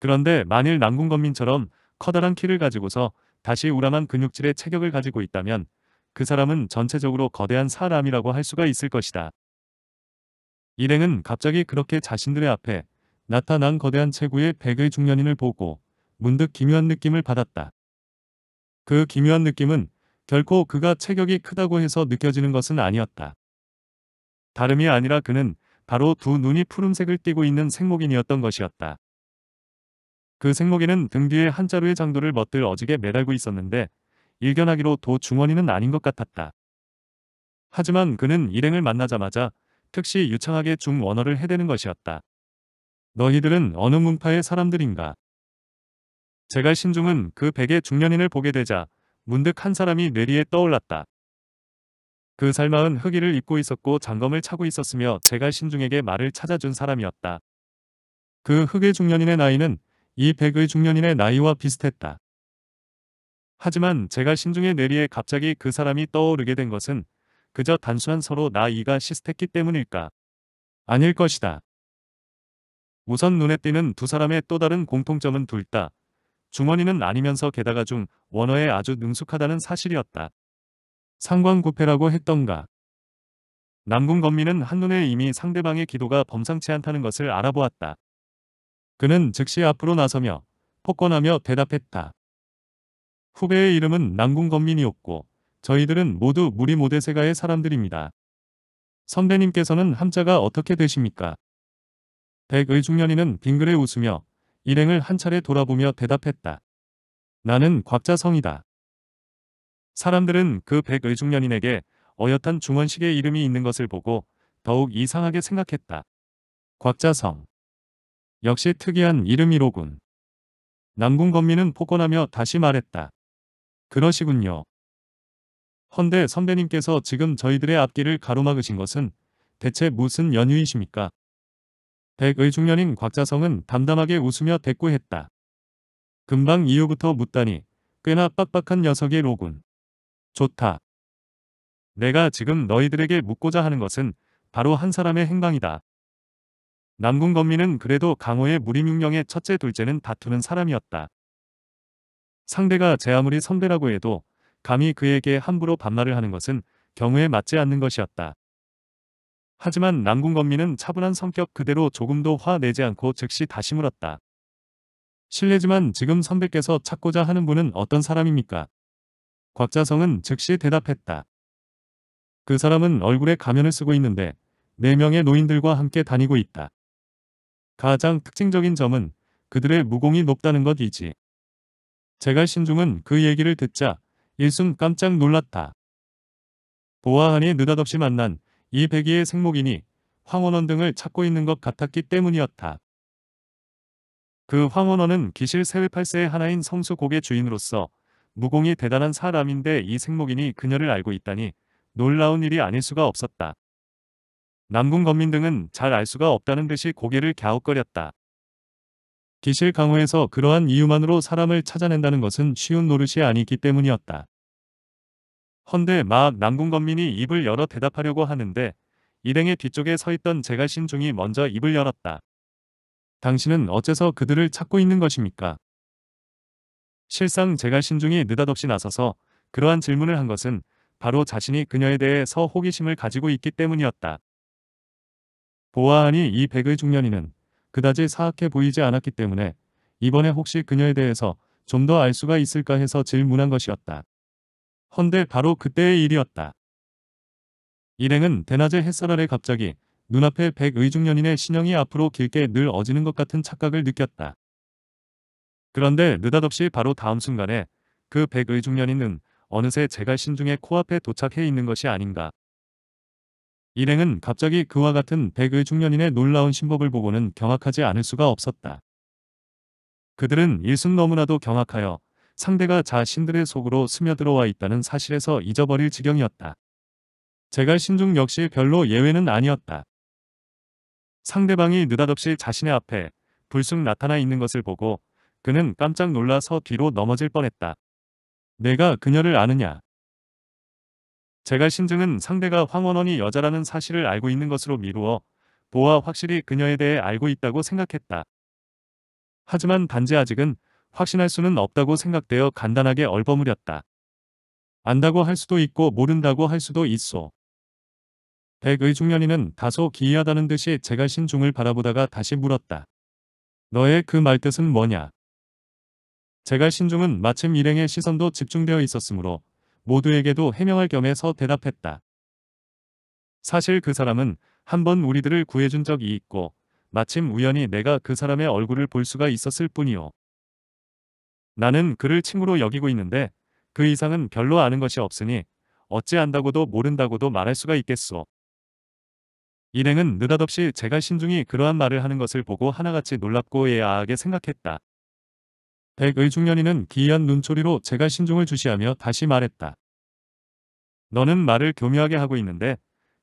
그런데 만일 남궁건민처럼 커다란 키를 가지고서 다시 우람한 근육질의 체격을 가지고 있다면 그 사람은 전체적으로 거대한 사람이라고 할 수가 있을 것이다. 일행은 갑자기 그렇게 자신들의 앞에 나타난 거대한 체구의 백의 중년인을 보고 문득 기묘한 느낌을 받았다. 그 기묘한 느낌은 결코 그가 체격이 크다고 해서 느껴지는 것은 아니었다. 다름이 아니라 그는 바로 두 눈이 푸른색을 띠고 있는 생목인이었던 것이었다. 그 생목에는 등 뒤에 한자루의 장도를 멋들 어지게 매달고 있었는데 일견하기로 도 중원이는 아닌 것 같았다. 하지만 그는 일행을 만나자마자 특시 유창하게 중원어를 해대는 것이었다. 너희들은 어느 문파의 사람들인가? 제갈 신중은 그 백의 중년인을 보게 되자 문득 한 사람이 뇌리에 떠올랐다. 그 살마은 흑의를 입고 있었고 장검을 차고 있었으며 제갈 신중에게 말을 찾아준 사람이었다. 그 흑의 중년인의 나이는 이 백의 중년인의 나이와 비슷했다. 하지만 제가 신중에 내리에 갑자기 그 사람이 떠오르게 된 것은 그저 단순한 서로 나이가 시슷했기 때문일까? 아닐 것이다. 우선 눈에 띄는 두 사람의 또 다른 공통점은 둘다 중원이는 아니면서 게다가 중 원어에 아주 능숙하다는 사실이었다. 상관구패라고 했던가. 남궁건미는 한눈에 이미 상대방의 기도가 범상치 않다는 것을 알아보았다. 그는 즉시 앞으로 나서며 폭권하며 대답했다. 후배의 이름은 남궁건민이었고 저희들은 모두 무리모대세가의 사람들입니다. 선배님께서는 함자가 어떻게 되십니까? 백의중년이는 빙그레 웃으며 일행을 한 차례 돌아보며 대답했다. 나는 곽자성이다. 사람들은 그 백의중년인에게 어엿한 중원식의 이름이 있는 것을 보고 더욱 이상하게 생각했다. 곽자성 역시 특이한 이름이로군. 남궁건민은 폭언하며 다시 말했다. 그러시군요. 헌데 선배님께서 지금 저희들의 앞길을 가로막으신 것은 대체 무슨 연유이십니까? 백의중년인 곽자성은 담담하게 웃으며 대꾸했다. 금방 이후부터 묻다니 꽤나 빡빡한 녀석의 로군. 좋다. 내가 지금 너희들에게 묻고자 하는 것은 바로 한 사람의 행방이다. 남궁건민은 그래도 강호의 무림육령의 첫째 둘째는 다투는 사람이었다. 상대가 제 아무리 선배라고 해도 감히 그에게 함부로 반말을 하는 것은 경우에 맞지 않는 것이었다. 하지만 남궁건민은 차분한 성격 그대로 조금도 화내지 않고 즉시 다시 물었다. 실례지만 지금 선배께서 찾고자 하는 분은 어떤 사람입니까? 곽자성은 즉시 대답했다. 그 사람은 얼굴에 가면을 쓰고 있는데 4명의 노인들과 함께 다니고 있다. 가장 특징적인 점은 그들의 무공이 높다는 것이지. 제가 신중은 그 얘기를 듣자 일순 깜짝 놀랐다. 보아하니 느닷없이 만난 이백의의 생목이니 황원원 등을 찾고 있는 것 같았기 때문이었다. 그 황원원은 기실 세외팔세의 하나인 성수곡의 주인으로서 무공이 대단한 사람인데 이 생목인이 그녀를 알고 있다니 놀라운 일이 아닐 수가 없었다. 남궁 건민 등은 잘 알 수가 없다는 듯이 고개를 갸웃거렸다. 기실 강호에서 그러한 이유만으로 사람을 찾아낸다는 것은 쉬운 노릇이 아니기 때문이었다. 헌데 막 남궁 건민이 입을 열어 대답하려고 하는데 일행의 뒤쪽에 서 있던 제가 신중이 먼저 입을 열었다. 당신은 어째서 그들을 찾고 있는 것입니까? 실상 제가 신중이 느닷없이 나서서 그러한 질문을 한 것은 바로 자신이 그녀에 대해서 호기심을 가지고 있기 때문이었다. 보아하니 이 백의 중년이는 그다지 사악해 보이지 않았기 때문에 이번에 혹시 그녀에 대해서 좀 더 알 수가 있을까 해서 질문한 것이었다. 헌데 바로 그때의 일이었다. 일행은 대낮에 햇살 아래 갑자기 눈앞에 백의중년인의 신형이 앞으로 길게 늘 어지는 것 같은 착각을 느꼈다. 그런데 느닷없이 바로 다음 순간에 그 백의중년인은 어느새 제갈신 중에 코앞에 도착해 있는 것이 아닌가 일행은 갑자기 그와 같은 백의 중년인의 놀라운 신법을 보고는 경악하지 않을 수가 없었다. 그들은 일순 너무나도 경악하여 상대가 자신들의 속으로 스며들어와 있다는 사실에서 잊어버릴 지경이었다. 제갈 신중 역시 별로 예외는 아니었다. 상대방이 느닷없이 자신의 앞에 불쑥 나타나 있는 것을 보고 그는 깜짝 놀라서 뒤로 넘어질 뻔했다. 내가 그녀를 아느냐? 제갈 신증은 상대가 황원원이 여자라는 사실을 알고 있는 것으로 미루어 보아 확실히 그녀에 대해 알고 있다고 생각했다. 하지만 단지 아직은 확신할 수는 없다고 생각되어 간단하게 얼버무렸다. 안다고 할 수도 있고 모른다고 할 수도 있소. 백의 중년이는 다소 기이하다는 듯이 제갈 신중을 바라보다가 다시 물었다. 너의 그 말뜻은 뭐냐? 제갈 신중은 마침 일행의 시선도 집중되어 있었으므로 모두에게도 해명할 겸해서 대답했다. 사실 그 사람은 한번 우리들을 구해준 적이 있고 마침 우연히 내가 그 사람의 얼굴을 볼 수가 있었을 뿐이오. 나는 그를 친구로 여기고 있는데 그 이상은 별로 아는 것이 없으니 어찌 한다고도 모른다고도 말할 수가 있겠소. 일행은 느닷없이 제가 신중히 그러한 말을 하는 것을 보고 하나같이 놀랍고 예아하게 생각했다. 백의 중년이는 기이한 눈초리로 제가 신중을 주시하며 다시 말했다. 너는 말을 교묘하게 하고 있는데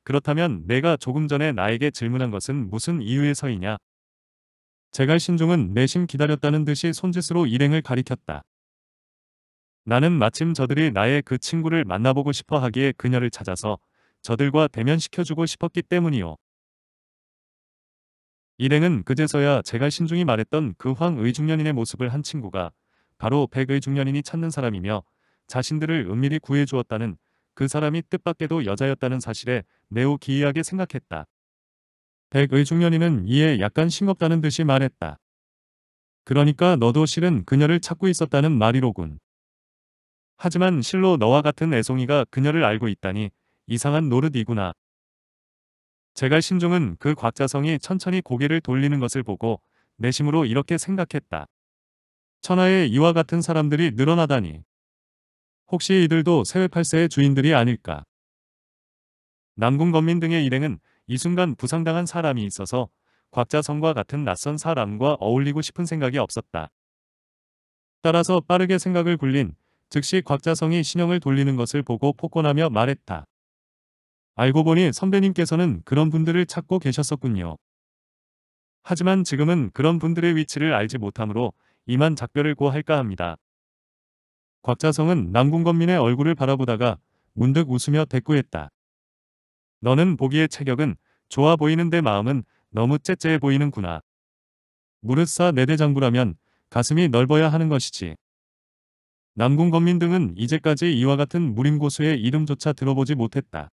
그렇다면 내가 조금 전에 나에게 질문한 것은 무슨 이유에서이냐? 제갈 신중은 내심 기다렸다는 듯이 손짓으로 일행을 가리켰다. 나는 마침 저들이 나의 그 친구를 만나보고 싶어 하기에 그녀를 찾아서 저들과 대면시켜주고 싶었기 때문이오 일행은 그제서야 제가 신중히 말했던 그 황의중년인의 모습을 한 친구가 바로 백의중년인이 찾는 사람이며 자신들을 은밀히 구해주었다는 그 사람이 뜻밖에도 여자였다는 사실에 매우 기이하게 생각했다. 백의중년인은 이에 약간 심겁다는 듯이 말했다. 그러니까 너도 실은 그녀를 찾고 있었다는 말이로군. 하지만 실로 너와 같은 애송이가 그녀를 알고 있다니 이상한 노릇이구나. 제갈 신종은 그 곽자성이 천천히 고개를 돌리는 것을 보고 내심으로 이렇게 생각했다. 천하에 이와 같은 사람들이 늘어나다니. 혹시 이들도 세외팔세의 주인들이 아닐까. 남궁 건민 등의 일행은 이 순간 부상당한 사람이 있어서 곽자성과 같은 낯선 사람과 어울리고 싶은 생각이 없었다. 따라서 빠르게 생각을 굴린 즉시 곽자성이 신형을 돌리는 것을 보고 폭권하며 말했다. 알고 보니 선배님께서는 그런 분들을 찾고 계셨었군요. 하지만 지금은 그런 분들의 위치를 알지 못하므로 이만 작별을 고할까 합니다. 곽자성은 남궁건민의 얼굴을 바라보다가 문득 웃으며 대꾸했다. 너는 보기에 체격은 좋아 보이는데 마음은 너무 째째해 보이는구나. 무릇사 내대장부라면 가슴이 넓어야 하는 것이지. 남궁건민 등은 이제까지 이와 같은 무림고수의 이름조차 들어보지 못했다.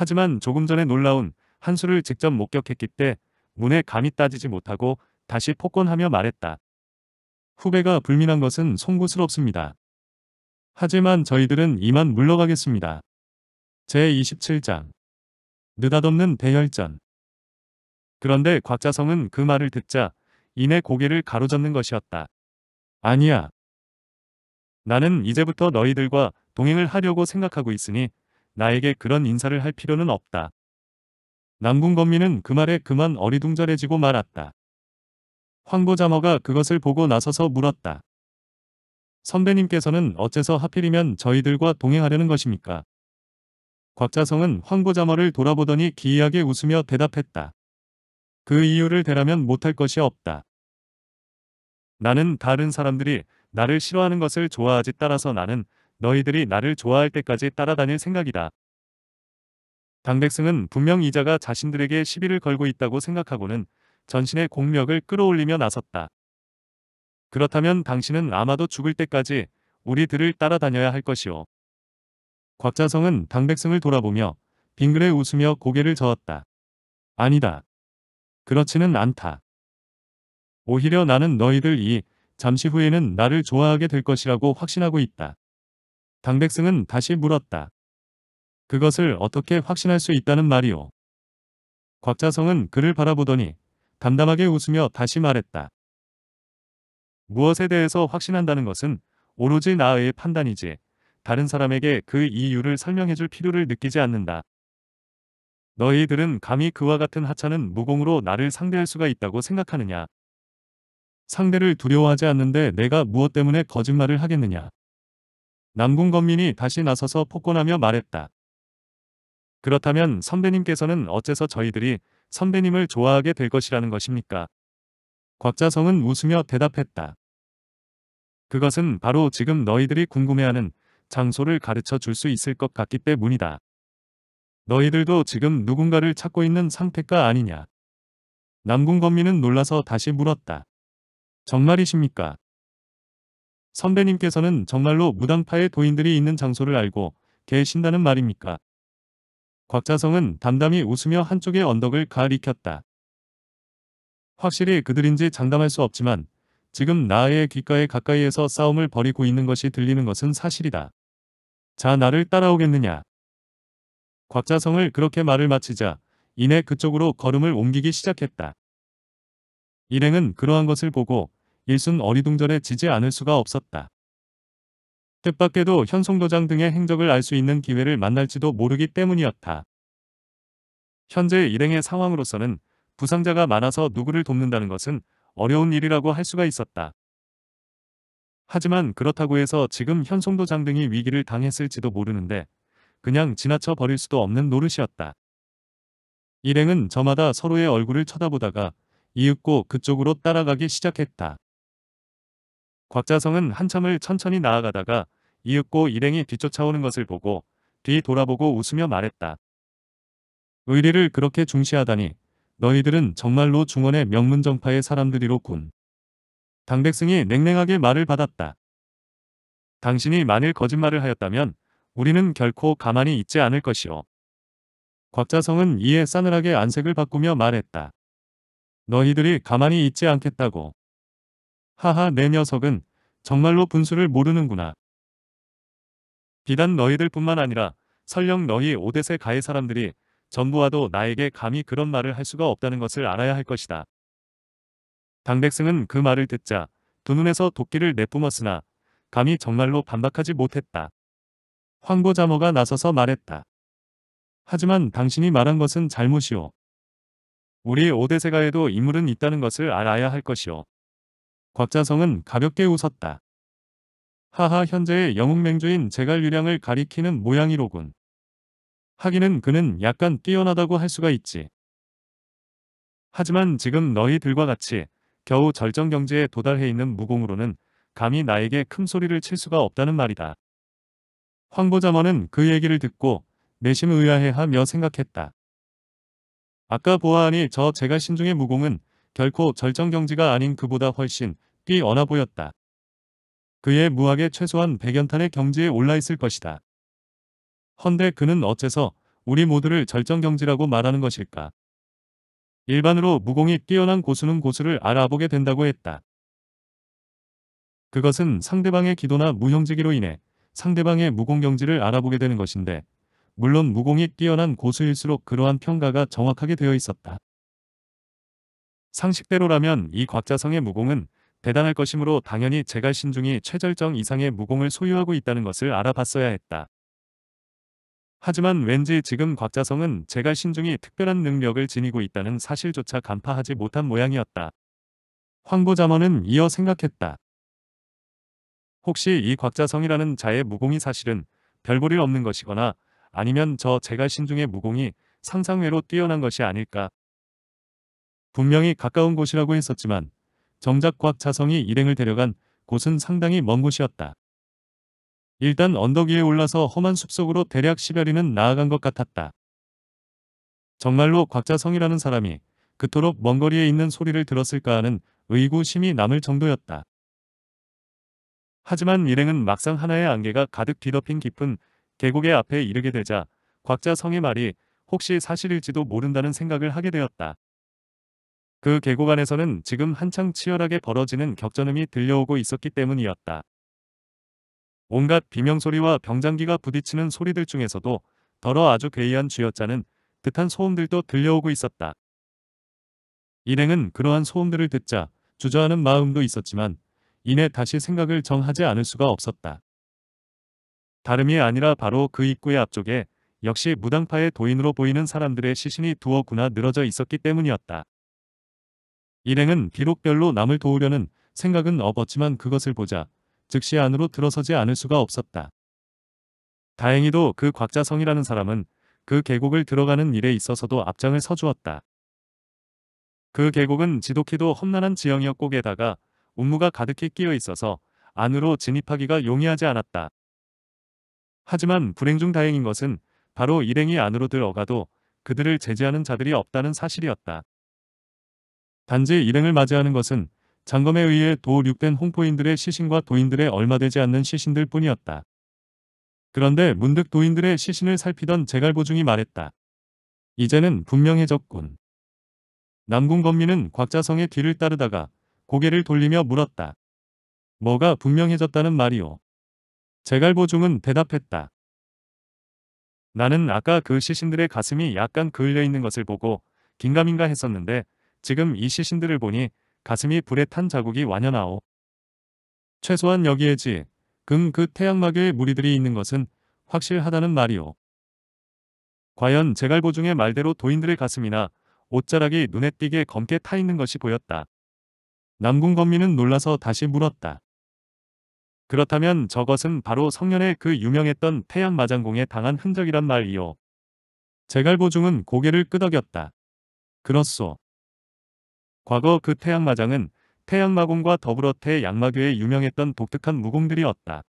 하지만 조금 전에 놀라운 한수를 직접 목격했기 때 문에 감히 따지지 못하고 다시 폭권하며 말했다. 후배가 불민한 것은 송구스럽습니다. 하지만 저희들은 이만 물러가겠습니다. 제27장 느닷없는 대혈전 그런데 곽자성은 그 말을 듣자 이내 고개를 가로잡는 것이었다. 아니야. 나는 이제부터 너희들과 동행을 하려고 생각하고 있으니 나에게 그런 인사를 할 필요는 없다. 남궁건민은 그 말에 그만 어리둥절해지고 말았다. 황보자머가 그것을 보고 나서서 물었다. 선배님께서는 어째서 하필이면 저희들과 동행하려는 것입니까? 곽자성은 황보자머를 돌아보더니 기이하게 웃으며 대답했다. 그 이유를 대라면 못할 것이 없다. 나는 다른 사람들이 나를 싫어하는 것을 좋아하지 따라서 나는 너희들이 나를 좋아할 때까지 따라다닐 생각이다. 당백승은 분명 이자가 자신들에게 시비를 걸고 있다고 생각하고는 전신의 공력을 끌어올리며 나섰다. 그렇다면 당신은 아마도 죽을 때까지 우리들을 따라다녀야 할 것이오. 곽자성은 당백승을 돌아보며 빙그레 웃으며 고개를 저었다. 아니다. 그렇지는 않다. 오히려 나는 너희들 이 잠시 후에는 나를 좋아하게 될 것이라고 확신하고 있다. 당백승은 다시 물었다. 그것을 어떻게 확신할 수 있다는 말이오. 곽자성은 그를 바라보더니 담담하게 웃으며 다시 말했다. 무엇에 대해서 확신한다는 것은 오로지 나의 판단이지 다른 사람에게 그 이유를 설명해줄 필요를 느끼지 않는다. 너희들은 감히 그와 같은 하찮은 무공으로 나를 상대할 수가 있다고 생각하느냐. 상대를 두려워하지 않는데 내가 무엇 때문에 거짓말을 하겠느냐. 남궁 건민이 다시 나서서 폭권하며 말했다. 그렇다면 선배님께서는 어째서 저희들이 선배님을 좋아하게 될 것이라는 것입니까? 곽자성은 웃으며 대답했다. 그것은 바로 지금 너희들이 궁금해하는 장소를 가르쳐 줄 수 있을 것 같기 때문이다. 너희들도 지금 누군가를 찾고 있는 상태가 아니냐. 남궁건민은 놀라서 다시 물었다. 정말이십니까? 선배님께서는 정말로 무당파의 도인들이 있는 장소를 알고 계신다는 말입니까? 곽자성은 담담히 웃으며 한쪽의 언덕을 가리켰다. 확실히 그들인지 장담할 수 없지만 지금 나의 귓가에 가까이에서 싸움을 벌이고 있는 것이 들리는 것은 사실이다. 자 나를 따라오겠느냐. 곽자성을 그렇게 말을 마치자 이내 그쪽으로 걸음을 옮기기 시작했다. 일행은 그러한 것을 보고 일순 어리둥절해 지지 않을 수가 없었다. 뜻밖에도 현송도장 등의 행적을 알 수 있는 기회를 만날지도 모르기 때문이었다. 현재 일행의 상황으로서는 부상자가 많아서 누구를 돕는다는 것은 어려운 일이라고 할 수가 있었다. 하지만 그렇다고 해서 지금 현송도장 등이 위기를 당했을지도 모르는데 그냥 지나쳐 버릴 수도 없는 노릇이었다. 일행은 저마다 서로의 얼굴을 쳐다보다가 이윽고 그쪽으로 따라가기 시작했다. 곽자성은 한참을 천천히 나아가다가 이윽고 일행이 뒤쫓아오는 것을 보고 뒤 돌아보고 웃으며 말했다. 의리를 그렇게 중시하다니 너희들은 정말로 중원의 명문정파의 사람들이로군. 당백승이 냉랭하게 말을 받았다. 당신이 만일 거짓말을 하였다면 우리는 결코 가만히 있지 않을 것이오. 곽자성은 이에 싸늘하게 안색을 바꾸며 말했다. 너희들이 가만히 있지 않겠다고. 하하 내 녀석은 정말로 분수를 모르는구나. 비단 너희들 뿐만 아니라 설령 너희 오데세 가의 사람들이 전부 와도 나에게 감히 그런 말을 할 수가 없다는 것을 알아야 할 것이다. 당백승은 그 말을 듣자 두 눈에서 도끼를 내뿜었으나 감히 정말로 반박하지 못했다. 황보자모가 나서서 말했다. 하지만 당신이 말한 것은 잘못이오. 우리 오대세가에도 인물은 있다는 것을 알아야 할 것이오. 곽자성은 가볍게 웃었다. 하하 현재의 영웅맹주인 제갈 유량을 가리키는 모양이로군. 하기는 그는 약간 뛰어나다고 할 수가 있지. 하지만 지금 너희들과 같이 겨우 절정 경지에 도달해 있는 무공으로는 감히 나에게 큰 소리를 칠 수가 없다는 말이다. 황보자머는 그 얘기를 듣고 내심 의아해하며 생각했다. 아까 보아하니 저제갈 신중의 무공은 결코 절정 경지가 아닌 그보다 훨씬 깊이 언어 보였다. 그의 무학에 최소한 백연탄의 경지에 올라있을 것이다. 헌데 그는 어째서 우리 모두를 절정경지라고 말하는 것일까? 일반으로 무공이 뛰어난 고수는 고수를 알아보게 된다고 했다. 그것은 상대방의 기도나 무형지기로 인해 상대방의 무공경지를 알아보게 되는 것인데 물론 무공이 뛰어난 고수일수록 그러한 평가가 정확하게 되어 있었다. 상식대로라면 이 곽자성의 무공은 대단할 것이므로 당연히 제갈 신중이 최절정 이상의 무공을 소유하고 있다는 것을 알아봤어야 했다. 하지만 왠지 지금 곽자성은 제갈 신중이 특별한 능력을 지니고 있다는 사실조차 간파하지 못한 모양이었다. 황보자먼은 이어 생각했다. 혹시 이 곽자성이라는 자의 무공이 사실은 별볼일 없는 것이거나 아니면 저 제갈 신중의 무공이 상상외로 뛰어난 것이 아닐까. 분명히 가까운 곳이라고 했었지만 정작 곽차성이 일행을 데려간 곳은 상당히 먼 곳이었다. 일단 언덕 위에 올라서 험한 숲속으로 대략 10여리는 나아간 것 같았다. 정말로 곽자성이라는 사람이 그토록 먼 거리에 있는 소리를 들었을까 하는 의구심이 남을 정도였다. 하지만 일행은 막상 하나의 안개가 가득 뒤덮인 깊은 계곡의 앞에 이르게 되자 곽자성의 말이 혹시 사실일지도 모른다는 생각을 하게 되었다. 그 계곡 안에서는 지금 한창 치열하게 벌어지는 격전음이 들려오고 있었기 때문이었다. 온갖 비명소리와 병장기가 부딪히는 소리들 중에서도 더러 아주 괴이한 쥐어짜는 듯한 소음들도 들려오고 있었다. 일행은 그러한 소음들을 듣자 주저하는 마음도 있었지만 이내 다시 생각을 정하지 않을 수가 없었다. 다름이 아니라 바로 그 입구의 앞쪽에 역시 무당파의 도인으로 보이는 사람들의 시신이 두어구나 늘어져 있었기 때문이었다. 일행은 비록별로 남을 도우려는 생각은 없었지만 그것을 보자 즉시 안으로 들어서지 않을 수가 없었다. 다행히도 그 곽자성이라는 사람은 그 계곡을 들어가는 일에 있어서도 앞장을 서주었다. 그 계곡은 지독히도 험난한 지형이었고 게다가 운무가 가득히 끼어 있어서 안으로 진입하기가 용이하지 않았다. 하지만 불행 중 다행인 것은 바로 일행이 안으로 들어가도 그들을 제지하는 자들이 없다는 사실이었다. 단지 일행을 맞이하는 것은 장검에 의해 도륙된 홍포인들의 시신과 도인들의 얼마 되지 않는 시신들 뿐이었다. 그런데 문득 도인들의 시신을 살피던 제갈보중이 말했다. 이제는 분명해졌군. 남궁 건민은 곽자성의 뒤를 따르다가 고개를 돌리며 물었다. 뭐가 분명해졌다는 말이오. 제갈보중은 대답했다. 나는 아까 그 시신들의 가슴이 약간 그을려 있는 것을 보고 긴가민가 했었는데 지금 이 시신들을 보니 가슴이 불에 탄 자국이 완연하오. 최소한 여기에지 금 그 태양마교의 무리들이 있는 것은 확실하다는 말이오. 과연 제갈보 중의 말대로 도인들의 가슴이나 옷자락이 눈에 띄게 검게 타 있는 것이 보였다. 남궁 건민은 놀라서 다시 물었다. 그렇다면 저것은 바로 성년의 그 유명했던 태양마장공에 당한 흔적이란 말이오. 제갈보중은 고개를 끄덕였다. 그렇소. 과거 그 태양마장은 태양마공과 더불어 태양마교에 유명했던 독특한 무공들이었다.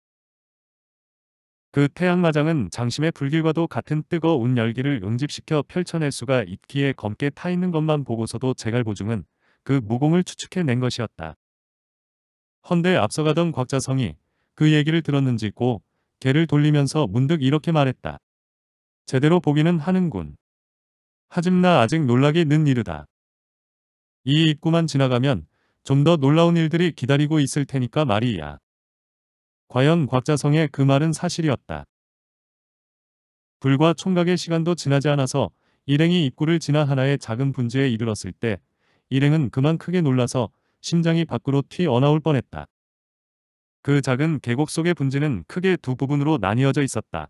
그 태양마장은 장심의 불길과도 같은 뜨거운 열기를 응집시켜 펼쳐낼 수가 있기에 검게 타있는 것만 보고서도 제갈보중은 그 무공을 추측해낸 것이었다. 헌데 앞서가던 곽자성이 그 얘기를 들었는지 고 개를 돌리면서 문득 이렇게 말했다. 제대로 보기는 하는군. 하지만 아직 놀라기 는 이르다. 이 입구만 지나가면 좀 더 놀라운 일들이 기다리고 있을 테니까 말이야. 과연 곽자성의 그 말은 사실이었다. 불과 총각의 시간도 지나지 않아서 일행이 입구를 지나 하나의 작은 분지에 이르렀을 때 일행은 그만 크게 놀라서 심장이 밖으로 튀어나올 뻔했다. 그 작은 계곡 속의 분지는 크게 두 부분으로 나뉘어져 있었다.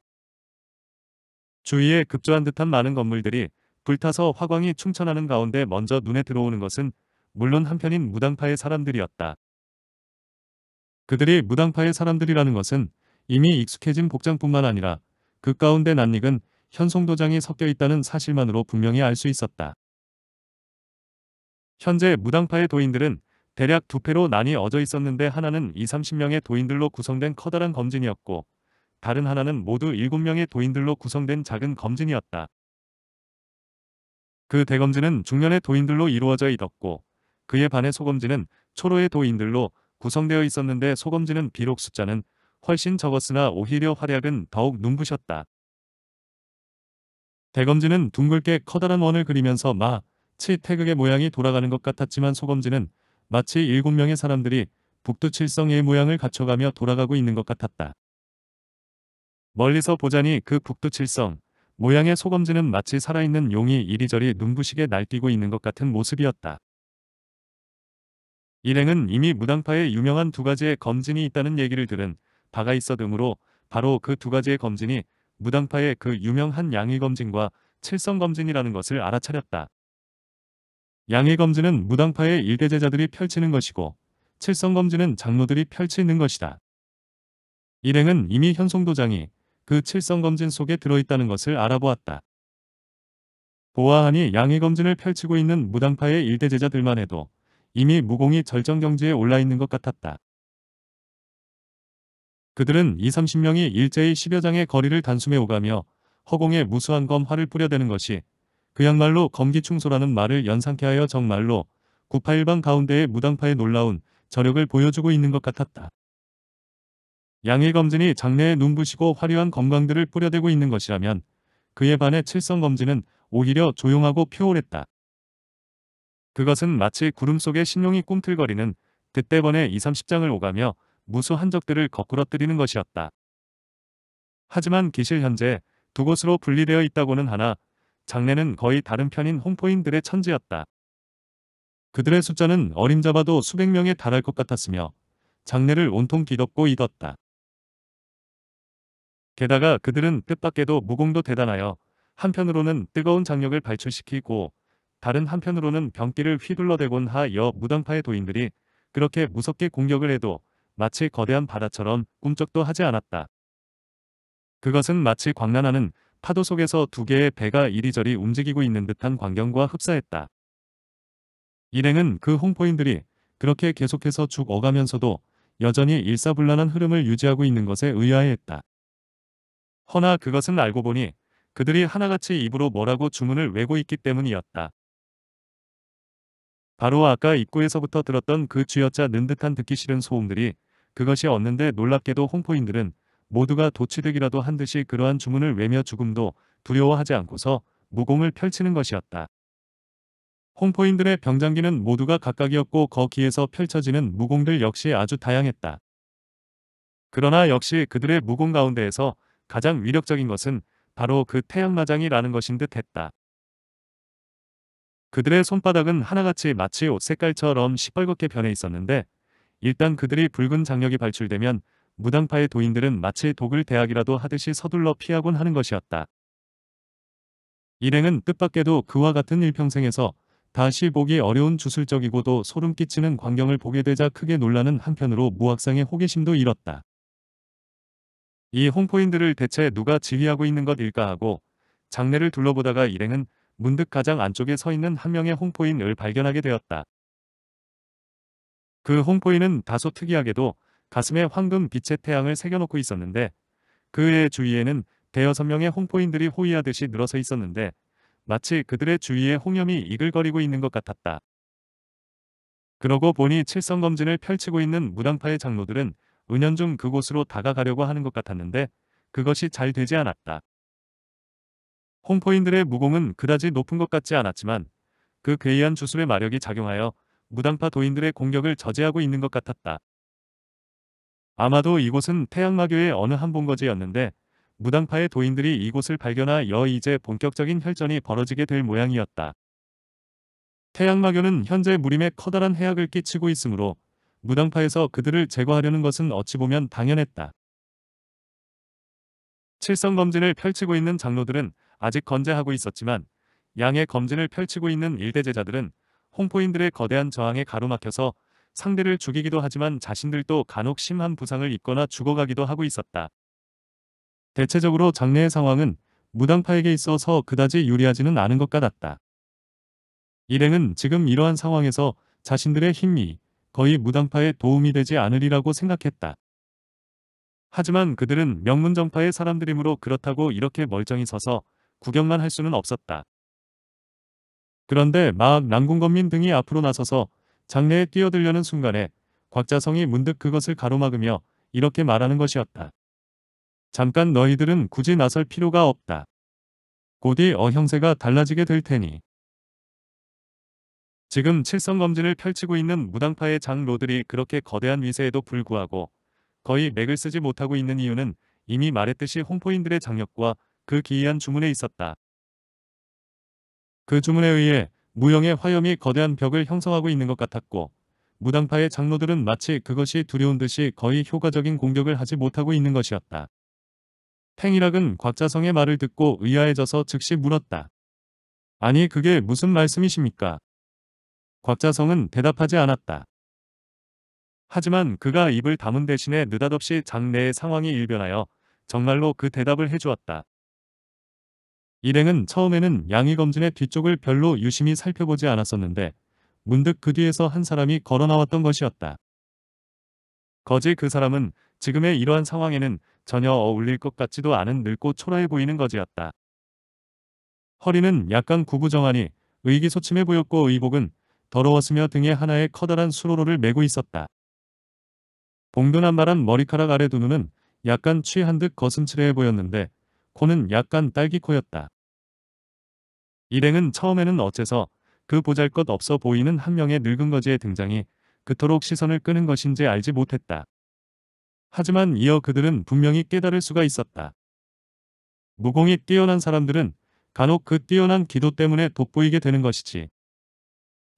주위에 급조한 듯한 많은 건물들이 불타서 화광이 충천하는 가운데 먼저 눈에 들어오는 것은 물론 한편인 무당파의 사람들이었다. 그들이 무당파의 사람들이라는 것은 이미 익숙해진 복장뿐만 아니라 그 가운데 낯익은 현송도장이 섞여 있다는 사실만으로 분명히 알 수 있었다. 현재 무당파의 도인들은 대략 두 패로 난이 어져 있었는데 하나는 2, 30명의 도인들로 구성된 커다란 검진이었고 다른 하나는 모두 7명의 도인들로 구성된 작은 검진이었다. 그 대검지는 중년의 도인들로 이루어져 있었고 그에 반해 소검지는 초로의 도인들로 구성되어 있었는데 소검지는 비록 숫자는 훨씬 적었으나 오히려 활약은 더욱 눈부셨다. 대검지는 둥글게 커다란 원을 그리면서 마, 치 태극의 모양이 돌아가는 것 같았지만 소검지는 마치 일곱 명의 사람들이 북두칠성의 모양을 갖춰가며 돌아가고 있는 것 같았다. 멀리서 보자니 그 북두칠성, 모양의 소검지는 마치 살아있는 용이 이리저리 눈부시게 날뛰고 있는 것 같은 모습이었다. 일행은 이미 무당파에 유명한 두 가지의 검진이 있다는 얘기를 들은 바가 있어듬으로 바로 그 두 가지의 검진이 무당파의 그 유명한 양의검진과 칠성검진이라는 것을 알아차렸다. 양의검진은 무당파의 일대제자들이 펼치는 것이고 칠성검진은 장로들이 펼치는 것이다. 일행은 이미 현송도장이 그 칠성검진 속에 들어있다는 것을 알아보았다. 보아하니 양해검진을 펼치고 있는 무당파의 일대제자들만 해도 이미 무공이 절정경지에 올라있는 것 같았다. 그들은 2, 30명이 일제히 10여 장의 거리를 단숨에 오가며 허공에 무수한 검화를 뿌려대는 것이 그야말로 검기충소라는 말을 연상케 하여 정말로 981방 가운데의 무당파의 놀라운 저력을 보여주고 있는 것 같았다. 양일검진이 장래에 눈부시고 화려한 건강들을 뿌려대고 있는 것이라면 그에 반해 칠성검진은 오히려 조용하고 표홀했다. 그것은 마치 구름 속에 신용이 꿈틀거리는 그때번에 2, 30장을 오가며 무수 한적들을 거꾸러뜨리는 것이었다. 하지만 기실 현재 두 곳으로 분리되어 있다고는 하나 장례는 거의 다른 편인 홍포인들의 천지였다. 그들의 숫자는 어림잡아도 수백 명에 달할 것 같았으며 장례를 온통 뒤덮고 이었다 게다가 그들은 뜻밖에도 무공도 대단하여 한편으로는 뜨거운 장력을 발출시키고 다른 한편으로는 병기를 휘둘러대곤 하여 무당파의 도인들이 그렇게 무섭게 공격을 해도 마치 거대한 바다처럼 꿈쩍도 하지 않았다. 그것은 마치 광란하는 파도 속에서 두 개의 배가 이리저리 움직이고 있는 듯한 광경과 흡사했다. 일행은 그 홍포인들이 그렇게 계속해서 죽어가면서도 여전히 일사불란한 흐름을 유지하고 있는 것에 의아해했다. 허나 그것은 알고 보니 그들이 하나같이 입으로 뭐라고 주문을 외고 있기 때문이었다. 바로 아까 입구에서부터 들었던 그 쥐어짜 는 듯한 듣기 싫은 소음들이 그것이 얻는데 놀랍게도 홍포인들은 모두가 도취득이라도한 듯이 그러한 주문을 외며 죽음도 두려워하지 않고서 무공을 펼치는 것이었다. 홍포인들의 병장기는 모두가 각각이었고 거기에서 펼쳐지는 무공들 역시 아주 다양했다. 그러나 역시 그들의 무공 가운데에서 가장 위력적인 것은 바로 그 태양마장이라는 것인 듯 했다. 그들의 손바닥은 하나같이 마치 옷 색깔처럼 시뻘겋게 변해 있었는데 일단 그들이 붉은 장력이 발출되면 무당파의 도인들은 마치 독을 대학이라도 하듯이 서둘러 피하곤 하는 것이었다. 일행은 뜻밖에도 그와 같은 일평생에서 다시 보기 어려운 주술적이고도 소름 끼치는 광경을 보게 되자 크게 놀라는 한편으로 무학상의 호기심도 잃었다. 이 홍포인들을 대체 누가 지휘하고 있는 것일까 하고 장례를 둘러보다가 일행은 문득 가장 안쪽에 서 있는 한 명의 홍포인을 발견하게 되었다. 그 홍포인은 다소 특이하게도 가슴에 황금 빛의 태양을 새겨놓고 있었는데 그의 주위에는 대여섯 명의 홍포인들이 호위하듯이 늘어서 있었는데 마치 그들의 주위에 홍염이 이글거리고 있는 것 같았다. 그러고 보니 칠성검진을 펼치고 있는 무당파의 장로들은 은연중 그곳으로 다가가려고 하는 것 같았는데 그것이 잘 되지 않았다. 홍포인들의 무공은 그다지 높은 것 같지 않았지만 그 괴이한 주술의 마력이 작용하여 무당파 도인들의 공격을 저지하고 있는 것 같았다. 아마도 이곳은 태양마교의 어느 한 본거지였는데 무당파의 도인들이 이곳을 발견하여 이제 본격적인 혈전이 벌어지게 될 모양이었다. 태양마교는 현재 무림에 커다란 해악을 끼치고 있으므로 무당파에서 그들을 제거하려는 것은 어찌 보면 당연했다. 칠성 검진을 펼치고 있는 장로들은 아직 건재하고 있었지만 양의 검진을 펼치고 있는 일대 제자들은 홍포인들의 거대한 저항에 가로막혀서 상대를 죽이기도 하지만 자신들도 간혹 심한 부상을 입거나 죽어가기도 하고 있었다. 대체적으로 장례의 상황은 무당파에게 있어서 그다지 유리하지는 않은 것 같았다. 일행은 지금 이러한 상황에서 자신들의 힘이 거의 무당파에 도움이 되지 않으리라고 생각했다. 하지만 그들은 명문정파의 사람들이므로 그렇다고 이렇게 멀쩡히 서서 구경만 할 수는 없었다. 그런데 막 남궁건민 등이 앞으로 나서서 장례에 뛰어들려는 순간에 곽자성이 문득 그것을 가로막으며 이렇게 말하는 것이었다. 잠깐 너희들은 굳이 나설 필요가 없다. 곧이 어형세가 달라지게 될 테니. 지금 칠성검진을 펼치고 있는 무당파의 장 로들이 그렇게 거대한 위세에도 불구하고 거의 맥을 쓰지 못하고 있는 이유는 이미 말했듯이 홍포인들의 장력과 그 기이한 주문에 있었다. 그 주문에 의해 무형의 화염이 거대한 벽을 형성하고 있는 것 같았고 무당파의 장로들은 마치 그것이 두려운 듯이 거의 효과적인 공격을 하지 못하고 있는 것이었다. 팽이락은 곽자성의 말을 듣고 의아해져서 즉시 물었다. 아니 그게 무슨 말씀이십니까? 곽자성은 대답하지 않았다. 하지만 그가 입을 다문 대신에 느닷없이 장내의 상황이 일변하여 정말로 그 대답을 해주었다. 일행은 처음에는 양의검진의 뒤쪽을 별로 유심히 살펴보지 않았었는데 문득 그 뒤에서 한 사람이 걸어나왔던 것이었다. 거지 그 사람은 지금의 이러한 상황에는 전혀 어울릴 것 같지도 않은 늙고 초라해 보이는 거지였다. 허리는 약간 구부정하니 의기소침해 보였고 의복은 더러웠으며 등에 하나의 커다란 수로로를 메고 있었다. 봉둔한 바람 머리카락 아래 두 눈은 약간 취한 듯 거슴츠레해 보였는데 코는 약간 딸기코였다. 일행은 처음에는 어째서 그 보잘것 없어 보이는 한 명의 늙은 거지의 등장이 그토록 시선을 끄는 것인지 알지 못했다. 하지만 이어 그들은 분명히 깨달을 수가 있었다. 무공이 뛰어난 사람들은 간혹 그 뛰어난 기도 때문에 돋보이게 되는 것이지.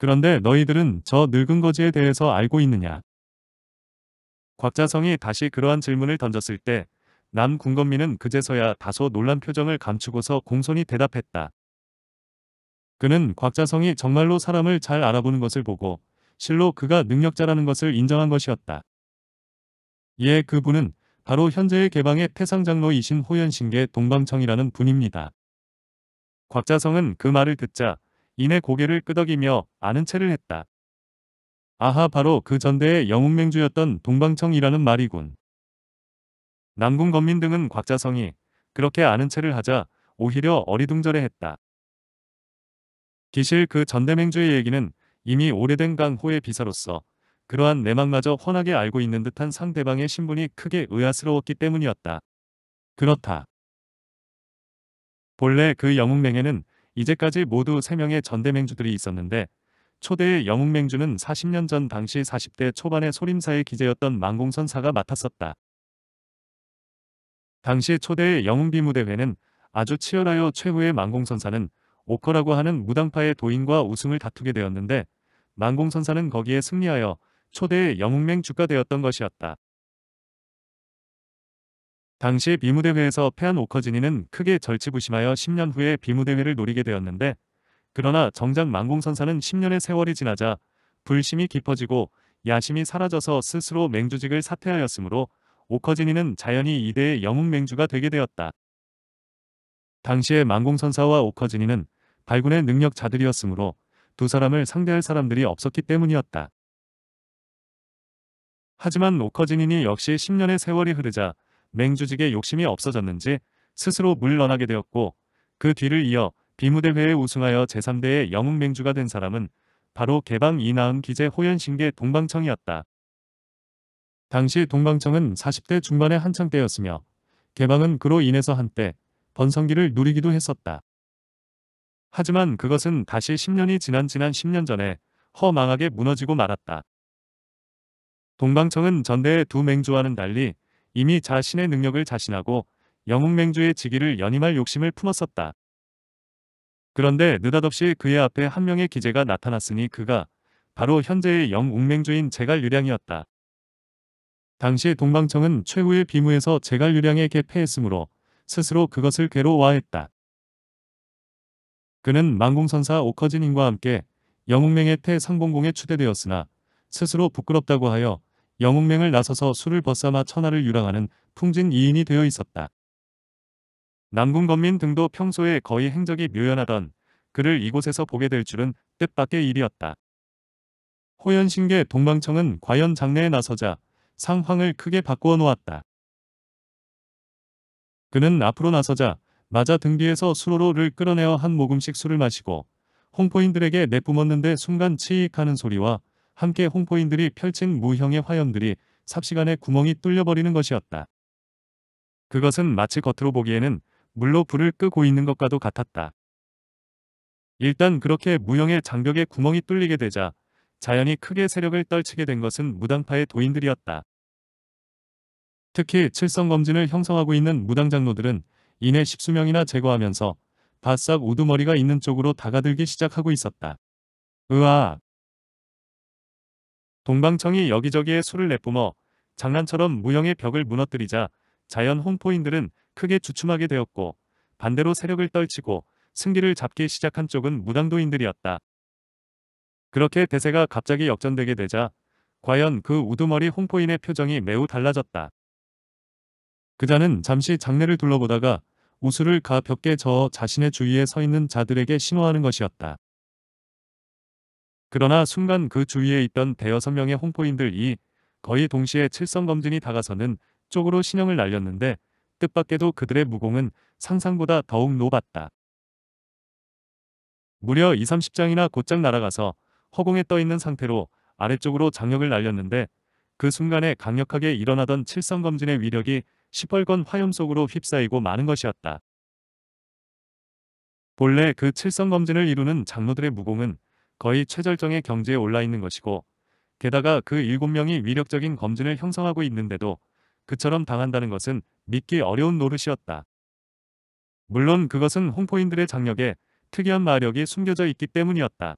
그런데 너희들은 저 늙은 거지에 대해서 알고 있느냐? 곽자성이 다시 그러한 질문을 던졌을 때남궁건민은 그제서야 다소 놀란 표정을 감추고서 공손히 대답했다. 그는 곽자성이 정말로 사람을 잘 알아보는 것을 보고 실로 그가 능력자라는 것을 인정한 것이었다. 이에 예, 그분은 바로 현재의 개방의 태상장로이신 호연신계 동방청이라는 분입니다. 곽자성은 그 말을 듣자 이내 고개를 끄덕이며 아는 체를 했다. 아하 바로 그 전대의 영웅맹주였던 동방청이라는 말이군. 남궁 건민 등은 곽자성이 그렇게 아는 체를 하자 오히려 어리둥절해했다. 기실 그 전대맹주의 얘기는 이미 오래된 강호의 비서로서 그러한 내막마저 훤하게 알고 있는 듯한 상대방의 신분이 크게 의아스러웠기 때문이었다. 그렇다. 본래 그 영웅맹에는 이제까지 모두 3명의 전대맹주들이 있었는데 초대의 영웅맹주는 40년 전 당시 40대 초반의 소림사의 기재였던 망공선사가 맡았었다. 당시 초대의 영웅비무대회는 아주 치열하여 최후의 망공선사는 오커라고 하는 무당파의 도인과 우승을 다투게 되었는데 망공선사는 거기에 승리하여 초대의 영웅맹주가 되었던 것이었다. 당시 비무대회에서 패한 오커진이는 크게 절치부심하여 10년 후에 비무대회를 노리게 되었는데 그러나 정작 망공선사는 10년의 세월이 지나자 불심이 깊어지고 야심이 사라져서 스스로 맹주직을 사퇴하였으므로 오커진이는 자연히 이대의 영웅 맹주가 되게 되었다. 당시의 망공선사와 오커진이는 발군의 능력자들이었으므로 두 사람을 상대할 사람들이 없었기 때문이었다. 하지만 오커진인니 역시 10년의 세월이 흐르자 맹주직에 욕심이 없어졌는지 스스로 물러나게 되었고 그 뒤를 이어 비무대회에 우승하여 제3대의 영웅 맹주가 된 사람은 바로 개방 이나은 기재 호연신계 동방청이었다. 당시 동방청은 40대 중반의 한창 때였으며 개방은 그로 인해서 한때 번성기를 누리기도 했었다. 하지만 그것은 다시 10년이 지난 지난 10년 전에 허망하게 무너지고 말았다. 동방청은 전대의 두 맹주와는 달리 이미 자신의 능력을 자신하고 영웅맹주의 직위를 연임할 욕심을 품었었다. 그런데 느닷없이 그의 앞에 한 명의 기재가 나타났으니 그가 바로 현재의 영웅맹주인 제갈유량이었다. 당시 동방청은 최후의 비무에서 제갈유량에게 패했으므로 스스로 그것을 괴로워했다. 그는 망공선사 오커진인과 함께 영웅맹의 태상봉공에 추대되었으나 스스로 부끄럽다고 하여 영웅맹을 나서서 술을 벗삼아 천하를 유랑하는 풍진 이인이 되어 있었다. 남궁건민 등도 평소에 거의 행적이 묘연하던 그를 이곳에서 보게 될 줄은 뜻밖의 일이었다. 호연신계 동방청은 과연 장례에 나서자 상황을 크게 바꾸어 놓았다. 그는 앞으로 나서자 마자 등 뒤에서 수로로를 끌어내어 한 모금씩 술을 마시고 홍포인들에게 내뿜었는데 순간 치익하는 소리와 함께 홍포인들이 펼친 무형의 화염들이 삽시간에 구멍이 뚫려버리는 것이었다. 그것은 마치 겉으로 보기에는 물로 불을 끄고 있는 것과도 같았다. 일단 그렇게 무형의 장벽에 구멍이 뚫리게 되자 자연이 크게 세력을 떨치게 된 것은 무당파의 도인들이었다. 특히 칠성검진을 형성하고 있는 무당장로들은 이내 십수명이나 제거하면서 바싹 우두머리가 있는 쪽으로 다가들기 시작하고 있었다. 으아! 동방청이 여기저기에 술을 내뿜어 장난처럼 무형의 벽을 무너뜨리자 자연 홍포인들은 크게 주춤하게 되었고 반대로 세력을 떨치고 승기를 잡기 시작한 쪽은 무당도인들이었다. 그렇게 대세가 갑자기 역전되게 되자 과연 그 우두머리 홍포인의 표정이 매우 달라졌다. 그자는 잠시 장례를 둘러보다가 우수를 가볍게 저어 자신의 주위에 서 있는 자들에게 신호하는 것이었다. 그러나 순간 그 주위에 있던 대여섯 명의 홍포인들이 거의 동시에 칠성 검진이 다가서는 쪽으로 신형을 날렸는데 뜻밖에도 그들의 무공은 상상보다 더욱 높았다. 무려 2, 30장이나 곧장 날아가서 허공에 떠있는 상태로 아래쪽으로 장력을 날렸는데 그 순간에 강력하게 일어나던 칠성검진의 위력이 시뻘건 화염 속으로 휩싸이고 마는 것이었다. 본래 그 칠성검진을 이루는 장로들의 무공은 거의 최절정의 경지에 올라 있는 것이고 게다가 그 7명이 위력적인 검진을 형성하고 있는데도 그처럼 당한다는 것은 믿기 어려운 노릇이었다. 물론 그것은 홍포인들의 장력에 특이한 마력이 숨겨져 있기 때문이었다.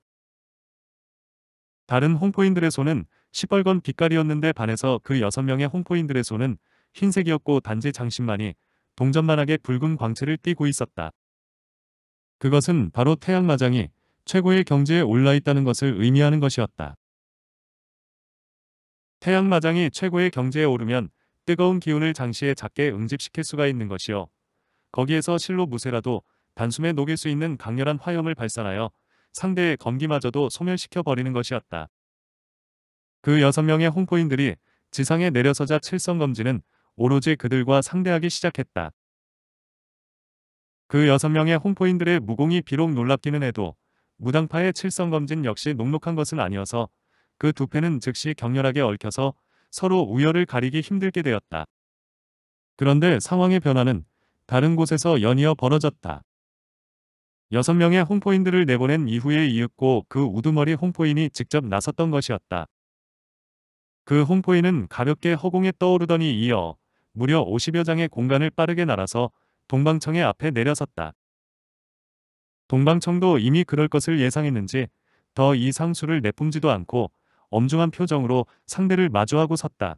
다른 홍포인들의 손은 시뻘건 빛깔이었는데 반해서 그 6명의 홍포인들의 손은 흰색이었고 단지 장신만이 동전만하게 붉은 광채를 띠고 있었다. 그것은 바로 태양마장이 최고의 경지에 올라 있다는 것을 의미하는 것이었다. 태양마장이 최고의 경지에 오르면 뜨거운 기운을 장시에 작게 응집시킬 수가 있는 것이요. 거기에서 실로 무쇠라도 단숨에 녹일 수 있는 강렬한 화염을 발산하여 상대의 검기마저도 소멸시켜 버리는 것이었다. 그 여섯 명의 홍포인들이 지상에 내려서자 칠성검지는 오로지 그들과 상대하기 시작했다. 그 여섯 명의 홍포인들의 무공이 비록 놀랍기는 해도 무당파의 칠성검진 역시 녹록한 것은 아니어서 그 두 패는 즉시 격렬하게 얽혀서 서로 우열을 가리기 힘들게 되었다. 그런데 상황의 변화는 다른 곳에서 연이어 벌어졌다. 여섯 명의 홍포인들을 내보낸 이후에 이윽고 그 우두머리 홍포인이 직접 나섰던 것이었다. 그 홍포인은 가볍게 허공에 떠오르더니 이어 무려 50여 장의 공간을 빠르게 날아서 동방청의 앞에 내려섰다. 동방청도 이미 그럴 것을 예상했는지 더이 상수를 내뿜지도 않고 엄중한 표정으로 상대를 마주하고 섰다.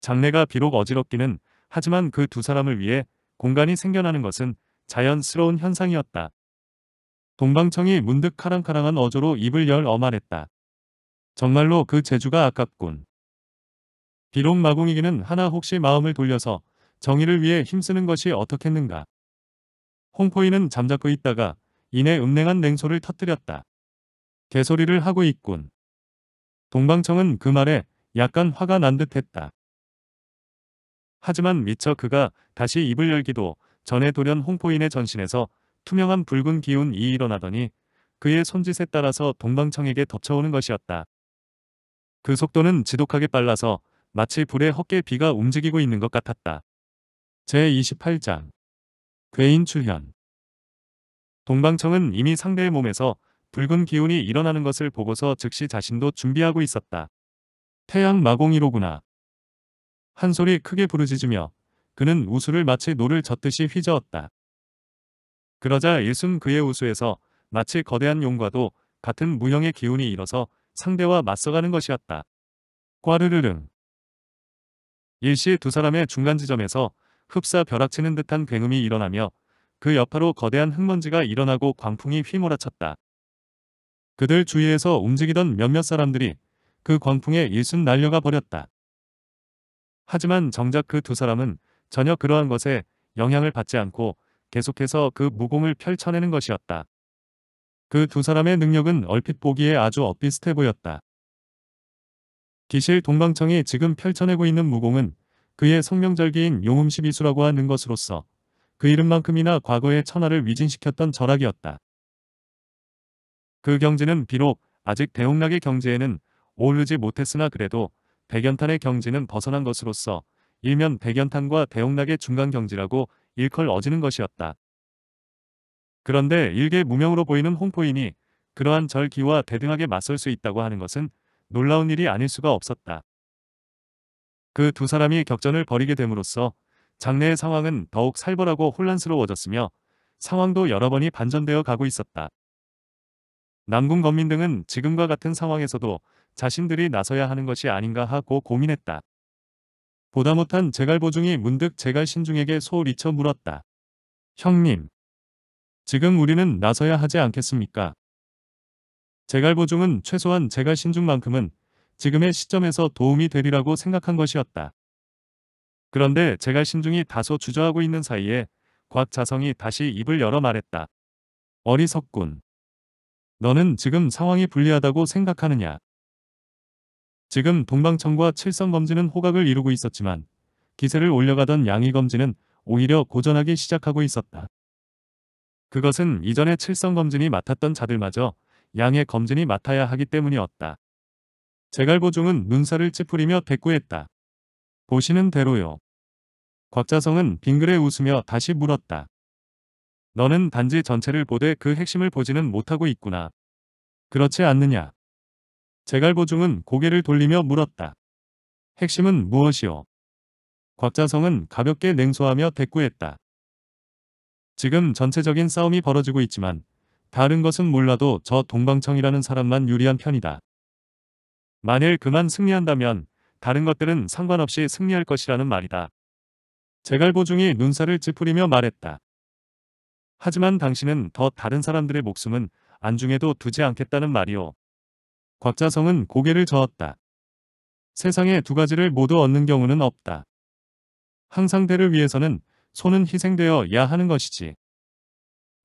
장래가 비록 어지럽기는 하지만 그 두 사람을 위해 공간이 생겨나는 것은 자연스러운 현상이었다. 동방청이 문득 카랑카랑한 어조로 입을 열어말했다 정말로 그 재주가 아깝군. 비록 마궁이기는 하나 혹시 마음을 돌려서 정의를 위해 힘쓰는 것이 어떻겠는가. 홍포이는 잠자고 있다가 이내 음냉한 냉소를 터뜨렸다. 개소리를 하고 있군. 동방청은 그 말에 약간 화가 난 듯했다. 하지만 미처 그가 다시 입을 열기도 전에 돌연 홍포인의 전신에서 투명한 붉은 기운이 일어나더니 그의 손짓에 따라서 동방청에게 덮쳐오는 것이었다. 그 속도는 지독하게 빨라서 마치 불에 헛개 비가 움직이고 있는 것 같았다. 제28장 괴인 출현 동방청은 이미 상대의 몸에서 붉은 기운이 일어나는 것을 보고서 즉시 자신도 준비하고 있었다. 태양 마공이로구나. 한 소리 크게 부르짖으며 그는 우수를 마치 노를 젓듯이 휘저었다. 그러자 일순 그의 우수에서 마치 거대한 용과도 같은 무형의 기운이 일어서 상대와 맞서가는 것이었다. 꽈르르릉. 일시 두 사람의 중간 지점에서 흡사 벼락치는 듯한 굉음이 일어나며 그 여파로 거대한 흙먼지가 일어나고 광풍이 휘몰아쳤다. 그들 주위에서 움직이던 몇몇 사람들이 그 광풍에 일순 날려가 버렸다. 하지만 정작 그 두 사람은 전혀 그러한 것에 영향을 받지 않고 계속해서 그 무공을 펼쳐내는 것이었다. 그 두 사람의 능력은 얼핏 보기에 아주 엇비슷해 보였다. 기실 동방청이 지금 펼쳐내고 있는 무공은 그의 성명절기인 용음십이수라고 하는 것으로서 그 이름만큼이나 과거의 천하를 위진시켰던 절학이었다. 그 경지는 비록 아직 대홍락의 경지에는 오르지 못했으나 그래도 백연탄의 경지는 벗어난 것으로서 일면 백연탄과 대홍락의 중간 경지라고 일컬 어지는 것이었다. 그런데 일개 무명으로 보이는 홍포인이 그러한 절기와 대등하게 맞설 수 있다고 하는 것은 놀라운 일이 아닐 수가 없었다. 그두 사람이 격전을 벌이게 됨으로써 장래의 상황은 더욱 살벌하고 혼란스러워졌으며 상황도 여러 번이 반전되어 가고 있었다. 남궁 건민 등은 지금과 같은 상황에서도 자신들이 나서야 하는 것이 아닌가 하고 고민했다. 보다 못한 제갈보중이 문득 제갈신중에게 소리쳐 물었다. 형님, 지금 우리는 나서야 하지 않겠습니까? 제갈보중은 최소한 제갈신중만큼은 지금의 시점에서 도움이 되리라고 생각한 것이었다. 그런데 제가 신중히 다소 주저하고 있는 사이에 곽자성이 다시 입을 열어 말했다. 어리석군. 너는 지금 상황이 불리하다고 생각하느냐. 지금 동방청과 칠성검진은 호각을 이루고 있었지만 기세를 올려가던 양이검진은 오히려 고전하기 시작하고 있었다. 그것은 이전에 칠성검진이 맡았던 자들마저 양의 검진이 맡아야 하기 때문이었다. 제갈보중은 눈살을 찌푸리며 대꾸했다. 보시는 대로요. 곽자성은 빙그레 웃으며 다시 물었다. 너는 단지 전체를 보되 그 핵심을 보지는 못하고 있구나. 그렇지 않느냐. 제갈보중은 고개를 돌리며 물었다. 핵심은 무엇이오? 곽자성은 가볍게 냉소하며 대꾸했다. 지금 전체적인 싸움이 벌어지고 있지만 다른 것은 몰라도 저 동방청이라는 사람만 유리한 편이다. 만일 그만 승리한다면 다른 것들은 상관없이 승리할 것이라는 말이다. 제갈보중이 눈살을 찌푸리며 말했다. 하지만 당신은 더 다른 사람들의 목숨은 안중에도 두지 않겠다는 말이오. 곽자성은 고개를 저었다. 세상에 두 가지를 모두 얻는 경우는 없다. 항상 대를 위해서는 손은 희생되어야 하는 것이지.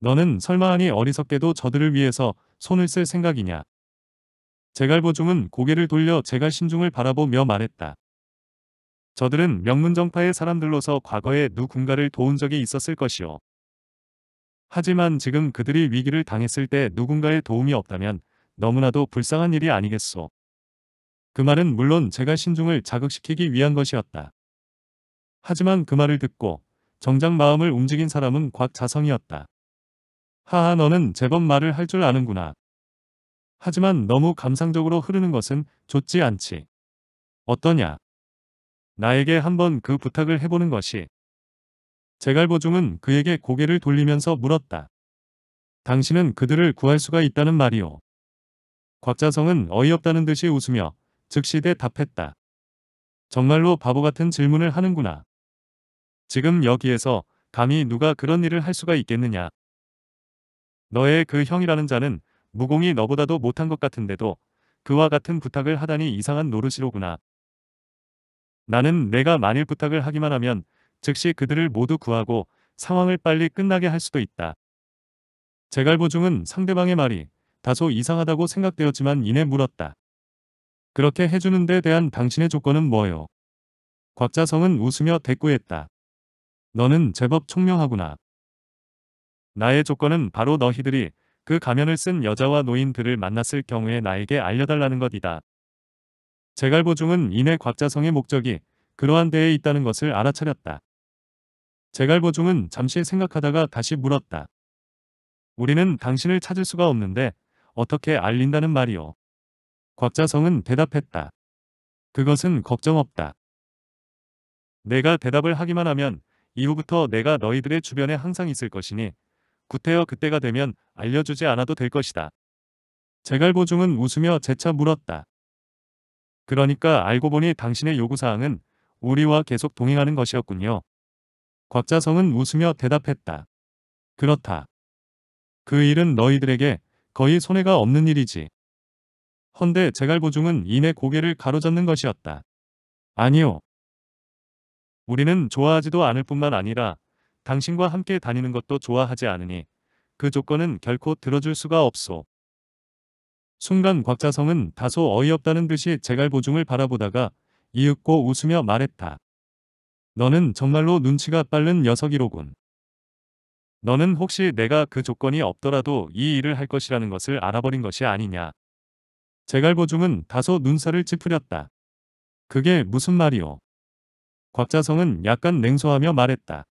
너는 설마하니 어리석게도 저들을 위해서 손을 쓸 생각이냐. 제갈보중은 고개를 돌려 제갈 신중을 바라보며 말했다. 저들은 명문정파의 사람들로서 과거에 누군가를 도운 적이 있었을 것이오. 하지만 지금 그들이 위기를 당했을 때 누군가의 도움이 없다면 너무나도 불쌍한 일이 아니겠소. 그 말은 물론 제갈 신중을 자극시키기 위한 것이었다. 하지만 그 말을 듣고 정작 마음을 움직인 사람은 곽자성이었다. 하하 너는 제법 말을 할 줄 아는구나. 하지만 너무 감상적으로 흐르는 것은 좋지 않지. 어떠냐? 나에게 한번 그 부탁을 해보는 것이. 제갈보중은 그에게 고개를 돌리면서 물었다. 당신은 그들을 구할 수가 있다는 말이오. 곽자성은 어이없다는 듯이 웃으며 즉시 대답했다. 정말로 바보 같은 질문을 하는구나. 지금 여기에서 감히 누가 그런 일을 할 수가 있겠느냐. 너의 그 형이라는 자는 무공이 너보다도 못한 것 같은데도 그와 같은 부탁을 하다니 이상한 노릇이로구나. 나는 내가 만일 부탁을 하기만 하면 즉시 그들을 모두 구하고 상황을 빨리 끝나게 할 수도 있다. 제갈보중은 상대방의 말이 다소 이상하다고 생각되었지만 이내 물었다. 그렇게 해주는 데 대한 당신의 조건은 뭐요? 곽자성은 웃으며 대꾸했다. 너는 제법 총명하구나. 나의 조건은 바로 너희들이 그 가면을 쓴 여자와 노인들을 만났을 경우에 나에게 알려달라는 것이다. 제갈보중은 이내 곽자성의 목적이 그러한 데에 있다는 것을 알아차렸다. 제갈보중은 잠시 생각하다가 다시 물었다. 우리는 당신을 찾을 수가 없는데 어떻게 알린다는 말이오. 곽자성은 대답했다. 그것은 걱정 없다. 내가 대답을 하기만 하면 이후부터 내가 너희들의 주변에 항상 있을 것이니 구태여 그때가 되면 알려주지 않아도 될 것이다. 제갈보중은 웃으며 재차 물었다. 그러니까 알고 보니 당신의 요구사항은 우리와 계속 동행하는 것이었군요. 곽자성은 웃으며 대답했다. 그렇다. 그 일은 너희들에게 거의 손해가 없는 일이지. 헌데 제갈보중은 이내 고개를 가로젓는 것이었다. 아니요. 우리는 좋아하지도 않을 뿐만 아니라 당신과 함께 다니는 것도 좋아하지 않으니 그 조건은 결코 들어줄 수가 없소. 순간 곽자성은 다소 어이없다는 듯이 제갈보중을 바라보다가 이윽고 웃으며 말했다. 너는 정말로 눈치가 빠른 녀석이로군. 너는 혹시 내가 그 조건이 없더라도 이 일을 할 것이라는 것을 알아버린 것이 아니냐. 제갈보중은 다소 눈살을 찌푸렸다. 그게 무슨 말이오. 곽자성은 약간 냉소하며 말했다.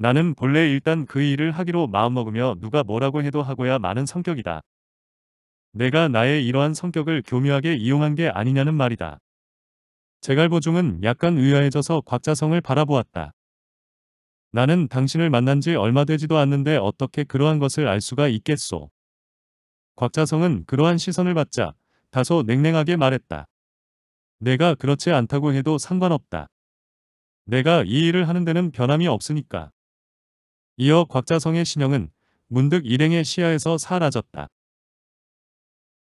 나는 본래 일단 그 일을 하기로 마음먹으며 누가 뭐라고 해도 하고야 많은 성격이다. 내가 나의 이러한 성격을 교묘하게 이용한 게 아니냐는 말이다. 제갈보중은 약간 의아해져서 곽자성을 바라보았다. 나는 당신을 만난 지 얼마 되지도 않는데 어떻게 그러한 것을 알 수가 있겠소. 곽자성은 그러한 시선을 받자 다소 냉랭하게 말했다. 내가 그렇지 않다고 해도 상관없다. 내가 이 일을 하는 데는 변함이 없으니까. 이어 곽자성의 신형은 문득 일행의 시야에서 사라졌다.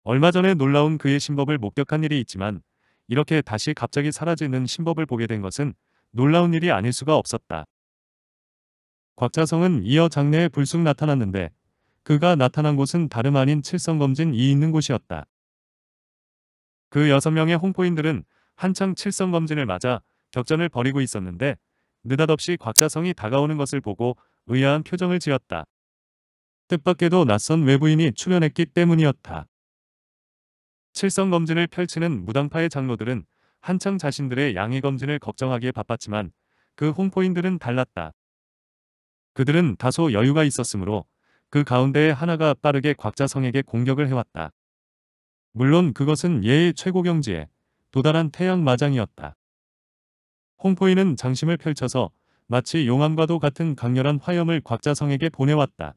얼마 전에 놀라운 그의 신법을 목격한 일이 있지만 이렇게 다시 갑자기 사라지는 신법을 보게 된 것은 놀라운 일이 아닐 수가 없었다. 곽자성은 이어 장내에 불쑥 나타났는데 그가 나타난 곳은 다름 아닌 칠성검진 이 있는 곳이었다. 그 여섯 명의 홍포인들은 한창 칠성검진을 맞아 격전을 벌이고 있었는데 느닷없이 곽자성이 다가오는 것을 보고 의아한 표정을 지었다. 뜻밖에도 낯선 외부인이 출연했기 때문이었다. 칠성 검진을 펼치는 무당파의 장로들은 한창 자신들의 양해 검진을 걱정하기에 바빴지만 그 홍포인들은 달랐다. 그들은 다소 여유가 있었으므로 그 가운데에 하나가 빠르게 곽자성에게 공격을 해왔다. 물론 그것은 예의 최고 경지에 도달한 태양 마장이었다. 홍포인은 장심을 펼쳐서 마치 용암과도 같은 강렬한 화염을 곽자성에게 보내왔다.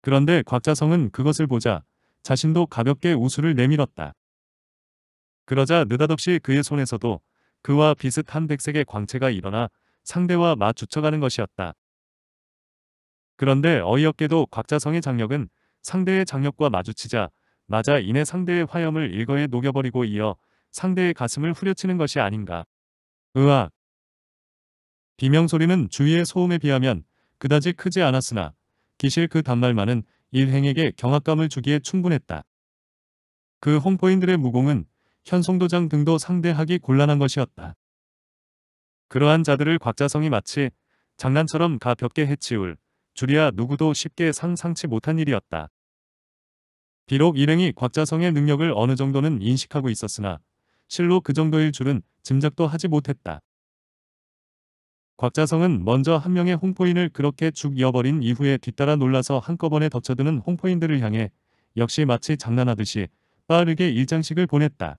그런데 곽자성은 그것을 보자 자신도 가볍게 우수를 내밀었다. 그러자 느닷없이 그의 손에서도 그와 비슷한 백색의 광채가 일어나 상대와 마주쳐가는 것이었다. 그런데 어이없게도 곽자성의 장력은 상대의 장력과 마주치자 맞아 이내 상대의 화염을 일거에 녹여버리고 이어 상대의 가슴을 후려치는 것이 아닌가. 으악. 비명소리는 주위의 소음에 비하면 그다지 크지 않았으나 기실 그 단말만은 일행에게 경악감을 주기에 충분했다. 그 홍포인들의 무공은 현송도장 등도 상대하기 곤란한 것이었다. 그러한 자들을 곽자성이 마치 장난처럼 가볍게 해치울 줄이야 누구도 쉽게 상상치 못한 일이었다. 비록 일행이 곽자성의 능력을 어느 정도는 인식하고 있었으나 실로 그 정도일 줄은 짐작도 하지 못했다. 곽자성은 먼저 한 명의 홍포인을 그렇게 죽 이어버린 이후에 뒤따라 놀라서 한꺼번에 덮쳐드는 홍포인들을 향해 역시 마치 장난하듯이 빠르게 일장식을 보냈다.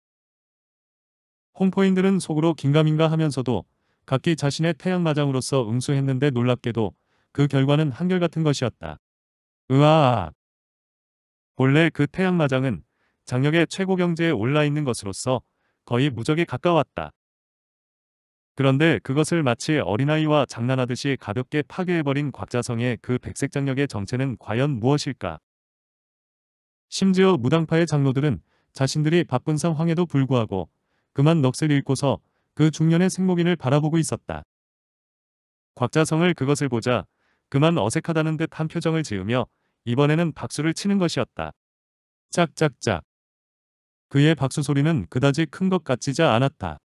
홍포인들은 속으로 긴가민가 하면서도 각기 자신의 태양마장으로서 응수했는데 놀랍게도 그 결과는 한결같은 것이었다. 으아 본래 그 태양마장은 장력의 최고 경제에 올라 있는 것으로서 거의 무적에 가까웠다. 그런데 그것을 마치 어린아이와 장난하듯이 가볍게 파괴해버린 곽자성의 그 백색 장력의 정체는 과연 무엇일까? 심지어 무당파의 장로들은 자신들이 바쁜 상황에도 불구하고 그만 넋을 잃고서 그 중년의 생목인을 바라보고 있었다. 곽자성을 그것을 보자 그만 어색하다는 듯 한 표정을 지으며 이번에는 박수를 치는 것이었다. 짝짝짝. 그의 박수 소리는 그다지 큰 것 같지자 않았다.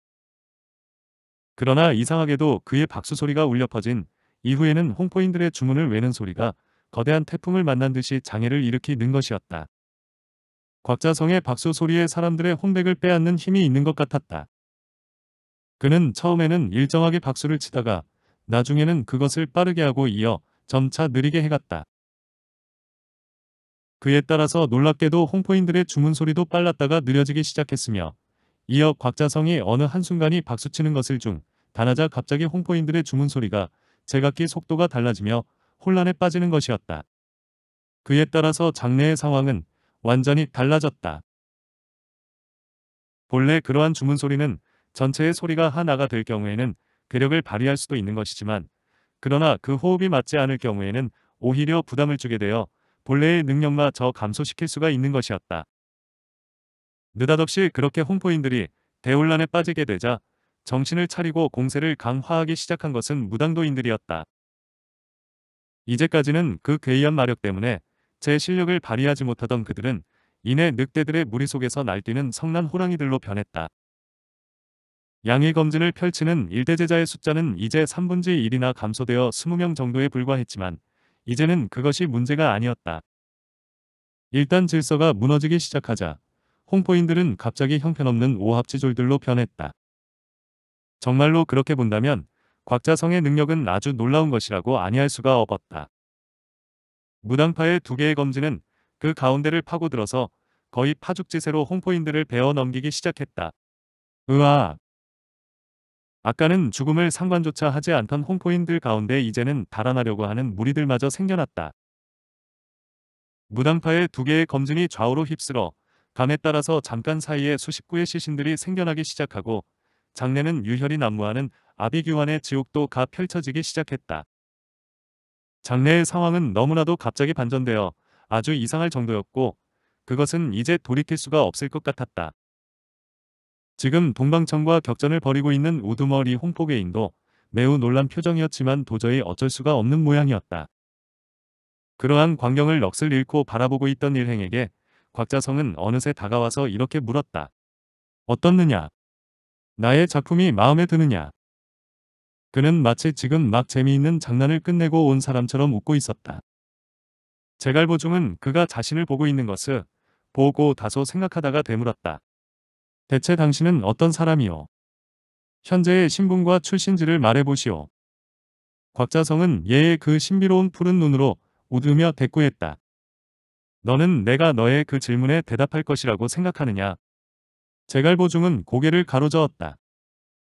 그러나 이상하게도 그의 박수소리가 울려 퍼진 이후에는 홍포인들의 주문을 외는 소리가 거대한 태풍을 만난 듯이 장애를 일으키는 것이었다. 곽자성의 박수 소리에 사람들의 혼백을 빼앗는 힘이 있는 것 같았다. 그는 처음에는 일정하게 박수를 치다가 나중에는 그것을 빠르게 하고 이어 점차 느리게 해갔다. 그에 따라서 놀랍게도 홍포인들의 주문 소리도 빨랐다가 느려지기 시작했으며 이어 곽자성이 어느 한순간이 박수치는 것을 중 단하자 갑자기 홍포인들의 주문 소리가 제각기 속도가 달라지며 혼란에 빠지는 것이었다. 그에 따라서 장례의 상황은 완전히 달라졌다. 본래 그러한 주문 소리는 전체의 소리가 하나가 될 경우에는 괴력을 발휘할 수도 있는 것이지만 그러나 그 호흡이 맞지 않을 경우에는 오히려 부담을 주게 되어 본래의 능력마저 감소시킬 수가 있는 것이었다. 느닷없이 그렇게 홍포인들이 대혼란에 빠지게 되자 정신을 차리고 공세를 강화하기 시작한 것은 무당도인들이었다. 이제까지는 그 괴이한 마력 때문에 제 실력을 발휘하지 못하던 그들은 이내 늑대들의 무리 속에서 날뛰는 성난 호랑이들로 변했다. 양의 검진을 펼치는 일대제자의 숫자는 이제 3분지 1이나 감소되어 20명 정도에 불과했지만 이제는 그것이 문제가 아니었다. 일단 질서가 무너지기 시작하자 홍포인들은 갑자기 형편없는 오합지졸들로 변했다. 정말로 그렇게 본다면 곽자성의 능력은 아주 놀라운 것이라고 아니할 수가 없었다. 무당파의 두 개의 검지는 그 가운데를 파고들어서 거의 파죽지세로 홍포인들을 베어 넘기기 시작했다. 으아! 아까는 죽음을 상관조차 하지 않던 홍포인들 가운데 이제는 달아나려고 하는 무리들마저 생겨났다. 무당파의 두 개의 검진이 좌우로 휩쓸어 간에 따라서 잠깐 사이에 수십 구의 시신들이 생겨나기 시작하고 장례는 유혈이 난무하는 아비규환의 지옥도가 펼쳐지기 시작했다. 장례의 상황은 너무나도 갑자기 반전되어 아주 이상할 정도였고 그것은 이제 돌이킬 수가 없을 것 같았다. 지금 동방청과 격전을 벌이고 있는 우두머리 홍포개인도 매우 놀란 표정이었지만 도저히 어쩔 수가 없는 모양이었다. 그러한 광경을 넋을 잃고 바라보고 있던 일행에게 곽자성은 어느새 다가와서 이렇게 물었다. 어떻느냐? 나의 작품이 마음에 드느냐? 그는 마치 지금 막 재미있는 장난을 끝내고 온 사람처럼 웃고 있었다. 제갈보중은 그가 자신을 보고 있는 것을 보고 다소 생각하다가 되물었다. 대체 당신은 어떤 사람이오? 현재의 신분과 출신지를 말해보시오. 곽자성은 예의 그 신비로운 푸른 눈으로 웃으며 대꾸했다. 너는 내가 너의 그 질문에 대답할 것이라고 생각하느냐? 제갈보중은 고개를 가로저었다.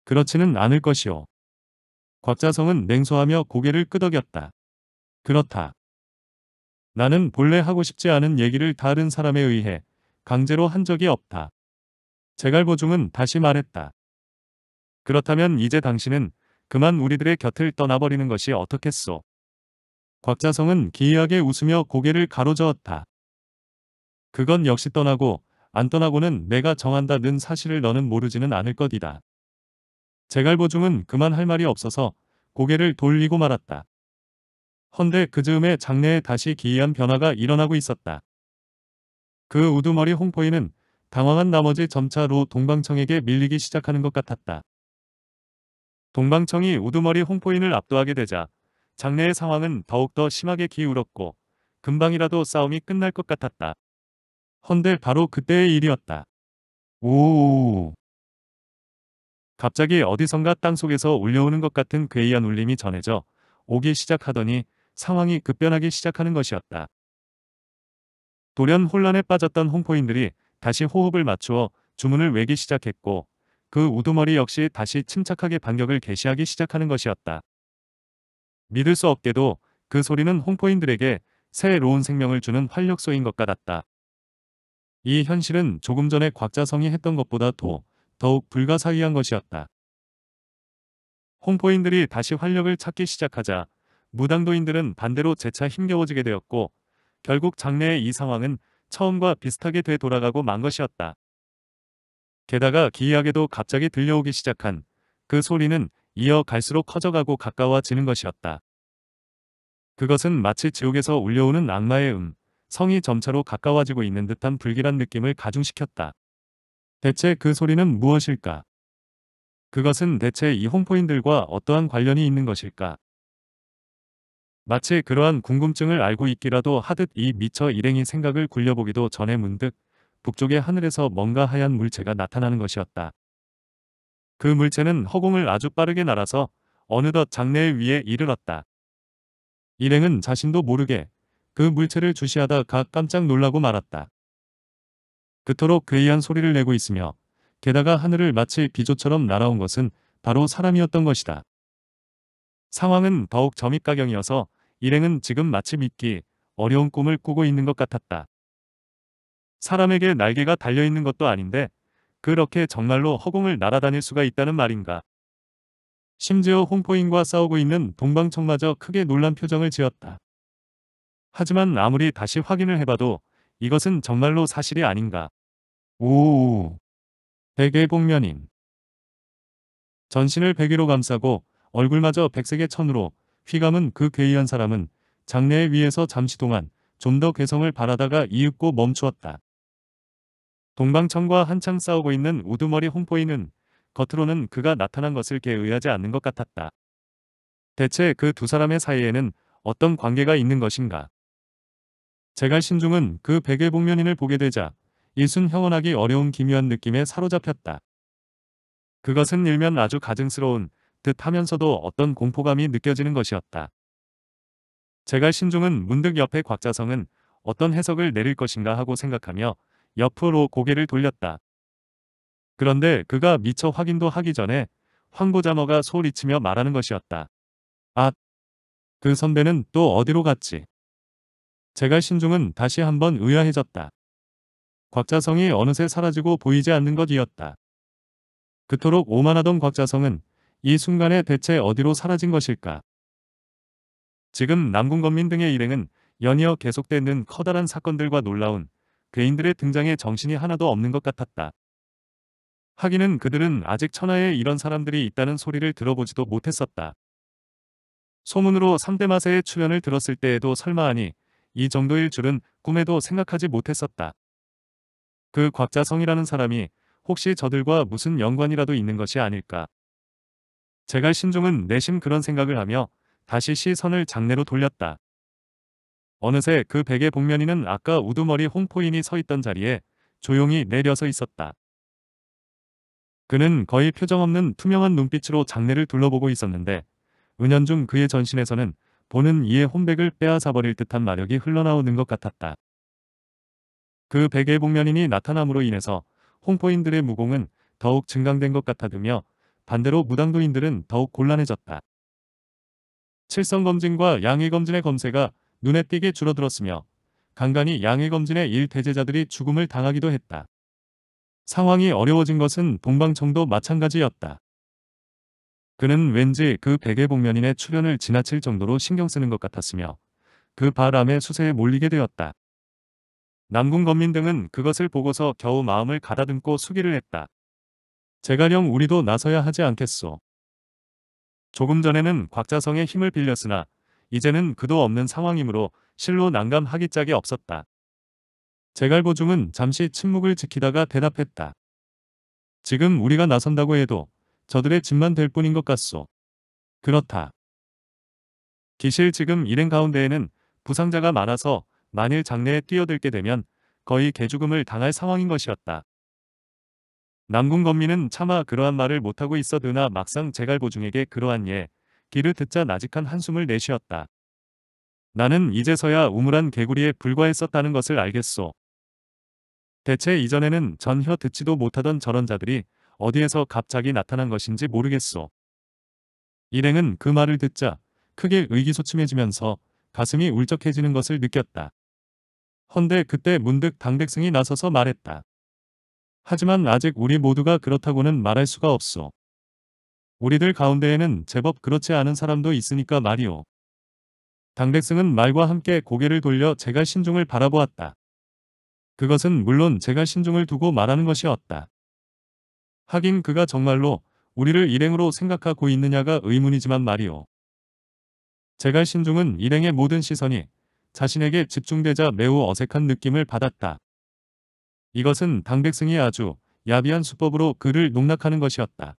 그렇지는 않을 것이오. 곽자성은 냉소하며 고개를 끄덕였다. 그렇다. 나는 본래 하고 싶지 않은 얘기를 다른 사람에 의해 강제로 한 적이 없다. 제갈보중은 다시 말했다. 그렇다면 이제 당신은 그만 우리들의 곁을 떠나버리는 것이 어떻겠소? 곽자성은 기이하게 웃으며 고개를 가로저었다. 그건 역시 떠나고 안 떠나고는 내가 정한다는 사실을 너는 모르지는 않을 것이다. 제갈보중은 그만 할 말이 없어서 고개를 돌리고 말았다. 헌데 그 즈음에 장래에 다시 기이한 변화가 일어나고 있었다. 그 우두머리 홍포인은 당황한 나머지 점차로 동방청에게 밀리기 시작하는 것 같았다. 동방청이 우두머리 홍포인을 압도하게 되자 장래의 상황은 더욱더 심하게 기울었고 금방이라도 싸움이 끝날 것 같았다. 헌데 바로 그때의 일이었다. 오 갑자기 어디선가 땅속에서 울려오는 것 같은 괴이한 울림이 전해져 오기 시작하더니 상황이 급변하기 시작하는 것이었다. 돌연 혼란에 빠졌던 홍포인들이 다시 호흡을 맞추어 주문을 외기 시작했고 그 우두머리 역시 다시 침착하게 반격을 개시하기 시작하는 것이었다. 믿을 수 없게도 그 소리는 홍포인들에게 새로운 생명을 주는 활력소인 것 같았다. 이 현실은 조금 전에 곽자성이 했던 것보다 더 더욱 불가사의한 것이었다. 홍포인들이 다시 활력을 찾기 시작하자 무당도인들은 반대로 재차 힘겨워지게 되었고 결국 장래의 이 상황은 처음과 비슷하게 되돌아가고 만 것이었다. 게다가 기이하게도 갑자기 들려오기 시작한 그 소리는 이어 갈수록 커져가고 가까워지는 것이었다. 그것은 마치 지옥에서 울려오는 악마의 음, 성이 점차로 가까워지고 있는 듯한 불길한 느낌을 가중시켰다. 대체 그 소리는 무엇일까? 그것은 대체 이 홍포인들과 어떠한 관련이 있는 것일까? 마치 그러한 궁금증을 알고 있기라도 하듯 이 미처 일행이 생각을 굴려보기도 전에 문득 북쪽의 하늘에서 뭔가 하얀 물체가 나타나는 것이었다. 그 물체는 허공을 아주 빠르게 날아서 어느덧 장례 위에 이르렀다. 일행은 자신도 모르게 그 물체를 주시하다가 깜짝 놀라고 말았다. 그토록 괴이한 소리를 내고 있으며 게다가 하늘을 마치 비조처럼 날아온 것은 바로 사람이었던 것이다. 상황은 더욱 점입가경이어서 일행은 지금 마치 믿기 어려운 꿈을 꾸고 있는 것 같았다. 사람에게 날개가 달려있는 것도 아닌데 그렇게 정말로 허공을 날아다닐 수가 있다는 말인가. 심지어 홍포인과 싸우고 있는 동방청마저 크게 놀란 표정을 지었다. 하지만 아무리 다시 확인을 해봐도 이것은 정말로 사실이 아닌가. 오백의복면인 전신을 백위로 감싸고 얼굴마저 백색의 천으로 휘감은 그 괴이한 사람은 장례에 위해서 잠시 동안 좀 더 괴성을 바라다가 이윽고 멈추었다. 동방청과 한창 싸우고 있는 우두머리 홍포인은 겉으로는 그가 나타난 것을 개의하지 않는 것 같았다. 대체 그 두 사람의 사이에는 어떤 관계가 있는 것인가? 제갈 신중은 그 백의 복면인을 보게 되자 일순 형언하기 어려운 기묘한 느낌에 사로잡혔다. 그것은 일면 아주 가증스러운 듯하면서도 어떤 공포감이 느껴지는 것이었다. 제갈 신중은 문득 옆에 곽자성은 어떤 해석을 내릴 것인가 하고 생각하며 옆으로 고개를 돌렸다. 그런데 그가 미처 확인도 하기 전에 황보자머가 소리치며 말하는 것이었다. 아! 그 선배는 또 어디로 갔지? 제갈 신중은 다시 한번 의아해졌다. 곽자성이 어느새 사라지고 보이지 않는 것이었다. 그토록 오만하던 곽자성은 이 순간에 대체 어디로 사라진 것일까? 지금 남궁건민 등의 일행은 연이어 계속되는 커다란 사건들과 놀라운 개인들의 등장에 정신이 하나도 없는 것 같았다. 하기는 그들은 아직 천하에 이런 사람들이 있다는 소리를 들어보지도 못했었다. 소문으로 3대 마세의 출연을 들었을 때에도 설마하니 이 정도일 줄은 꿈에도 생각하지 못했었다. 그 곽자성이라는 사람이 혹시 저들과 무슨 연관이라도 있는 것이 아닐까. 제갈 신중은 내심 그런 생각을 하며 다시 시선을 장내로 돌렸다. 어느새 그 베개 복면이는 아까 우두머리 홍포인이 서 있던 자리에 조용히 내려서 있었다. 그는 거의 표정 없는 투명한 눈빛으로 장내를 둘러보고 있었는데 은연중 그의 전신에서는 보는 이에 혼백을 빼앗아버릴 듯한 마력이 흘러나오는 것 같았다. 그 백의 복면인이 나타남으로 인해서 홍포인들의 무공은 더욱 증강된 것 같아두며 반대로 무당도인들은 더욱 곤란해졌다. 칠성검진과 양의검진의 검세가 눈에 띄게 줄어들었으며 간간히 양의검진의 일대제자들이 죽음을 당하기도 했다. 상황이 어려워진 것은 동방청도 마찬가지였다. 그는 왠지 그 베개 복면인의 출현을 지나칠 정도로 신경 쓰는 것 같았으며 그 바람에 수세에 몰리게 되었다. 남궁 건민 등은 그것을 보고서 겨우 마음을 가다듬고 수기를 했다. 제가령 우리도 나서야 하지 않겠소. 조금 전에는 곽자성의 힘을 빌렸으나 이제는 그도 없는 상황이므로 실로 난감하기 짝이 없었다. 제갈보중은 잠시 침묵을 지키다가 대답했다. 지금 우리가 나선다고 해도 저들의 집만 될 뿐인 것 같소. 그렇다. 기실 지금 일행 가운데에는 부상자가 많아서 만일 장래에 뛰어들게 되면 거의 개죽음을 당할 상황인 것이었다. 남궁 건민은 차마 그러한 말을 못하고 있어드나 막상 제갈보중에게 그러한 예, 길을 듣자 나직한 한숨을 내쉬었다. 나는 이제서야 우물한 개구리에 불과했었다는 것을 알겠소. 대체 이전에는 전혀 듣지도 못하던 저런 자들이 어디에서 갑자기 나타난 것인지 모르겠소. 일행은 그 말을 듣자 크게 의기소침해지면서 가슴이 울적해지는 것을 느꼈다. 헌데 그때 문득 당백승이 나서서 말했다. 하지만 아직 우리 모두가 그렇다고는 말할 수가 없소. 우리들 가운데에는 제법 그렇지 않은 사람도 있으니까 말이오. 당백승은 말과 함께 고개를 돌려 제가 신중을 바라보았다. 그것은 물론 제가 신중을 두고 말하는 것이었다. 하긴 그가 정말로 우리를 일행으로 생각하고 있느냐가 의문이지만 말이오. 제갈 신중은 일행의 모든 시선이 자신에게 집중되자 매우 어색한 느낌을 받았다. 이것은 당백승이 아주 야비한 수법으로 그를 농락하는 것이었다.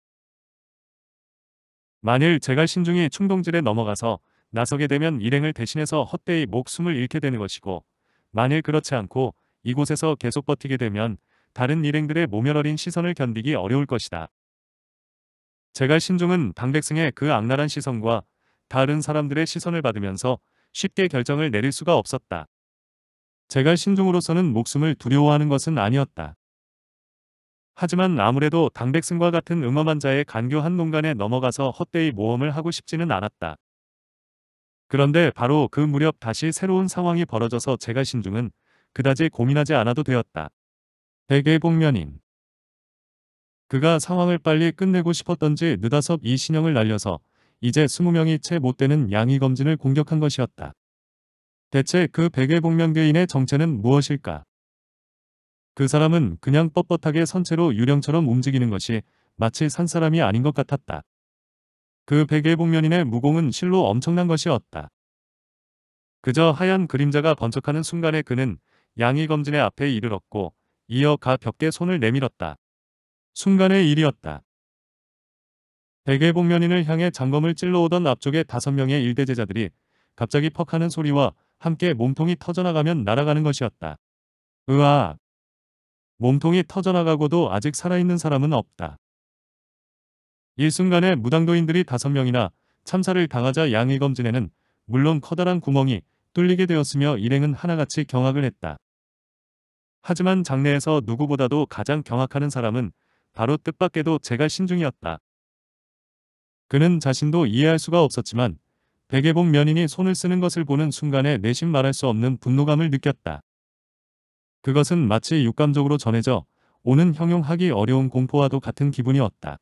만일 제갈 신중이 충동질에 넘어가서 나서게 되면 일행을 대신해서 헛되이 목숨을 잃게 되는 것이고 만일 그렇지 않고 이곳에서 계속 버티게 되면 다른 일행들의 모멸어린 시선을 견디기 어려울 것이다. 제갈 신종은 방백승의 그 악랄한 시선과 다른 사람들의 시선을 받으면서 쉽게 결정을 내릴 수가 없었다. 제갈 신종으로서는 목숨을 두려워하는 것은 아니었다. 하지만 아무래도 당백승과 같은 응험한 자의 간교한 농간에 넘어가서 헛되이 모험을 하고 싶지는 않았다. 그런데 바로 그 무렵 다시 새로운 상황이 벌어져서 제갈 신중은 그다지 고민하지 않아도 되었다. 백의복면인 그가 상황을 빨리 끝내고 싶었던지 느다섭 이신형을 날려서 이제 20명이 채 못되는 양이검진을 공격한 것이었다. 대체 그백의복면개인의 정체는 무엇일까? 그 사람은 그냥 뻣뻣하게 선체로 유령처럼 움직이는 것이 마치 산 사람이 아닌 것 같았다. 그 백의복면인의 무공은 실로 엄청난 것이었다. 그저 하얀 그림자가 번쩍하는 순간에 그는 양이검진의 앞에 이르렀고 이어 가볍게 손을 내밀었다. 순간의 일이었다. 대개 복면인을 향해 장검을 찔러오던 앞쪽의 다섯 명의 일대제자들이 갑자기 퍽하는 소리와 함께 몸통이 터져나가면 날아가는 것이었다. 으아! 몸통이 터져나가고도 아직 살아있는 사람은 없다. 일순간에 무당도인들이 다섯 명이나 참사를 당하자 양의검진에는 물론 커다란 구멍이 뚫리게 되었으며 일행은 하나같이 경악을 했다. 하지만 장례에서 누구보다도 가장 경악하는 사람은 바로 뜻밖에도 제가 신중이었다. 그는 자신도 이해할 수가 없었지만 백예봉 면인이 손을 쓰는 것을 보는 순간에 내심 말할 수 없는 분노감을 느꼈다. 그것은 마치 육감적으로 전해져 오는 형용하기 어려운 공포와도 같은 기분이었다.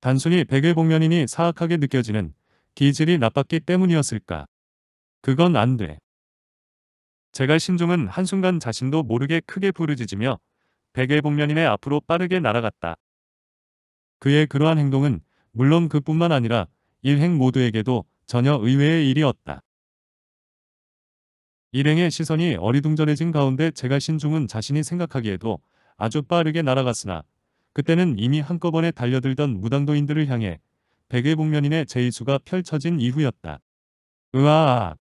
단순히 백예봉 면인이 사악하게 느껴지는 기질이 나빴기 때문이었을까? 그건 안 돼. 제갈 신중은 한순간 자신도 모르게 크게 부르짖으며 백의복면인의 앞으로 빠르게 날아갔다. 그의 그러한 행동은 물론 그뿐만 아니라 일행 모두에게도 전혀 의외의 일이었다. 일행의 시선이 어리둥절해진 가운데 제갈 신중은 자신이 생각하기에도 아주 빠르게 날아갔으나 그때는 이미 한꺼번에 달려들던 무당도인들을 향해 백의복면인의 제의수가 펼쳐진 이후였다. 으아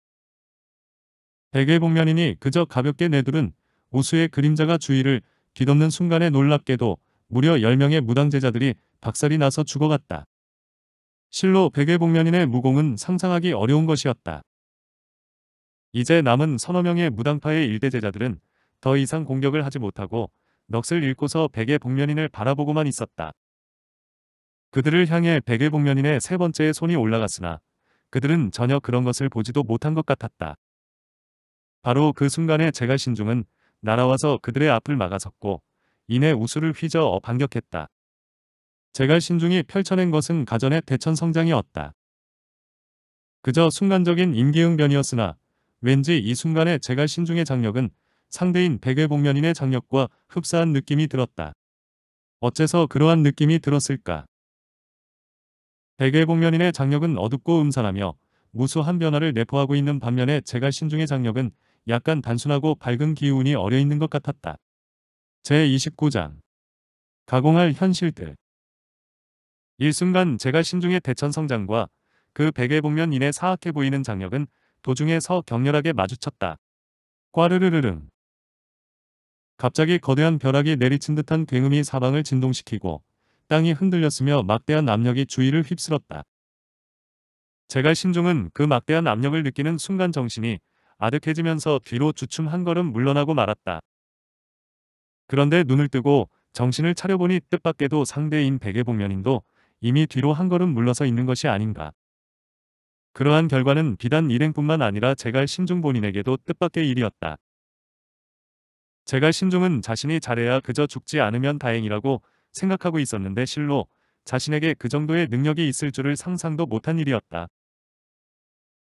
백개 복면이니 그저 가볍게 내두른 오수의 그림자가 주위를 뒤덮는 순간에 놀랍게도 무려 10명의 무당제자들이 박살이 나서 죽어갔다. 실로 백외복면인의 무공은 상상하기 어려운 것이었다. 이제 남은 서너 명의 무당파의 일대 제자들은 더 이상 공격을 하지 못하고 넋을 잃고서 백외복면인을 바라보고만 있었다. 그들을 향해 백외복면인의 세 번째의 손이 올라갔으나 그들은 전혀 그런 것을 보지도 못한 것 같았다. 바로 그 순간에 제갈 신중은 날아와서 그들의 앞을 막아섰고 이내 우수를 휘저어 반격했다. 제갈 신중이 펼쳐낸 것은 가전의 대천성장이었다. 그저 순간적인 임기응변이었으나 왠지 이 순간에 제갈 신중의 장력은 상대인 백외복면인의 장력과 흡사한 느낌이 들었다. 어째서 그러한 느낌이 들었을까? 백외복면인의 장력은 어둡고 음산하며 무수한 변화를 내포하고 있는 반면에 제갈 신중의 장력은 약간 단순하고 밝은 기운이 어려 있는 것 같았다. 제29장 가공할 현실들 일순간 제가 신중의 대천성장과 그 백의 복면인의 사악해 보이는 장력은 도중에 서 격렬하게 마주쳤다. 꽈르르르릉 갑자기 거대한 벼락이 내리친 듯한 굉음이 사방을 진동시키고 땅이 흔들렸으며 막대한 압력이 주위를 휩쓸었다. 제갈 신중은 그 막대한 압력을 느끼는 순간 정신이 아득해지면서 뒤로 주춤 한 걸음 물러나고 말았다. 그런데 눈을 뜨고 정신을 차려보니 뜻밖에도 상대인 백의복면인도 이미 뒤로 한 걸음 물러서 있는 것이 아닌가. 그러한 결과는 비단 일행뿐만 아니라 제갈 신중 본인에게도 뜻밖의 일이었다. 제갈 신중은 자신이 잘해야 그저 죽지 않으면 다행이라고 생각하고 있었는데 실로 자신에게 그 정도의 능력이 있을 줄을 상상도 못한 일이었다.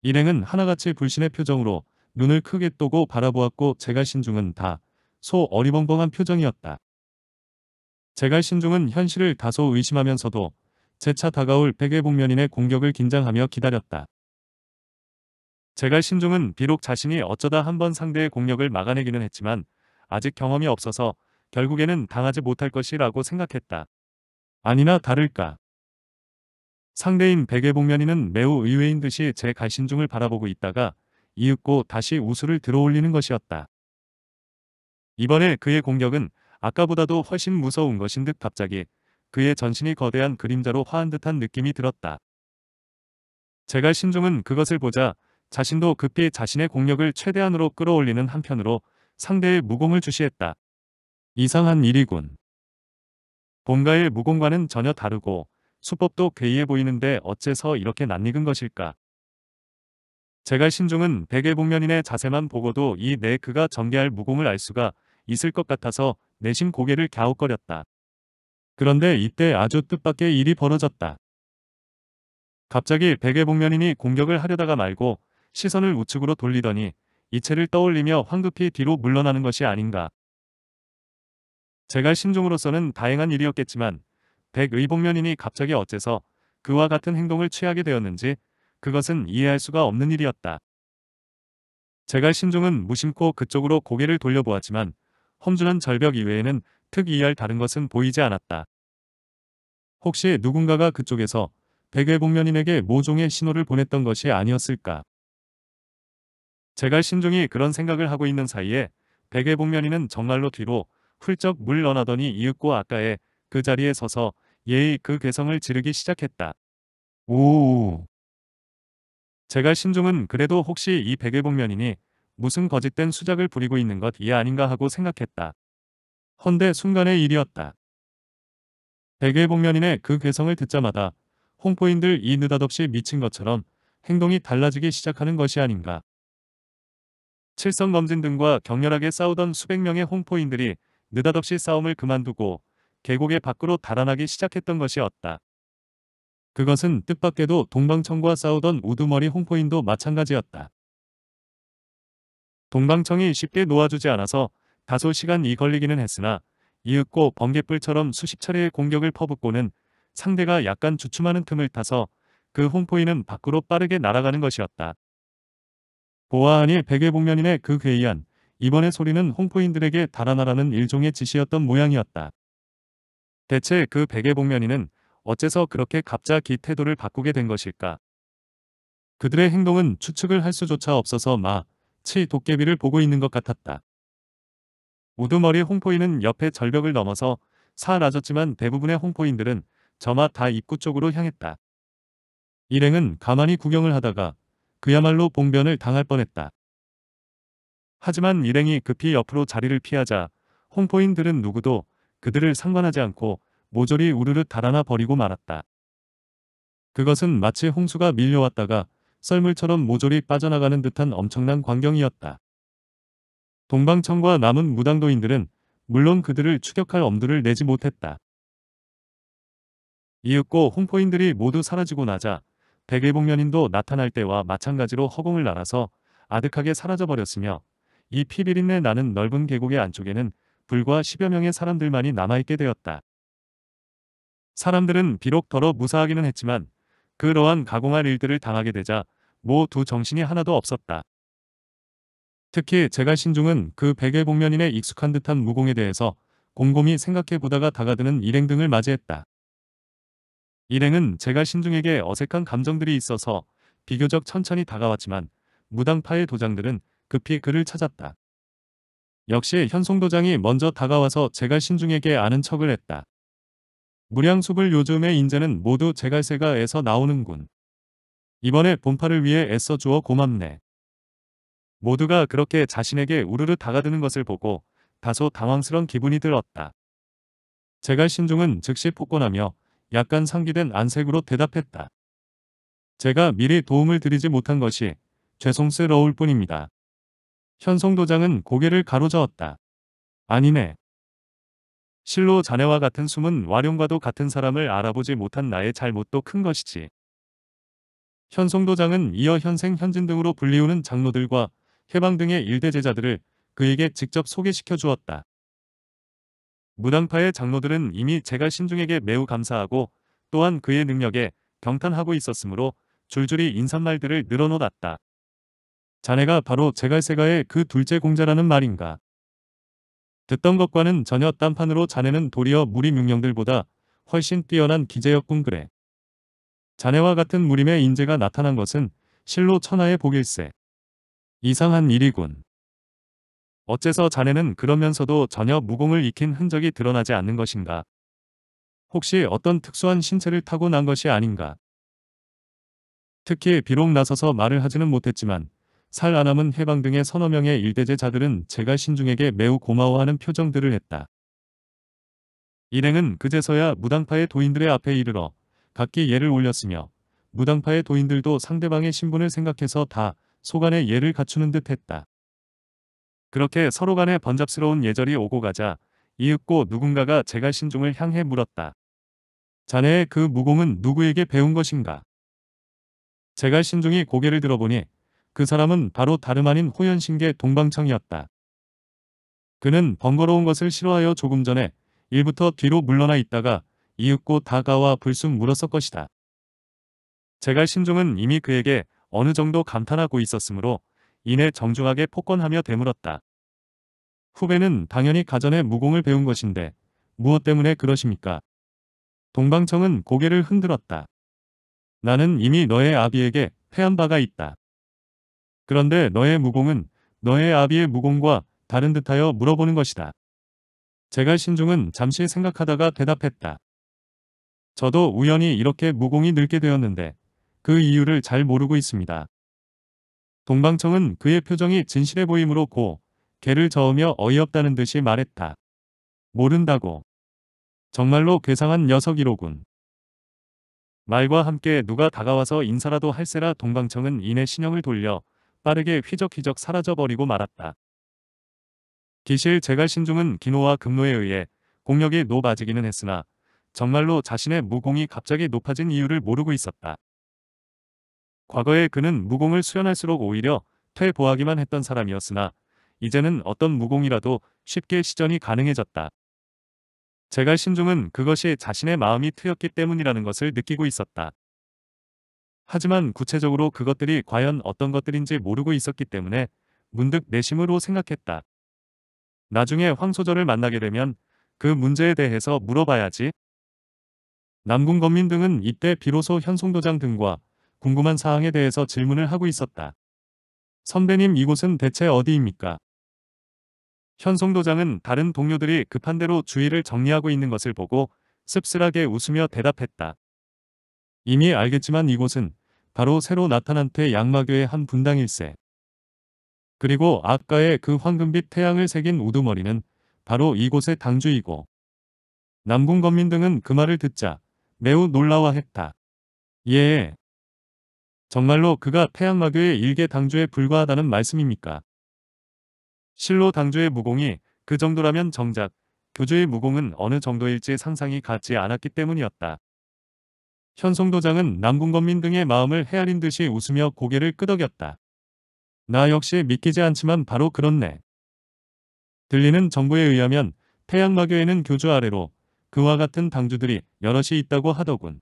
일행은 하나같이 불신의 표정으로 눈을 크게 뜨고 바라보았고 제갈신중은 다 소 어리벙벙한 표정이었다. 제갈신중은 현실을 다소 의심하면서도 재차 다가올 백의복면인의 공격을 긴장하며 기다렸다. 제갈신중은 비록 자신이 어쩌다 한번 상대의 공격을 막아내기는 했지만 아직 경험이 없어서 결국에는 당하지 못할 것이라고 생각했다. 아니나 다를까 상대인 백외복면이는 매우 의외인 듯이 제 갈신중을 바라보고 있다가 이윽고 다시 우수를 들어올리는 것이었다. 이번에 그의 공격은 아까보다도 훨씬 무서운 것인 듯 갑자기 그의 전신이 거대한 그림자로 화한 듯한 느낌이 들었다. 제갈 신중은 그것을 보자 자신도 급히 자신의 공력을 최대한으로 끌어올리는 한편으로 상대의 무공을 주시했다. 이상한 일이군. 본가의 무공과는 전혀 다르고 수법도 괴이해 보이는데 어째서 이렇게 낯익은 것일까. 제갈 신중은 백의 복면인의 자세만 보고도 이내 네 그가 전개할 무공을 알 수가 있을 것 같아서 내심 고개를 갸웃거렸다. 그런데 이때 아주 뜻밖의 일이 벌어졌다. 갑자기 백의 복면인이 공격을 하려다가 말고 시선을 우측으로 돌리더니 이체를 떠올리며 황급히 뒤로 물러나는 것이 아닌가. 제갈 신종으로서는 다행한 일이었겠지만 백의복면인이 갑자기 어째서 그와 같은 행동을 취하게 되었는지 그것은 이해할 수가 없는 일이었다. 제갈 신종은 무심코 그쪽으로 고개를 돌려보았지만 험준한 절벽 이외에는 특이할 다른 것은 보이지 않았다. 혹시 누군가가 그쪽에서 백의복면인에게 모종의 신호를 보냈던 것이 아니었을까? 제갈 신종이 그런 생각을 하고 있는 사이에 백의복면인은 정말로 뒤로 훌쩍 물러나더니 이윽고 아까의 그 자리에 서서 예의 그 괴성을 지르기 시작했다. 오오오. 제가 신중은 그래도 혹시 이 백일복면이니 무슨 거짓된 수작을 부리고 있는 것 이 아닌가 하고 생각했다. 헌데 순간의 일이었다. 백일복면이네그 괴성을 듣자마다 홍포인들 이 느닷없이 미친 것처럼 행동이 달라지기 시작하는 것이 아닌가. 칠성검진 등과 격렬하게 싸우던 수백 명의 홍포인들이 느닷없이 싸움을 그만두고 계곡의 밖으로 달아나기 시작했던 것이었다. 그것은 뜻밖에도 동방청과 싸우던 우두머리 홍포인도 마찬가지였다. 동방청이 쉽게 놓아주지 않아서 다소 시간이 걸리기는 했으나 이윽고 번개불처럼 수십 차례의 공격을 퍼붓고는 상대가 약간 주춤하는 틈을 타서 그 홍포인은 밖으로 빠르게 날아가는 것이었다. 보아하니 백외복면인의 그 괴이한 이번의 소리는 홍포인들에게 달아나라는 일종의 지시였던 모양이었다. 대체 그 백예복면이는 어째서 그렇게 갑자기 태도를 바꾸게 된 것일까? 그들의 행동은 추측을 할 수조차 없어서 마, 치 도깨비를 보고 있는 것 같았다. 우두머리 홍포인은 옆에 절벽을 넘어서 사라졌지만 대부분의 홍포인들은 저마 다 입구 쪽으로 향했다. 일행은 가만히 구경을 하다가 그야말로 봉변을 당할 뻔했다. 하지만 일행이 급히 옆으로 자리를 피하자 홍포인들은 누구도 그들을 상관하지 않고 모조리 우르르 달아나 버리고 말았다. 그것은 마치 홍수가 밀려왔다가 썰물처럼 모조리 빠져나가는 듯한 엄청난 광경이었다. 동방청과 남은 무당도인들은 물론 그들을 추격할 엄두를 내지 못했다. 이윽고 홍포인들이 모두 사라지고 나자 백일복면인도 나타날 때와 마찬가지로 허공을 날아서 아득하게 사라져버렸으며 이 피비린내 나는 넓은 계곡의 안쪽에는 불과 10여 명의 사람들만이 남아있게 되었다. 사람들은 비록 더러 무사하기는 했지만 그러한 가공할 일들을 당하게 되자 모두 정신이 하나도 없었다. 특히 제갈 신중은 그 백의 복면인의 익숙한 듯한 무공에 대해서 곰곰이 생각해 보다가 다가드는 일행 등을 맞이했다. 일행은 제갈 신중에게 어색한 감정들이 있어서 비교적 천천히 다가왔지만 무당파의 도장들은 급히 그를 찾았다. 역시 현송도장이 먼저 다가와서 제갈 신중에게 아는 척을 했다. 무량숲을 요즘의 인재는 모두 제갈세가에서 나오는군. 이번에 본파를 위해 애써 주어 고맙네. 모두가 그렇게 자신에게 우르르 다가드는 것을 보고 다소 당황스런 기분이 들었다. 제갈 신중은 즉시 폭권하며 약간 상기된 안색으로 대답했다. 제가 미리 도움을 드리지 못한 것이 죄송스러울 뿐입니다. 현송도장은 고개를 가로저었다. 아니네. 실로 자네와 같은 숨은 와룡과도 같은 사람을 알아보지 못한 나의 잘못도 큰 것이지. 현송도장은 이어 현생 현진 등으로 불리우는 장로들과 해방 등의 일대 제자들을 그에게 직접 소개시켜 주었다. 무당파의 장로들은 이미 제가 신중에게 매우 감사하고 또한 그의 능력에 경탄하고 있었으므로 줄줄이 인사말들을 늘어놓았다. 자네가 바로 제갈세가의 그 둘째 공자라는 말인가. 듣던 것과는 전혀 딴판으로 자네는 도리어 무림 육령들보다 훨씬 뛰어난 기재였군 그래. 자네와 같은 무림의 인재가 나타난 것은 실로 천하의 복일세. 이상한 일이군. 어째서 자네는 그러면서도 전혀 무공을 익힌 흔적이 드러나지 않는 것인가? 혹시 어떤 특수한 신체를 타고난 것이 아닌가? 특히 비록 나서서 말을 하지는 못했지만 살 아남은 해방 등의 서너 명의 일대제자들은 제가 신중에게 매우 고마워하는 표정들을 했다. 일행은 그제서야 무당파의 도인들의 앞에 이르러 각기 예를 올렸으며 무당파의 도인들도 상대방의 신분을 생각해서 다 소간의 예를 갖추는 듯 했다. 그렇게 서로 간의 번잡스러운 예절이 오고 가자 이윽고 누군가가 제갈신중을 향해 물었다. 자네의 그 무공은 누구에게 배운 것인가? 제갈신중이 고개를 들어보니 그 사람은 바로 다름 아닌 호연신계 동방청이었다. 그는 번거로운 것을 싫어하여 조금 전에 일부터 뒤로 물러나 있다가 이윽고 다가와 불쑥 물었을 것이다. 제갈 신종은 이미 그에게 어느 정도 감탄하고 있었으므로 이내 정중하게 폭건하며 되물었다. 후배는 당연히 가전에 무공을 배운 것인데 무엇 때문에 그러십니까? 동방청은 고개를 흔들었다. 나는 이미 너의 아비에게 패한 바가 있다. 그런데 너의 무공은 너의 아비의 무공과 다른 듯하여 물어보는 것이다. 제갈 신중은 잠시 생각하다가 대답했다. 저도 우연히 이렇게 무공이 늙게 되었는데 그 이유를 잘 모르고 있습니다. 동방청은 그의 표정이 진실해 보이므로 고 개를 저으며 어이없다는 듯이 말했다. 모른다고. 정말로 괴상한 녀석이로군. 말과 함께 누가 다가와서 인사라도 할세라 동방청은 이내 신형을 돌려 빠르게 휘적휘적 사라져버리고 말았다. 기실 제갈신중은 기노와 급노에 의해 공력이 높아지기는 했으나 정말로 자신의 무공이 갑자기 높아진 이유를 모르고 있었다. 과거에 그는 무공을 수련할수록 오히려 퇴보하기만 했던 사람이었으나 이제는 어떤 무공이라도 쉽게 시전이 가능해졌다. 제갈신중은 그것이 자신의 마음이 트였기 때문이라는 것을 느끼고 있었다. 하지만 구체적으로 그것들이 과연 어떤 것들인지 모르고 있었기 때문에 문득 내심으로 생각했다. 나중에 황소절을 만나게 되면 그 문제에 대해서 물어봐야지. 남궁 건민 등은 이때 비로소 현송도장 등과 궁금한 사항에 대해서 질문을 하고 있었다. 선배님 이곳은 대체 어디입니까? 현송도장은 다른 동료들이 급한 대로 주위를 정리하고 있는 것을 보고 씁쓸하게 웃으며 대답했다. 이미 알겠지만 이곳은 바로 새로 나타난 태양마교의 한 분당일세. 그리고 아까의 그 황금빛 태양을 새긴 우두머리는 바로 이곳의 당주이고 남궁 건민 등은 그 말을 듣자 매우 놀라워했다. 예. 정말로 그가 태양마교의 일개 당주에 불과하다는 말씀입니까? 실로 당주의 무공이 그 정도라면 정작 교주의 무공은 어느 정도일지 상상이 가지 않았기 때문이었다. 현송도장은 남궁건민 등의 마음을 헤아린 듯이 웃으며 고개를 끄덕였다. 나 역시 믿기지 않지만 바로 그렇네. 들리는 정보에 의하면 태양마교에는 교주 아래로 그와 같은 당주들이 여럿이 있다고 하더군.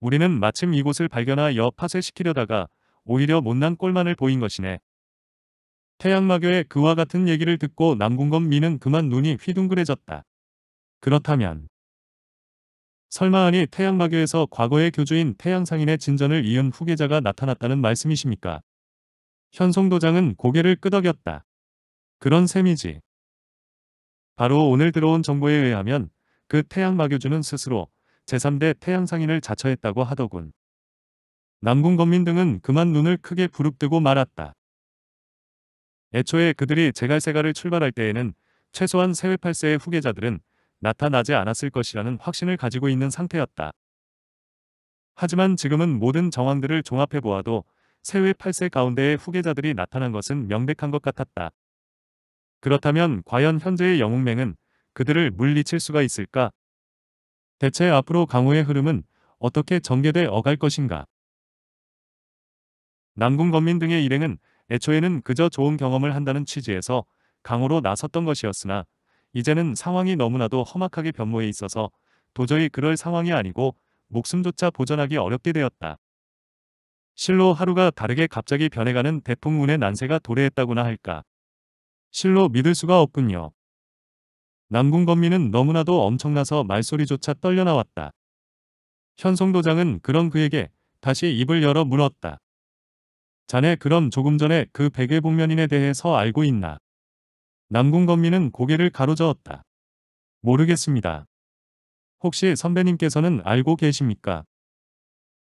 우리는 마침 이곳을 발견하여 파쇄시키려다가 오히려 못난 꼴만을 보인 것이네. 태양마교의 그와 같은 얘기를 듣고 남궁건 미는 그만 눈이 휘둥그레졌다. 그렇다면 설마하니 태양마교에서 과거의 교주인 태양상인의 진전을 이은 후계자가 나타났다는 말씀이십니까? 현송도장은 고개를 끄덕였다. 그런 셈이지. 바로 오늘 들어온 정보에 의하면 그 태양마교주는 스스로 제3대 태양상인을 자처했다고 하더군. 남궁건민 등은 그만 눈을 크게 부릅뜨고 말았다. 애초에 그들이 제갈세가를 출발할 때에는 최소한 세회팔세의 후계자들은 나타나지 않았을 것이라는 확신을 가지고 있는 상태였다. 하지만 지금은 모든 정황들을 종합해 보아도 세외 8세 가운데의 후계자들이 나타난 것은 명백한 것 같았다. 그렇다면 과연 현재의 영웅맹은 그들을 물리칠 수가 있을까? 대체 앞으로 강호의 흐름은 어떻게 전개돼 어갈 것인가? 남궁 건민 등의 일행은 애초에는 그저 좋은 경험을 한다는 취지에서 강호로 나섰던 것이었으나 이제는 상황이 너무나도 험악하게 변모해 있어서 도저히 그럴 상황이 아니고 목숨조차 보전하기 어렵게 되었다. 실로 하루가 다르게 갑자기 변해가는 대풍운의 난세가 도래했다구나 할까. 실로 믿을 수가 없군요. 남궁건민은 너무나도 엄청나서 말소리조차 떨려나왔다. 현송도장은 그런 그에게 다시 입을 열어 물었다. 자네 그럼 조금 전에 그 백외복면인에 대해서 알고 있나? 남궁건미는 고개를 가로저었다. 모르겠습니다. 혹시 선배님께서는 알고 계십니까?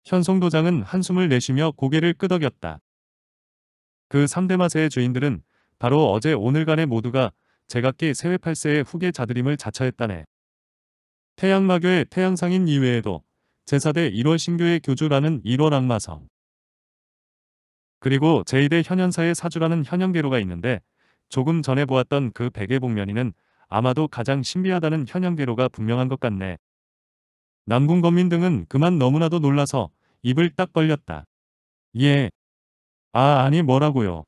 현송도장은 한숨을 내쉬며 고개를 끄덕였다. 그 3대 마세의 주인들은 바로 어제 오늘간의 모두가 제각기 세회팔세의 후계 자드림을 자처했다네. 태양마교의 태양상인 이외에도 제사대 1월 신교의 교주라는 1월 악마성 그리고 제1대 현현사의 사주라는 현현계로가 있는데 조금 전에 보았던 그 베개 복면이는 아마도 가장 신비하다는 현형대로가 분명한 것 같네. 남궁 건민 등은 그만 너무나도 놀라서 입을 딱 벌렸다. 예. 아 아니 뭐라고요.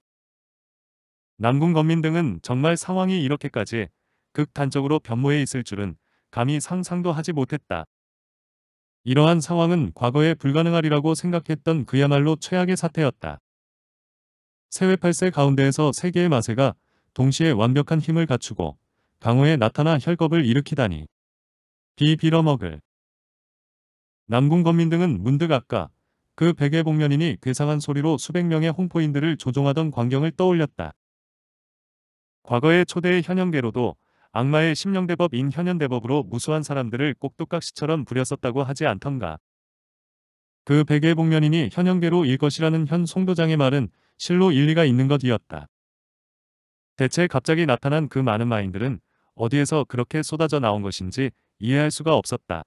남궁 건민 등은 정말 상황이 이렇게까지 극단적으로 변모해 있을 줄은 감히 상상도 하지 못했다. 이러한 상황은 과거에 불가능하리라고 생각했던 그야말로 최악의 사태였다. 세외 8세 가운데에서 세계의 마세가 동시에 완벽한 힘을 갖추고 강호에 나타나 혈겁을 일으키다니. 비 빌어먹을. 남궁건민 등은 문득 아까 그 백의 복면인이 괴상한 소리로 수백 명의 홍포인들을 조종하던 광경을 떠올렸다. 과거의 초대의 현영계로도 악마의 심령대법인 현현대법으로 무수한 사람들을 꼭두각시처럼 부렸었다고 하지 않던가. 그 백의 복면인이 현영계로일 것이라는 현 송도장의 말은 실로 일리가 있는 것이었다. 대체 갑자기 나타난 그 많은 마인들은 어디에서 그렇게 쏟아져 나온 것인지 이해할 수가 없었다.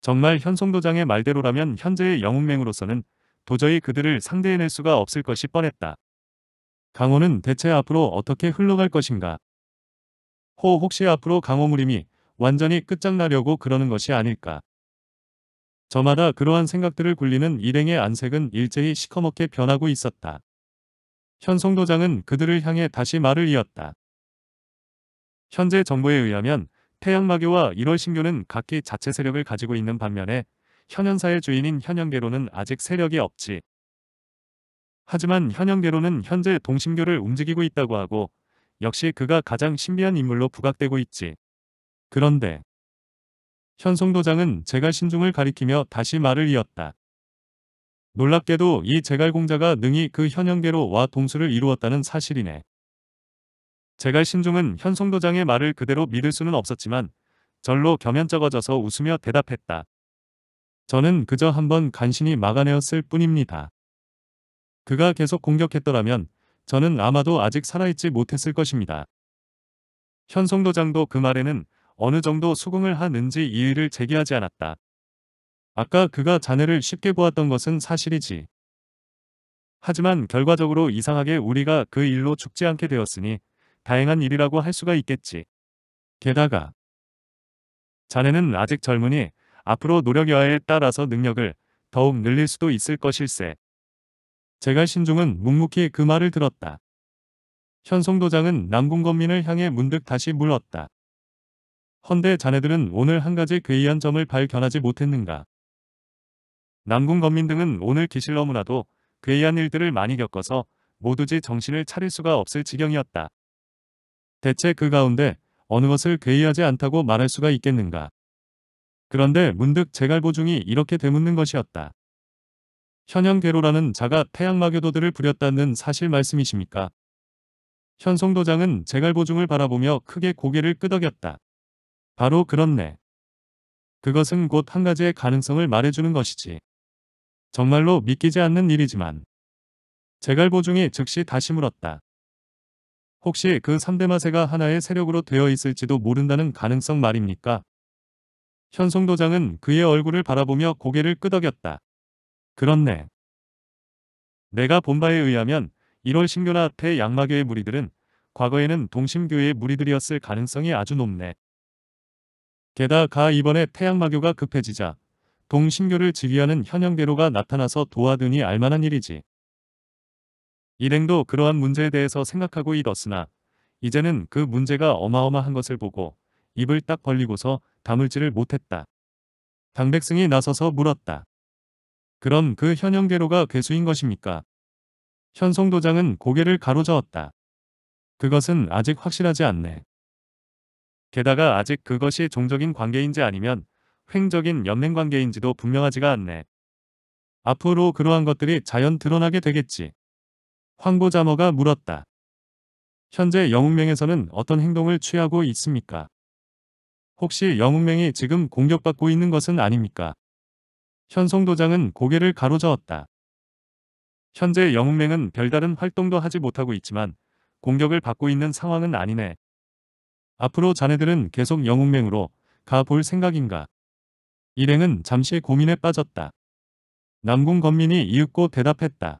정말 현송도장의 말대로라면 현재의 영웅맹으로서는 도저히 그들을 상대해낼 수가 없을 것이 뻔했다. 강호는 대체 앞으로 어떻게 흘러갈 것인가? 호 혹시 앞으로 강호 무림이 완전히 끝장나려고 그러는 것이 아닐까? 저마다 그러한 생각들을 굴리는 일행의 안색은 일제히 시커멓게 변하고 있었다. 현송도장은 그들을 향해 다시 말을 이었다. 현재 정부에 의하면 태양마교와 일월신교는 각기 자체 세력을 가지고 있는 반면에 현현사의 주인인 현현계로는 아직 세력이 없지. 하지만 현현계로는 현재 동신교를 움직이고 있다고 하고 역시 그가 가장 신비한 인물로 부각되고 있지. 그런데 현송도장은 제갈 신중을 가리키며 다시 말을 이었다. 놀랍게도 이 제갈공자가 능히 그 현영계로 와 동수를 이루었다는 사실이네. 제갈신중은 현송도장의 말을 그대로 믿을 수는 없었지만 절로 겸연쩍어져서 웃으며 대답했다. 저는 그저 한번 간신히 막아내었을 뿐입니다. 그가 계속 공격했더라면 저는 아마도 아직 살아있지 못했을 것입니다. 현송도장도 그 말에는 어느 정도 수긍을 하는지 이의를 제기하지 않았다. 아까 그가 자네를 쉽게 보았던 것은 사실이지. 하지만 결과적으로 이상하게 우리가 그 일로 죽지 않게 되었으니 다행한 일이라고 할 수가 있겠지. 게다가 자네는 아직 젊으니 앞으로 노력 여하에 따라서 능력을 더욱 늘릴 수도 있을 것일세. 제갈 신중은 묵묵히 그 말을 들었다. 현송도장은 남궁건민을 향해 문득 다시 물었다. 헌데 자네들은 오늘 한 가지 괴이한 점을 발견하지 못했는가? 남궁 건민 등은 오늘 기실러무나도 괴이한 일들을 많이 겪어서 모두지 정신을 차릴 수가 없을 지경이었다. 대체 그 가운데 어느 것을 괴이하지 않다고 말할 수가 있겠는가. 그런데 문득 제갈보중이 이렇게 되묻는 것이었다. 현영괴로라는 자가 태양마교도들을 부렸다는 사실 말씀이십니까? 현송도장은 제갈보중을 바라보며 크게 고개를 끄덕였다. 바로 그렇네. 그것은 곧 한 가지의 가능성을 말해주는 것이지. 정말로 믿기지 않는 일이지만 제갈보중이 즉시 다시 물었다. 혹시 그 3대 마세가 하나의 세력으로 되어 있을지도 모른다는 가능성 말입니까? 현송도장은 그의 얼굴을 바라보며 고개를 끄덕였다. 그렇네. 내가 본 바에 의하면 1월 신교나 앞에 양마교의 무리들은 과거에는 동심교의 무리들이었을 가능성이 아주 높네. 게다가 이번에 태양마교가 급해지자 동신교를 지휘하는현영대로가 나타나서 도와드니 알만한 일이지. 일행도 그러한 문제에 대해서 생각하고 있었으나 이제는 그 문제가 어마어마한 것을 보고 입을 딱 벌리고서 다물지를 못했다. 당백승이 나서서 물었다. 그럼 그현영대로가 괴수인 것입니까? 현송도장은 고개를 가로저었다. 그것은 아직 확실하지 않네. 게다가 아직 그것이 종적인 관계인지 아니면 횡적인 연맹관계인지도 분명하지가 않네. 앞으로 그러한 것들이 자연 드러나게 되겠지. 황보자머가 물었다. 현재 영웅맹에서는 어떤 행동을 취하고 있습니까? 혹시 영웅맹이 지금 공격받고 있는 것은 아닙니까? 현송도장은 고개를 가로저었다. 현재 영웅맹은 별다른 활동도 하지 못하고 있지만 공격을 받고 있는 상황은 아니네. 앞으로 자네들은 계속 영웅맹으로 가볼 생각인가? 일행은 잠시 고민에 빠졌다. 남궁 건민이 이윽고 대답했다.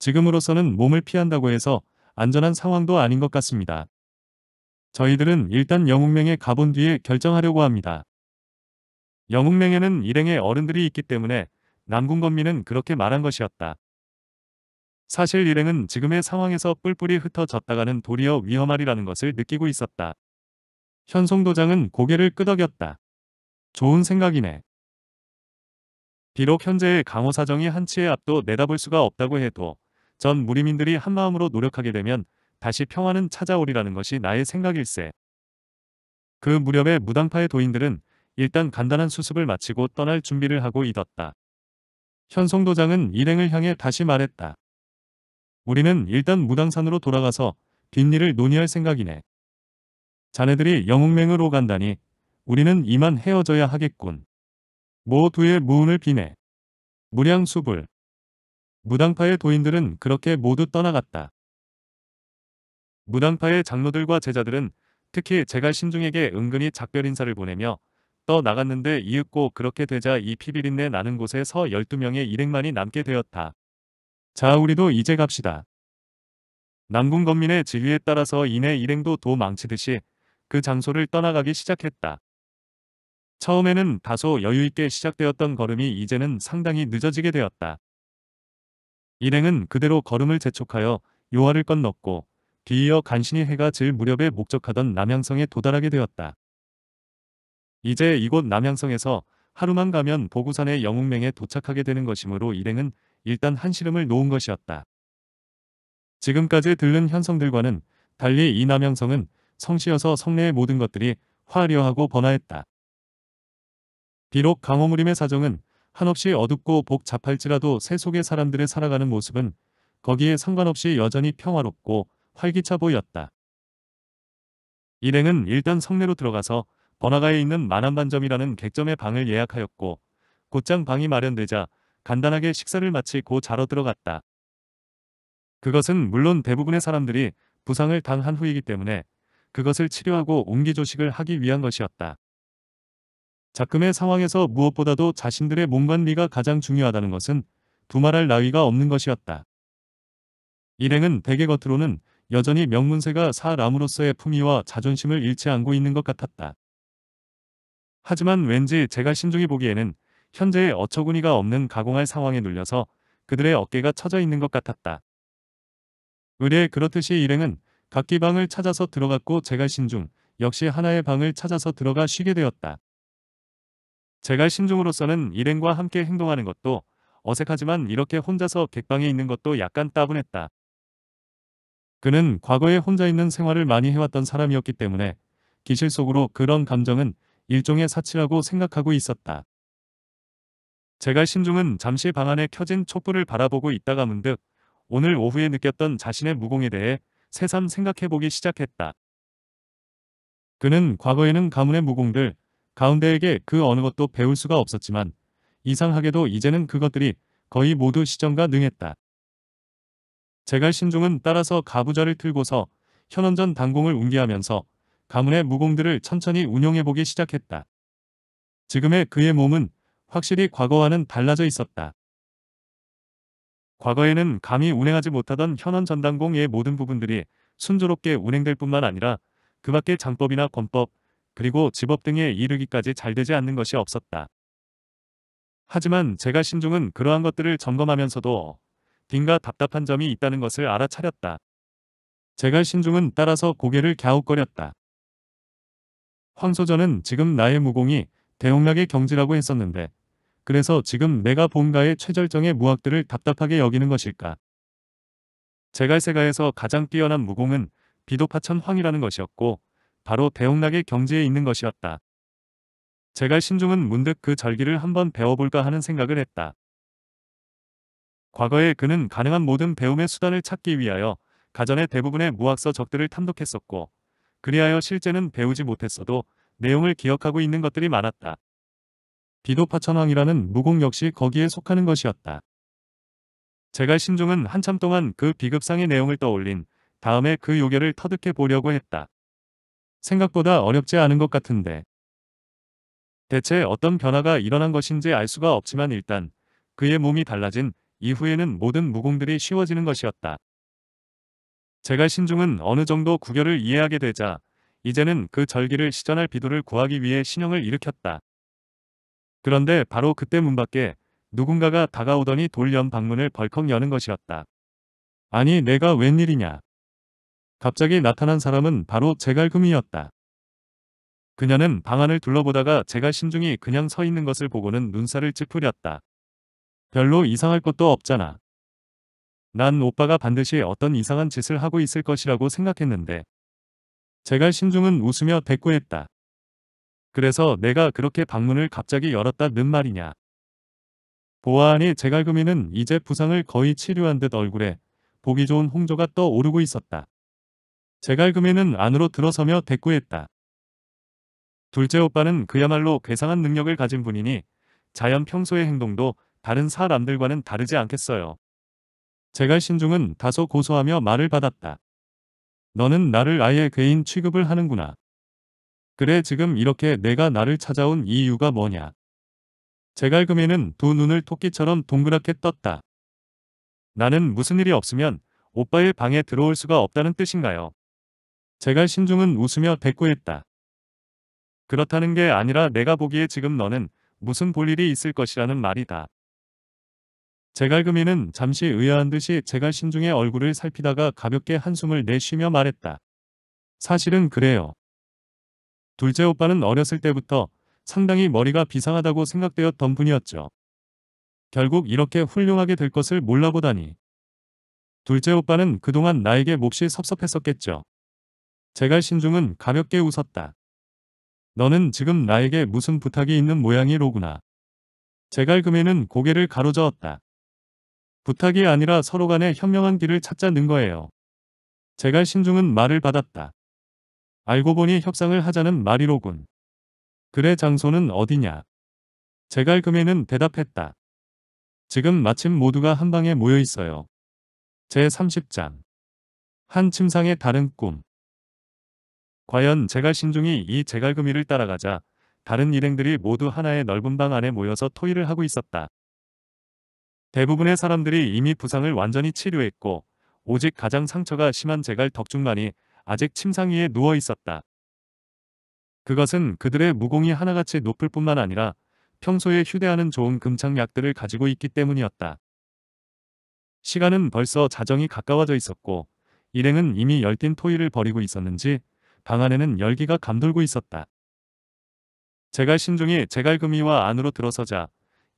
지금으로서는 몸을 피한다고 해서 안전한 상황도 아닌 것 같습니다. 저희들은 일단 영웅맹에 가본 뒤에 결정하려고 합니다. 영웅맹에는 일행의 어른들이 있기 때문에 남궁 건민은 그렇게 말한 것이었다. 사실 일행은 지금의 상황에서 뿔뿔이 흩어졌다가는 도리어 위험하리라는 것을 느끼고 있었다. 현송도장은 고개를 끄덕였다. 좋은 생각이네. 비록 현재의 강호 사정이 한치의 앞도 내다볼 수가 없다고 해도 전 무리민들이 한마음으로 노력하게 되면 다시 평화는 찾아오리라는 것이 나의 생각일세. 그 무렵에 무당파의 도인들은 일단 간단한 수습을 마치고 떠날 준비를 하고 있었다. 현송도장은 일행을 향해 다시 말했다. 우리는 일단 무당산으로 돌아가서 뒷일을 논의할 생각이네. 자네들이 영웅맹으로 간다니 우리는 이만 헤어져야 하겠군. 모두의 무운을 비내. 무량수불. 무당파의 도인들은 그렇게 모두 떠나갔다. 무당파의 장로들과 제자들은 특히 제갈 신중에게 은근히 작별 인사를 보내며 떠 나갔는데 이윽고 그렇게 되자 이 피비린내 나는 곳에 서 12명의 일행만이 남게 되었다. 자 우리도 이제 갑시다. 남궁건민의 지휘에 따라서 이내 일행도 도 망치듯이 그 장소를 떠나가기 시작했다. 처음에는 다소 여유있게 시작되었던 걸음이 이제는 상당히 늦어지게 되었다. 일행은 그대로 걸음을 재촉하여 요하를 건넜고 뒤이어 간신히 해가 질 무렵에 목적하던 남양성에 도달하게 되었다. 이제 이곳 남양성에서 하루만 가면 보구산의 영웅맹에 도착하게 되는 것이므로 일행은 일단 한시름을 놓은 것이었다. 지금까지 들른 현성들과는 달리 이 남양성은 성시여서 성내의 모든 것들이 화려하고 번화했다. 비록 강호무림의 사정은 한없이 어둡고 복잡할지라도 새 속의 사람들의 살아가는 모습은 거기에 상관없이 여전히 평화롭고 활기차 보였다. 일행은 일단 성내로 들어가서 번화가에 있는 만안반점이라는 객점의 방을 예약하였고 곧장 방이 마련되자 간단하게 식사를 마치고 자러 들어갔다. 그것은 물론 대부분의 사람들이 부상을 당한 후이기 때문에 그것을 치료하고 옹기조식을 하기 위한 것이었다. 작금의 상황에서 무엇보다도 자신들의 몸관리가 가장 중요하다는 것은 두말할 나위가 없는 것이었다. 일행은 대개 겉으로는 여전히 명문세가 사람으로서의 품위와 자존심을 잃지 않고 있는 것 같았다. 하지만 왠지 제가 신중히 보기에는 현재의 어처구니가 없는 가공할 상황에 눌려서 그들의 어깨가 처져 있는 것 같았다. 의뢰 그렇듯이 일행은 각기 방을 찾아서 들어갔고 제가 신중 역시 하나의 방을 찾아서 들어가 쉬게 되었다. 제갈 신중으로서는 일행과 함께 행동하는 것도 어색하지만 이렇게 혼자서 객방에 있는 것도 약간 따분했다. 그는 과거에 혼자 있는 생활을 많이 해왔던 사람이었기 때문에 기실 속으로 그런 감정은 일종의 사치라고 생각하고 있었다. 제갈 신중은 잠시 방 안에 켜진 촛불을 바라보고 있다가 문득 오늘 오후에 느꼈던 자신의 무공에 대해 새삼 생각해보기 시작했다. 그는 과거에는 가문의 무공들, 가운데에게 그 어느 것도 배울 수가 없었지만 이상하게도 이제는 그것들이 거의 모두 시정과 능했다. 제갈 신종은 따라서 가부좌를 틀고서 현원전 당공을 운기하면서 가문의 무공들을 천천히 운용해보기 시작했다. 지금의 그의 몸은 확실히 과거와는 달라져 있었다. 과거에는 감히 운행하지 못하던 현원 전당공의 모든 부분들이 순조롭게 운행될 뿐만 아니라 그 밖의 장법이나 권법, 그리고 집업 등에 이르기까지 잘 되지 않는 것이 없었다. 하지만 제가 신중은 그러한 것들을 점검하면서도 딘과 답답한 점이 있다는 것을 알아차렸다. 제가 신중은 따라서 고개를 갸웃거렸다. 황소전은 지금 나의 무공이 대홍락의 경지라고 했었는데 그래서 지금 내가 본가의 최절정의 무학들을 답답하게 여기는 것일까. 제갈세가에서 가장 뛰어난 무공은 비도파천 황이라는 것이었고 바로 대홍락의 경지에 있는 것이었다. 제가 신중은 문득 그 절기를 한번 배워볼까 하는 생각을 했다. 과거에 그는 가능한 모든 배움의 수단을 찾기 위하여 가전의 대부분의 무학서 적들을 탐독했었고 그리하여 실제는 배우지 못했어도 내용을 기억하고 있는 것들이 많았다. 비도파천왕이라는 무공 역시 거기에 속하는 것이었다. 제가 신중은 한참 동안 그 비급상의 내용을 떠올린 다음에 그 요괴를 터득해 보려고 했다. 생각보다 어렵지 않은 것 같은데. 대체 어떤 변화가 일어난 것인지 알 수가 없지만 일단 그의 몸이 달라진 이후에는 모든 무공들이 쉬워지는 것이었다. 제가 신중은 어느 정도 구결을 이해하게 되자 이제는 그 절기를 시전할 비도를 구하기 위해 신형을 일으켰다. 그런데 바로 그때 문 밖에 누군가가 다가오더니 돌연 방문을 벌컥 여는 것이었다. 아니 내가 웬일이냐. 갑자기 나타난 사람은 바로 제갈금이었다. 그녀는 방안을 둘러보다가 제가 신중히 그냥 서 있는 것을 보고는 눈살을 찌푸렸다. 별로 이상할 것도 없잖아. 난 오빠가 반드시 어떤 이상한 짓을 하고 있을 것이라고 생각했는데 제갈 신중은 웃으며 대꾸했다. 그래서 내가 그렇게 방문을 갑자기 열었다는 말이냐. 보아하니 제갈금이는 이제 부상을 거의 치료한 듯 얼굴에 보기 좋은 홍조가 떠오르고 있었다. 재갈금에는 안으로 들어서며 대꾸했다. 둘째 오빠는 그야말로 괴상한 능력을 가진 분이니 자연 평소의 행동도 다른 사람들과는 다르지 않겠어요. 재갈 신중은 다소 고소하며 말을 받았다. 너는 나를 아예 괴인 취급을 하는구나. 그래 지금 이렇게 내가 나를 찾아온 이유가 뭐냐. 재갈금에는두 눈을 토끼처럼 동그랗게 떴다. 나는 무슨 일이 없으면 오빠의 방에 들어올 수가 없다는 뜻인가요? 제갈 신중은 웃으며 백꾸했다 그렇다는 게 아니라 내가 보기에 지금 너는 무슨 볼일이 있을 것이라는 말이다. 제갈금이는 잠시 의아한 듯이 제갈 신중의 얼굴을 살피다가 가볍게 한숨을 내쉬며 말했다. 사실은 그래요. 둘째 오빠는 어렸을 때부터 상당히 머리가 비상하다고 생각되었던 분이었죠. 결국 이렇게 훌륭하게 될 것을 몰라보다니. 둘째 오빠는 그동안 나에게 몹시 섭섭했었겠죠. 제갈신중은 가볍게 웃었다. 너는 지금 나에게 무슨 부탁이 있는 모양이로구나. 제갈금에는 고개를 가로저었다. 부탁이 아니라 서로 간에 현명한 길을 찾자는 거예요. 제갈신중은 말을 받았다. 알고 보니 협상을 하자는 말이로군. 그래 장소는 어디냐? 제갈금에는 대답했다. 지금 마침 모두가 한 방에 모여 있어요. 제30장. 한 침상의 다른 꿈. 과연 제갈 신중이 이 제갈금이를 따라가자 다른 일행들이 모두 하나의 넓은 방 안에 모여서 토의를 하고 있었다. 대부분의 사람들이 이미 부상을 완전히 치료했고 오직 가장 상처가 심한 제갈 덕중만이 아직 침상 위에 누워 있었다. 그것은 그들의 무공이 하나같이 높을 뿐만 아니라 평소에 휴대하는 좋은 금창약들을 가지고 있기 때문이었다. 시간은 벌써 자정이 가까워져 있었고 일행은 이미 열띤 토의를 벌이고 있었는지 방 안에는 열기가 감돌고 있었다. 제갈 신중이 제갈금이와 안으로 들어서자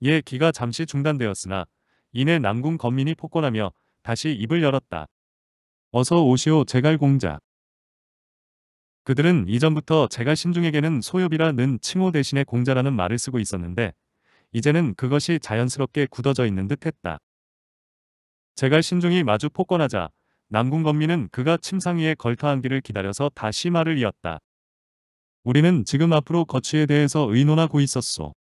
예 기가 잠시 중단되었으나 이내 남궁 건민이 폭권하며 다시 입을 열었다. 어서 오시오 제갈공자. 그들은 이전부터 제갈 신중에게는 소엽이라는 칭호 대신에 공자라는 말을 쓰고 있었는데 이제는 그것이 자연스럽게 굳어져 있는 듯했다. 제갈 신중이 마주 폭권하자 남궁건민은 그가 침상 위에 걸터앉기를 기다려서 다시 말을 이었다. 우리는 지금 앞으로 거취에 대해서 의논하고 있었소.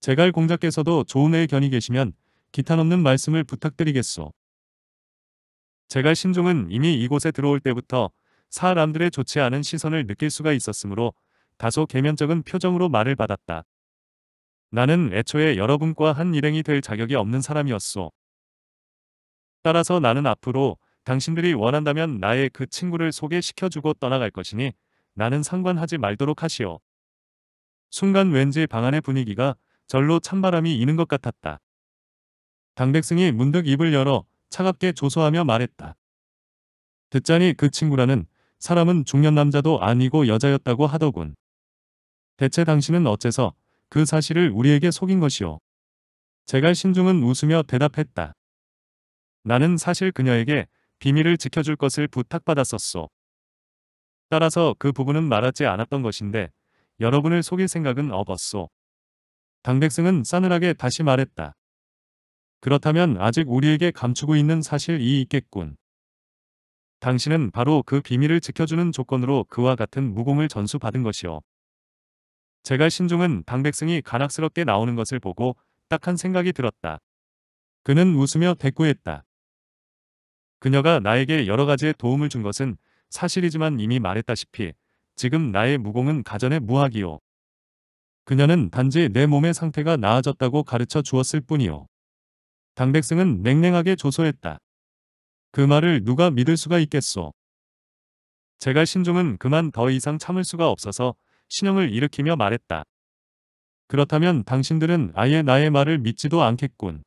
제갈 공자께서도 좋은 의견이 계시면 기탄 없는 말씀을 부탁드리겠소. 제갈 신종은 이미 이곳에 들어올 때부터 사람들의 좋지 않은 시선을 느낄 수가 있었으므로 다소 개면적인 표정으로 말을 받았다. 나는 애초에 여러분과 한 일행이 될 자격이 없는 사람이었소. 따라서 나는 앞으로 당신들이 원한다면 나의 그 친구를 소개시켜주고 떠나갈 것이니 나는 상관하지 말도록 하시오. 순간 왠지 방 안의 분위기가 절로 찬바람이 이는 것 같았다. 당백승이 문득 입을 열어 차갑게 조소하며 말했다. 듣자니 그 친구라는 사람은 중년 남자도 아니고 여자였다고 하더군. 대체 당신은 어째서 그 사실을 우리에게 속인 것이오. 제갈 신중은 웃으며 대답했다. 나는 사실 그녀에게 비밀을 지켜줄 것을 부탁받았었소. 따라서 그 부분은 말하지 않았던 것인데 여러분을 속일 생각은 없었소. 당백승은 싸늘하게 다시 말했다. 그렇다면 아직 우리에게 감추고 있는 사실이 있겠군. 당신은 바로 그 비밀을 지켜주는 조건으로 그와 같은 무공을 전수받은 것이요. 제가 신중은 당백승이 간악스럽게 나오는 것을 보고 딱한 생각이 들었다. 그는 웃으며 대꾸했다. 그녀가 나에게 여러 가지의 도움을 준 것은 사실이지만 이미 말했다시피 지금 나의 무공은 가전의 무학이요. 그녀는 단지 내 몸의 상태가 나아졌다고 가르쳐 주었을 뿐이요. 당백승은 냉랭하게 조소했다. 그 말을 누가 믿을 수가 있겠소. 제가 신종은 그만 더 이상 참을 수가 없어서 신형을 일으키며 말했다. 그렇다면 당신들은 아예 나의 말을 믿지도 않겠군.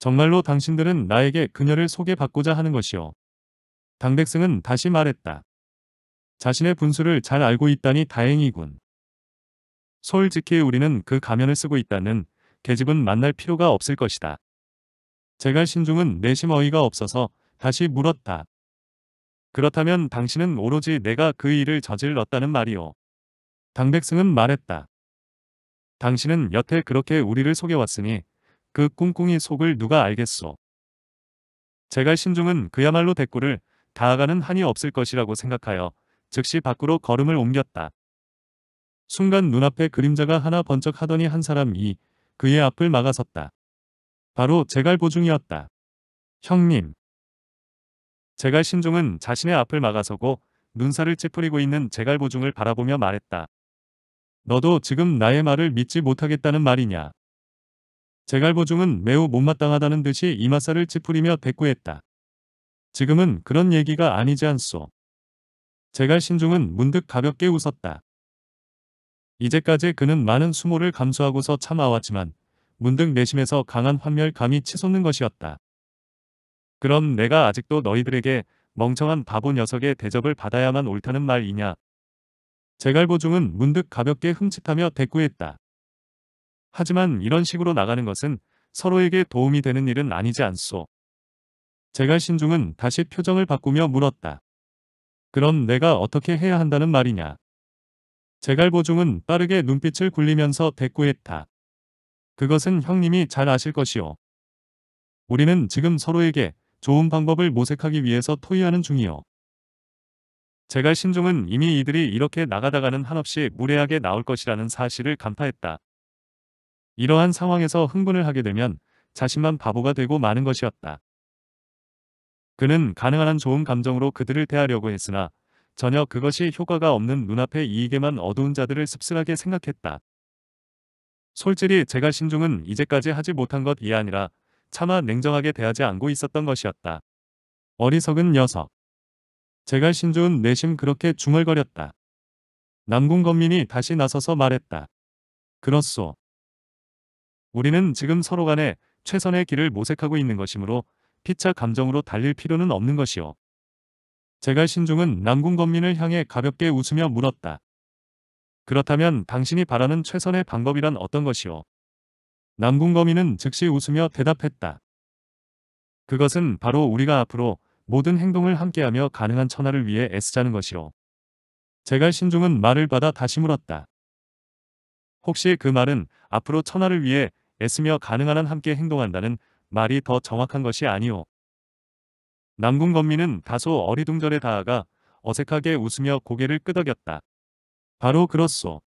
정말로 당신들은 나에게 그녀를 소개받고자 하는 것이요. 당백승은 다시 말했다. 자신의 분수를 잘 알고 있다니 다행이군. 솔직히 우리는 그 가면을 쓰고 있다는 계집은 만날 필요가 없을 것이다. 제갈 신중은 내심 어이가 없어서 다시 물었다. 그렇다면 당신은 오로지 내가 그 일을 저질렀다는 말이오. 당백승은 말했다. 당신은 여태 그렇게 우리를 속여왔으니 그 꿍꿍이 속을 누가 알겠소. 제갈 신중은 그야말로 대꾸를 다아가는 한이 없을 것이라고 생각하여 즉시 밖으로 걸음을 옮겼다. 순간 눈앞에 그림자가 하나 번쩍 하더니 한 사람이 그의 앞을 막아섰다. 바로 제갈 보중이었다. 형님. 제갈 신중은 자신의 앞을 막아서고 눈살을 찌푸리고 있는 제갈 보중을 바라보며 말했다. 너도 지금 나의 말을 믿지 못하겠다는 말이냐. 제갈보중은 매우 못마땅하다는 듯이 이마살을 찌푸리며 대꾸했다. 지금은 그런 얘기가 아니지 않소. 제갈신중은 문득 가볍게 웃었다. 이제까지 그는 많은 수모를 감수하고서 참아왔지만 문득 내심에서 강한 환멸감이 치솟는 것이었다. 그럼 내가 아직도 너희들에게 멍청한 바보 녀석의 대접을 받아야만 옳다는 말이냐. 제갈보중은 문득 가볍게 흠칫하며 대꾸했다. 하지만 이런 식으로 나가는 것은 서로에게 도움이 되는 일은 아니지 않소. 제갈 신중은 다시 표정을 바꾸며 물었다. 그럼 내가 어떻게 해야 한다는 말이냐? 제갈 보중은 빠르게 눈빛을 굴리면서 대꾸했다. 그것은 형님이 잘 아실 것이오. 우리는 지금 서로에게 좋은 방법을 모색하기 위해서 토의하는 중이오. 제갈 신중은 이미 이들이 이렇게 나가다가는 한없이 무례하게 나올 것이라는 사실을 간파했다. 이러한 상황에서 흥분을 하게 되면 자신만 바보가 되고 마는 것이었다. 그는 가능한 한 좋은 감정으로 그들을 대하려고 했으나 전혀 그것이 효과가 없는 눈앞의 이익에만 어두운 자들을 씁쓸하게 생각했다. 솔직히 제가 신중은 이제까지 하지 못한 것 이 아니라 차마 냉정하게 대하지 않고 있었던 것이었다. 어리석은 녀석. 제가 신주은 내심 그렇게 중얼거렸다. 남궁 건민이 다시 나서서 말했다. 그렇소. 우리는 지금 서로 간에 최선의 길을 모색하고 있는 것이므로 피차 감정으로 달릴 필요는 없는 것이요. 제갈 신중은 남궁건민을 향해 가볍게 웃으며 물었다. 그렇다면 당신이 바라는 최선의 방법이란 어떤 것이요? 남궁거민은 즉시 웃으며 대답했다. 그것은 바로 우리가 앞으로 모든 행동을 함께하며 가능한 천하를 위해 애쓰자는 것이요. 제갈 신중은 말을 받아 다시 물었다. 혹시 그 말은 앞으로 천하를 위해 애쓰며 가능한 한 함께 행동한다는 말이 더 정확한 것이 아니오. 남궁 건민은 다소 어리둥절에 다가가 어색하게 웃으며 고개를 끄덕였다. 바로 그렇소.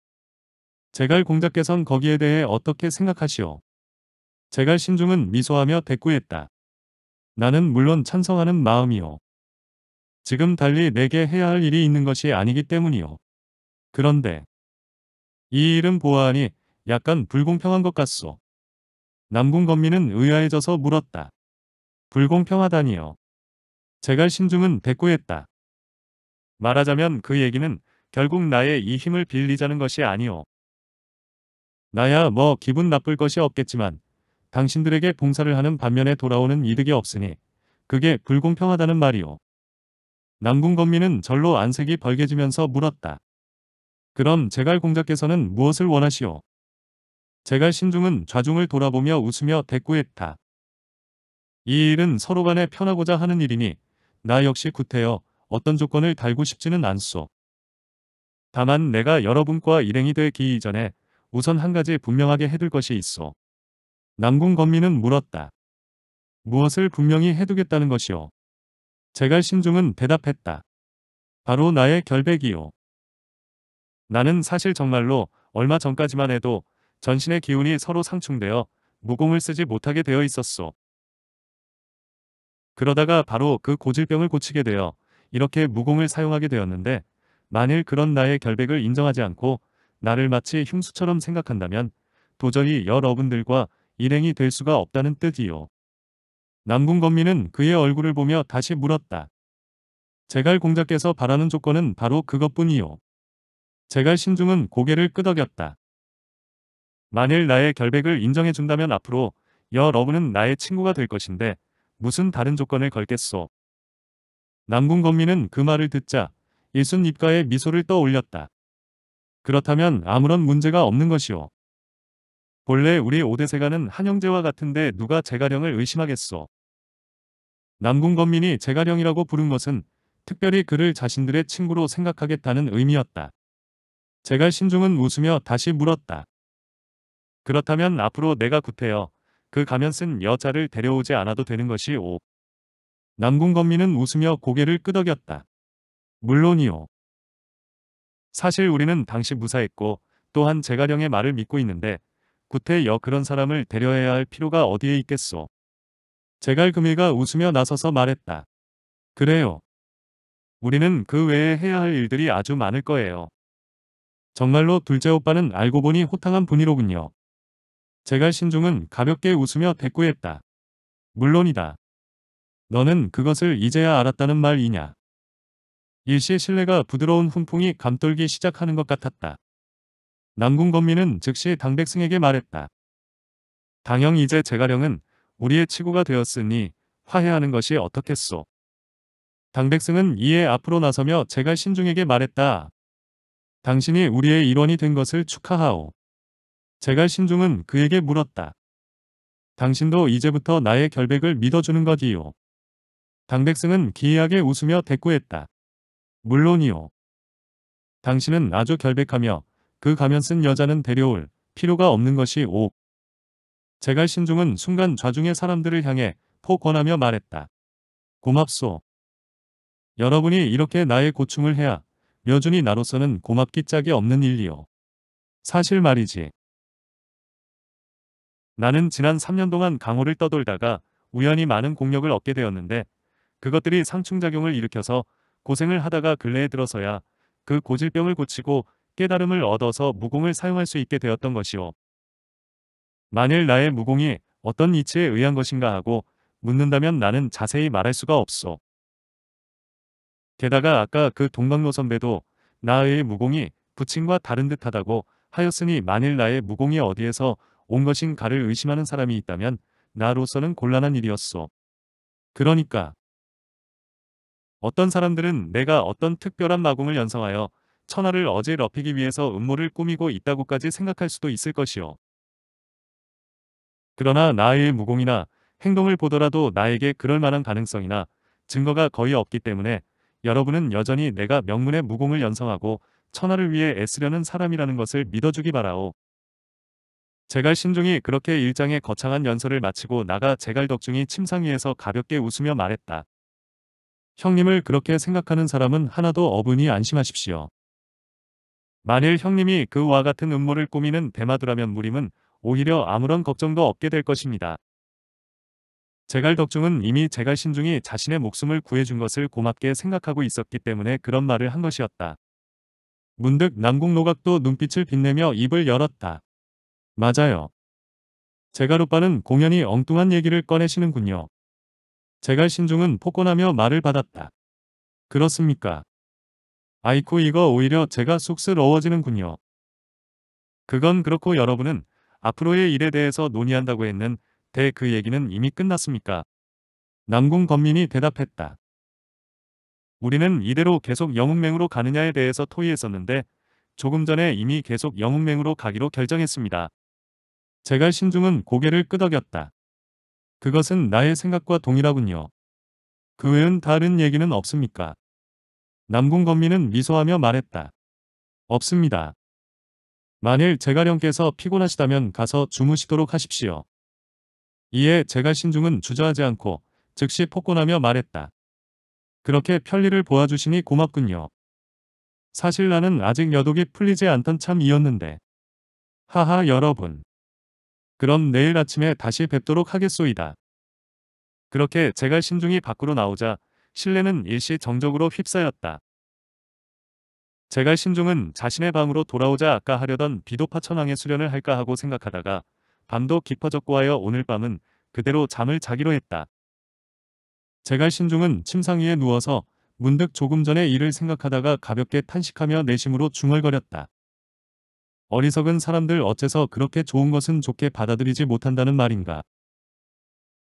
제갈 공작께선 거기에 대해 어떻게 생각하시오? 제갈 신중은 미소하며 대꾸했다. 나는 물론 찬성하는 마음이오. 지금 달리 내게 해야 할 일이 있는 것이 아니기 때문이오. 그런데 이 일은 보아하니 약간 불공평한 것 같소. 남궁 건민은 의아해져서 물었다. 불공평하다니요. 제갈 신중은 대꾸했다. 말하자면 그 얘기는 결국 나의 이 힘을 빌리자는 것이 아니오. 나야 뭐 기분 나쁠 것이 없겠지만 당신들에게 봉사를 하는 반면에 돌아오는 이득이 없으니 그게 불공평하다는 말이오. 남궁건민은 절로 안색이 벌개지면서 물었다. 그럼 제갈 공자께서는 무엇을 원하시오? 제갈 신중은 좌중을 돌아보며 웃으며 대꾸했다. 이 일은 서로 간에 편하고자 하는 일이니 나 역시 구태여 어떤 조건을 달고 싶지는 않소. 다만 내가 여러분과 일행이 되기 이전에 우선 한 가지 분명하게 해둘 것이 있어. 남궁 건민은 물었다. 무엇을 분명히 해두겠다는 것이오. 제갈 신중은 대답했다. 바로 나의 결백이요. 나는 사실 정말로 얼마 전까지만 해도 전신의 기운이 서로 상충되어 무공을 쓰지 못하게 되어 있었소. 그러다가 바로 그 고질병을 고치게 되어 이렇게 무공을 사용하게 되었는데 만일 그런 나의 결백을 인정하지 않고 나를 마치 흉수처럼 생각한다면 도저히 여러분들과 일행이 될 수가 없다는 뜻이요. 남궁건민은 그의 얼굴을 보며 다시 물었다. 제갈 공자께서 바라는 조건은 바로 그것뿐이요. 제갈 신중은 고개를 끄덕였다. 만일 나의 결백을 인정해준다면 앞으로 여러분은 나의 친구가 될 것인데 무슨 다른 조건을 걸겠소. 남궁건민은 그 말을 듣자 일순 입가에 미소를 떠올렸다. 그렇다면 아무런 문제가 없는 것이오. 본래 우리 오대세가는 한영제와 같은데 누가 제가령을 의심하겠소. 남궁건민이 제가령이라고 부른 것은 특별히 그를 자신들의 친구로 생각하겠다는 의미였다. 제갈 신중은 웃으며 다시 물었다. 그렇다면 앞으로 내가 구태여 그 가면 쓴 여자를 데려오지 않아도 되는 것이 오. 남궁건미는 웃으며 고개를 끄덕였다. 물론이오. 사실 우리는 당시 무사했고 또한 제가령의 말을 믿고 있는데 구태여 그런 사람을 데려야 할 필요가 어디에 있겠소. 제갈금이가 웃으며 나서서 말했다. 그래요. 우리는 그 외에 해야 할 일들이 아주 많을 거예요. 정말로 둘째 오빠는 알고 보니 호탕한 분이로군요. 제갈 신중은 가볍게 웃으며 대꾸했다. 물론이다. 너는 그것을 이제야 알았다는 말이냐. 일시 신뢰가 부드러운 훈풍이 감돌기 시작하는 것 같았다. 남궁건민은 즉시 당백승에게 말했다. 당형 이제 제가령은 우리의 치고가 되었으니 화해하는 것이 어떻겠소. 당백승은 이에 앞으로 나서며 제갈 신중에게 말했다. 당신이 우리의 일원이 된 것을 축하하오. 제갈 신중은 그에게 물었다. 당신도 이제부터 나의 결백을 믿어주는 것이요. 당백승은 기이하게 웃으며 대꾸했다. 물론이오 당신은 아주 결백하며 그 가면 쓴 여자는 데려올 필요가 없는 것이 오. 제갈 신중은 순간 좌중의 사람들을 향해 포권하며 말했다. 고맙소. 여러분이 이렇게 나의 고충을 해야 여전히 나로서는 고맙기 짝이 없는 일이요. 사실 말이지. 나는 지난 3년 동안 강호를 떠돌다가 우연히 많은 공력을 얻게 되었는데 그것들이 상충작용을 일으켜서 고생을 하다가 근래에 들어서야 그 고질병을 고치고 깨달음을 얻어서 무공을 사용할 수 있게 되었던 것이오. 만일 나의 무공이 어떤 이치에 의한 것인가 하고 묻는다면 나는 자세히 말할 수가 없소. 게다가 아까 그 동방로 선배도 나의 무공이 부친과 다른 듯하다고 하였으니 만일 나의 무공이 어디에서 온 것인가를 의심하는 사람이 있다면 나로서는 곤란한 일이었소. 그러니까 어떤 사람들은 내가 어떤 특별한 마공을 연성하여 천하를 어제 럽히기 위해서 음모를 꾸미고 있다고까지 생각할 수도 있을 것이요. 그러나 나의 무공이나 행동을 보더라도 나에게 그럴 만한 가능성이나 증거가 거의 없기 때문에 여러분은 여전히 내가 명문의 무공을 연성하고 천하를 위해 애쓰려는 사람이라는 것을 믿어주기 바라오. 제갈 신중이 그렇게 일장의 거창한 연설을 마치고 나가 제갈 덕중이 침상 위에서 가볍게 웃으며 말했다. 형님을 그렇게 생각하는 사람은 하나도 어분이 안심하십시오. 만일 형님이 그와 같은 음모를 꾸미는 대마두라면 무림은 오히려 아무런 걱정도 없게 될 것입니다. 제갈 덕중은 이미 제갈 신중이 자신의 목숨을 구해준 것을 고맙게 생각하고 있었기 때문에 그런 말을 한 것이었다. 문득 남궁노각도 눈빛을 빛내며 입을 열었다. 맞아요. 제갈 오빠는 공연히 엉뚱한 얘기를 꺼내시는군요. 제갈 신중은 폭언하며 말을 받았다. 그렇습니까? 아이코 이거 오히려 제가 쑥스러워지는군요. 그건 그렇고 여러분은 앞으로의 일에 대해서 논의한다고 했는 대그 얘기는 이미 끝났습니까? 남궁 건민이 대답했다. 우리는 이대로 계속 영웅맹으로 가느냐에 대해서 토의했었는데 조금 전에 이미 계속 영웅맹으로 가기로 결정했습니다. 제갈 신중은 고개를 끄덕였다. 그것은 나의 생각과 동일하군요. 그 외엔 다른 얘기는 없습니까? 남궁 건민은 미소하며 말했다. 없습니다. 만일 제가령께서 피곤하시다면 가서 주무시도록 하십시오. 이에 제가 신중은 주저하지 않고 즉시 폭군하며 말했다. 그렇게 편리를 보아주시니 고맙군요. 사실 나는 아직 여독이 풀리지 않던 참이었는데. 하하 여러분. 그럼 내일 아침에 다시 뵙도록 하겠소이다. 그렇게 제가 신중이 밖으로 나오자 실내는 일시정적으로 휩싸였다. 제가 신중은 자신의 방으로 돌아오자 아까 하려던 비도파천왕의 수련을 할까 하고 생각하다가 밤도 깊어졌고 하여 오늘 밤은 그대로 잠을 자기로 했다. 제갈 신중은 침상 위에 누워서 문득 조금 전에 일을 생각하다가 가볍게 탄식하며 내심으로 중얼거렸다. 어리석은 사람들 어째서 그렇게 좋은 것은 좋게 받아들이지 못한다는 말인가.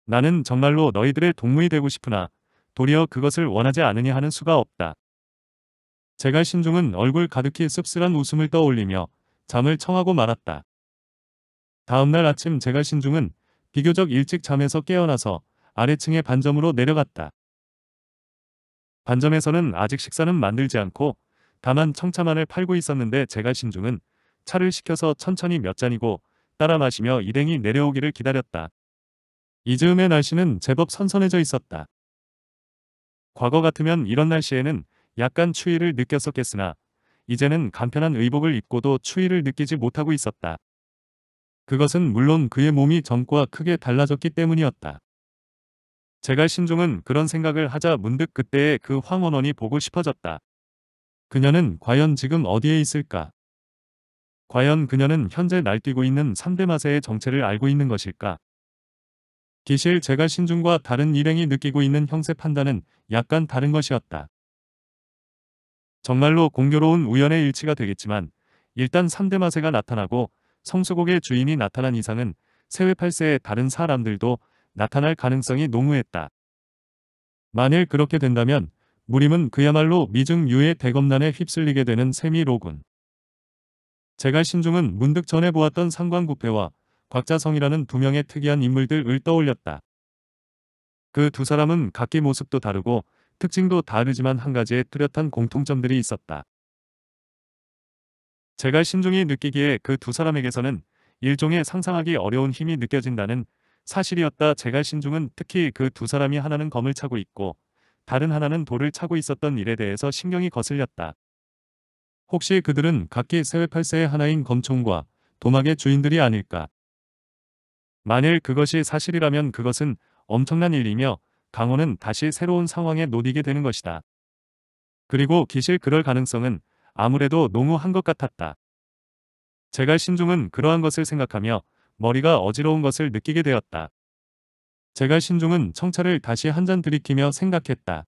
나는 정말로 너희들의 동무이 되고 싶으나 도리어 그것을 원하지 않으니 하는 수가 없다. 제갈 신중은 얼굴 가득히 씁쓸한 웃음을 떠올리며 잠을 청하고 말았다. 다음날 아침 제갈 신중은 비교적 일찍 잠에서 깨어나서 아래층의 반점으로 내려갔다. 반점에서는 아직 식사는 만들지 않고 다만 청차만을 팔고 있었는데 제갈 신중은 차를 시켜서 천천히 몇 잔이고 따라 마시며 일행이 내려오기를 기다렸다. 이즈음의 날씨는 제법 선선해져 있었다. 과거 같으면 이런 날씨에는 약간 추위를 느꼈었겠으나 이제는 간편한 의복을 입고도 추위를 느끼지 못하고 있었다. 그것은 물론 그의 몸이 전과 크게 달라졌기 때문이었다. 제가 신종은 그런 생각을 하자 문득 그때의 그 황원원이 보고 싶어졌다. 그녀는 과연 지금 어디에 있을까? 과연 그녀는 현재 날뛰고 있는 3대 마세의 정체를 알고 있는 것일까? 기실 제가 신중과 다른 일행이 느끼고 있는 형세 판단은 약간 다른 것이었다. 정말로 공교로운 우연의 일치가 되겠지만 일단 3대 마세가 나타나고 성수곡의 주인이 나타난 이상은 세외 8세의 다른 사람들도 나타날 가능성이 농후했다. 만일 그렇게 된다면 무림은 그야말로 미중유의 대검난에 휩쓸리게 되는 셈이로군. 제갈 신중은 문득 전에 보았던 상관구패와 곽자성이라는 두 명의 특이한 인물들을 떠올렸다. 그 두 사람은 각기 모습도 다르고 특징도 다르지만 한 가지의 뚜렷한 공통점들이 있었다. 제가 신중히 느끼기에 그 두 사람에게서는 일종의 상상하기 어려운 힘이 느껴진다는 사실이었다. 제가 신중은 특히 그 두 사람이 하나는 검을 차고 있고 다른 하나는 돌을 차고 있었던 일에 대해서 신경이 거슬렸다. 혹시 그들은 각기 세외팔세의 하나인 검총과 도막의 주인들이 아닐까? 만일 그것이 사실이라면 그것은 엄청난 일이며 강호는 다시 새로운 상황에 놓이게 되는 것이다. 그리고 기실 그럴 가능성은 아무래도 너무한 것 같았다. 제갈 신중은 그러한 것을 생각하며 머리가 어지러운 것을 느끼게 되었다. 제갈 신중은 청차를 다시 한 잔 들이키며 생각했다.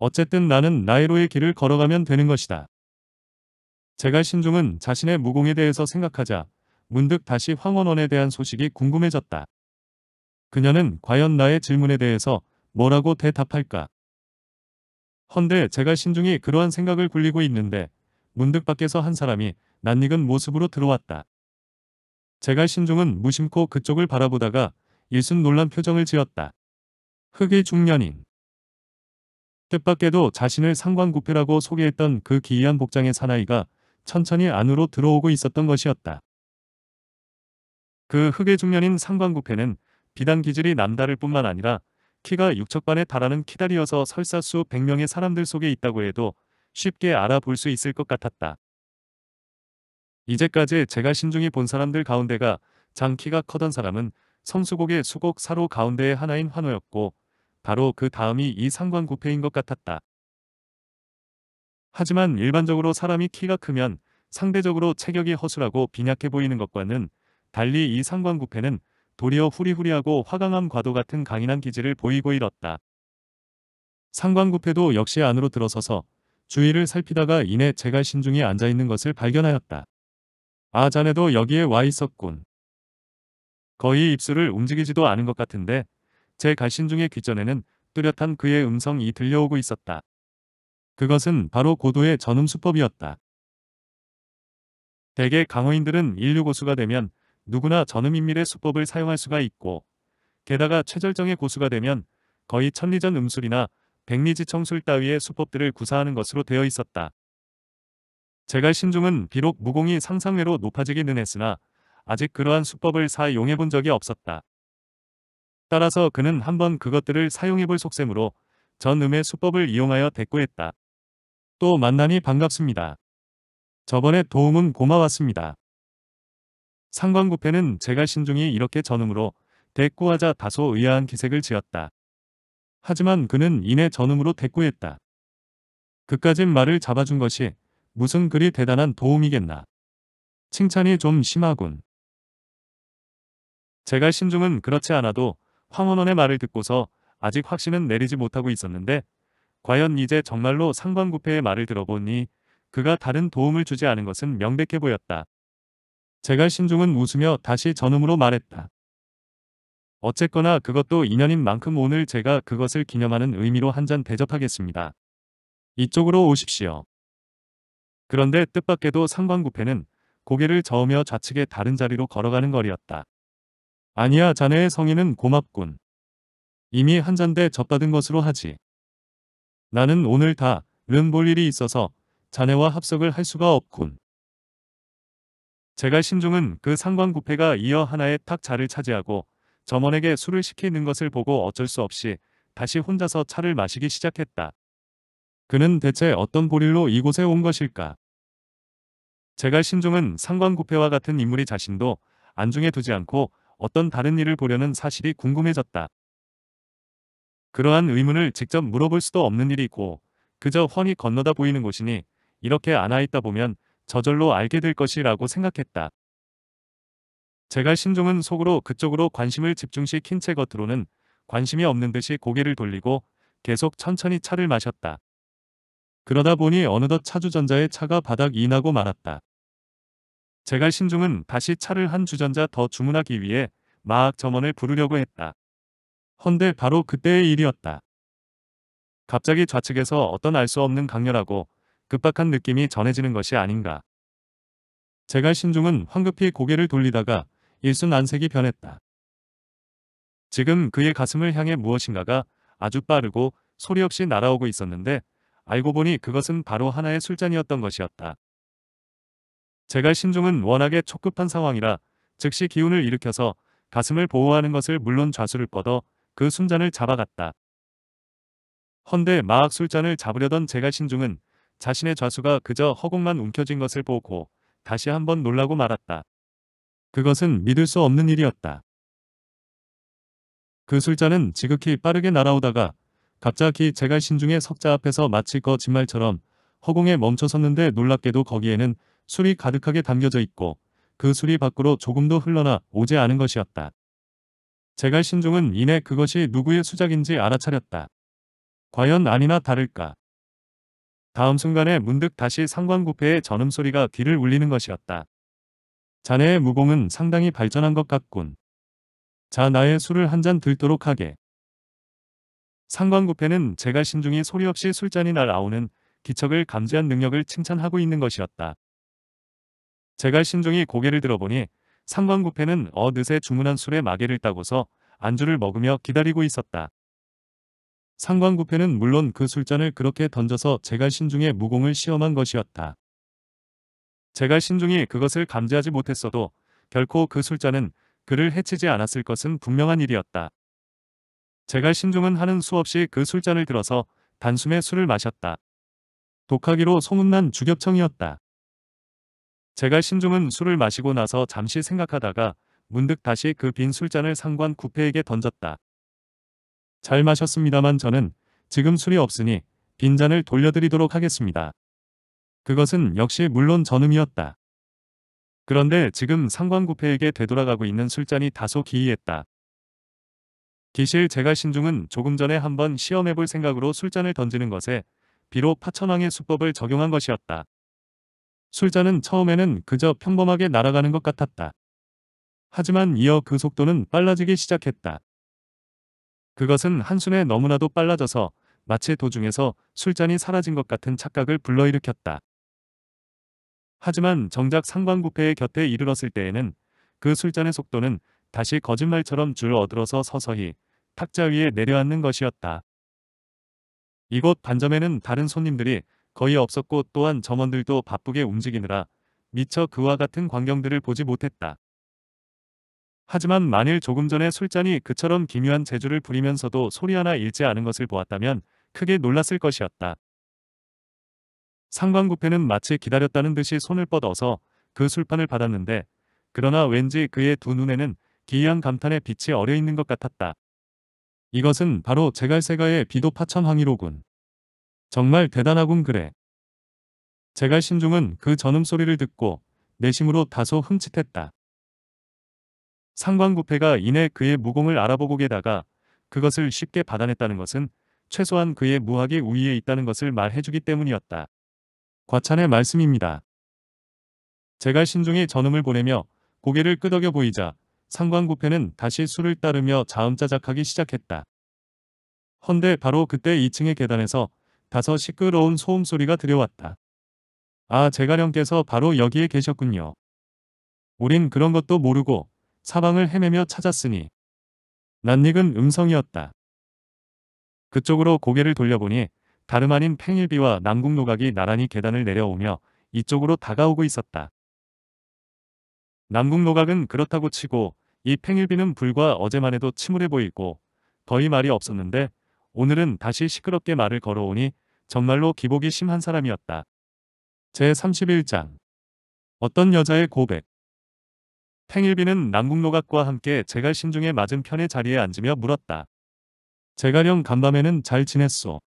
어쨌든 나는 나이로의 길을 걸어가면 되는 것이다. 제갈 신중은 자신의 무공에 대해서 생각하자 문득 다시 황원원에 대한 소식이 궁금해졌다. 그녀는 과연 나의 질문에 대해서 뭐라고 대답할까? 헌데 제가 신중히 그러한 생각을 굴리고 있는데 문득 밖에서 한 사람이 낯익은 모습으로 들어왔다. 제가 신중은 무심코 그쪽을 바라보다가 일순 놀란 표정을 지었다. 흑의 중년인. 뜻밖에도 자신을 상관구패라고 소개했던 그 기이한 복장의 사나이가 천천히 안으로 들어오고 있었던 것이었다. 그 흑의 중년인 상관구패는 비단 기질이 남다를 뿐만 아니라 키가 6척반에 달하는 키다리여서 설사 수 100명의 사람들 속에 있다고 해도 쉽게 알아볼 수 있을 것 같았다. 이제까지 제가 신중히 본 사람들 가운데가 장키가 커던 사람은 성수곡의 수곡 사로 가운데의 하나인 환호였고 바로 그 다음이 이 상관구패인 것 같았다. 하지만 일반적으로 사람이 키가 크면 상대적으로 체격이 허술하고 빈약해 보이는 것과는 달리 이 상관구패는 도리어 후리후리하고 화강암 과도 같은 강인한 기질을 보이고 일었다. 상관구패도 역시 안으로 들어서서 주위를 살피다가 이내 제가 신중히 앉아있는 것을 발견하였다. 아 자네도 여기에 와 있었군. 거의 입술을 움직이지도 않은 것 같은데 제 갈신중의 귓전에는 뚜렷한 그의 음성이 들려오고 있었다. 그것은 바로 고도의 전음 수법이었다. 대개 강호인들은 인류 고수가 되면 누구나 전음인밀의 수법을 사용할 수가 있고 게다가 최절정의 고수가 되면 거의 천리전 음술이나 백리지청술 따위의 수법들을 구사하는 것으로 되어 있었다. 제갈 신중은 비록 무공이 상상외로 높아지기는 했으나 아직 그러한 수법을 사용해 본 적이 없었다. 따라서 그는 한번 그것들을 사용해 볼 속셈으로 전음의 수법을 이용하여 대꾸했다. 또 만나니 반갑습니다. 저번에 도움은 고마웠습니다. 상관구패는 제가 신중히 이렇게 전음으로 대꾸하자 다소 의아한 기색을 지었다. 하지만 그는 이내 전음으로 대꾸했다. 그까진 말을 잡아준 것이 무슨 그리 대단한 도움이겠나. 칭찬이 좀 심하군. 제가 신중은 그렇지 않아도 황원원의 말을 듣고서 아직 확신은 내리지 못하고 있었는데 과연 이제 정말로 상관구패의 말을 들어보니 그가 다른 도움을 주지 않은 것은 명백해 보였다. 제갈신중은 웃으며 다시 전음으로 말했다. 어쨌거나 그것도 인연인 만큼 오늘 제가 그것을 기념하는 의미로 한 잔 대접하겠습니다. 이쪽으로 오십시오. 그런데 뜻밖에도 상관구패는 고개를 저으며 좌측의 다른 자리로 걸어가는 거리였다. 아니야 자네의 성의는 고맙군. 이미 한 잔대 접받은 것으로 하지. 나는 오늘 다 른 볼 일이 있어서 자네와 합석을 할 수가 없군. 제갈 신중은 그 상관구패가 이어 하나의 탁자를 차지하고 점원에게 술을 시키는 것을 보고 어쩔 수 없이 다시 혼자서 차를 마시기 시작했다. 그는 대체 어떤 보릴로 이곳에 온 것일까? 제갈 신중은 상관구패와 같은 인물이 자신도 안중에 두지 않고 어떤 다른 일을 보려는 사실이 궁금해졌다. 그러한 의문을 직접 물어볼 수도 없는 일이고 그저 훤히 건너다 보이는 곳이니 이렇게 안아있다 보면 저절로 알게 될 것이라고 생각했다. 제갈 신종은 속으로 그쪽으로 관심을 집중시킨 채 겉으로는 관심이 없는 듯이 고개를 돌리고 계속 천천히 차를 마셨다. 그러다 보니 어느덧 차주전자의 차가 바닥 이나고 말았다. 제갈 신중은 다시 차를 한 주전자 더 주문하기 위해 마악 점원을 부르려고 했다. 헌데 바로 그때의 일이었다. 갑자기 좌측에서 어떤 알 수 없는 강렬하고 급박한 느낌이 전해지는 것이 아닌가. 제갈 신중은 황급히 고개를 돌리다가 일순 안색이 변했다. 지금 그의 가슴을 향해 무엇인가가 아주 빠르고 소리 없이 날아오고 있었는데 알고 보니 그것은 바로 하나의 술잔이었던 것이었다. 제갈 신중은 워낙에 촉급한 상황이라 즉시 기운을 일으켜서 가슴을 보호하는 것을 물론 좌수를 뻗어 그 순잔을 잡아갔다. 헌데 마악 술잔을 잡으려던 제갈 신중은 자신의 좌수가 그저 허공만 움켜쥔 것을 보고 다시 한번 놀라고 말았다. 그것은 믿을 수 없는 일이었다. 그술자는 지극히 빠르게 날아오다가 갑자기 제갈신 중의 석자 앞에서 마칠 거짓말처럼 허공에 멈춰섰는데 놀랍게도 거기에는 술이 가득하게 담겨져 있고 그 술이 밖으로 조금도 흘러나 오지 않은 것이었다. 제갈신중은 이내 그것이 누구의 수작인지 알아차렸다. 과연 아니나 다를까 다음 순간에 문득 다시 상관구패의 전음소리가 귀를 울리는 것이었다. 자네의 무공은 상당히 발전한 것 같군. 자 나의 술을 한 잔 들도록 하게. 상관구패는 제가 신중히 소리 없이 술잔이 날아오는 기척을 감지한 능력을 칭찬하고 있는 것이었다. 제가 신중히 고개를 들어보니 상관구패는 어느새 주문한 술에 마개를 따고서 안주를 먹으며 기다리고 있었다. 상관구패는 물론 그 술잔을 그렇게 던져서 제갈신중의 무공을 시험한 것이었다. 제갈신중이 그것을 감지하지 못했어도 결코 그 술잔은 그를 해치지 않았을 것은 분명한 일이었다. 제갈신중은 하는 수없이 그 술잔을 들어서 단숨에 술을 마셨다. 독하기로 소문난 주겹청이었다. 제갈신중은 술을 마시고 나서 잠시 생각하다가 문득 다시 그 빈 술잔을 상관 구패에게 던졌다. 잘 마셨습니다만 저는 지금 술이 없으니 빈잔을 돌려드리도록 하겠습니다. 그것은 역시 물론 전음이었다. 그런데 지금 상관구패에게 되돌아가고 있는 술잔이 다소 기이했다. 기실 제가 신중은 조금 전에 한번 시험해볼 생각으로 술잔을 던지는 것에 비록 파천왕의 수법을 적용한 것이었다. 술잔은 처음에는 그저 평범하게 날아가는 것 같았다. 하지만 이어 그 속도는 빨라지기 시작했다. 그것은 한순에 너무나도 빨라져서 마치 도중에서 술잔이 사라진 것 같은 착각을 불러일으켰다. 하지만 정작 상관구패의 곁에 이르렀을 때에는 그 술잔의 속도는 다시 거짓말처럼 줄 어들어서 서서히 탁자 위에 내려앉는 것이었다. 이곳 반점에는 다른 손님들이 거의 없었고 또한 점원들도 바쁘게 움직이느라 미처 그와 같은 광경들을 보지 못했다. 하지만 만일 조금 전에 술잔이 그처럼 기묘한 재주를 부리면서도 소리 하나 잃지 않은 것을 보았다면 크게 놀랐을 것이었다. 상관구패는 마치 기다렸다는 듯이 손을 뻗어서 그 술판을 받았는데 그러나 왠지 그의 두 눈에는 기이한 감탄의 빛이 어려 있는 것 같았다. 이것은 바로 제갈세가의 비도 파천 황이로군 정말 대단하군 그래. 제갈신중은 그 전음소리를 듣고 내심으로 다소 흠칫했다. 상관구패가 이내 그의 무공을 알아보고 게다가 그것을 쉽게 받아냈다는 것은 최소한 그의 무학이 우위에 있다는 것을 말해주기 때문이었다. 과찬의 말씀입니다. 제갈 신중히 전음을 보내며 고개를 끄덕여 보이자 상관구패는 다시 술을 따르며 자음자작하기 시작했다. 헌데 바로 그때 2층의 계단에서 다소 시끄러운 소음소리가 들려왔다. 아제갈형께서 바로 여기에 계셨군요. 우린 그런 것도 모르고 사방을 헤매며 찾았으니 낯익은 음성이었다. 그쪽으로 고개를 돌려보니 다름 아닌 팽일비와 남궁노각이 나란히 계단을 내려오며 이쪽으로 다가오고 있었다. 남궁노각은 그렇다고 치고 이 팽일비는 불과 어제만 해도 침울해 보이고 거의 말이 없었는데 오늘은 다시 시끄럽게 말을 걸어오니 정말로 기복이 심한 사람이었다. 제31장 어떤 여자의 고백 팽일비는 남궁노각과 함께 제갈신중의 맞은편의 자리에 앉으며 물었다. 제갈형 간밤에는 잘 지냈소.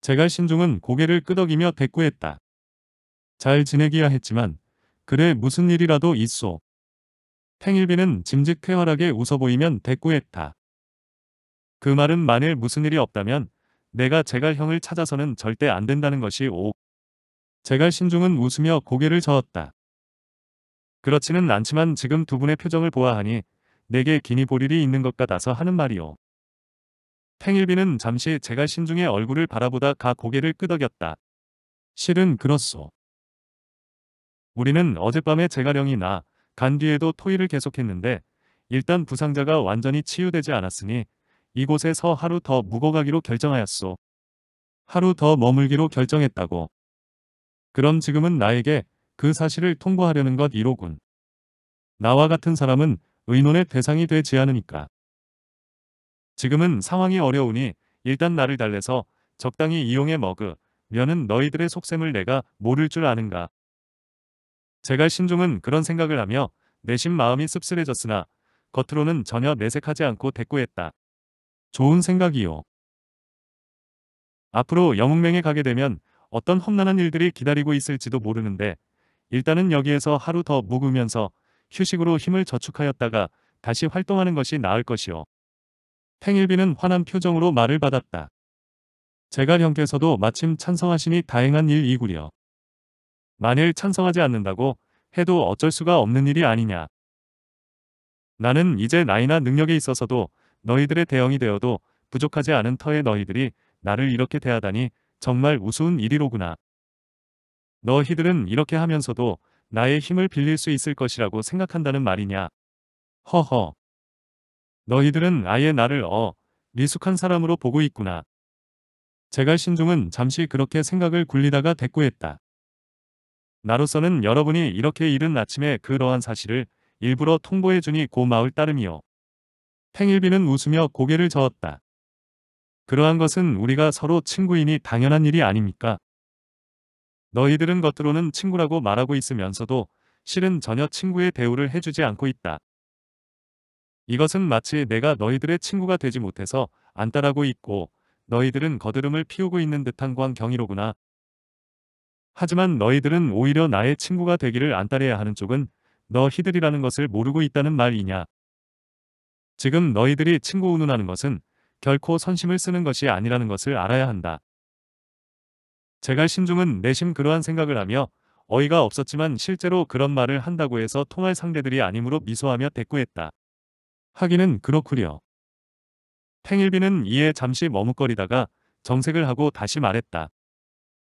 제갈신중은 고개를 끄덕이며 대꾸했다. 잘 지내기야 했지만 그래 무슨 일이라도 있소. 팽일비는 짐직 쾌활하게 웃어 보이면 대꾸했다. 그 말은 만일 무슨 일이 없다면 내가 제갈형을 찾아서는 절대 안 된다는 것이 오. 제갈신중은 웃으며 고개를 저었다. 그렇지는 않지만 지금 두 분의 표정을 보아하니 내게 기니 보릴이 있는 것 같아서 하는 말이오. 팽일비는 잠시 제갈 신중의 얼굴을 바라보다 가 고개를 끄덕였다. 실은 그렇소. 우리는 어젯밤에 재갈령이나 간 뒤에도 토의를 계속했는데 일단 부상자가 완전히 치유되지 않았으니 이곳에서 하루 더 묵어가기로 결정하였소. 하루 더 머물기로 결정했다고. 그럼 지금은 나에게 그 사실을 통보하려는것 1호군. 나와 같은 사람은 의논의 대상이 되지 않으니까. 지금은 상황이 어려우니 일단 나를 달래서 적당히 이용해 먹으. 면은 너희들의 속셈을 내가 모를 줄 아는가. 제갈 신중은 그런 생각을 하며 내심 마음이 씁쓸해졌으나 겉으로는 전혀 내색하지 않고 대꾸했다. 좋은 생각이요. 앞으로 영웅맹에 가게 되면 어떤 험난한 일들이 기다리고 있을지도 모르는데 일단은 여기에서 하루 더 묵으면서 휴식으로 힘을 저축하였다가 다시 활동하는 것이 나을 것이오. 팽일비는 환한 표정으로 말을 받았다. 제가 형께서도 마침 찬성하시니 다행한 일이구려. 만일 찬성하지 않는다고 해도 어쩔 수가 없는 일이 아니냐. 나는 이제 나이나 능력에 있어서도 너희들의 대형이 되어도 부족하지 않은 터에 너희들이 나를 이렇게 대하다니 정말 우스운 일이로구나. 너희들은 이렇게 하면서도 나의 힘을 빌릴 수 있을 것이라고 생각한다는 말이냐. 허허. 너희들은 아예 나를 어, 리숙한 사람으로 보고 있구나. 제가 신중은 잠시 그렇게 생각을 굴리다가 대꾸했다. 나로서는 여러분이 이렇게 이른 아침에 그러한 사실을 일부러 통보해주니 고마울 따름이요. 팽일비는 웃으며 고개를 저었다. 그러한 것은 우리가 서로 친구이니 당연한 일이 아닙니까? 너희들은 겉으로는 친구라고 말하고 있으면서도 실은 전혀 친구의 대우를 해주지 않고 있다. 이것은 마치 내가 너희들의 친구가 되지 못해서 안따라고 있고 너희들은 거드름을 피우고 있는 듯한 광경이로구나. 하지만 너희들은 오히려 나의 친구가 되기를 안따래야 하는 쪽은 너희들이라는 것을 모르고 있다는 말이냐. 지금 너희들이 친구 운운하는 것은 결코 선심을 쓰는 것이 아니라는 것을 알아야 한다. 제갈 신중은 내심 그러한 생각을 하며 어이가 없었지만 실제로 그런 말을 한다고 해서 통할 상대들이 아니므로 미소하며 대꾸했다. 하기는 그렇구려. 팽일비는 이에 잠시 머뭇거리다가 정색을 하고 다시 말했다.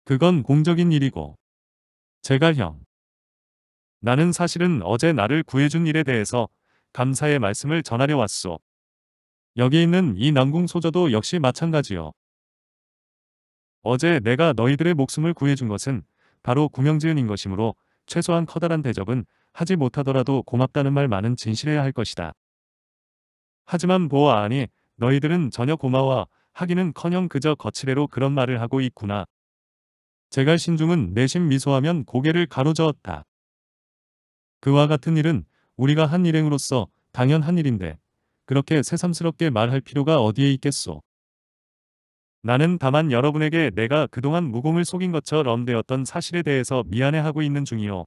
그건 공적인 일이고. 제가 형. 나는 사실은 어제 나를 구해준 일에 대해서 감사의 말씀을 전하려 왔소. 여기 있는 이난궁 소저도 역시 마찬가지요. 어제 내가 너희들의 목숨을 구해준 것은 바로 구명지은인 것이므로 최소한 커다란 대접은 하지 못하더라도 고맙다는 말 많은 진실해야 할 것이다. 하지만 보아하니 너희들은 전혀 고마워 하기는커녕 그저 거칠애로 그런 말을 하고 있구나. 제갈 신중은 내심 미소하면 고개를 가로저었다. 그와 같은 일은 우리가 한 일행으로서 당연한 일인데 그렇게 새삼스럽게 말할 필요가 어디에 있겠소. 나는 다만 여러분에게 내가 그동안 무공을 속인 것처럼 되었던 사실에 대해서 미안해하고 있는 중이요그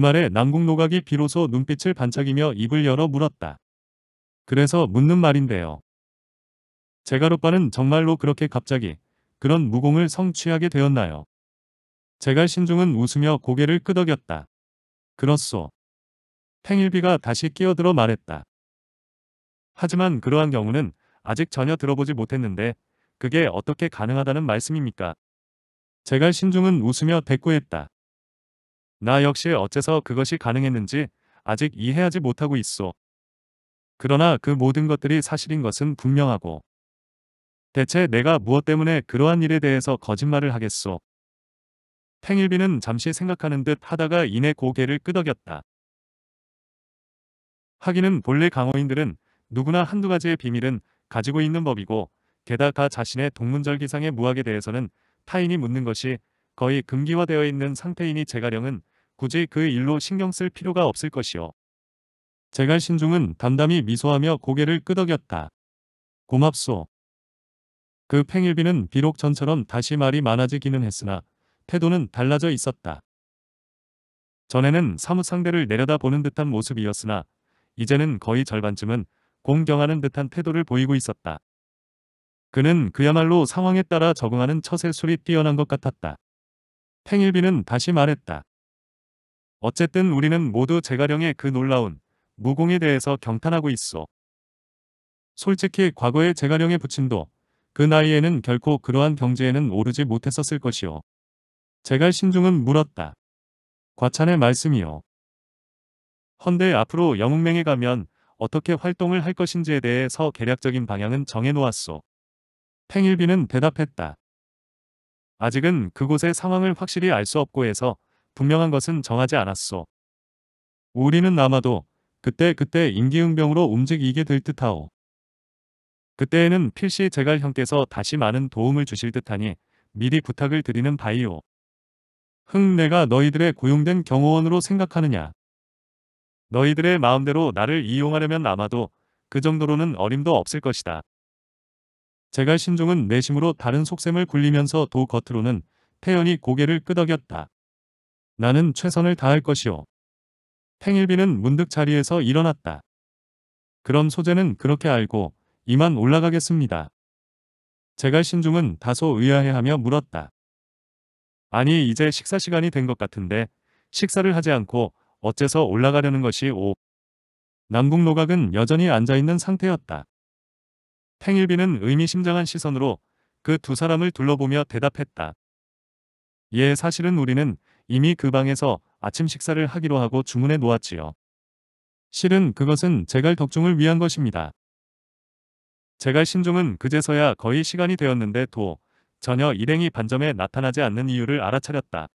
말에 남궁노각이 비로소 눈빛을 반짝이며 입을 열어 물었다. 그래서 묻는 말인데요. 제갈오빠는 정말로 그렇게 갑자기 그런 무공을 성취하게 되었나요? 제갈신중은 웃으며 고개를 끄덕였다. 그렇소. 팽일비가 다시 끼어들어 말했다. 하지만 그러한 경우는 아직 전혀 들어보지 못했는데 그게 어떻게 가능하다는 말씀입니까? 제갈 신중은 웃으며 대꾸했다. 나 역시 어째서 그것이 가능했는지 아직 이해하지 못하고 있어 그러나 그 모든 것들이 사실인 것은 분명하고 대체 내가 무엇 때문에 그러한 일에 대해서 거짓말을 하겠소. 팽일비는 잠시 생각하는 듯 하다가 이내 고개를 끄덕였다. 하기는 본래 강호인들은 누구나 한두 가지의 비밀은 가지고 있는 법이고 게다가 자신의 동문절기상의 무학에 대해서는 타인이 묻는 것이 거의 금기화되어 있는 상태이니 제가령은 굳이 그 일로 신경 쓸 필요가 없을 것이요. 제갈 신중은 담담히 미소하며 고개를 끄덕였다. 고맙소. 그 팽일비는 비록 전처럼 다시 말이 많아지기는 했으나 태도는 달라져 있었다. 전에는 사무 상대를 내려다보는 듯한 모습이었으나 이제는 거의 절반쯤은 공경하는 듯한 태도를 보이고 있었다. 그는 그야말로 상황에 따라 적응하는 처세술이 뛰어난 것 같았다. 팽일비는 다시 말했다. 어쨌든 우리는 모두 제가령의 그 놀라운 무공에 대해서 경탄하고 있어. 솔직히 과거의 제가령의 부친도 그 나이에는 결코 그러한 경지에는 오르지 못했었을 것이오. 제갈 신중은 물었다. 과찬의 말씀이요. 헌데 앞으로 영웅맹에 가면 어떻게 활동을 할 것인지에 대해서 계략적인 방향은 정해놓았소. 팽일비는 대답했다. 아직은 그곳의 상황을 확실히 알 수 없고 해서 분명한 것은 정하지 않았소. 우리는 아마도 그때그때 그때 임기응병으로 움직이게 될 듯하오. 그때에는 필시 제갈 형께서 다시 많은 도움을 주실 듯하니 미리 부탁을 드리는 바이오. 흥 내가 너희들의 고용된 경호원으로 생각하느냐. 너희들의 마음대로 나를 이용하려면 아마도 그 정도로는 어림도 없을 것이다. 제갈 신종은 내심으로 다른 속셈을 굴리면서 도 겉으로는 태연이 고개를 끄덕였다. 나는 최선을 다할 것이오. 팽일비는 문득 자리에서 일어났다. 그럼 소재는 그렇게 알고 이만 올라가겠습니다. 제갈 신중은 다소 의아해하며 물었다. 아니 이제 식사 시간이 된 것 같은데 식사를 하지 않고 어째서 올라가려는 것이 오. 남궁노각은 여전히 앉아있는 상태였다. 팽일비는 의미심장한 시선으로 그 두 사람을 둘러보며 대답했다. 예, 사실은 우리는 이미 그 방에서 아침 식사를 하기로 하고 주문해 놓았지요. 실은 그것은 제갈 덕중을 위한 것입니다. 제갈 신종은 그제서야 거의 시간이 되었는데 도 전혀 일행이 반점에 나타나지 않는 이유를 알아차렸다.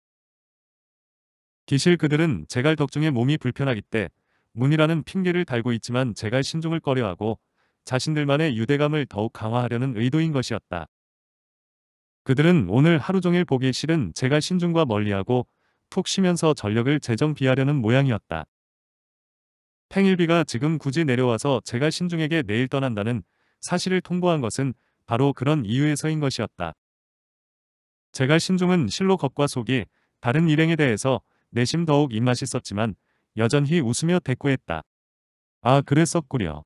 기실 그들은 제갈 덕중의 몸이 불편하기 때 문이라는 핑계를 달고 있지만 제갈 신종을 꺼려하고 자신들만의 유대감을 더욱 강화하려는 의도인 것이었다. 그들은 오늘 하루 종일 보기 싫은 제가 신중과 멀리하고 푹 쉬면서 전력을 재정 비하려는 모양이었다. 팽일비가 지금 굳이 내려와서 제가 신중에게 내일 떠난다는 사실을 통보한 것은 바로 그런 이유에서인 것이었다. 제가 신중은 실로 겉과 속이 다른 일행에 대해서 내심 더욱 입맛이 썼지만 여전히 웃으며 대꾸했다. 아 그랬었구려.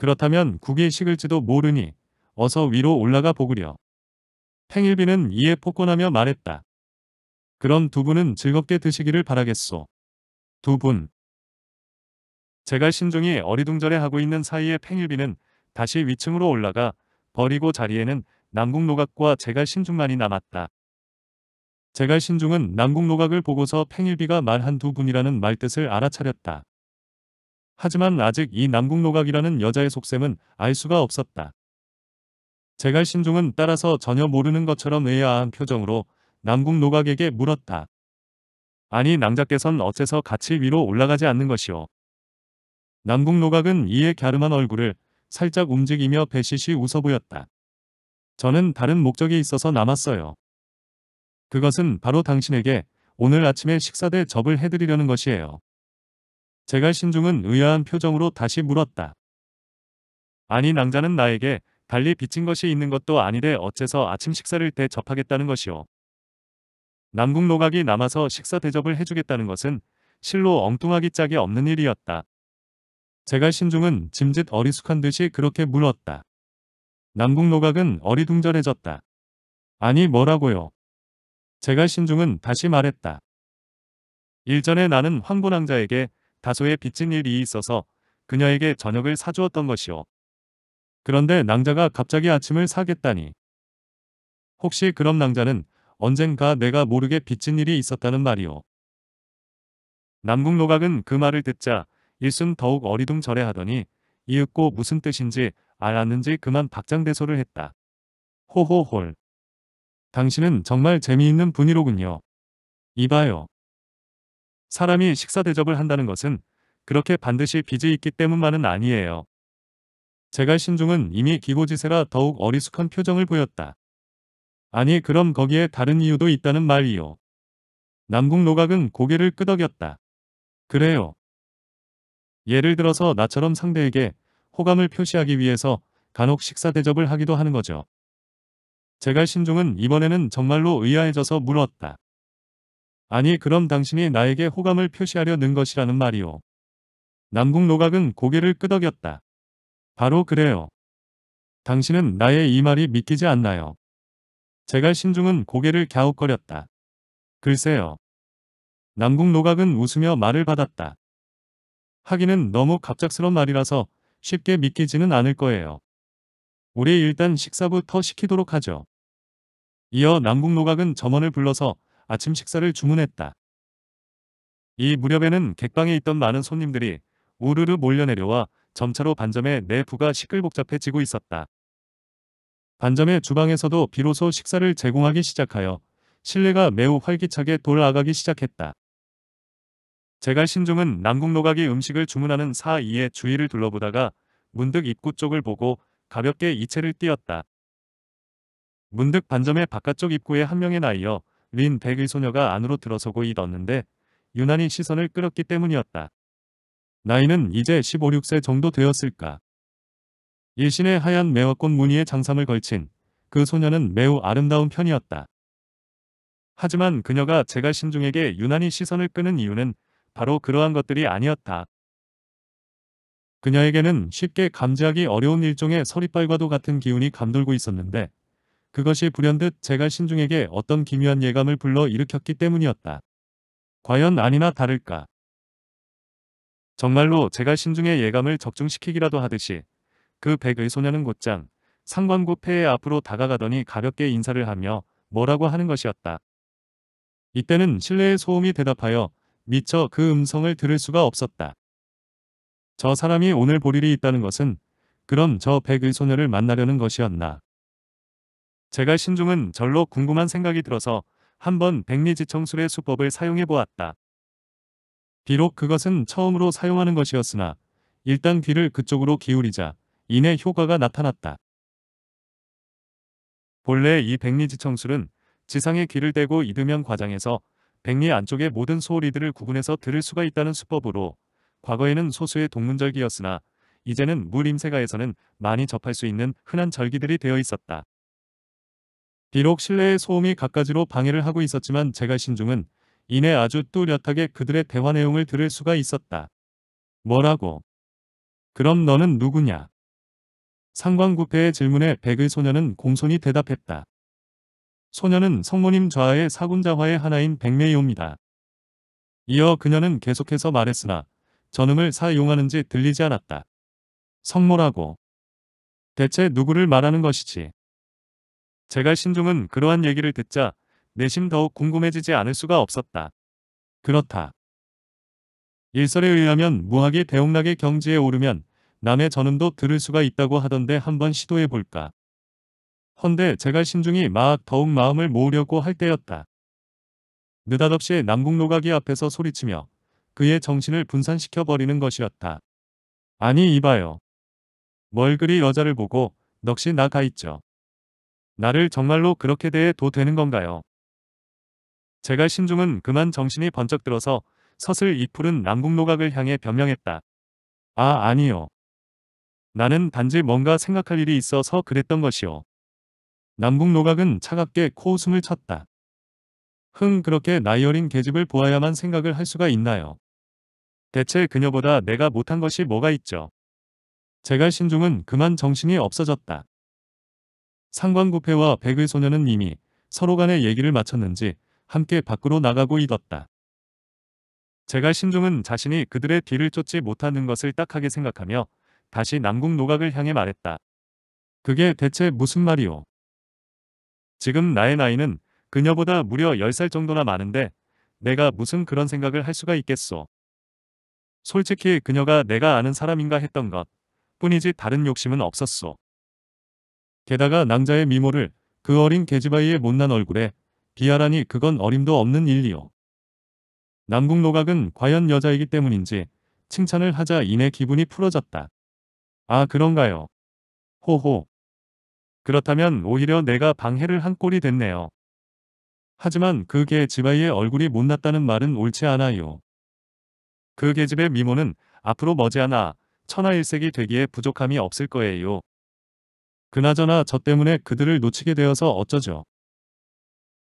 그렇다면 국이 식을지도 모르니 어서 위로 올라가 보구려. 팽일비는 이에 폭군하며 말했다. 그럼 두 분은 즐겁게 드시기를 바라겠소. 두 분. 제가 신중히 어리둥절해 하고 있는 사이에 팽일비는 다시 위층으로 올라가 버리고 자리에는 남궁노각과 제갈 신중만이 남았다. 제갈 신중은 남궁노각을 보고서 팽일비가 말한 두 분이라는 말뜻을 알아차렸다. 하지만 아직 이 남궁노각이라는 여자의 속셈은 알 수가 없었다. 제갈 신종은 따라서 전혀 모르는 것처럼 의아한 표정으로 남궁노각에게 물었다. 아니 낭자께선 어째서 같이 위로 올라가지 않는 것이오. 남궁노각은 이에 갸름한 얼굴을 살짝 움직이며 배시시 웃어 보였다. 저는 다른 목적이 있어서 남았어요. 그것은 바로 당신에게 오늘 아침에 식사 대접을 해드리려는 것이에요. 제갈 신중은 의아한 표정으로 다시 물었다. 아니 낭자는 나에게 달리 비친 것이 있는 것도 아니래 어째서 아침 식사를 대접하겠다는 것이오. 남궁 노각이 남아서 식사 대접을 해주겠다는 것은 실로 엉뚱하기 짝이 없는 일이었다. 제갈 신중은 짐짓 어리숙한 듯이 그렇게 물었다. 남궁 노각은 어리둥절해졌다. 아니 뭐라고요? 제갈 신중은 다시 말했다. 일전에 나는 황보낭자에게 다소의 빚진 일이 있어서 그녀에게 저녁을 사주었던 것이오. 그런데 낭자가 갑자기 아침을 사겠다니. 혹시 그럼 낭자는 언젠가 내가 모르게 빚진 일이 있었다는 말이오. 남궁 노각은 그 말을 듣자 일순 더욱 어리둥절해하더니 이윽고 무슨 뜻인지 알았는지 그만 박장대소를 했다. 호호홀. 당신은 정말 재미있는 분이로군요. 이봐요. 사람이 식사 대접을 한다는 것은 그렇게 반드시 빚이 있기 때문만은 아니에요. 제갈 신중은 이미 기고지세라 더욱 어리숙한 표정을 보였다. 아니 그럼 거기에 다른 이유도 있다는 말이요. 남궁 노각은 고개를 끄덕였다. 그래요. 예를 들어서 나처럼 상대에게 호감을 표시하기 위해서 간혹 식사 대접을 하기도 하는 거죠. 제갈 신중은 이번에는 정말로 의아해져서 물었다. 아니 그럼 당신이 나에게 호감을 표시하려는 것이라는 말이오. 남궁 노각은 고개를 끄덕였다. 바로 그래요. 당신은 나의 이 말이 믿기지 않나요? 제가 신중은 고개를 갸웃거렸다. 글쎄요. 남궁 노각은 웃으며 말을 받았다. 하기는 너무 갑작스런 말이라서 쉽게 믿기지는 않을 거예요. 우리 일단 식사부터 시키도록 하죠. 이어 남궁 노각은 점원을 불러서 아침 식사를 주문했다. 이 무렵에는 객방에 있던 많은 손님들이 우르르 몰려내려와 점차로 반점의 내부가 시끌복잡해지고 있었다. 반점의 주방에서도 비로소 식사를 제공하기 시작하여 실내가 매우 활기차게 돌아가기 시작했다. 제갈 신종은 남궁노각이 음식을 주문하는 사이에 주위를 둘러보다가 문득 입구 쪽을 보고 가볍게 이체를 띄었다. 문득 반점의 바깥쪽 입구에 한 명의 나이여 린 백의 소녀가 안으로 들어서고 있었는데 유난히 시선을 끌었기 때문이었다. 나이는 이제 15, 1 6세 정도 되었을까. 일신의 하얀 매화꽃 무늬의 장삼을 걸친 그 소녀는 매우 아름다운 편이었다. 하지만 그녀가 제가 신중에게 유난히 시선을 끄는 이유는 바로 그러한 것들이 아니었다. 그녀에게는 쉽게 감지하기 어려운 일종의 서리빨과도 같은 기운이 감돌고 있었는데 그것이 불현듯 제가 신중에게 어떤 기묘한 예감을 불러 일으켰기 때문이었다. 과연 아니나 다를까. 정말로 제가 신중의 예감을 적중시키기라도 하듯이 그 백의 소녀는 곧장 상관구 폐에 앞으로 다가가더니 가볍게 인사를 하며 뭐라고 하는 것이었다. 이때는 실내의 소음이 대답하여 미처 그 음성을 들을 수가 없었다. 저 사람이 오늘 볼 일이 있다는 것은 그럼 저 백의 소녀를 만나려는 것이었나. 제가 신중은 절로 궁금한 생각이 들어서 한번 백리지청술의 수법을 사용해 보았다. 비록 그것은 처음으로 사용하는 것이었으나 일단 귀를 그쪽으로 기울이자 이내 효과가 나타났다. 본래 이 백리지청술은 지상의 귀를 대고 이듬면 과장에서 백리 안쪽의 모든 소리들을 구분해서 들을 수가 있다는 수법으로 과거에는 소수의 동문절기였으나 이제는 물임세가에서는 많이 접할 수 있는 흔한 절기들이 되어 있었다. 비록 실내의 소음이 갖가지로 방해를 하고 있었지만 제가 신중은 이내 아주 뚜렷하게 그들의 대화 내용을 들을 수가 있었다. 뭐라고? 그럼 너는 누구냐? 상관구패의 질문에 백의 소녀는 공손히 대답했다. 소녀는 성모님 좌의 하 사군자화의 하나인 백매이옵니다. 이어 그녀는 계속해서 말했으나 전음을 사용하는지 들리지 않았다. 성모라고. 대체 누구를 말하는 것이지? 제갈 신중은 그러한 얘기를 듣자 내심 더욱 궁금해지지 않을 수가 없었다. 그렇다. 일설에 의하면 무학이 대웅락의 경지에 오르면 남의 전음도 들을 수가 있다고 하던데 한번 시도해볼까. 헌데 제갈 신중이 막 더욱 마음을 모으려고 할 때였다. 느닷없이 남궁노각이 앞에서 소리치며 그의 정신을 분산시켜버리는 것이었다. 아니 이봐요. 뭘 그리 여자를 보고 넋이 나가 있죠. 나를 정말로 그렇게 대해도 되는 건가요? 제갈 신중은 그만 정신이 번쩍 들어서 서슬 이 푸른 남궁노각을 향해 변명했다. 아 아니요. 나는 단지 뭔가 생각할 일이 있어서 그랬던 것이요. 남궁노각은 차갑게 코웃음을 쳤다. 흥 그렇게 나이 어린 계집을 보아야만 생각을 할 수가 있나요? 대체 그녀보다 내가 못한 것이 뭐가 있죠? 제갈 신중은 그만 정신이 없어졌다. 상관구패와 백의 소녀는 이미 서로 간의 얘기를 마쳤는지 함께 밖으로 나가고 있었다. 제가 신중은 자신이 그들의 뒤를 쫓지 못하는 것을 딱하게 생각하며 다시 남궁 노각을 향해 말했다. 그게 대체 무슨 말이오? 지금 나의 나이는 그녀보다 무려 10살 정도나 많은데 내가 무슨 그런 생각을 할 수가 있겠소. 솔직히 그녀가 내가 아는 사람인가 했던 것 뿐이지 다른 욕심은 없었소. 게다가 낭자의 미모를 그 어린 계집아이의 못난 얼굴에 비하라니 그건 어림도 없는 일이요. 남궁 노각은 과연 여자이기 때문인지 칭찬을 하자 이내 기분이 풀어졌다. 아 그런가요? 호호. 그렇다면 오히려 내가 방해를 한 꼴이 됐네요. 하지만 그 계집아이의 얼굴이 못났다는 말은 옳지 않아요. 그 계집의 미모는 앞으로 머지않아 천하일색이 되기에 부족함이 없을 거예요. 그나저나 저 때문에 그들을 놓치게 되어서 어쩌죠.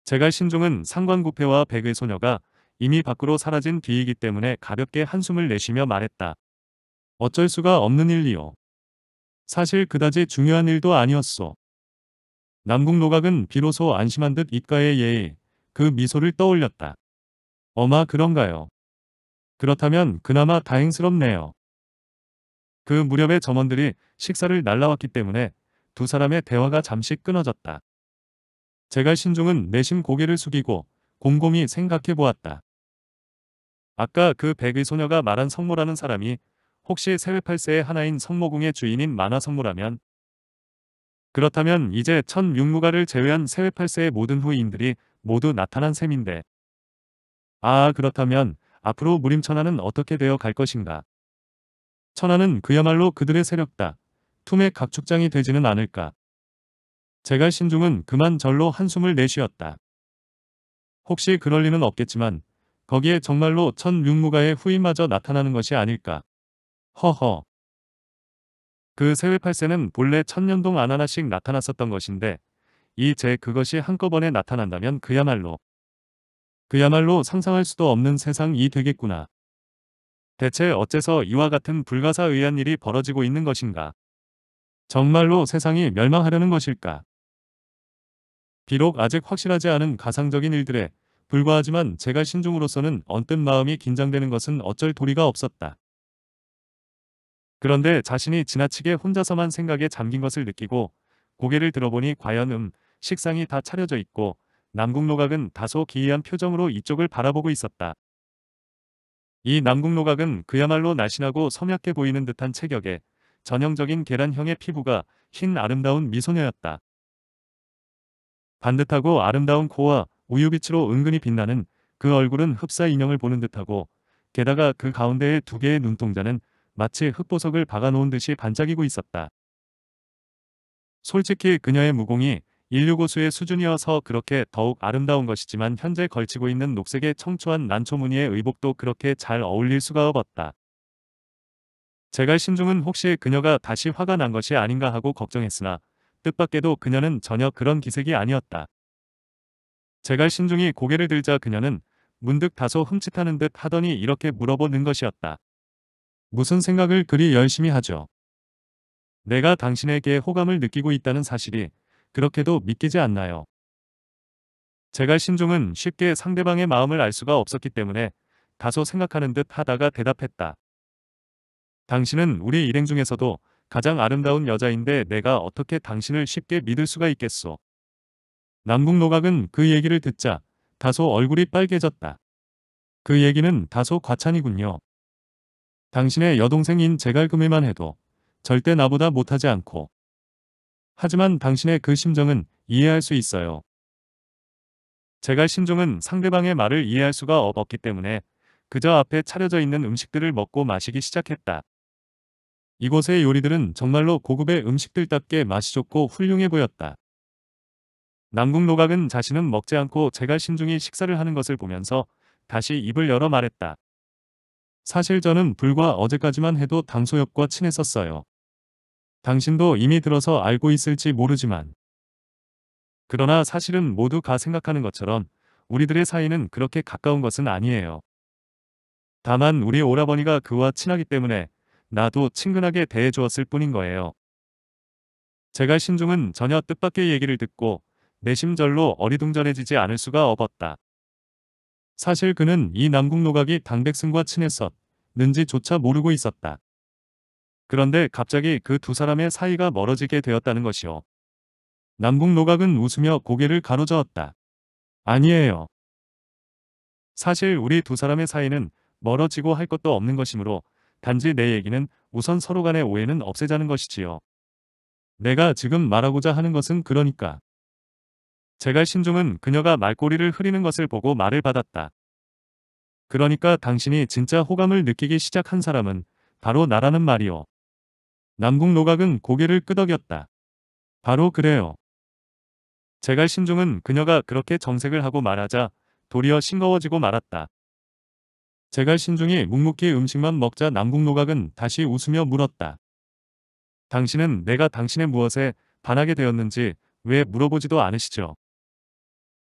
제갈 신종은 상관구패와 백의 소녀가 이미 밖으로 사라진 뒤이기 때문에 가볍게 한숨을 내쉬며 말했다. 어쩔 수가 없는 일이요. 사실 그다지 중요한 일도 아니었소. 남궁 노각은 비로소 안심한 듯입가에 예의, 그 미소를 떠올렸다. 어마 그런가요? 그렇다면 그나마 다행스럽네요. 그 무렵에 점원들이 식사를 날라왔기 때문에 두 사람의 대화가 잠시 끊어졌다. 제갈 신종은 내심 고개를 숙이고 곰곰이 생각해 보았다. 아까 그 백의 소녀가 말한 성모라는 사람이 혹시 세외 8세의 하나인 성모궁의 주인인 만화성모라면 그렇다면 이제 천 육무가를 제외한 세외 8세의 모든 후인들이 모두 나타난 셈인데 아 그렇다면 앞으로 무림천하는 어떻게 되어 갈 것인가 천하는 그야말로 그들의 세력다 투맥 각축장이 되지는 않을까. 제갈 신중은 그만 절로 한숨을 내쉬었다. 혹시 그럴 리는 없겠지만 거기에 정말로 천육무가의 후임마저 나타나는 것이 아닐까. 허허. 그 세외 팔세는 본래 천년동 안 하나씩 나타났었던 것인데 이제 그것이 한꺼번에 나타난다면 그야말로 그야말로 상상할 수도 없는 세상이 되겠구나. 대체 어째서 이와 같은 불가사의한 일이 벌어지고 있는 것인가. 정말로 세상이 멸망하려는 것일까? 비록 아직 확실하지 않은 가상적인 일들에 불과하지만 제가 신중으로서는 언뜻 마음이 긴장되는 것은 어쩔 도리가 없었다. 그런데 자신이 지나치게 혼자서만 생각에 잠긴 것을 느끼고 고개를 들어보니 과연 음, 식상이 다 차려져 있고 남궁노각은 다소 기이한 표정으로 이쪽을 바라보고 있었다. 이 남궁노각은 그야말로 날씬하고 섬약해 보이는 듯한 체격에 전형적인 계란형의 피부가 흰 아름다운 미소녀였다. 반듯하고 아름다운 코와 우유빛으로 은근히 빛나는 그 얼굴은 흡사 인형을 보는 듯하고 게다가 그 가운데의 두 개의 눈동자는 마치 흙보석을 박아놓은 듯이 반짝이고 있었다. 솔직히 그녀의 무공이 인류 고수의 수준이어서 그렇게 더욱 아름다운 것이지만 현재 걸치고 있는 녹색의 청초한 난초무늬의 의복도 그렇게 잘 어울릴 수가 없었다. 제갈 신중은 혹시 그녀가 다시 화가 난 것이 아닌가 하고 걱정했으나 뜻밖에도 그녀는 전혀 그런 기색이 아니었다. 제갈 신중이 고개를 들자 그녀는 문득 다소 흠칫하는 듯 하더니 이렇게 물어보는 것이었다. 무슨 생각을 그리 열심히 하죠? 내가 당신에게 호감을 느끼고 있다는 사실이 그렇게도 믿기지 않나요? 제갈 신중은 쉽게 상대방의 마음을 알 수가 없었기 때문에 다소 생각하는 듯 하다가 대답했다. 당신은 우리 일행 중에서도 가장 아름다운 여자인데 내가 어떻게 당신을 쉽게 믿을 수가 있겠소. 남궁 노각은 그 얘기를 듣자 다소 얼굴이 빨개졌다. 그 얘기는 다소 과찬이군요. 당신의 여동생인 제갈금에만 해도 절대 나보다 못하지 않고 하지만 당신의 그 심정은 이해할 수 있어요. 제갈 심정은 상대방의 말을 이해할 수가 없었기 때문에 그저 앞에 차려져 있는 음식들을 먹고 마시기 시작했다. 이곳의 요리들은 정말로 고급의 음식들답게 맛이 좋고 훌륭해 보였다. 남궁 노각은 자신은 먹지 않고 제갈 신중히 식사를 하는 것을 보면서 다시 입을 열어 말했다. 사실 저는 불과 어제까지만 해도 당소엽과 친했었어요. 당신도 이미 들어서 알고 있을지 모르지만. 그러나 사실은 모두가 생각하는 것처럼 우리들의 사이는 그렇게 가까운 것은 아니에요. 다만 우리 오라버니가 그와 친하기 때문에 나도 친근하게 대해주었을 뿐인 거예요. 제가 신중은 전혀 뜻밖의 얘기를 듣고 내심절로 어리둥절해지지 않을 수가 없었다. 사실 그는 이 남궁 노각이 당백승과 친했었는지조차 모르고 있었다. 그런데 갑자기 그 두 사람의 사이가 멀어지게 되었다는 것이오. 남궁 노각은 웃으며 고개를 가로저었다. 아니에요. 사실 우리 두 사람의 사이는 멀어지고 할 것도 없는 것이므로 단지 내 얘기는 우선 서로 간의 오해는 없애자는 것이지요. 내가 지금 말하고자 하는 것은 그러니까. 제갈 신중은 그녀가 말꼬리를 흐리는 것을 보고 말을 받았다. 그러니까 당신이 진짜 호감을 느끼기 시작한 사람은 바로 나라는 말이오. 남궁 노각은 고개를 끄덕였다. 바로 그래요. 제갈 신중은 그녀가 그렇게 정색을 하고 말하자 도리어 싱거워지고 말았다. 제갈 신중이 묵묵히 음식만 먹자 남궁 노각은 다시 웃으며 물었다. 당신은 내가 당신의 무엇에 반하게 되었는지 왜 물어보지도 않으시죠.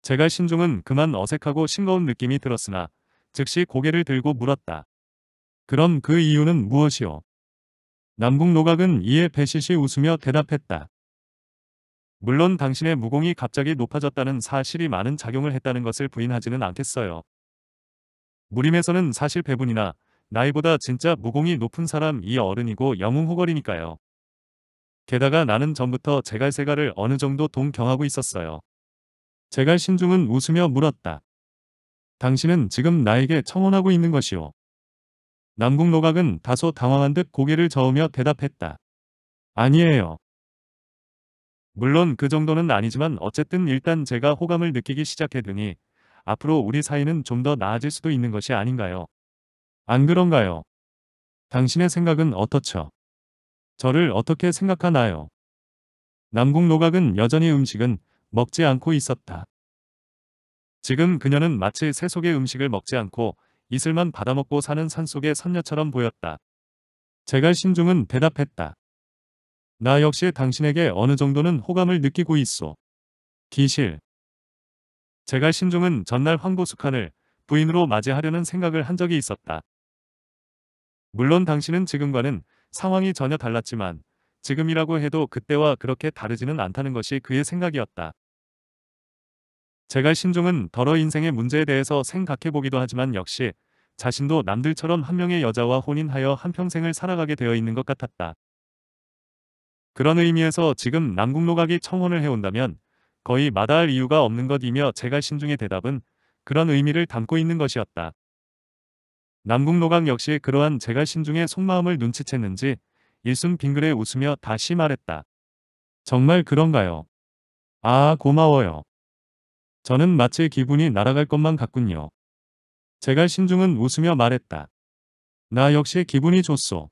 제갈 신중은 그만 어색하고 싱거운 느낌이 들었으나 즉시 고개를 들고 물었다. 그럼 그 이유는 무엇이오? 남궁 노각은 이에 배시시 웃으며 대답했다. 물론 당신의 무공이 갑자기 높아졌다는 사실이 많은 작용을 했다는 것을 부인하지는 않겠어요. 무림에서는 사실 배분이나 나이보다 진짜 무공이 높은 사람이 어른이고 영웅호걸이니까요. 게다가 나는 전부터 제갈세갈을 어느 정도 동경하고 있었어요. 제갈 신중은 웃으며 물었다. 당신은 지금 나에게 청혼하고 있는 것이오. 남궁 노각은 다소 당황한 듯 고개를 저으며 대답했다. 아니에요. 물론 그 정도는 아니지만 어쨌든 일단 제가 호감을 느끼기 시작했더니 앞으로 우리 사이는 좀 더 나아질 수도 있는 것이 아닌가요? 안 그런가요? 당신의 생각은 어떻죠? 저를 어떻게 생각하나요? 남궁 노각은 여전히 음식은 먹지 않고 있었다. 지금 그녀는 마치 새 속의 음식을 먹지 않고 이슬만 받아먹고 사는 산속의 선녀처럼 보였다. 제갈 신중은 대답했다. 나 역시 당신에게 어느 정도는 호감을 느끼고 있어. 기실. 제갈 신종은 전날 황보숙한을 부인으로 맞이하려는 생각을 한 적이 있었다. 물론 당신은 지금과는 상황이 전혀 달랐지만 지금이라고 해도 그때와 그렇게 다르지는 않다는 것이 그의 생각이었다. 제갈 신종은 더러 인생의 문제에 대해서 생각해보기도 하지만 역시 자신도 남들처럼 한 명의 여자와 혼인하여 한평생을 살아가게 되어 있는 것 같았다. 그런 의미에서 지금 남궁노각이 청혼을 해온다면 거의 마다할 이유가 없는 것이며 제가 신중의 대답은 그런 의미를 담고 있는 것이었다. 남궁노강 역시 그러한 제가 신중의 속마음을 눈치챘는지 일순 빙글에 웃으며 다시 말했다. 정말 그런가요? 아 고마워요. 저는 마치 기분이 날아갈 것만 같군요. 제가 신중은 웃으며 말했다. 나 역시 기분이 좋소.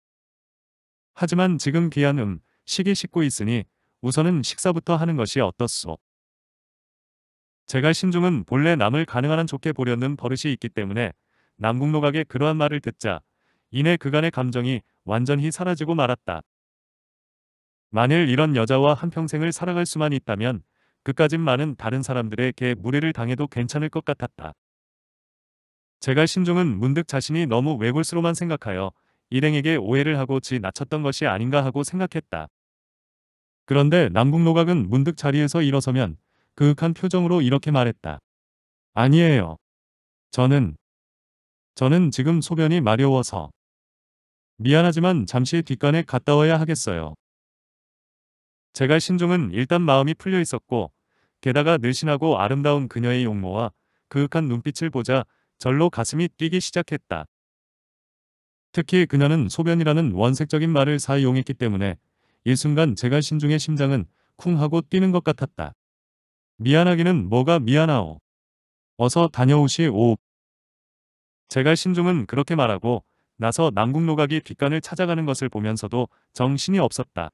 하지만 지금 귀한 음, 식이 식고 있으니 우선은 식사부터 하는 것이 어떻소. 제갈 신중은 본래 남을 가능한 한 좋게 보려는 버릇이 있기 때문에 남궁노각의 그러한 말을 듣자 이내 그간의 감정이 완전히 사라지고 말았다. 만일 이런 여자와 한평생을 살아갈 수만 있다면 그까진 많은 다른 사람들에게 무례를 당해도 괜찮을 것 같았다. 제갈 신중은 문득 자신이 너무 외골수로만 생각하여 일행에게 오해를 하고 지 낮췄던 것이 아닌가 하고 생각했다. 그런데 남궁노각은 문득 자리에서 일어서면 그윽한 표정으로 이렇게 말했다. 아니에요. 저는 저는 지금 소변이 마려워서 미안하지만 잠시 뒷간에 갔다 와야 하겠어요. 제갈 신종은 일단 마음이 풀려 있었고 게다가 늘씬하고 아름다운 그녀의 용모와 그윽한 눈빛을 보자 절로 가슴이 뛰기 시작했다. 특히 그녀는 소변이라는 원색적인 말을 사용했기 때문에 일순간 제갈 신중의 심장은 쿵 하고 뛰는 것 같았다. 미안하기는 뭐가 미안하오. 어서 다녀오시오. 제갈 신중은 그렇게 말하고 나서 남궁노각이 뒷간을 찾아가는 것을 보면서도 정신이 없었다.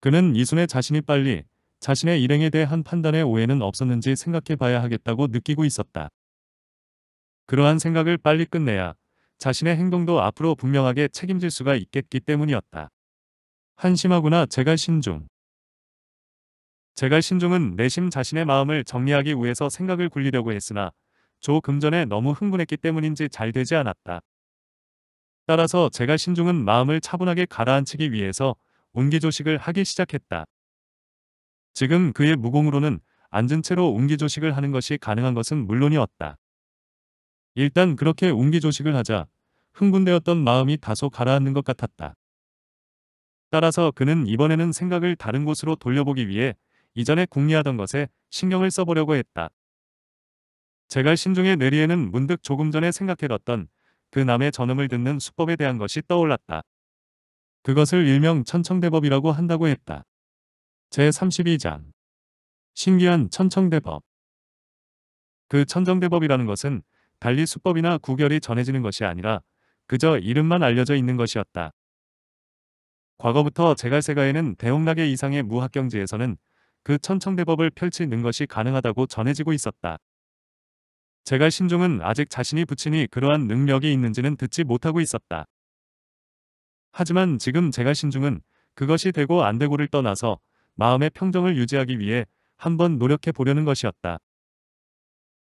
그는 이순의 자신이 빨리 자신의 일행에 대한 판단에 오해는 없었는지 생각해 봐야 하겠다고 느끼고 있었다. 그러한 생각을 빨리 끝내야 자신의 행동도 앞으로 분명하게 책임질 수가 있겠기 때문이었다. 한심하구나 제갈 신중. 제갈 신중은 내심 자신의 마음을 정리하기 위해서 생각을 굴리려고 했으나 조 금전에 너무 흥분했기 때문인지 잘 되지 않았다. 따라서 제갈 신중은 마음을 차분하게 가라앉히기 위해서 운기조식을 하기 시작했다. 지금 그의 무공으로는 앉은 채로 운기조식을 하는 것이 가능한 것은 물론이었다. 일단 그렇게 운기조식을 하자 흥분되었던 마음이 다소 가라앉는 것 같았다. 따라서 그는 이번에는 생각을 다른 곳으로 돌려보기 위해 이전에 궁리하던 것에 신경을 써보려고 했다. 제갈 신중에 내리에는 문득 조금 전에 생각해뒀던 그 남의 전음을 듣는 수법에 대한 것이 떠올랐다. 그것을 일명 천청대법이라고 한다고 했다. 제32장 신기한 천청대법 그 천정대법이라는 것은 달리 수법이나 구결이 전해지는 것이 아니라 그저 이름만 알려져 있는 것이었다. 과거부터 제갈세가에는 대홍락의 이상의 무학경지에서는 그 천청대법을 펼치는 것이 가능하다고 전해지고 있었다. 제갈 신종은 아직 자신이 부친이 그러한 능력이 있는지는 듣지 못하고 있었다. 하지만 지금 제갈 신중은 그것이 되고 안 되고를 떠나서 마음의 평정을 유지하기 위해 한번 노력해 보려는 것이었다.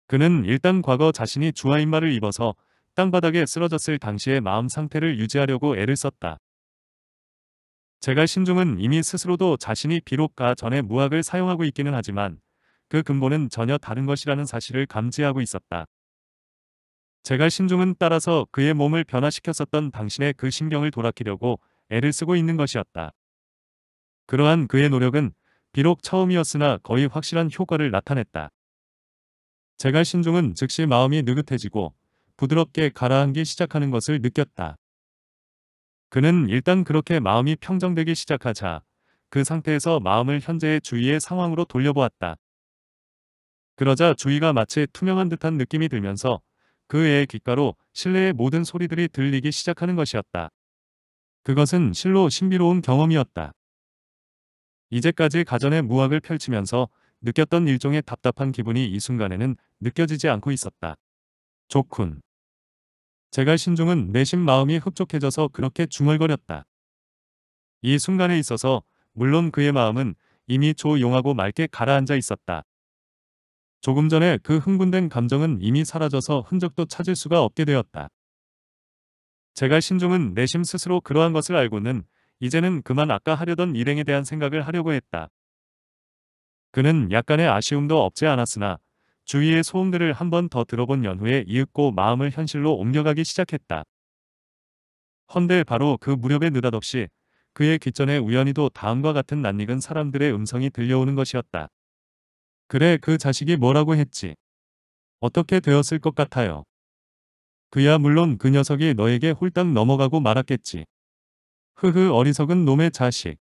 그는 일단 과거 자신이 주하인마를 입어서 땅바닥에 쓰러졌을 당시의 마음 상태를 유지하려고 애를 썼다. 제갈 신중은 이미 스스로도 자신이 비록 가 전에 무학을 사용하고 있기는 하지만 그 근본은 전혀 다른 것이라는 사실을 감지하고 있었다. 제갈 신중은 따라서 그의 몸을 변화시켰었던 당신의 그 신경을 돌아키려고 애를 쓰고 있는 것이었다. 그러한 그의 노력은 비록 처음이었으나 거의 확실한 효과를 나타냈다. 제갈 신중은 즉시 마음이 느긋해지고 부드럽게 가라앉기 시작하는 것을 느꼈다. 그는 일단 그렇게 마음이 평정되기 시작하자 그 상태에서 마음을 현재의 주위의 상황으로 돌려보았다. 그러자 주위가 마치 투명한 듯한 느낌이 들면서 그 애의 귓가로 실내의 모든 소리들이 들리기 시작하는 것이었다. 그것은 실로 신비로운 경험이었다. 이제까지 가전의 무학을 펼치면서 느꼈던 일종의 답답한 기분이 이 순간에는 느껴지지 않고 있었다. 좋군. 제갈 신중은 내심 마음이 흡족해져서 그렇게 중얼거렸다. 이 순간에 있어서 물론 그의 마음은 이미 조용하고 맑게 가라앉아 있었다. 조금 전에 그 흥분된 감정은 이미 사라져서 흔적도 찾을 수가 없게 되었다. 제갈 신중은 내심 스스로 그러한 것을 알고는 이제는 그만 아까 하려던 일행에 대한 생각을 하려고 했다. 그는 약간의 아쉬움도 없지 않았으나 주위의 소음들을 한 번 더 들어본 연후에 이윽고 마음을 현실로 옮겨가기 시작했다. 헌데 바로 그 무렵에 느닷없이 그의 귀전에 우연히도 다음과 같은 낯익은 사람들의 음성이 들려오는 것이었다. 그래 그 자식이 뭐라고 했지? 어떻게 되었을 것 같아요? 그야 물론 그 녀석이 너에게 홀딱 넘어가고 말았겠지. 흐흐 어리석은 놈의 자식.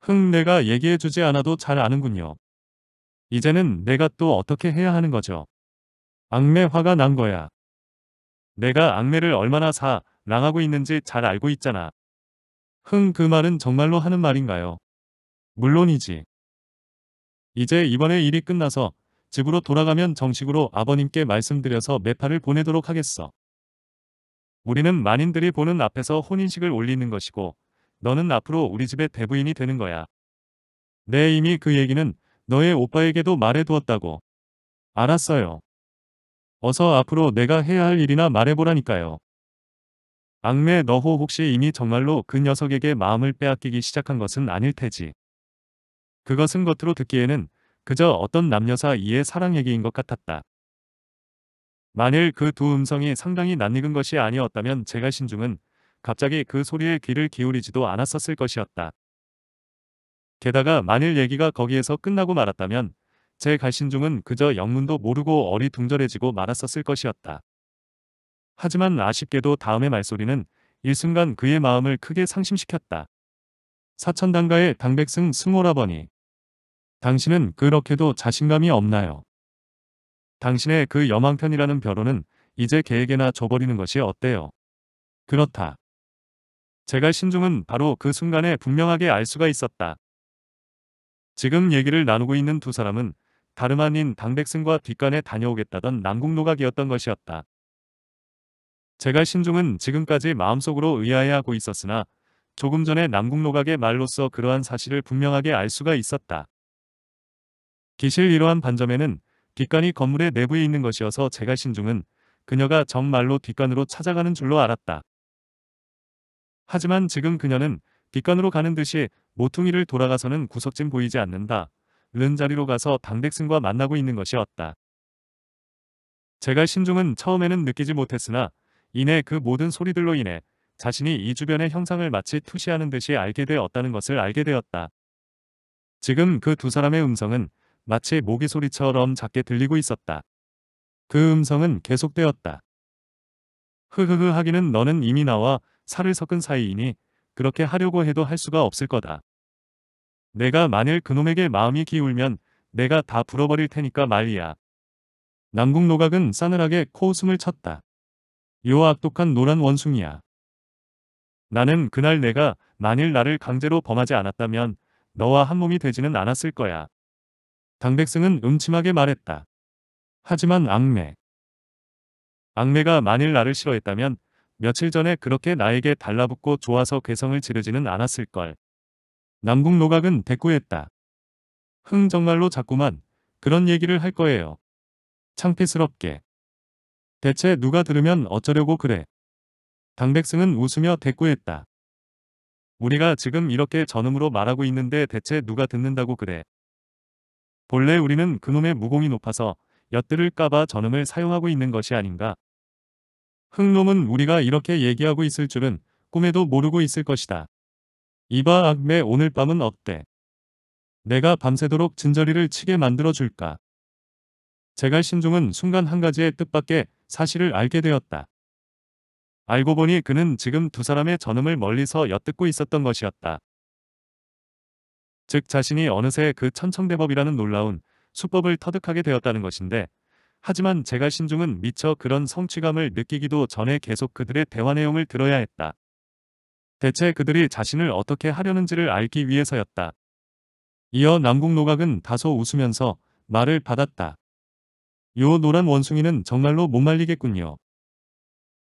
흥 내가 얘기해주지 않아도 잘 아는군요. 이제는 내가 또 어떻게 해야 하는 거죠. 악매 화가 난 거야. 내가 악매를 얼마나 사랑하고 있는지 잘 알고 있잖아. 흥 그 말은 정말로 하는 말인가요? 물론이지. 이제 이번에 일이 끝나서 집으로 돌아가면 정식으로 아버님께 말씀드려서 매파를 보내도록 하겠어. 우리는 만인들이 보는 앞에서 혼인식을 올리는 것이고 너는 앞으로 우리 집의 대부인이 되는 거야. 내 이미 그 얘기는 너의 오빠에게도 말해두었다고. 알았어요. 어서 앞으로 내가 해야 할 일이나 말해보라니까요. 악매 너호 혹시 이미 정말로 그 녀석에게 마음을 빼앗기기 시작한 것은 아닐 테지. 그것은 겉으로 듣기에는 그저 어떤 남녀 사이의 사랑 얘기인 것 같았다. 만일 그 두 음성이 상당히 낯익은 것이 아니었다면 제가 신중은 갑자기 그 소리에 귀를 기울이지도 않았었을 것이었다. 게다가 만일 얘기가 거기에서 끝나고 말았다면 제 갈신중은 그저 영문도 모르고 어리둥절해지고 말았었을 것이었다. 하지만 아쉽게도 다음의 말소리는 일순간 그의 마음을 크게 상심시켰다. 사천당가의 당백승 승호라버니 당신은 그렇게도 자신감이 없나요? 당신의 그 여망편이라는 벼로는 이제 개에게나 줘버리는 것이 어때요? 그렇다. 제갈 신중은 바로 그 순간에 분명하게 알 수가 있었다. 지금 얘기를 나누고 있는 두 사람은 다름 아닌 당백승과 뒷간에 다녀오겠다던 남궁노각이었던 것이었다. 제가 신중은 지금까지 마음속으로 의아해하고 있었으나 조금 전에 남궁노각의 말로써 그러한 사실을 분명하게 알 수가 있었다. 기실 이러한 반점에는 뒷간이 건물의 내부에 있는 것이어서 제가 신중은 그녀가 정말로 뒷간으로 찾아가는 줄로 알았다. 하지만 지금 그녀는 뒷간으로 가는 듯이 모퉁이를 돌아가서는 구석진 보이지 않는다. 른 자리로 가서 당백승과 만나고 있는 것이었다. 제가 신중은 처음에는 느끼지 못했으나 이내 그 모든 소리들로 인해 자신이 이 주변의 형상을 마치 투시하는 듯이 알게 되었다는 것을 알게 되었다. 지금 그 두 사람의 음성은 마치 모기 소리처럼 작게 들리고 있었다. 그 음성은 계속되었다. 흐흐흐 하기는 너는 이미 나와 살을 섞은 사이이니 그렇게 하려고 해도 할 수가 없을 거다. 내가 만일 그놈에게 마음이 기울면 내가 다 불어버릴 테니까 말이야. 남궁 노각은 싸늘하게 코웃음을 쳤다. 요 악독한 노란 원숭이야. 나는 그날 내가 만일 나를 강제로 범하지 않았다면 너와 한몸이 되지는 않았을 거야. 당백승은 음침하게 말했다. 하지만 악매. 악매가 만일 나를 싫어했다면 며칠 전에 그렇게 나에게 달라붙고 좋아서 괴성을 지르지는 않았을 걸. 남궁 노각은 대꾸했다. 흥 정말로 자꾸만 그런 얘기를 할 거예요. 창피스럽게. 대체 누가 들으면 어쩌려고 그래. 당백승은 웃으며 대꾸했다. 우리가 지금 이렇게 전음으로 말하고 있는데 대체 누가 듣는다고 그래. 본래 우리는 그놈의 무공이 높아서 엿들을까봐 전음을 사용하고 있는 것이 아닌가. 흥놈은 우리가 이렇게 얘기하고 있을 줄은 꿈에도 모르고 있을 것이다. 이봐 악매 오늘 밤은 어때? 내가 밤새도록 진저리를 치게 만들어 줄까? 제갈 신중은 순간 한 가지의 뜻밖에 사실을 알게 되었다. 알고 보니 그는 지금 두 사람의 전음을 멀리서 엿듣고 있었던 것이었다. 즉 자신이 어느새 그 천청대법이라는 놀라운 수법을 터득하게 되었다는 것인데 하지만 제갈 신중은 미처 그런 성취감을 느끼기도 전에 계속 그들의 대화 내용을 들어야 했다. 대체 그들이 자신을 어떻게 하려는지를 알기 위해서였다. 이어 남궁 노각은 다소 웃으면서 말을 받았다. 요 노란 원숭이는 정말로 못 말리겠군요.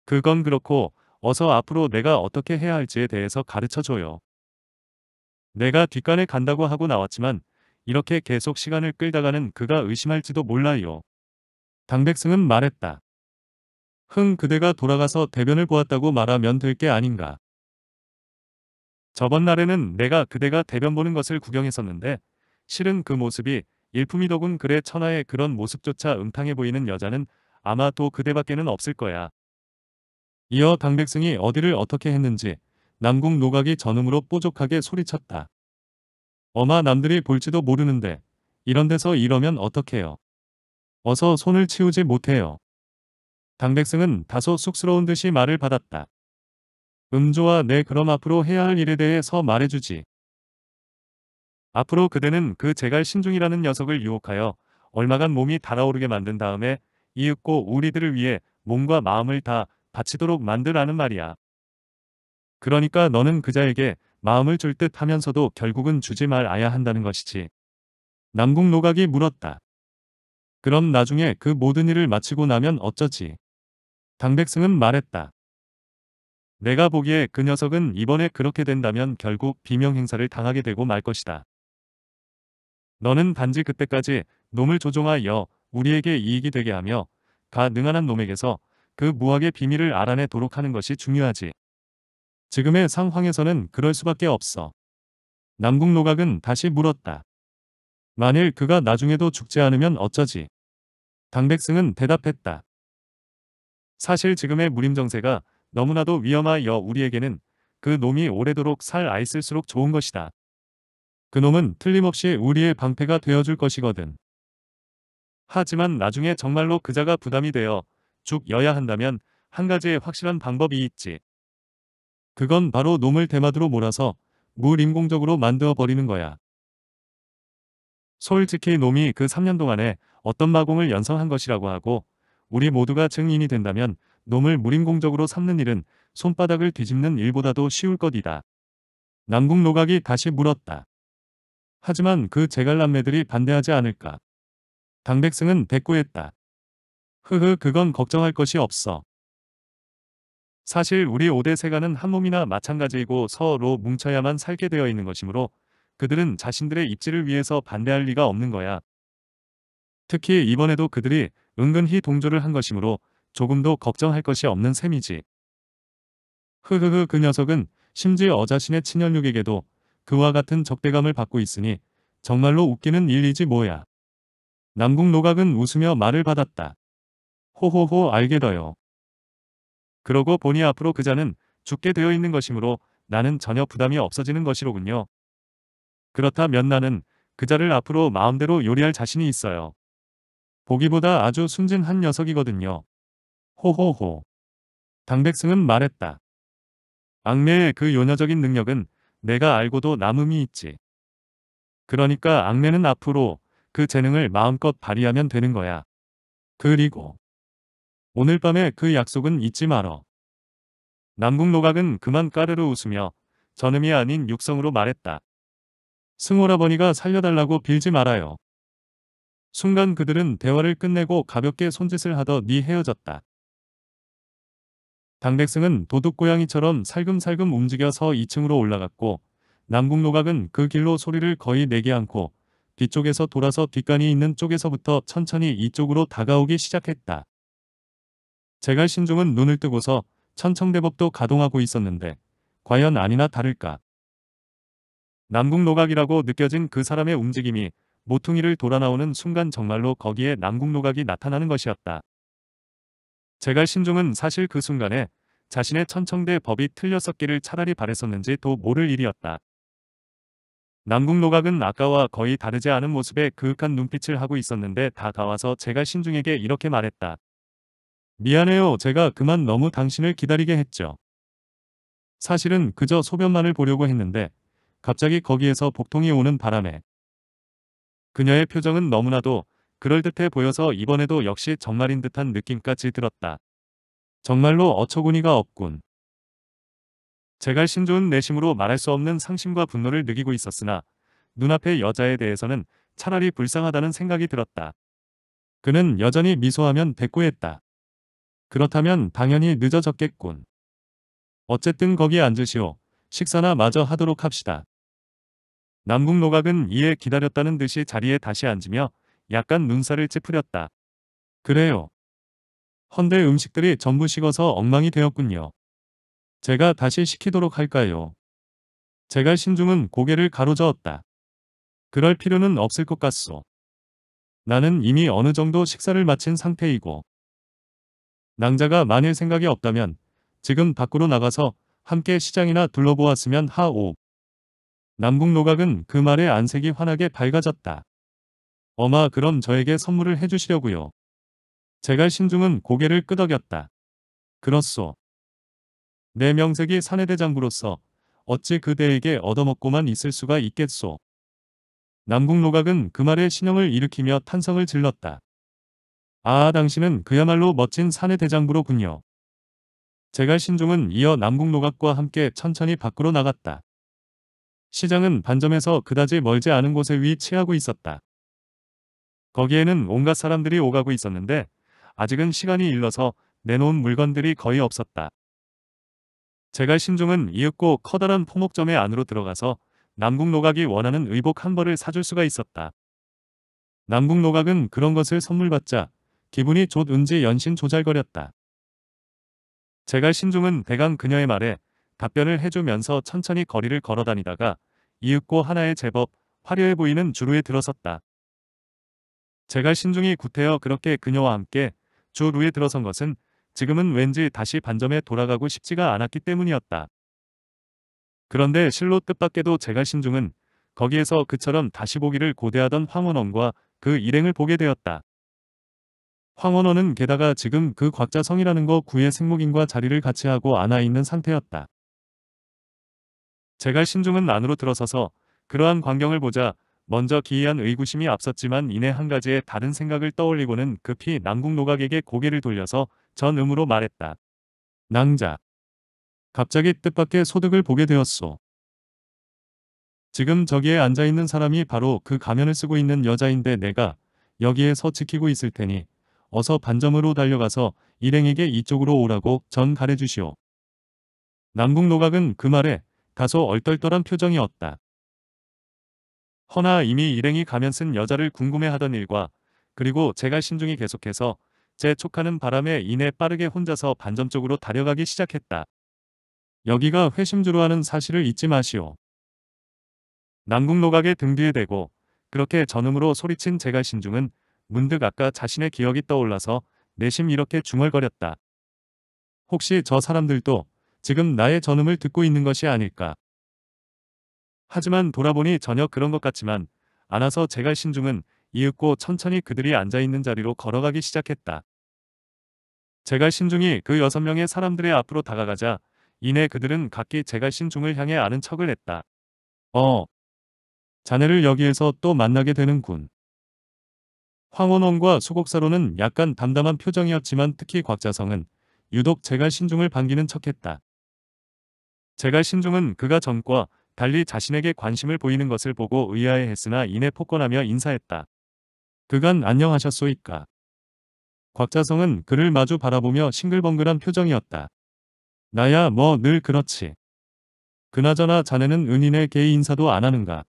그건 그렇고 어서 앞으로 내가 어떻게 해야 할지에 대해서 가르쳐줘요. 내가 뒷간에 간다고 하고 나왔지만 이렇게 계속 시간을 끌다가는 그가 의심할지도 몰라요. 당백승은 말했다. 흥 그대가 돌아가서 대변을 보았다고 말하면 될 게 아닌가. 저번 날에는 내가 그대가 대변 보는 것을 구경했었는데 실은 그 모습이 일품이더군 그래 천하의 그런 모습조차 음탕해 보이는 여자는 아마 도 그대밖에는 없을 거야. 이어 강백승이 어디를 어떻게 했는지 남궁 노각이 전음으로 뽀족하게 소리쳤다. 어마 남들이 볼지도 모르는데 이런 데서 이러면 어떡해요. 어서 손을 치우지 못해요. 강백승은 다소 쑥스러운 듯이 말을 받았다. 음조와 내 네, 그럼 앞으로 해야 할 일에 대해서 말해주지. 앞으로 그대는 그 제갈 신중이라는 녀석을 유혹하여 얼마간 몸이 달아오르게 만든 다음에 이윽고 우리들을 위해 몸과 마음을 다 바치도록 만들라는 말이야. 그러니까 너는 그자에게 마음을 줄 듯 하면서도 결국은 주지 말아야 한다는 것이지. 남궁 노각이 물었다. 그럼 나중에 그 모든 일을 마치고 나면 어쩌지? 당백승은 말했다. 내가 보기에 그 녀석은 이번에 그렇게 된다면 결국 비명 행사를 당하게 되고 말 것이다. 너는 단지 그때까지 놈을 조종하여 우리에게 이익이 되게 하며 가 능한한 놈에게서 그 무학의 비밀을 알아내도록 하는 것이 중요하지. 지금의 상황에서는 그럴 수밖에 없어. 남궁 노각은 다시 물었다. 만일 그가 나중에도 죽지 않으면 어쩌지? 당백승은 대답했다. 사실 지금의 무림정세가 너무나도 위험하여 우리에게는 그 놈이 오래도록 살 아있을수록 좋은 것이다. 그 놈은 틀림없이 우리의 방패가 되어줄 것이거든. 하지만 나중에 정말로 그자가 부담이 되어 죽여야 한다면 한 가지의 확실한 방법이 있지. 그건 바로 놈을 대마드로 몰아서 무림공적으로 만들어 버리는 거야. 솔직히 놈이 그 3년 동안에 어떤 마공을 연성한 것이라고 하고 우리 모두가 증인이 된다면 놈을 무림공적으로 삼는 일은 손바닥을 뒤집는 일보다도 쉬울 것이다. 남궁 노각이 다시 물었다. 하지만 그 제갈남매들이 반대하지 않을까. 당백승은 대꾸했다. 흐흐 그건 걱정할 것이 없어. 사실 우리 오대세가는한 몸이나 마찬가지이고 서로 뭉쳐야만 살게 되어 있는 것이므로 그들은 자신들의 입지를 위해서 반대할 리가 없는 거야. 특히 이번에도 그들이 은근히 동조를 한 것이므로 조금도 걱정할 것이 없는 셈이지. 흐흐흐 그 녀석은 심지어 자신의 친현육에게도 그와 같은 적대감을 받고 있으니 정말로 웃기는 일이지 뭐야. 남궁 노각은 웃으며 말을 받았다. 호호호 알게더요. 그러고 보니 앞으로 그자는 죽게 되어 있는 것이므로 나는 전혀 부담이 없어지는 것이로군요. 그렇다면 나는 그자를 앞으로 마음대로 요리할 자신이 있어요. 보기보다 아주 순진한 녀석이거든요. 호호호. 당백승은 말했다. 악매의 그 요녀적인 능력은 내가 알고도 남음이 있지. 그러니까 악매는 앞으로 그 재능을 마음껏 발휘하면 되는 거야. 그리고 오늘 밤에 그 약속은 잊지 말어. 남궁 노각은 그만 까르르 웃으며 전음이 아닌 육성으로 말했다. 승호라버니가 살려달라고 빌지 말아요. 순간 그들은 대화를 끝내고 가볍게 손짓을 하더 니 헤어졌다. 당백승은 도둑고양이처럼 살금살금 움직여서 2층으로 올라갔고 남궁노각은 그 길로 소리를 거의 내게 않고 뒤쪽에서 돌아서 뒷간이 있는 쪽에서부터 천천히 이쪽으로 다가오기 시작했다. 제갈 신종은 눈을 뜨고서 천청대법도 가동하고 있었는데 과연 아니나 다를까. 남궁노각이라고 느껴진 그 사람의 움직임이 모퉁이를 돌아나오는 순간 정말로 거기에 남궁노각이 나타나는 것이었다. 제갈 신종은 사실 그 순간에 자신의 천청대 법이 틀렸었기를 차라리 바랬었는지도 모를 일이었다. 남궁 노각은 아까와 거의 다르지 않은 모습에 그윽한 눈빛을 하고 있었는데 다가와서 제갈 신중에게 이렇게 말했다. 미안해요. 제가 그만 너무 당신을 기다리게 했죠. 사실은 그저 소변만을 보려고 했는데 갑자기 거기에서 복통이 오는 바람에 그녀의 표정은 너무나도 그럴듯해 보여서 이번에도 역시 정말인 듯한 느낌까지 들었다. 정말로 어처구니가 없군. 제갈 신조은 내심으로 말할 수 없는 상심과 분노를 느끼고 있었으나 눈앞의 여자에 대해서는 차라리 불쌍하다는 생각이 들었다. 그는 여전히 미소하면 대꾸했다. 그렇다면 당연히 늦어졌겠군. 어쨌든 거기 앉으시오. 식사나 마저 하도록 합시다. 남궁 노각은 이에 기다렸다는 듯이 자리에 다시 앉으며 약간 눈살을 찌푸렸다. 그래요. 헌데 음식들이 전부 식어서 엉망이 되었군요. 제가 다시 시키도록 할까요? 제가 신중은 고개를 가로저었다. 그럴 필요는 없을 것 같소. 나는 이미 어느 정도 식사를 마친 상태이고 낭자가 만일 생각이 없다면 지금 밖으로 나가서 함께 시장이나 둘러보았으면 하오. 남북노각은 그 말에 안색이 환하게 밝아졌다. 어마 그럼 저에게 선물을 해주시려고요. 제갈 신중은 고개를 끄덕였다. 그렇소. 내 명색이 사내대장부로서 어찌 그대에게 얻어먹고만 있을 수가 있겠소. 남궁노각은 그 말에 신형을 일으키며 탄성을 질렀다. 아 당신은 그야말로 멋진 사내대장부로군요. 제갈 신중은 이어 남궁노각과 함께 천천히 밖으로 나갔다. 시장은 반점에서 그다지 멀지 않은 곳에 위치하고 있었다. 거기에는 온갖 사람들이 오가고 있었는데 아직은 시간이 일러서 내놓은 물건들이 거의 없었다. 제갈 신종은 이윽고 커다란 포목점의 안으로 들어가서 남궁 노각이 원하는 의복 한 벌을 사줄 수가 있었다. 남궁 노각은 그런 것을 선물 받자 기분이 좆은지 연신 조잘거렸다. 제갈 신종은 대강 그녀의 말에 답변을 해주면서 천천히 거리를 걸어다니다가 이윽고 하나의 제법 화려해 보이는 주루에 들어섰다. 제가 신중히 구태여 그렇게 그녀와 함께 주 루에 들어선 것은 지금은 왠지 다시 반점에 돌아가고 싶지가 않았기 때문이었다. 그런데 실로 뜻밖에도 제가 신중은 거기에서 그처럼 다시 보기를 고대하던 황원원과 그 일행을 보게 되었다. 황원원은 게다가 지금 그 곽자성이라는 거 구의 생목인과 자리를 같이 하고 안아있는 상태였다. 제가 신중은 안으로 들어서서 그러한 광경을 보자 먼저 기이한 의구심이 앞섰지만 이내 한 가지의 다른 생각을 떠올리고는 급히 남궁 노각에게 고개를 돌려서 전 음으로 말했다. 낭자. 갑자기 뜻밖의 소득을 보게 되었소. 지금 저기에 앉아있는 사람이 바로 그 가면을 쓰고 있는 여자인데 내가 여기에서 지키고 있을 테니 어서 반점으로 달려가서 일행에게 이쪽으로 오라고 전가려주시오 남궁 노각은 그 말에 다소 얼떨떨한 표정이었다. 허나 이미 일행이 가면 쓴 여자를 궁금해하던 일과 그리고 제가 신중히 계속해서 제 촉하는 바람에 이내 빠르게 혼자서 반점 쪽으로 달려가기 시작했다. 여기가 회심주로 하는 사실을 잊지 마시오. 남궁로각의 등 뒤에 대고 그렇게 전음으로 소리친 제가 신중은 문득 아까 자신의 기억이 떠올라서 내심 이렇게 중얼거렸다. 혹시 저 사람들도 지금 나의 전음을 듣고 있는 것이 아닐까. 하지만 돌아보니 전혀 그런 것 같지만 안아서 제갈 신중은 이윽고 천천히 그들이 앉아있는 자리로 걸어가기 시작했다. 제갈 신중이 그 여섯 명의 사람들의 앞으로 다가가자 이내 그들은 각기 제갈 신중을 향해 아는 척을 했다. 어, 자네를 여기에서 또 만나게 되는군. 황원원과 수곡사로는 약간 담담한 표정이었지만 특히 곽자성은 유독 제갈 신중을 반기는 척했다. 제갈 신중은 그가 전과 달리 자신에게 관심을 보이는 것을 보고 의아해했으나 이내 폭권하며 인사했다. 그간 안녕하셨소이까. 곽자성은 그를 마주 바라보며 싱글벙글한 표정이었다. 나야 뭐 늘 그렇지. 그나저나 자네는 은인의 개의 인사도 안 하는가.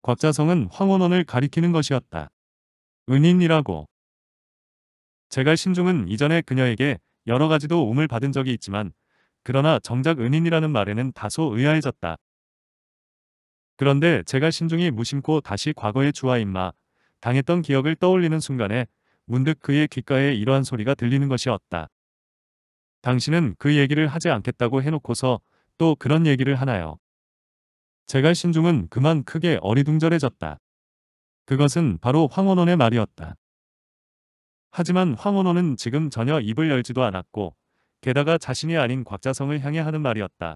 곽자성은 황원원을 가리키는 것이었다. 은인이라고. 제갈 신중은 이전에 그녀에게 여러 가지 도움을 받은 적이 있지만 그러나 정작 은인이라는 말에는 다소 의아해졌다. 그런데 제가 신중히 무심코 다시 과거의 주와 임마 당했던 기억을 떠올리는 순간에 문득 그의 귓가에 이러한 소리가 들리는 것이었다. 당신은 그 얘기를 하지 않겠다고 해놓고서 또 그런 얘기를 하나요. 제가 신중은 그만 크게 어리둥절해졌다. 그것은 바로 황원원의 말이었다. 하지만 황원원은 지금 전혀 입을 열지도 않았고 게다가 자신이 아닌 곽자성을 향해 하는 말이었다.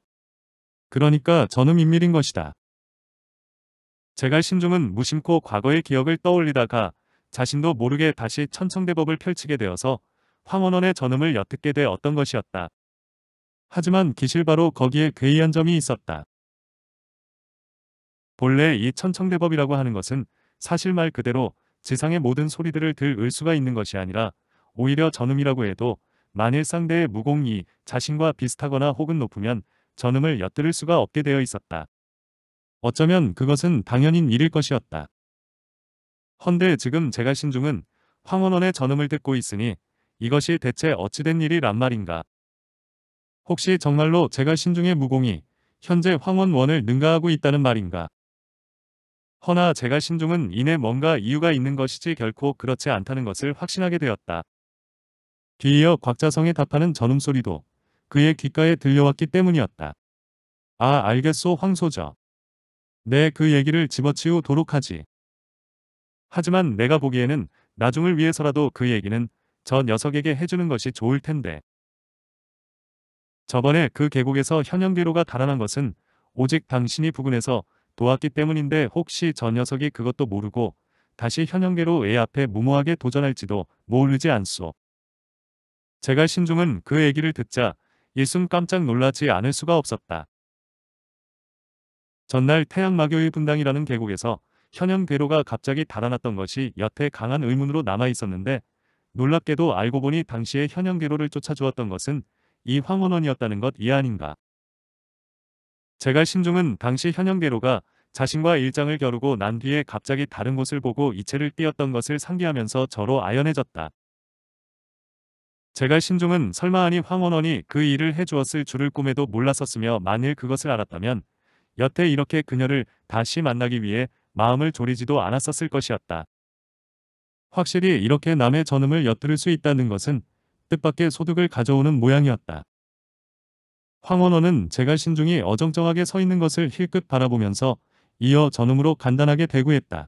그러니까 저는 인밀인 것이다. 제갈 신중은 무심코 과거의 기억을 떠올리다가 자신도 모르게 다시 천청대법을 펼치게 되어서 황원원의 전음을 엿듣게 돼 어떤 것이었다. 하지만 기실바로 거기에 괴이한 점이 있었다. 본래 이 천청대법이라고 하는 것은 사실 말 그대로 지상의 모든 소리들을 들을 수가 있는 것이 아니라 오히려 전음이라고 해도 만일 상대의 무공이 자신과 비슷하거나 혹은 높으면 전음을 엿들을 수가 없게 되어 있었다. 어쩌면 그것은 당연인 일일 것이었다. 헌데 지금 제가 신중은 황원원의 전음을 듣고 있으니 이것이 대체 어찌된 일이란 말인가. 혹시 정말로 제가 신중의 무공이 현재 황원원을 능가하고 있다는 말인가. 허나 제가 신중은 이내 뭔가 이유가 있는 것이지 결코 그렇지 않다는 것을 확신하게 되었다. 뒤이어 곽자성의 답하는 전음소리도 그의 귓가에 들려왔기 때문이었다. 아 알겠소 황소저. 내그 네, 얘기를 집어치우도록 하지. 하지만 내가 보기에는 나중을 위해서라도 그 얘기는 저 녀석에게 해주는 것이 좋을 텐데. 저번에 그 계곡에서 현영계로가 달아난 것은 오직 당신이 부근에서 도왔기 때문인데 혹시 저 녀석이 그것도 모르고 다시 현영계로 애 앞에 무모하게 도전할지도 모르지 않소. 제가 신중은 그 얘기를 듣자 일순 깜짝 놀라지 않을 수가 없었다. 전날 태양마교의 분당이라는 계곡에서 현현 괴로가 갑자기 달아났던 것이 여태 강한 의문으로 남아있었는데 놀랍게도 알고 보니 당시에 현현 괴로를 쫓아주었던 것은 이 황원원이었다는 것 이아닌가. 제가 신중은 당시 현현 괴로가 자신과 일장을 겨루고 난 뒤에 갑자기 다른 곳을 보고 이체를 띄었던 것을 상기하면서 저로 아연해졌다. 제가 신중은 설마 아니 황원원이 그 일을 해주었을 줄을 꿈에도 몰랐었으며 만일 그것을 알았다면 여태 이렇게 그녀를 다시 만나기 위해 마음을 졸이지도 않았었을 것이었다. 확실히 이렇게 남의 전음을 엿들을 수 있다는 것은 뜻밖의 소득을 가져오는 모양이었다. 황원호는제갈신중이 어정쩡하게 서 있는 것을 힐끗 바라보면서 이어 전음으로 간단하게 대구했다.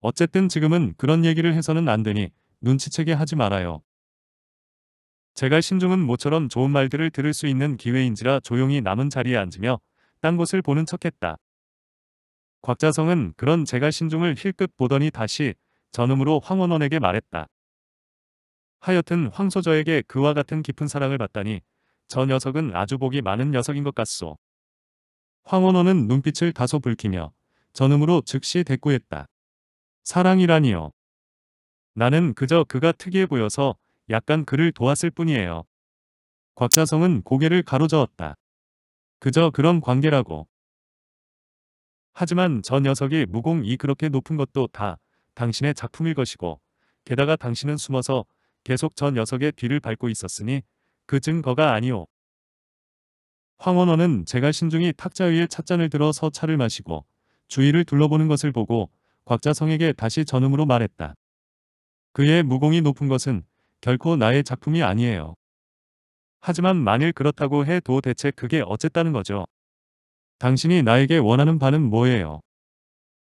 어쨌든 지금은 그런 얘기를 해서는 안 되니 눈치채게 하지 말아요. 제갈 신중은 모처럼 좋은 말들을 들을 수 있는 기회인지라 조용히 남은 자리에 앉으며 딴 곳을 보는 척했다. 곽자성은 그런 제가 신중을 힐끗 보더니 다시 전음으로 황원원에게 말했다. 하여튼 황소저에게 그와 같은 깊은 사랑을 받다니 저 녀석은 아주 복이 많은 녀석인 것 같소. 황원원은 눈빛을 다소 붉히며 전음으로 즉시 대꾸했다. 사랑이라니요. 나는 그저 그가 특이해 보여서 약간 그를 도왔을 뿐이에요. 곽자성은 고개를 가로저었다. 그저 그런 관계라고. 하지만 저 녀석이 무공이 그렇게 높은 것도 다 당신의 작품일 것이고 게다가 당신은 숨어서 계속 저 녀석의 뒤를 밟고 있었으니 그 증거가 아니오. 황원원은 제가 신중히 탁자 위에 찻잔을 들어서 차를 마시고 주위를 둘러보는 것을 보고 곽자성에게 다시 전음으로 말했다. 그의 무공이 높은 것은 결코 나의 작품이 아니에요. 하지만 만일 그렇다고 해도 대체 그게 어쨌다는 거죠. 당신이 나에게 원하는 바는 뭐예요?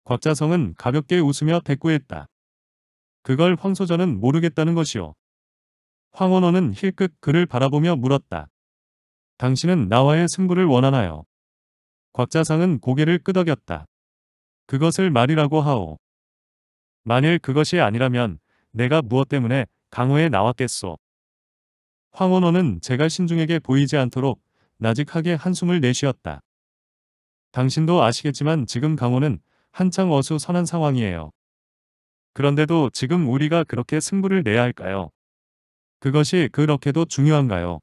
곽자성은 가볍게 웃으며 대꾸했다. 그걸 황소전은 모르겠다는 것이오 황원호는 힐끗 그를 바라보며 물었다. 당신은 나와의 승부를 원하나요? 곽자상은 고개를 끄덕였다. 그것을 말이라고 하오. 만일 그것이 아니라면 내가 무엇 때문에 강호에 나왔겠소. 황원호는 제가 신중에게 보이지 않도록 나직하게 한숨을 내쉬었다. 당신도 아시겠지만 지금 강호는 한창 어수선한 상황이에요. 그런데도 지금 우리가 그렇게 승부를 내야 할까요? 그것이 그렇게도 중요한가요?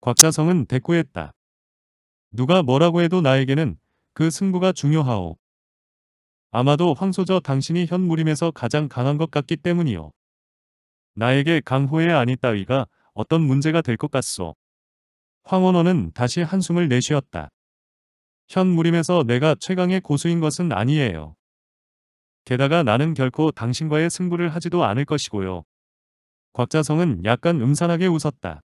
곽자성은 대꾸했다. 누가 뭐라고 해도 나에게는 그 승부가 중요하오. 아마도 황소저 당신이 현 무림에서 가장 강한 것 같기 때문이오 나에게 강호의 아니 따위가 어떤 문제가 될 것 같소. 황원호는 다시 한숨을 내쉬었다. 현 무림에서 내가 최강의 고수인 것은 아니에요. 게다가 나는 결코 당신과의 승부를 하지도 않을 것이고요. 곽자성은 약간 음산하게 웃었다.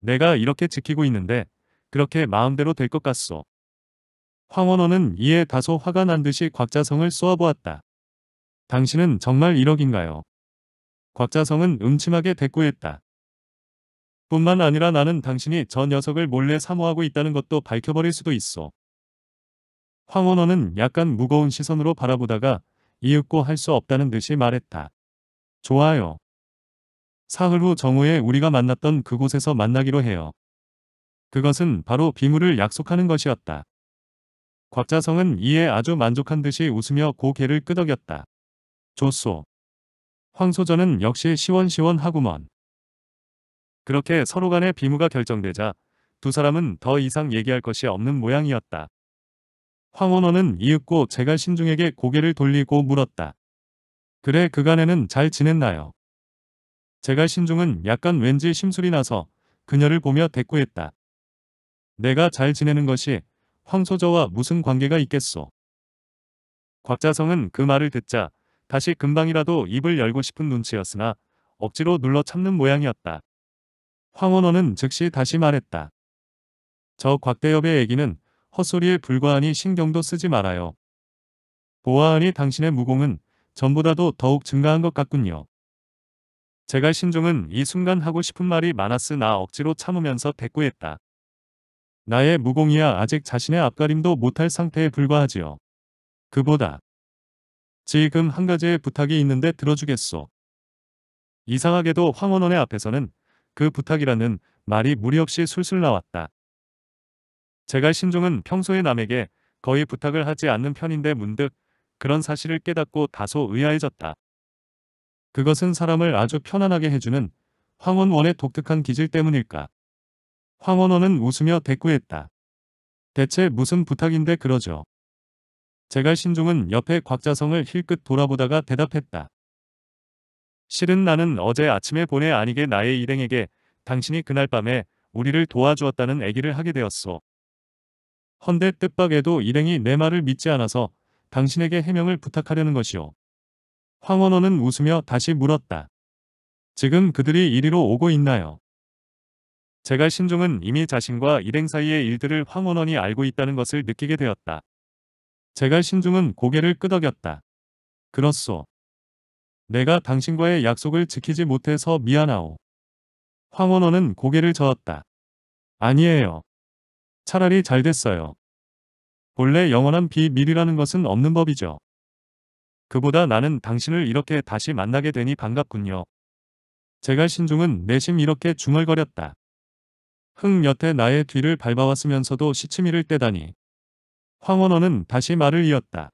내가 이렇게 지키고 있는데 그렇게 마음대로 될 것 같소. 황원호는 이에 다소 화가 난 듯이 곽자성을 쏘아보았다. 당신은 정말 1억인가요? 곽자성은 음침하게 대꾸했다. 뿐만 아니라 나는 당신이 저 녀석을 몰래 사모하고 있다는 것도 밝혀버릴 수도 있어. 황원호는 약간 무거운 시선으로 바라보다가 이윽고 할 수 없다는 듯이 말했다. 좋아요. 사흘 후 정오에 우리가 만났던 그곳에서 만나기로 해요. 그것은 바로 비물을 약속하는 것이었다. 곽자성은 이에 아주 만족한 듯이 웃으며 고개를 끄덕였다. 좋소. 황소전은 역시 시원시원하구먼. 그렇게 서로 간의 비무가 결정되자 두 사람은 더 이상 얘기할 것이 없는 모양이었다. 황원원은 이윽고 제갈 신중에게 고개를 돌리고 물었다. 그래 그간에는 잘 지냈나요? 제갈 신중은 약간 왠지 심술이 나서 그녀를 보며 대꾸했다. 내가 잘 지내는 것이 황소저와 무슨 관계가 있겠소. 곽자성은 그 말을 듣자 다시 금방이라도 입을 열고 싶은 눈치였으나 억지로 눌러 참는 모양이었다. 황원호는 즉시 다시 말했다. 저 곽대엽의 얘기는 헛소리에 불과하니 신경도 쓰지 말아요. 보아하니 당신의 무공은 전보다도 더욱 증가한 것 같군요. 제가 신종은이 순간 하고 싶은 말이 많았으나 억지로 참으면서 대꾸했다. 나의 무공이야 아직 자신의 앞가림도 못할 상태에 불과하지요. 그보다 지금 한 가지의 부탁이 있는데 들어주겠소. 이상하게도 황원원의 앞에서는 그 부탁이라는 말이 무리 없이 술술 나왔다. 제갈 신종은 평소에 남에게 거의 부탁을 하지 않는 편인데 문득 그런 사실을 깨닫고 다소 의아해졌다. 그것은 사람을 아주 편안하게 해주는 황원원의 독특한 기질 때문일까. 황원원은 웃으며 대꾸했다. 대체 무슨 부탁인데 그러죠. 제갈 신종은 옆에 곽자성을 힐끗 돌아보다가 대답했다. 실은 나는 어제 아침에 보의 아니게 나의 일행에게 당신이 그날 밤에 우리를 도와주었다는 얘기를 하게 되었소. 헌데 뜻밖에도 일행이 내 말을 믿지 않아서 당신에게 해명을 부탁하려는 것이오. 황원호는 웃으며 다시 물었다. 지금 그들이 이리로 오고 있나요? 제가 신종은 이미 자신과 일행 사이의 일들을 황원원이 알고 있다는 것을 느끼게 되었다. 제가 신종은 고개를 끄덕였다. 그렇소. 내가 당신과의 약속을 지키지 못해서 미안하오. 황원호는 고개를 저었다. 아니에요. 차라리 잘 됐어요. 본래 영원한 비밀이라는 것은 없는 법이죠. 그보다 나는 당신을 이렇게 다시 만나게 되니 반갑군요. 제가 신중은 내심 이렇게 중얼거렸다. 흥 여태 나의 뒤를 밟아왔으면서도 시치미를 떼다니. 황원호는 다시 말을 이었다.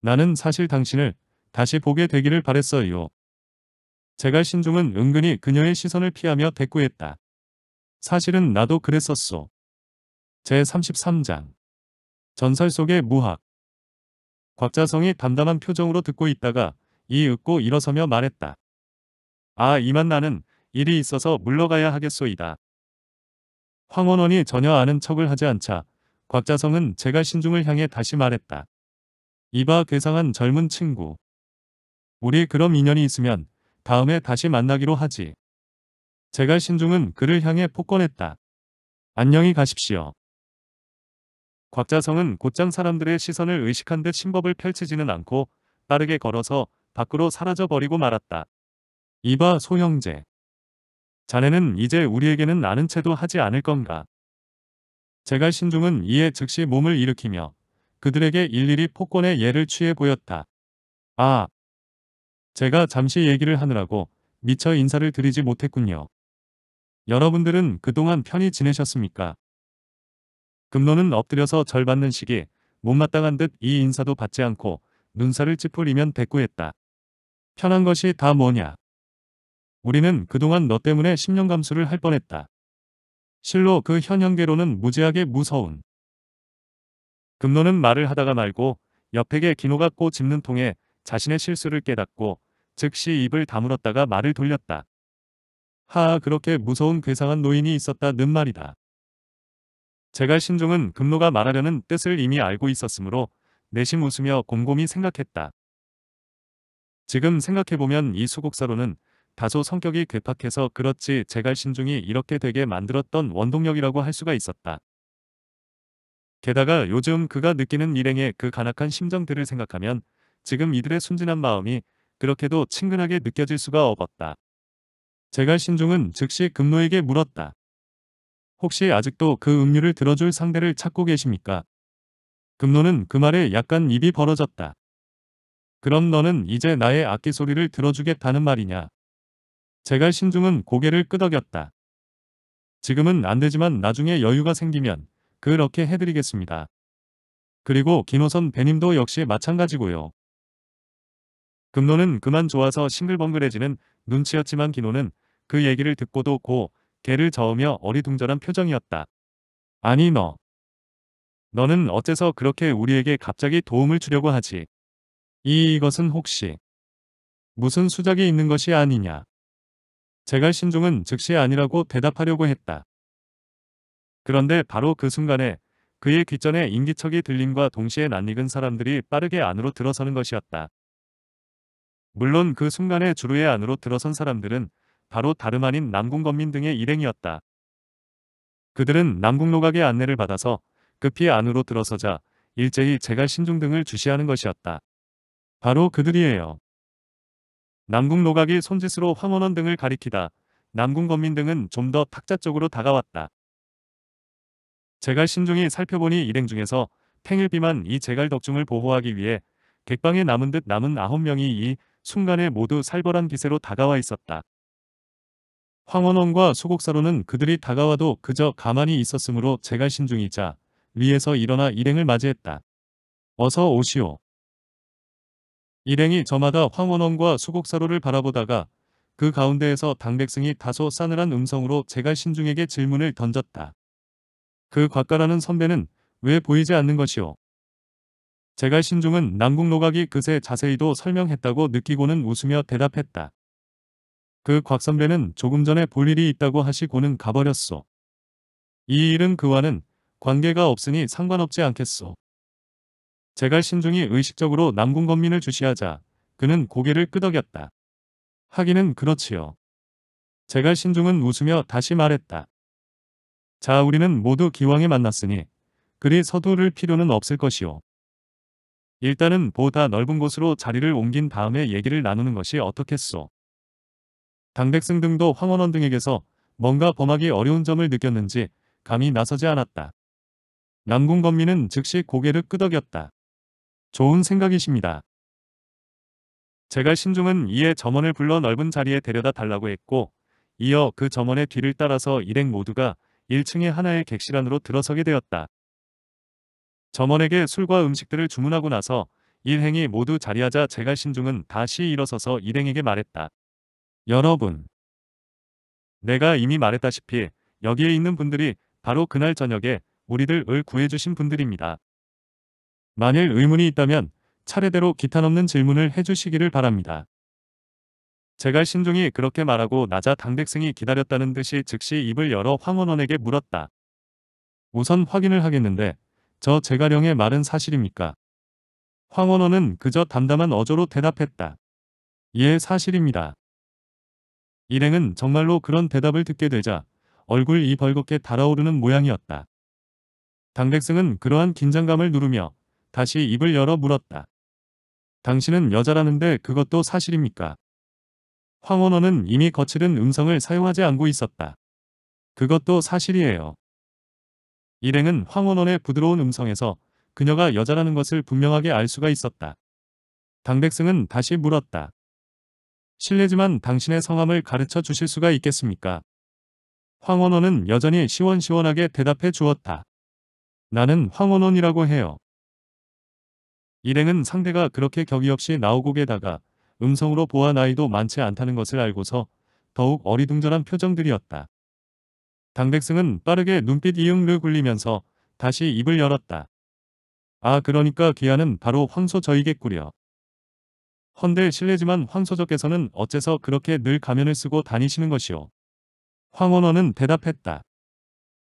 나는 사실 당신을 다시 보게 되기를 바랬어요. 제가 신중은 은근히 그녀의 시선을 피하며 대꾸했다. 사실은 나도 그랬었소. 제33장 전설 속의 무학 곽자성이 담담한 표정으로 듣고 있다가 이윽고 일어서며 말했다. 아 이만 나는 일이 있어서 물러가야 하겠소이다. 황원원이 전혀 아는 척을 하지 않자 곽자성은 제가 신중을 향해 다시 말했다. 이봐 괴상한 젊은 친구. 우리 그럼 인연이 있으면 다음에 다시 만나기로 하지. 제갈 신중은 그를 향해 폭권했다. 안녕히 가십시오. 곽자성은 곧장 사람들의 시선을 의식한 듯 신법을 펼치지는 않고 빠르게 걸어서 밖으로 사라져버리고 말았다. 이봐 소형제. 자네는 이제 우리에게는 아는 채도 하지 않을 건가. 제갈 신중은 이에 즉시 몸을 일으키며 그들에게 일일이 폭권의 예를 취해 보였다. 아, 제가 잠시 얘기를 하느라고 미처 인사를 드리지 못했군요. 여러분들은 그동안 편히 지내셨습니까? 금노는 엎드려서 절 받는 시기 못마땅한 듯 이 인사도 받지 않고 눈살을 찌푸리면 대꾸했다. 편한 것이 다 뭐냐. 우리는 그동안 너 때문에 10년 감수를 할 뻔했다. 실로 그 현현계로는 무지하게 무서운. 금노는 말을 하다가 말고 옆에게 기노가 꼬집는 통에 자신의 실수를 깨닫고 즉시 입을 다물었다가 말을 돌렸다. 하아 그렇게 무서운 괴상한 노인이 있었다는 말이다. 제가 신종은 금로가 말하려는 뜻을 이미 알고 있었으므로 내심 웃으며 곰곰이 생각했다. 지금 생각해보면 이 수국사로는 다소 성격이 괴팍해서 그렇지 제갈 신중이 이렇게 되게 만들었던 원동력이라고 할 수가 있었다. 게다가 요즘 그가 느끼는 일행의 그 간악한 심정들을 생각하면 지금 이들의 순진한 마음이 그렇게도 친근하게 느껴질 수가 없었다. 제갈 신중은 즉시 금노에게 물었다. 혹시 아직도 그 음료를 들어줄 상대를 찾고 계십니까? 금노는 그 말에 약간 입이 벌어졌다. 그럼 너는 이제 나의 악기 소리를 들어주겠다는 말이냐? 제갈 신중은 고개를 끄덕였다. 지금은 안 되지만 나중에 여유가 생기면 그렇게 해드리겠습니다. 그리고 김호선 배님도 역시 마찬가지고요. 금노는 그만 좋아서 싱글벙글해지는 눈치였지만 기노는 그 얘기를 듣고도 고 개를 저으며 어리둥절한 표정이었다. 아니 너. 너는 어째서 그렇게 우리에게 갑자기 도움을 주려고 하지? 이 이것은 혹시 무슨 수작이 있는 것이 아니냐? 제갈 신종은 즉시 아니라고 대답하려고 했다. 그런데 바로 그 순간에 그의 귀전에 인기척이 들림과 동시에 낯익은 사람들이 빠르게 안으로 들어서는 것이었다. 물론 그 순간에 주루의 안으로 들어선 사람들은 바로 다름 아닌 남궁건민 등의 일행이었다. 그들은 남궁노각의 안내를 받아서 급히 안으로 들어서자 일제히 제갈 신중 등을 주시하는 것이었다. 바로 그들이에요. 남궁노각이 손짓으로 황원원 등을 가리키다 남궁건민 등은 좀 더탁자쪽으로 다가왔다. 제갈 신중이 살펴보니 일행 중에서 팽일비만 이 제갈 덕중을 보호하기 위해 객방에 남은 듯 남은 아홉 명이 이 순간에 모두 살벌한 기세로 다가와 있었다. 황원원과 소곡사로는 그들이 다가와도 그저 가만히 있었으므로 제가 신중이자 위에서 일어나 일행을 맞이했다. 어서 오시오. 일행이 저마다 황원원과 수곡사로를 바라보다가 그 가운데에서 당백승이 다소 싸늘한 음성으로 제가 신중에게 질문을 던졌다. 그 곽가라는 선배는 왜 보이지 않는 것이오? 제갈 신중은 남궁노각이 그새 자세히도 설명했다고 느끼고는 웃으며 대답했다. 그 곽선배는 조금 전에 볼 일이 있다고 하시고는 가버렸소. 이 일은 그와는 관계가 없으니 상관없지 않겠소. 제갈 신중이 의식적으로 남궁건민을 주시하자 그는 고개를 끄덕였다. 하기는 그렇지요. 제갈 신중은 웃으며 다시 말했다. 자 우리는 모두 기왕에 만났으니 그리 서두를 필요는 없을 것이오. 일단은 보다 넓은 곳으로 자리를 옮긴 다음에 얘기를 나누는 것이 어떻겠소. 당백승 등도 황원원 등에게서 뭔가 범하기 어려운 점을 느꼈는지 감히 나서지 않았다. 남궁건민은 즉시 고개를 끄덕였다. 좋은 생각이십니다. 제가 신중은 이에 점원을 불러 넓은 자리에 데려다 달라고 했고 이어 그 점원의 뒤를 따라서 일행 모두가 1층의 하나의 객실 안으로 들어서게 되었다. 점원에게 술과 음식들을 주문하고 나서 일행이 모두 자리하자 제갈신중은 다시 일어서서 일행에게 말했다. 여러분, 내가 이미 말했다시피 여기에 있는 분들이 바로 그날 저녁에 우리들을 구해주신 분들입니다. 만일 의문이 있다면 차례대로 기탄없는 질문을 해주시기를 바랍니다. 제갈신중이 그렇게 말하고 나자 당백승이 기다렸다는 듯이 즉시 입을 열어 황원원에게 물었다. 우선 확인을 하겠는데 저재가령의 말은 사실입니까? 황원호는 그저 담담한 어조로 대답했다. 예, 사실입니다. 일행은 정말로 그런 대답을 듣게 되자 얼굴이 벌겋게 달아오르는 모양이었다. 당백승은 그러한 긴장감을 누르며 다시 입을 열어 물었다. 당신은 여자라는데 그것도 사실입니까? 황원호는 이미 거칠은 음성을 사용하지 않고 있었다. 그것도 사실이에요. 일행은 황원원의 부드러운 음성에서 그녀가 여자라는 것을 분명하게 알 수가 있었다. 당백승은 다시 물었다. 실례지만 당신의 성함을 가르쳐 주실 수가 있겠습니까? 황원원은 여전히 시원시원하게 대답해 주었다. 나는 황원원이라고 해요. 일행은 상대가 그렇게 격이 없이 나오고 게다가 음성으로 보아 나이도 많지 않다는 것을 알고서 더욱 어리둥절한 표정들이었다. 당백승은 빠르게 눈빛 이응을 굴리면서 다시 입을 열었다. 아 그러니까 귀하는 바로 황소 저이겠구려. 헌데 실례지만 황소저께서는 어째서 그렇게 늘 가면을 쓰고 다니시는 것이오. 황원원은 대답했다.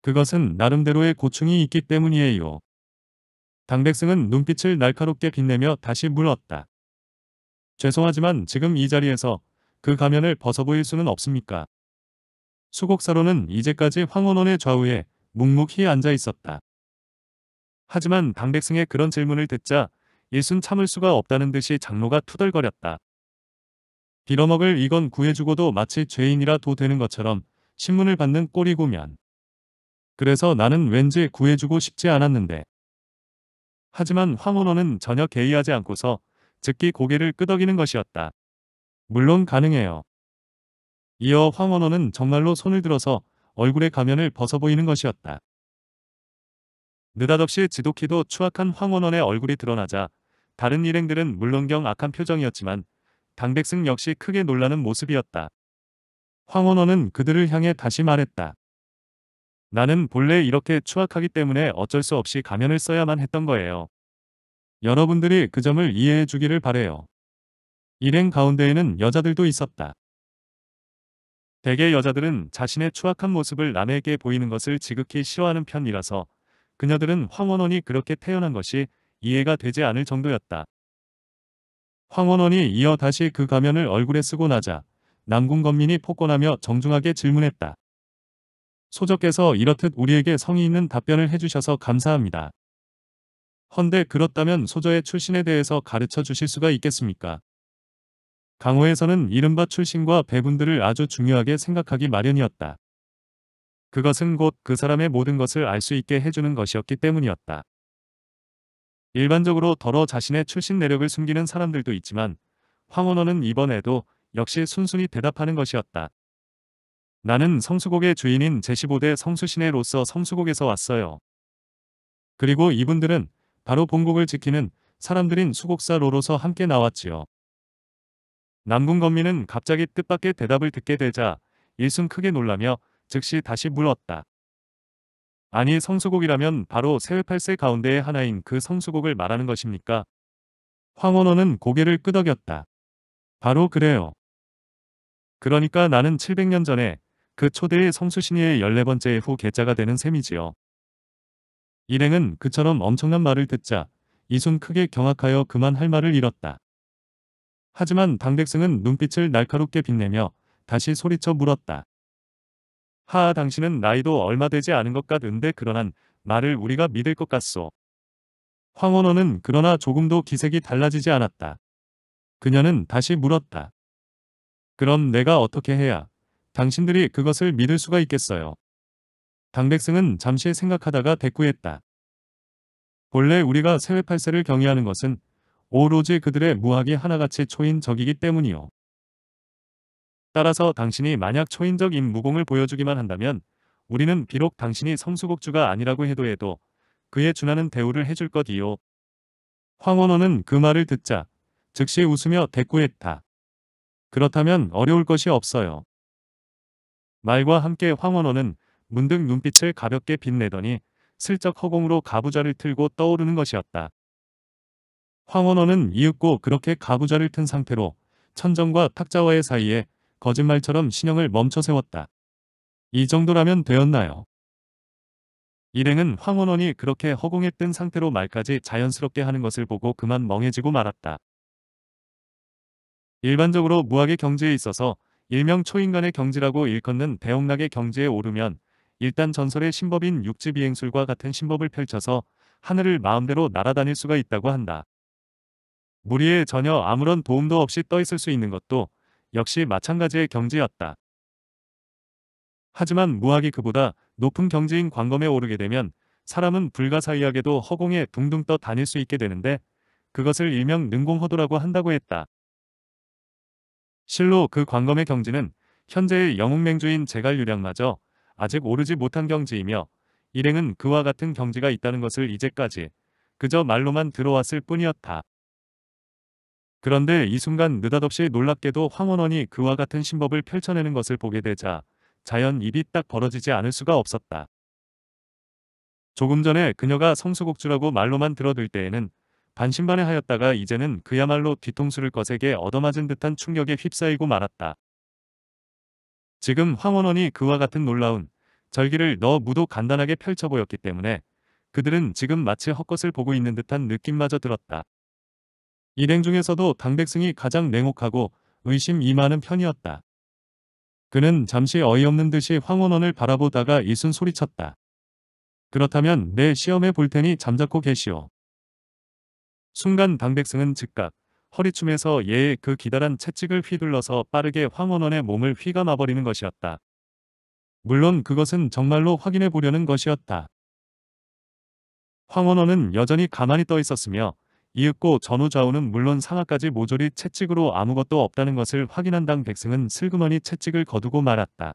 그것은 나름대로의 고충이 있기 때문이에요. 당백승은 눈빛을 날카롭게 빛내며 다시 물었다. 죄송하지만 지금 이 자리에서 그 가면을 벗어보일 수는 없습니까? 수곡사로는 이제까지 황원원의 좌우에 묵묵히 앉아 있었다. 하지만 당백승의 그런 질문을 듣자 일순 참을 수가 없다는 듯이 장로가 투덜거렸다. 빌어먹을 이건 구해주고도 마치 죄인이라 도 되는 것처럼 신문을 받는 꼴이구면. 그래서 나는 왠지 구해주고 싶지 않았는데. 하지만 황원호는 전혀 개의하지 않고서 즉기 고개를 끄덕이는 것이었다. 물론 가능해요. 이어 황원호는 정말로 손을 들어서 얼굴에 가면을 벗어 보이는 것이었다. 느닷없이 지독히도 추악한 황원원의 얼굴이 드러나자 다른 일행들은 물론경 악한 표정이었지만 당백승 역시 크게 놀라는 모습이었다. 황원원은 그들을 향해 다시 말했다. 나는 본래 이렇게 추악하기 때문에 어쩔 수 없이 가면을 써야만 했던 거예요. 여러분들이 그 점을 이해해 주기를 바래요. 일행 가운데에는 여자들도 있었다. 대개 여자들은 자신의 추악한 모습을 남에게 보이는 것을 지극히 싫어하는 편이라서 그녀들은 황원원이 그렇게 태어난 것이 이해가 되지 않을 정도였다. 황원원이 이어 다시 그 가면을 얼굴에 쓰고 나자 남궁건민이 폭권하며 정중하게 질문했다. 소적께서 이렇듯 우리에게 성의 있는 답변을 해주셔서 감사합니다. 헌데 그렇다면 소저의 출신에 대해서 가르쳐 주실 수가 있겠습니까? 강호에서는 이른바 출신과 배분들을 아주 중요하게 생각하기 마련이었다. 그것은 곧 그 사람의 모든 것을 알 수 있게 해주는 것이었기 때문이었다. 일반적으로 더러 자신의 출신 내력을 숨기는 사람들도 있지만 황원호는 이번에도 역시 순순히 대답하는 것이었다. 나는 성수곡의 주인인 제15대 성수신내로서 성수곡에서 왔어요. 그리고 이분들은 바로 본곡을 지키는 사람들인 수곡사 로로서 함께 나왔지요. 남궁건민은 갑자기 뜻밖의 대답을 듣게 되자 일순 크게 놀라며 즉시 다시 물었다. 아니 성수곡이라면 바로 세외팔세 가운데의 하나인 그 성수곡을 말하는 것입니까? 황원호는 고개를 끄덕였다. 바로 그래요. 그러니까 나는 700년 전에 그 초대의 성수신이의 14번째 후계자가 되는 셈이지요. 일행은 그처럼 엄청난 말을 듣자 이순 크게 경악하여 그만 할 말을 잃었다. 하지만 당백승은 눈빛을 날카롭게 빛내며 다시 소리쳐 물었다. 하하 당신은 나이도 얼마 되지 않은 것 같은데 그러난 말을 우리가 믿을 것 같소. 황원호는 그러나 조금도 기색이 달라지지 않았다. 그녀는 다시 물었다. 그럼 내가 어떻게 해야 당신들이 그것을 믿을 수가 있겠어요. 당백승은 잠시 생각하다가 대꾸했다. 본래 우리가 세외팔세를 경외하는 것은 오로지 그들의 무학이 하나같이 초인적이기 때문이요. 따라서 당신이 만약 초인적인 무공을 보여주기만 한다면 우리는 비록 당신이 성수국주가 아니라고 해도 해도 그에 준하는 대우를 해줄 것이요. 황원호는그 말을 듣자 즉시 웃으며 대꾸했다. 그렇다면 어려울 것이 없어요. 말과 함께 황원호는 문득 눈빛을 가볍게 빛내더니 슬쩍 허공으로 가부좌를 틀고 떠오르는 것이었다. 황원원은 이윽고 그렇게 가부좌를 튼 상태로 천정과 탁자와의 사이에 거짓말처럼 신형을 멈춰 세웠다. 이 정도라면 되었나요? 일행은 황원원이 그렇게 허공에 뜬 상태로 말까지 자연스럽게 하는 것을 보고 그만 멍해지고 말았다. 일반적으로 무학의 경지에 있어서 일명 초인간의 경지라고 일컫는 대홍락의 경지에 오르면 일단 전설의 신법인 육지비행술과 같은 신법을 펼쳐서 하늘을 마음대로 날아다닐 수가 있다고 한다. 무리에 전혀 아무런 도움도 없이 떠있을 수 있는 것도 역시 마찬가지의 경지였다. 하지만 무학이 그보다 높은 경지인 광검에 오르게 되면 사람은 불가사의하게도 허공에 둥둥 떠 다닐 수 있게 되는데 그것을 일명 능공허도라고 한다고 했다. 실로 그 광검의 경지는 현재의 영웅맹주인 제갈유량마저 아직 오르지 못한 경지이며 일행은 그와 같은 경지가 있다는 것을 이제까지 그저 말로만 들어왔을 뿐이었다. 그런데 이 순간 느닷없이 놀랍게도 황원원이 그와 같은 신법을 펼쳐내는 것을 보게 되자 자연 입이 딱 벌어지지 않을 수가 없었다. 조금 전에 그녀가 성수곡주라고 말로만 들어들 때에는 반신반의 하였다가 이제는 그야말로 뒤통수를 거세게 얻어맞은 듯한 충격에 휩싸이고 말았다. 지금 황원원이 그와 같은 놀라운 절기를 너무도 간단하게 펼쳐 보였기 때문에 그들은 지금 마치 헛것을 보고 있는 듯한 느낌마저 들었다. 일행 중에서도 당백승이 가장 냉혹하고 의심이 많은 편이었다. 그는 잠시 어이없는 듯이 황원원을 바라보다가 이순 소리쳤다. 그렇다면 내 시험해 볼 테니 잠자코 계시오. 순간 당백승은 즉각 허리춤에서 예의그 기다란 채찍을 휘둘러서 빠르게 황원원의 몸을 휘감아버리는 것이었다. 물론 그것은 정말로 확인해 보려는 것이었다. 황원원은 여전히 가만히 떠 있었으며 이윽고 전후좌우는 물론 상하까지 모조리 채찍으로 아무것도 없다는 것을 확인한 당 백승은 슬그머니 채찍을 거두고 말았다.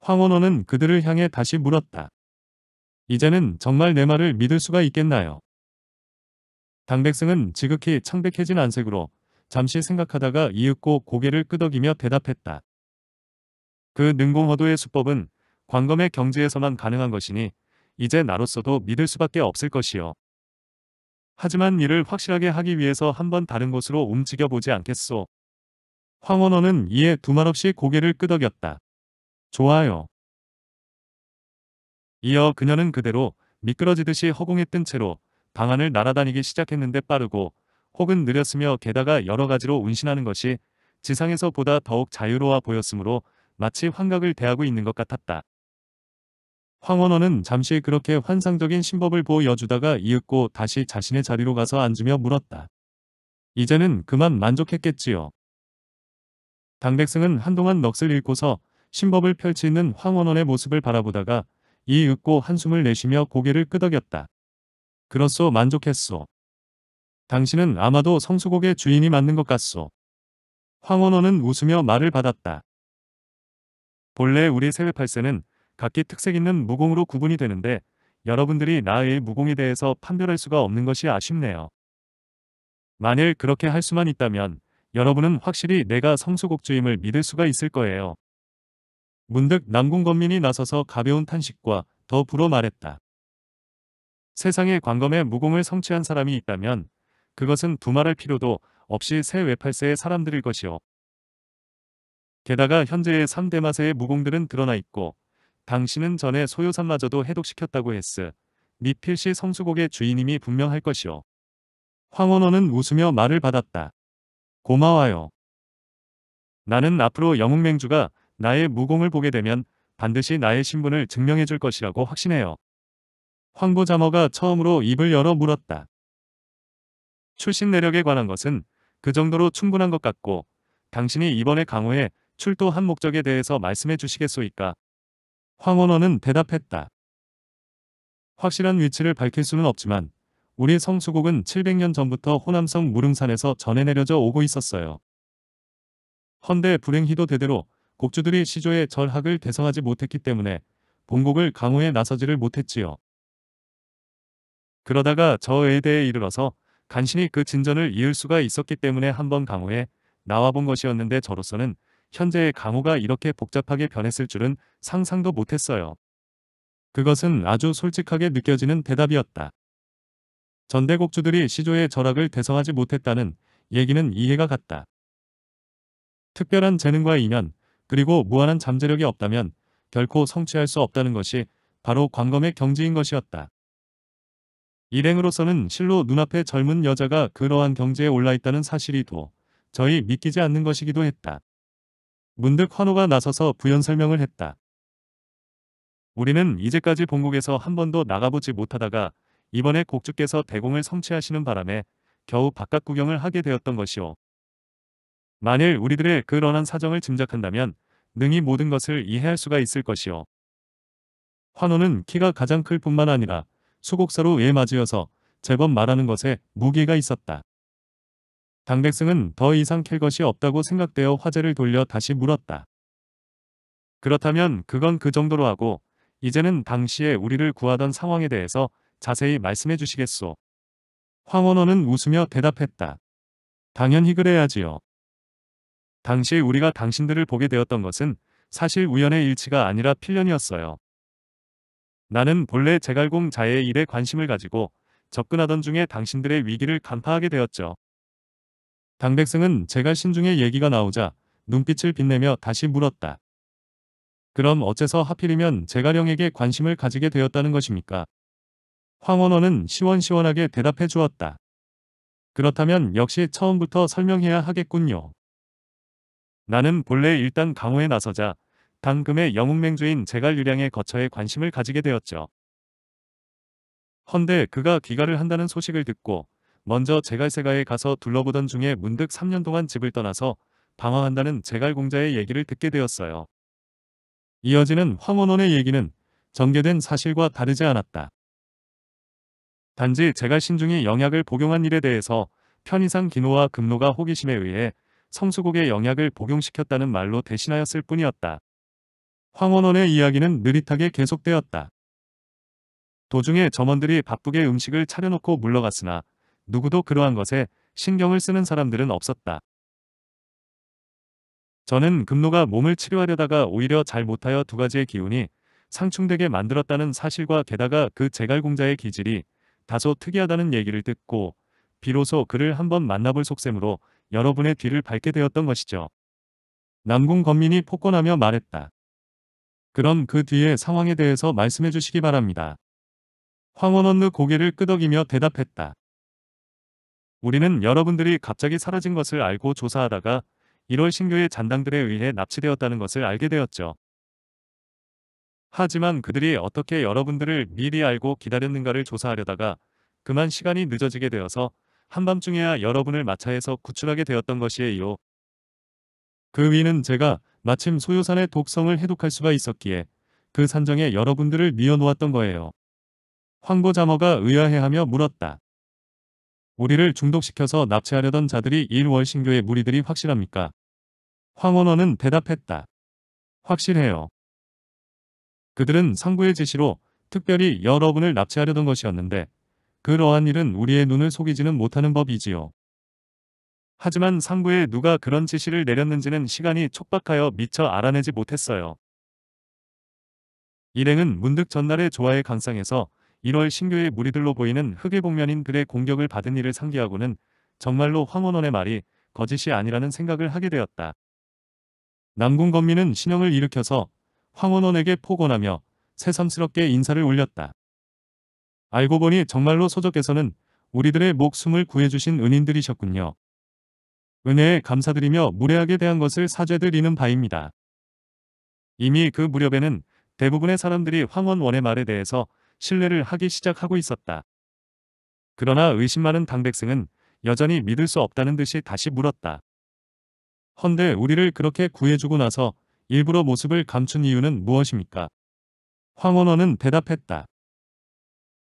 황원호는 그들을 향해 다시 물었다. 이제는 정말 내 말을 믿을 수가 있겠나요? 당백승은 지극히 창백해진 안색으로 잠시 생각하다가 이윽고 고개를 끄덕이며 대답했다. 그 능공허도의 수법은 광검의 경지에서만 가능한 것이니 이제 나로서도 믿을 수밖에 없을 것이요. 하지만 이를 확실하게 하기 위해서 한번 다른 곳으로 움직여보지 않겠소. 황원원는 이에 두 말없이 고개를 끄덕였다. 좋아요. 이어 그녀는 그대로 미끄러지듯이 허공에 뜬 채로 방안을 날아다니기 시작했는데 빠르고 혹은 느렸으며 게다가 여러 가지로 운신하는 것이 지상에서 보다 더욱 자유로워 보였으므로 마치 환각을 대하고 있는 것 같았다. 황원호는 잠시 그렇게 환상적인 신법을 보여주다가 이윽고 다시 자신의 자리로 가서 앉으며 물었다. 이제는 그만 만족했겠지요. 당백승은 한동안 넋을 잃고서 신법을 펼치는 황원원의 모습을 바라보다가 이윽고 한숨을 내쉬며 고개를 끄덕였다. 그렇소 만족했소. 당신은 아마도 성수곡의 주인이 맞는 것 같소. 황원원은 웃으며 말을 받았다. 본래 우리 세회팔세는 각기 특색 있는 무공으로 구분이 되는데 여러분들이 나의 무공에 대해서 판별할 수가 없는 것이 아쉽네요. 만일 그렇게 할 수만 있다면 여러분은 확실히 내가 성수곡주임을 믿을 수가 있을 거예요. 문득 남궁건민이 나서서 가벼운 탄식과 더 불어 말했다. 세상에 관검에 무공을 성취한 사람이 있다면 그것은 두말할 필요도 없이 새 외팔세의 사람들일 것이요. 게다가 현재의 3대마세의 무공들은 드러나 있고 당신은 전에 소요산마저도 해독시켰다고 했으. 미필시 성수곡의 주인님이 분명할 것이오. 황원호는 웃으며 말을 받았다. 고마워요. 나는 앞으로 영웅맹주가 나의 무공을 보게 되면 반드시 나의 신분을 증명해 줄 것이라고 확신해요. 황보자머가 처음으로 입을 열어 물었다. 출신 내력에 관한 것은 그 정도로 충분한 것 같고 당신이 이번에 강호에 출도한 목적에 대해서 말씀해 주시겠소이까? 황원원은 대답했다. 확실한 위치를 밝힐 수는 없지만 우리 성수국은 700년 전부터 호남성 무릉산에서 전해 내려져 오고 있었어요. 헌데 불행히도 대대로 곡주들이 시조의 절학을 대성하지 못했기 때문에 본곡을 강호에 나서지를 못했지요. 그러다가 저에 대해 이르러서 간신히 그 진전을 이을 수가 있었기 때문에 한번 강호에 나와본 것이었는데 저로서는 현재의 강호가 이렇게 복잡하게 변했을 줄은 상상도 못했어요. 그것은 아주 솔직하게 느껴지는 대답이었다. 전대곡주들이 시조의 절학을 대성하지 못했다는 얘기는 이해가 갔다. 특별한 재능과 인연, 그리고 무한한 잠재력이 없다면 결코 성취할 수 없다는 것이 바로 광검의 경지인 것이었다. 일행으로서는 실로 눈앞에 젊은 여자가 그러한 경지에 올라있다는 사실이 도 저희 믿기지 않는 것이기도 했다. 문득 환호가 나서서 부연 설명을 했다. 우리는 이제까지 본국에서 한 번도 나가보지 못하다가 이번에 곡주께서 대공을 성취하시는 바람에 겨우 바깥 구경을 하게 되었던 것이오. 만일 우리들의 그런한 사정을 짐작한다면 능히 모든 것을 이해할 수가 있을 것이오. 환호는 키가 가장 클 뿐만 아니라 수곡사로 예 맞이어서 제법 말하는 것에 무게가 있었다. 당백승은 더 이상 캘 것이 없다고 생각되어 화제를 돌려 다시 물었다. 그렇다면 그건 그 정도로 하고 이제는 당시에 우리를 구하던 상황에 대해서 자세히 말씀해 주시겠소. 황원원은 웃으며 대답했다. 당연히 그래야지요. 당시 우리가 당신들을 보게 되었던 것은 사실 우연의 일치가 아니라 필연이었어요. 나는 본래 제갈공자의 일에 관심을 가지고 접근하던 중에 당신들의 위기를 간파하게 되었죠. 당백승은 제가 신중의 얘기가 나오자 눈빛을 빛내며 다시 물었다. 그럼 어째서 하필이면 제가령에게 관심을 가지게 되었다는 것입니까? 황원원은 시원시원하게 대답해 주었다. 그렇다면 역시 처음부터 설명해야 하겠군요. 나는 본래 일단 강호에 나서자 당금의 영웅맹주인 제갈 유량의 거처에 관심을 가지게 되었죠. 헌데 그가 귀가를 한다는 소식을 듣고 먼저 제갈세가에 가서 둘러보던 중에 문득 3년 동안 집을 떠나서 방황한다는 제갈공자의 얘기를 듣게 되었어요. 이어지는 황원원의 얘기는 전개된 사실과 다르지 않았다. 단지 제갈신중이 영약을 복용한 일에 대해서 편의상 기노와 금노가 호기심에 의해 성수국의 영약을 복용시켰다는 말로 대신하였을 뿐이었다. 황원원의 이야기는 느릿하게 계속되었다. 도중에 점원들이 바쁘게 음식을 차려놓고 물러갔으나 누구도 그러한 것에 신경을 쓰는 사람들은 없었다. 저는 금노가 몸을 치료하려다가 오히려 잘 못하여 두 가지의 기운이 상충되게 만들었다는 사실과 게다가 그 제갈공자의 기질이 다소 특이하다는 얘기를 듣고 비로소 그를 한번 만나볼 속셈으로 여러분의 뒤를 밟게 되었던 것이죠. 남궁 건민이 폭권하며 말했다. 그럼 그 뒤의 상황에 대해서 말씀해 주시기 바랍니다. 황원언느 고개를 끄덕이며 대답했다. 우리는 여러분들이 갑자기 사라진 것을 알고 조사하다가 1월 신교의 잔당들에 의해 납치되었다는 것을 알게 되었죠. 하지만 그들이 어떻게 여러분들을 미리 알고 기다렸는가를 조사하려다가 그만 시간이 늦어지게 되어서 한밤중에야 여러분을 마차에서 구출하게 되었던 것이에요. 그 위는 제가 마침 소요산의 독성을 해독할 수가 있었기에 그 산정에 여러분들을 미어 놓았던 거예요. 황보 자머가 의아해하며 물었다. 우리를 중독시켜서 납치하려던 자들이 일월신교의 무리들이 확실합니까? 황원원은 대답했다. 확실해요. 그들은 상부의 지시로 특별히 여러분을 납치하려던 것이었는데 그러한 일은 우리의 눈을 속이지는 못하는 법이지요. 하지만 상부에 누가 그런 지시를 내렸는지는 시간이 촉박하여 미처 알아내지 못했어요. 일행은 문득 전날의 조화의 강상에서 1월 신교의 무리들로 보이는 흑의 복면인들의 공격을 받은 일을 상기하고는 정말로 황원원의 말이 거짓이 아니라는 생각을 하게 되었다. 남궁 건민은 신형을 일으켜서 황원원에게 포곤하며 새삼스럽게 인사를 올렸다. 알고 보니 정말로 소적께서는 우리들의 목숨을 구해주신 은인들이셨군요. 은혜에 감사드리며 무례하게 대한 것을 사죄드리는 바입니다. 이미 그 무렵에는 대부분의 사람들이 황원원의 말에 대해서 신뢰를 하기 시작하고 있었다. 그러나 의심 많은 당백승은 여전히 믿을 수 없다는 듯이 다시 물었다. 헌데 우리를 그렇게 구해주고 나서 일부러 모습을 감춘 이유는 무엇입니까? 황원원은 대답했다.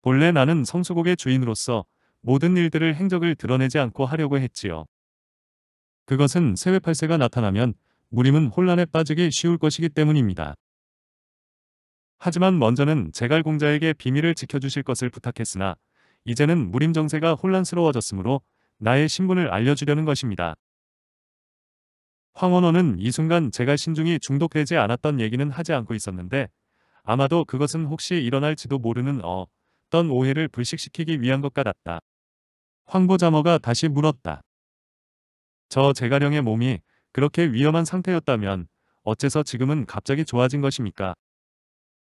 본래 나는 성수곡의 주인으로서 모든 일들을 행적을 드러내지 않고 하려고 했지요. 그것은 세외팔세가 나타나면 무림은 혼란에 빠지기 쉬울 것이기 때문입니다. 하지만 먼저는 제갈공자에게 비밀을 지켜주실 것을 부탁했으나 이제는 무림정세가 혼란스러워졌으므로 나의 신분을 알려주려는 것입니다. 황원원은 이 순간 제갈 신중이 중독되지 않았던 얘기는 하지 않고 있었는데 아마도 그것은 혹시 일어날지도 모르는 어, 어떤 오해를 불식시키기 위한 것 같았다. 황보자머가 다시 물었다. 저제갈형의 몸이 그렇게 위험한 상태였다면 어째서 지금은 갑자기 좋아진 것입니까?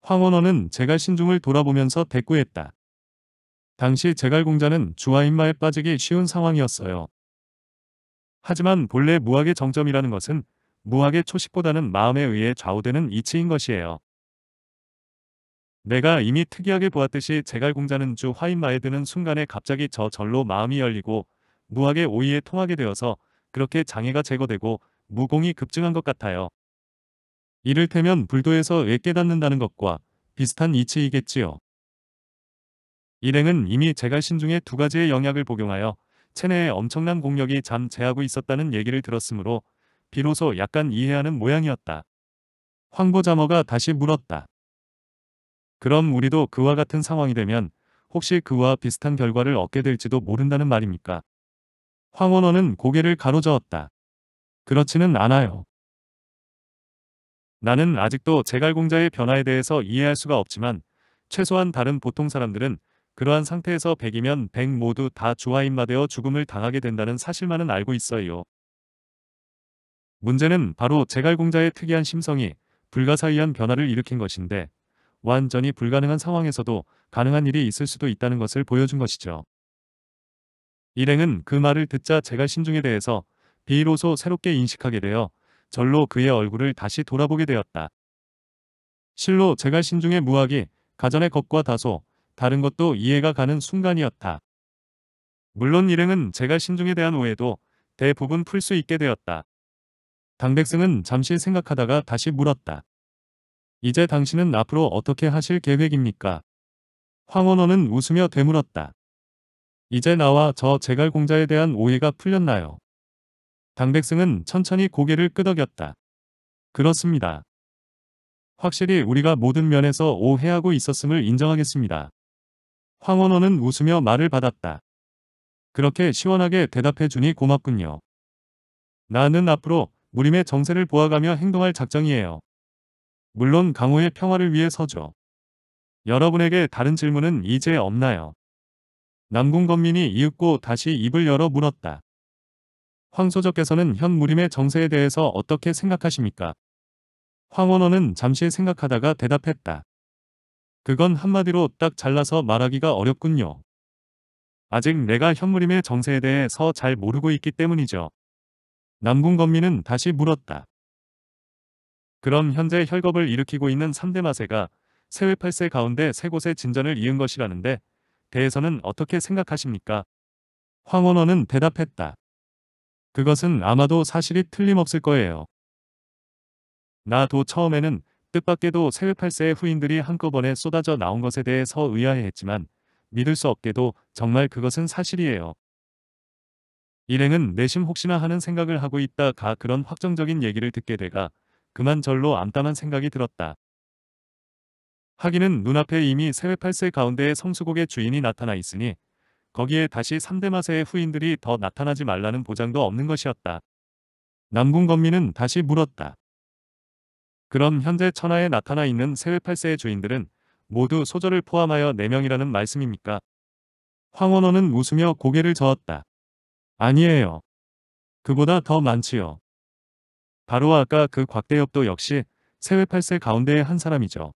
황원호는 제갈 신중을 돌아보면서 대꾸했다. 당시 제갈공자는 주하인마에 빠지기 쉬운 상황이었어요. 하지만 본래 무학의 정점이라는 것은 무학의 초식보다는 마음에 의해 좌우되는 이치인 것이에요. 내가 이미 특이하게 보았듯이 제갈공자는 주 화인마에 드는 순간에 갑자기 저절로 마음이 열리고 무학의 오이에 통하게 되어서 그렇게 장애가 제거되고 무공이 급증한 것 같아요. 이를테면 불도에서 왜 깨닫는다는 것과 비슷한 이치이겠지요. 일행은 이미 제갈 신중에 두 가지의 영약을 복용하여 체내에 엄청난 공력이 잠재하고 있었다는 얘기를 들었으므로 비로소 약간 이해하는 모양이었다. 황보자머가 다시 물었다. 그럼 우리도 그와 같은 상황이 되면 혹시 그와 비슷한 결과를 얻게 될지도 모른다는 말입니까? 황원원은 고개를 가로저었다. 그렇지는 않아요. 나는 아직도 제갈공자의 변화에 대해서 이해할 수가 없지만 최소한 다른 보통 사람들은 그러한 상태에서 백이면 백 모두 다주화인마되어 죽음을 당하게 된다는 사실만은 알고 있어요. 문제는 바로 제갈공자의 특이한 심성이 불가사의한 변화를 일으킨 것인데 완전히 불가능한 상황에서도 가능한 일이 있을 수도 있다는 것을 보여준 것이죠. 일행은 그 말을 듣자 제갈 신중에 대해서 비로소 새롭게 인식하게 되어 절로 그의 얼굴을 다시 돌아보게 되었다. 실로 제가 신중의 무학이 가전의 것과 다소 다른 것도 이해가 가는 순간이었다. 물론 일행은 제가 신중에 대한 오해도 대부분 풀 수 있게 되었다. 당백승은 잠시 생각하다가 다시 물었다. 이제 당신은 앞으로 어떻게 하실 계획입니까? 황원원은 웃으며 되물었다. 이제 나와 저 제갈공자에 대한 오해가 풀렸나요? 당백승은 천천히 고개를 끄덕였다. 그렇습니다. 확실히 우리가 모든 면에서 오해하고 있었음을 인정하겠습니다. 황원호는 웃으며 말을 받았다. 그렇게 시원하게 대답해 주니 고맙군요. 나는 앞으로 무림의 정세를 보아가며 행동할 작정이에요. 물론 강호의 평화를 위해 서죠. 여러분에게 다른 질문은 이제 없나요? 남궁건민이 이윽고 다시 입을 열어 물었다. 황소적께서는 현 무림의 정세에 대해서 어떻게 생각하십니까? 황원원은 잠시 생각하다가 대답했다. 그건 한마디로 딱 잘라서 말하기가 어렵군요. 아직 내가 현무림의 정세에 대해서 잘 모르고 있기 때문이죠. 남궁건민은 다시 물었다. 그럼 현재 혈겁을 일으키고 있는 3대 마세가 세외 8세 가운데 세 곳의 진전을 이은 것이라는데 대해서는 어떻게 생각하십니까? 황원원은 대답했다. 그것은 아마도 사실이 틀림없을 거예요. 나도 처음에는 뜻밖에도 세외 8세의 후인들이 한꺼번에 쏟아져 나온 것에 대해서 의아해했지만 믿을 수 없게도 정말 그것은 사실이에요. 일행은 내심 혹시나 하는 생각을 하고 있다가 그런 확정적인 얘기를 듣게 되가 그만 절로 암담한 생각이 들었다. 하기는 눈앞에 이미 세외 8세 가운데의 성수국의 주인이 나타나 있으니 거기에 다시 3대 마세의 후인들이 더 나타나지 말라는 보장도 없는 것이었다. 남궁건민은 다시 물었다. 그럼 현재 천하에 나타나 있는 세외 8세의 주인들은 모두 소절을 포함하여 4명이라는 말씀입니까? 황원호는 웃으며 고개를 저었다. 아니에요. 그보다 더 많지요. 바로 아까 그 곽대엽도 역시 세외 8세 가운데의 한 사람이죠.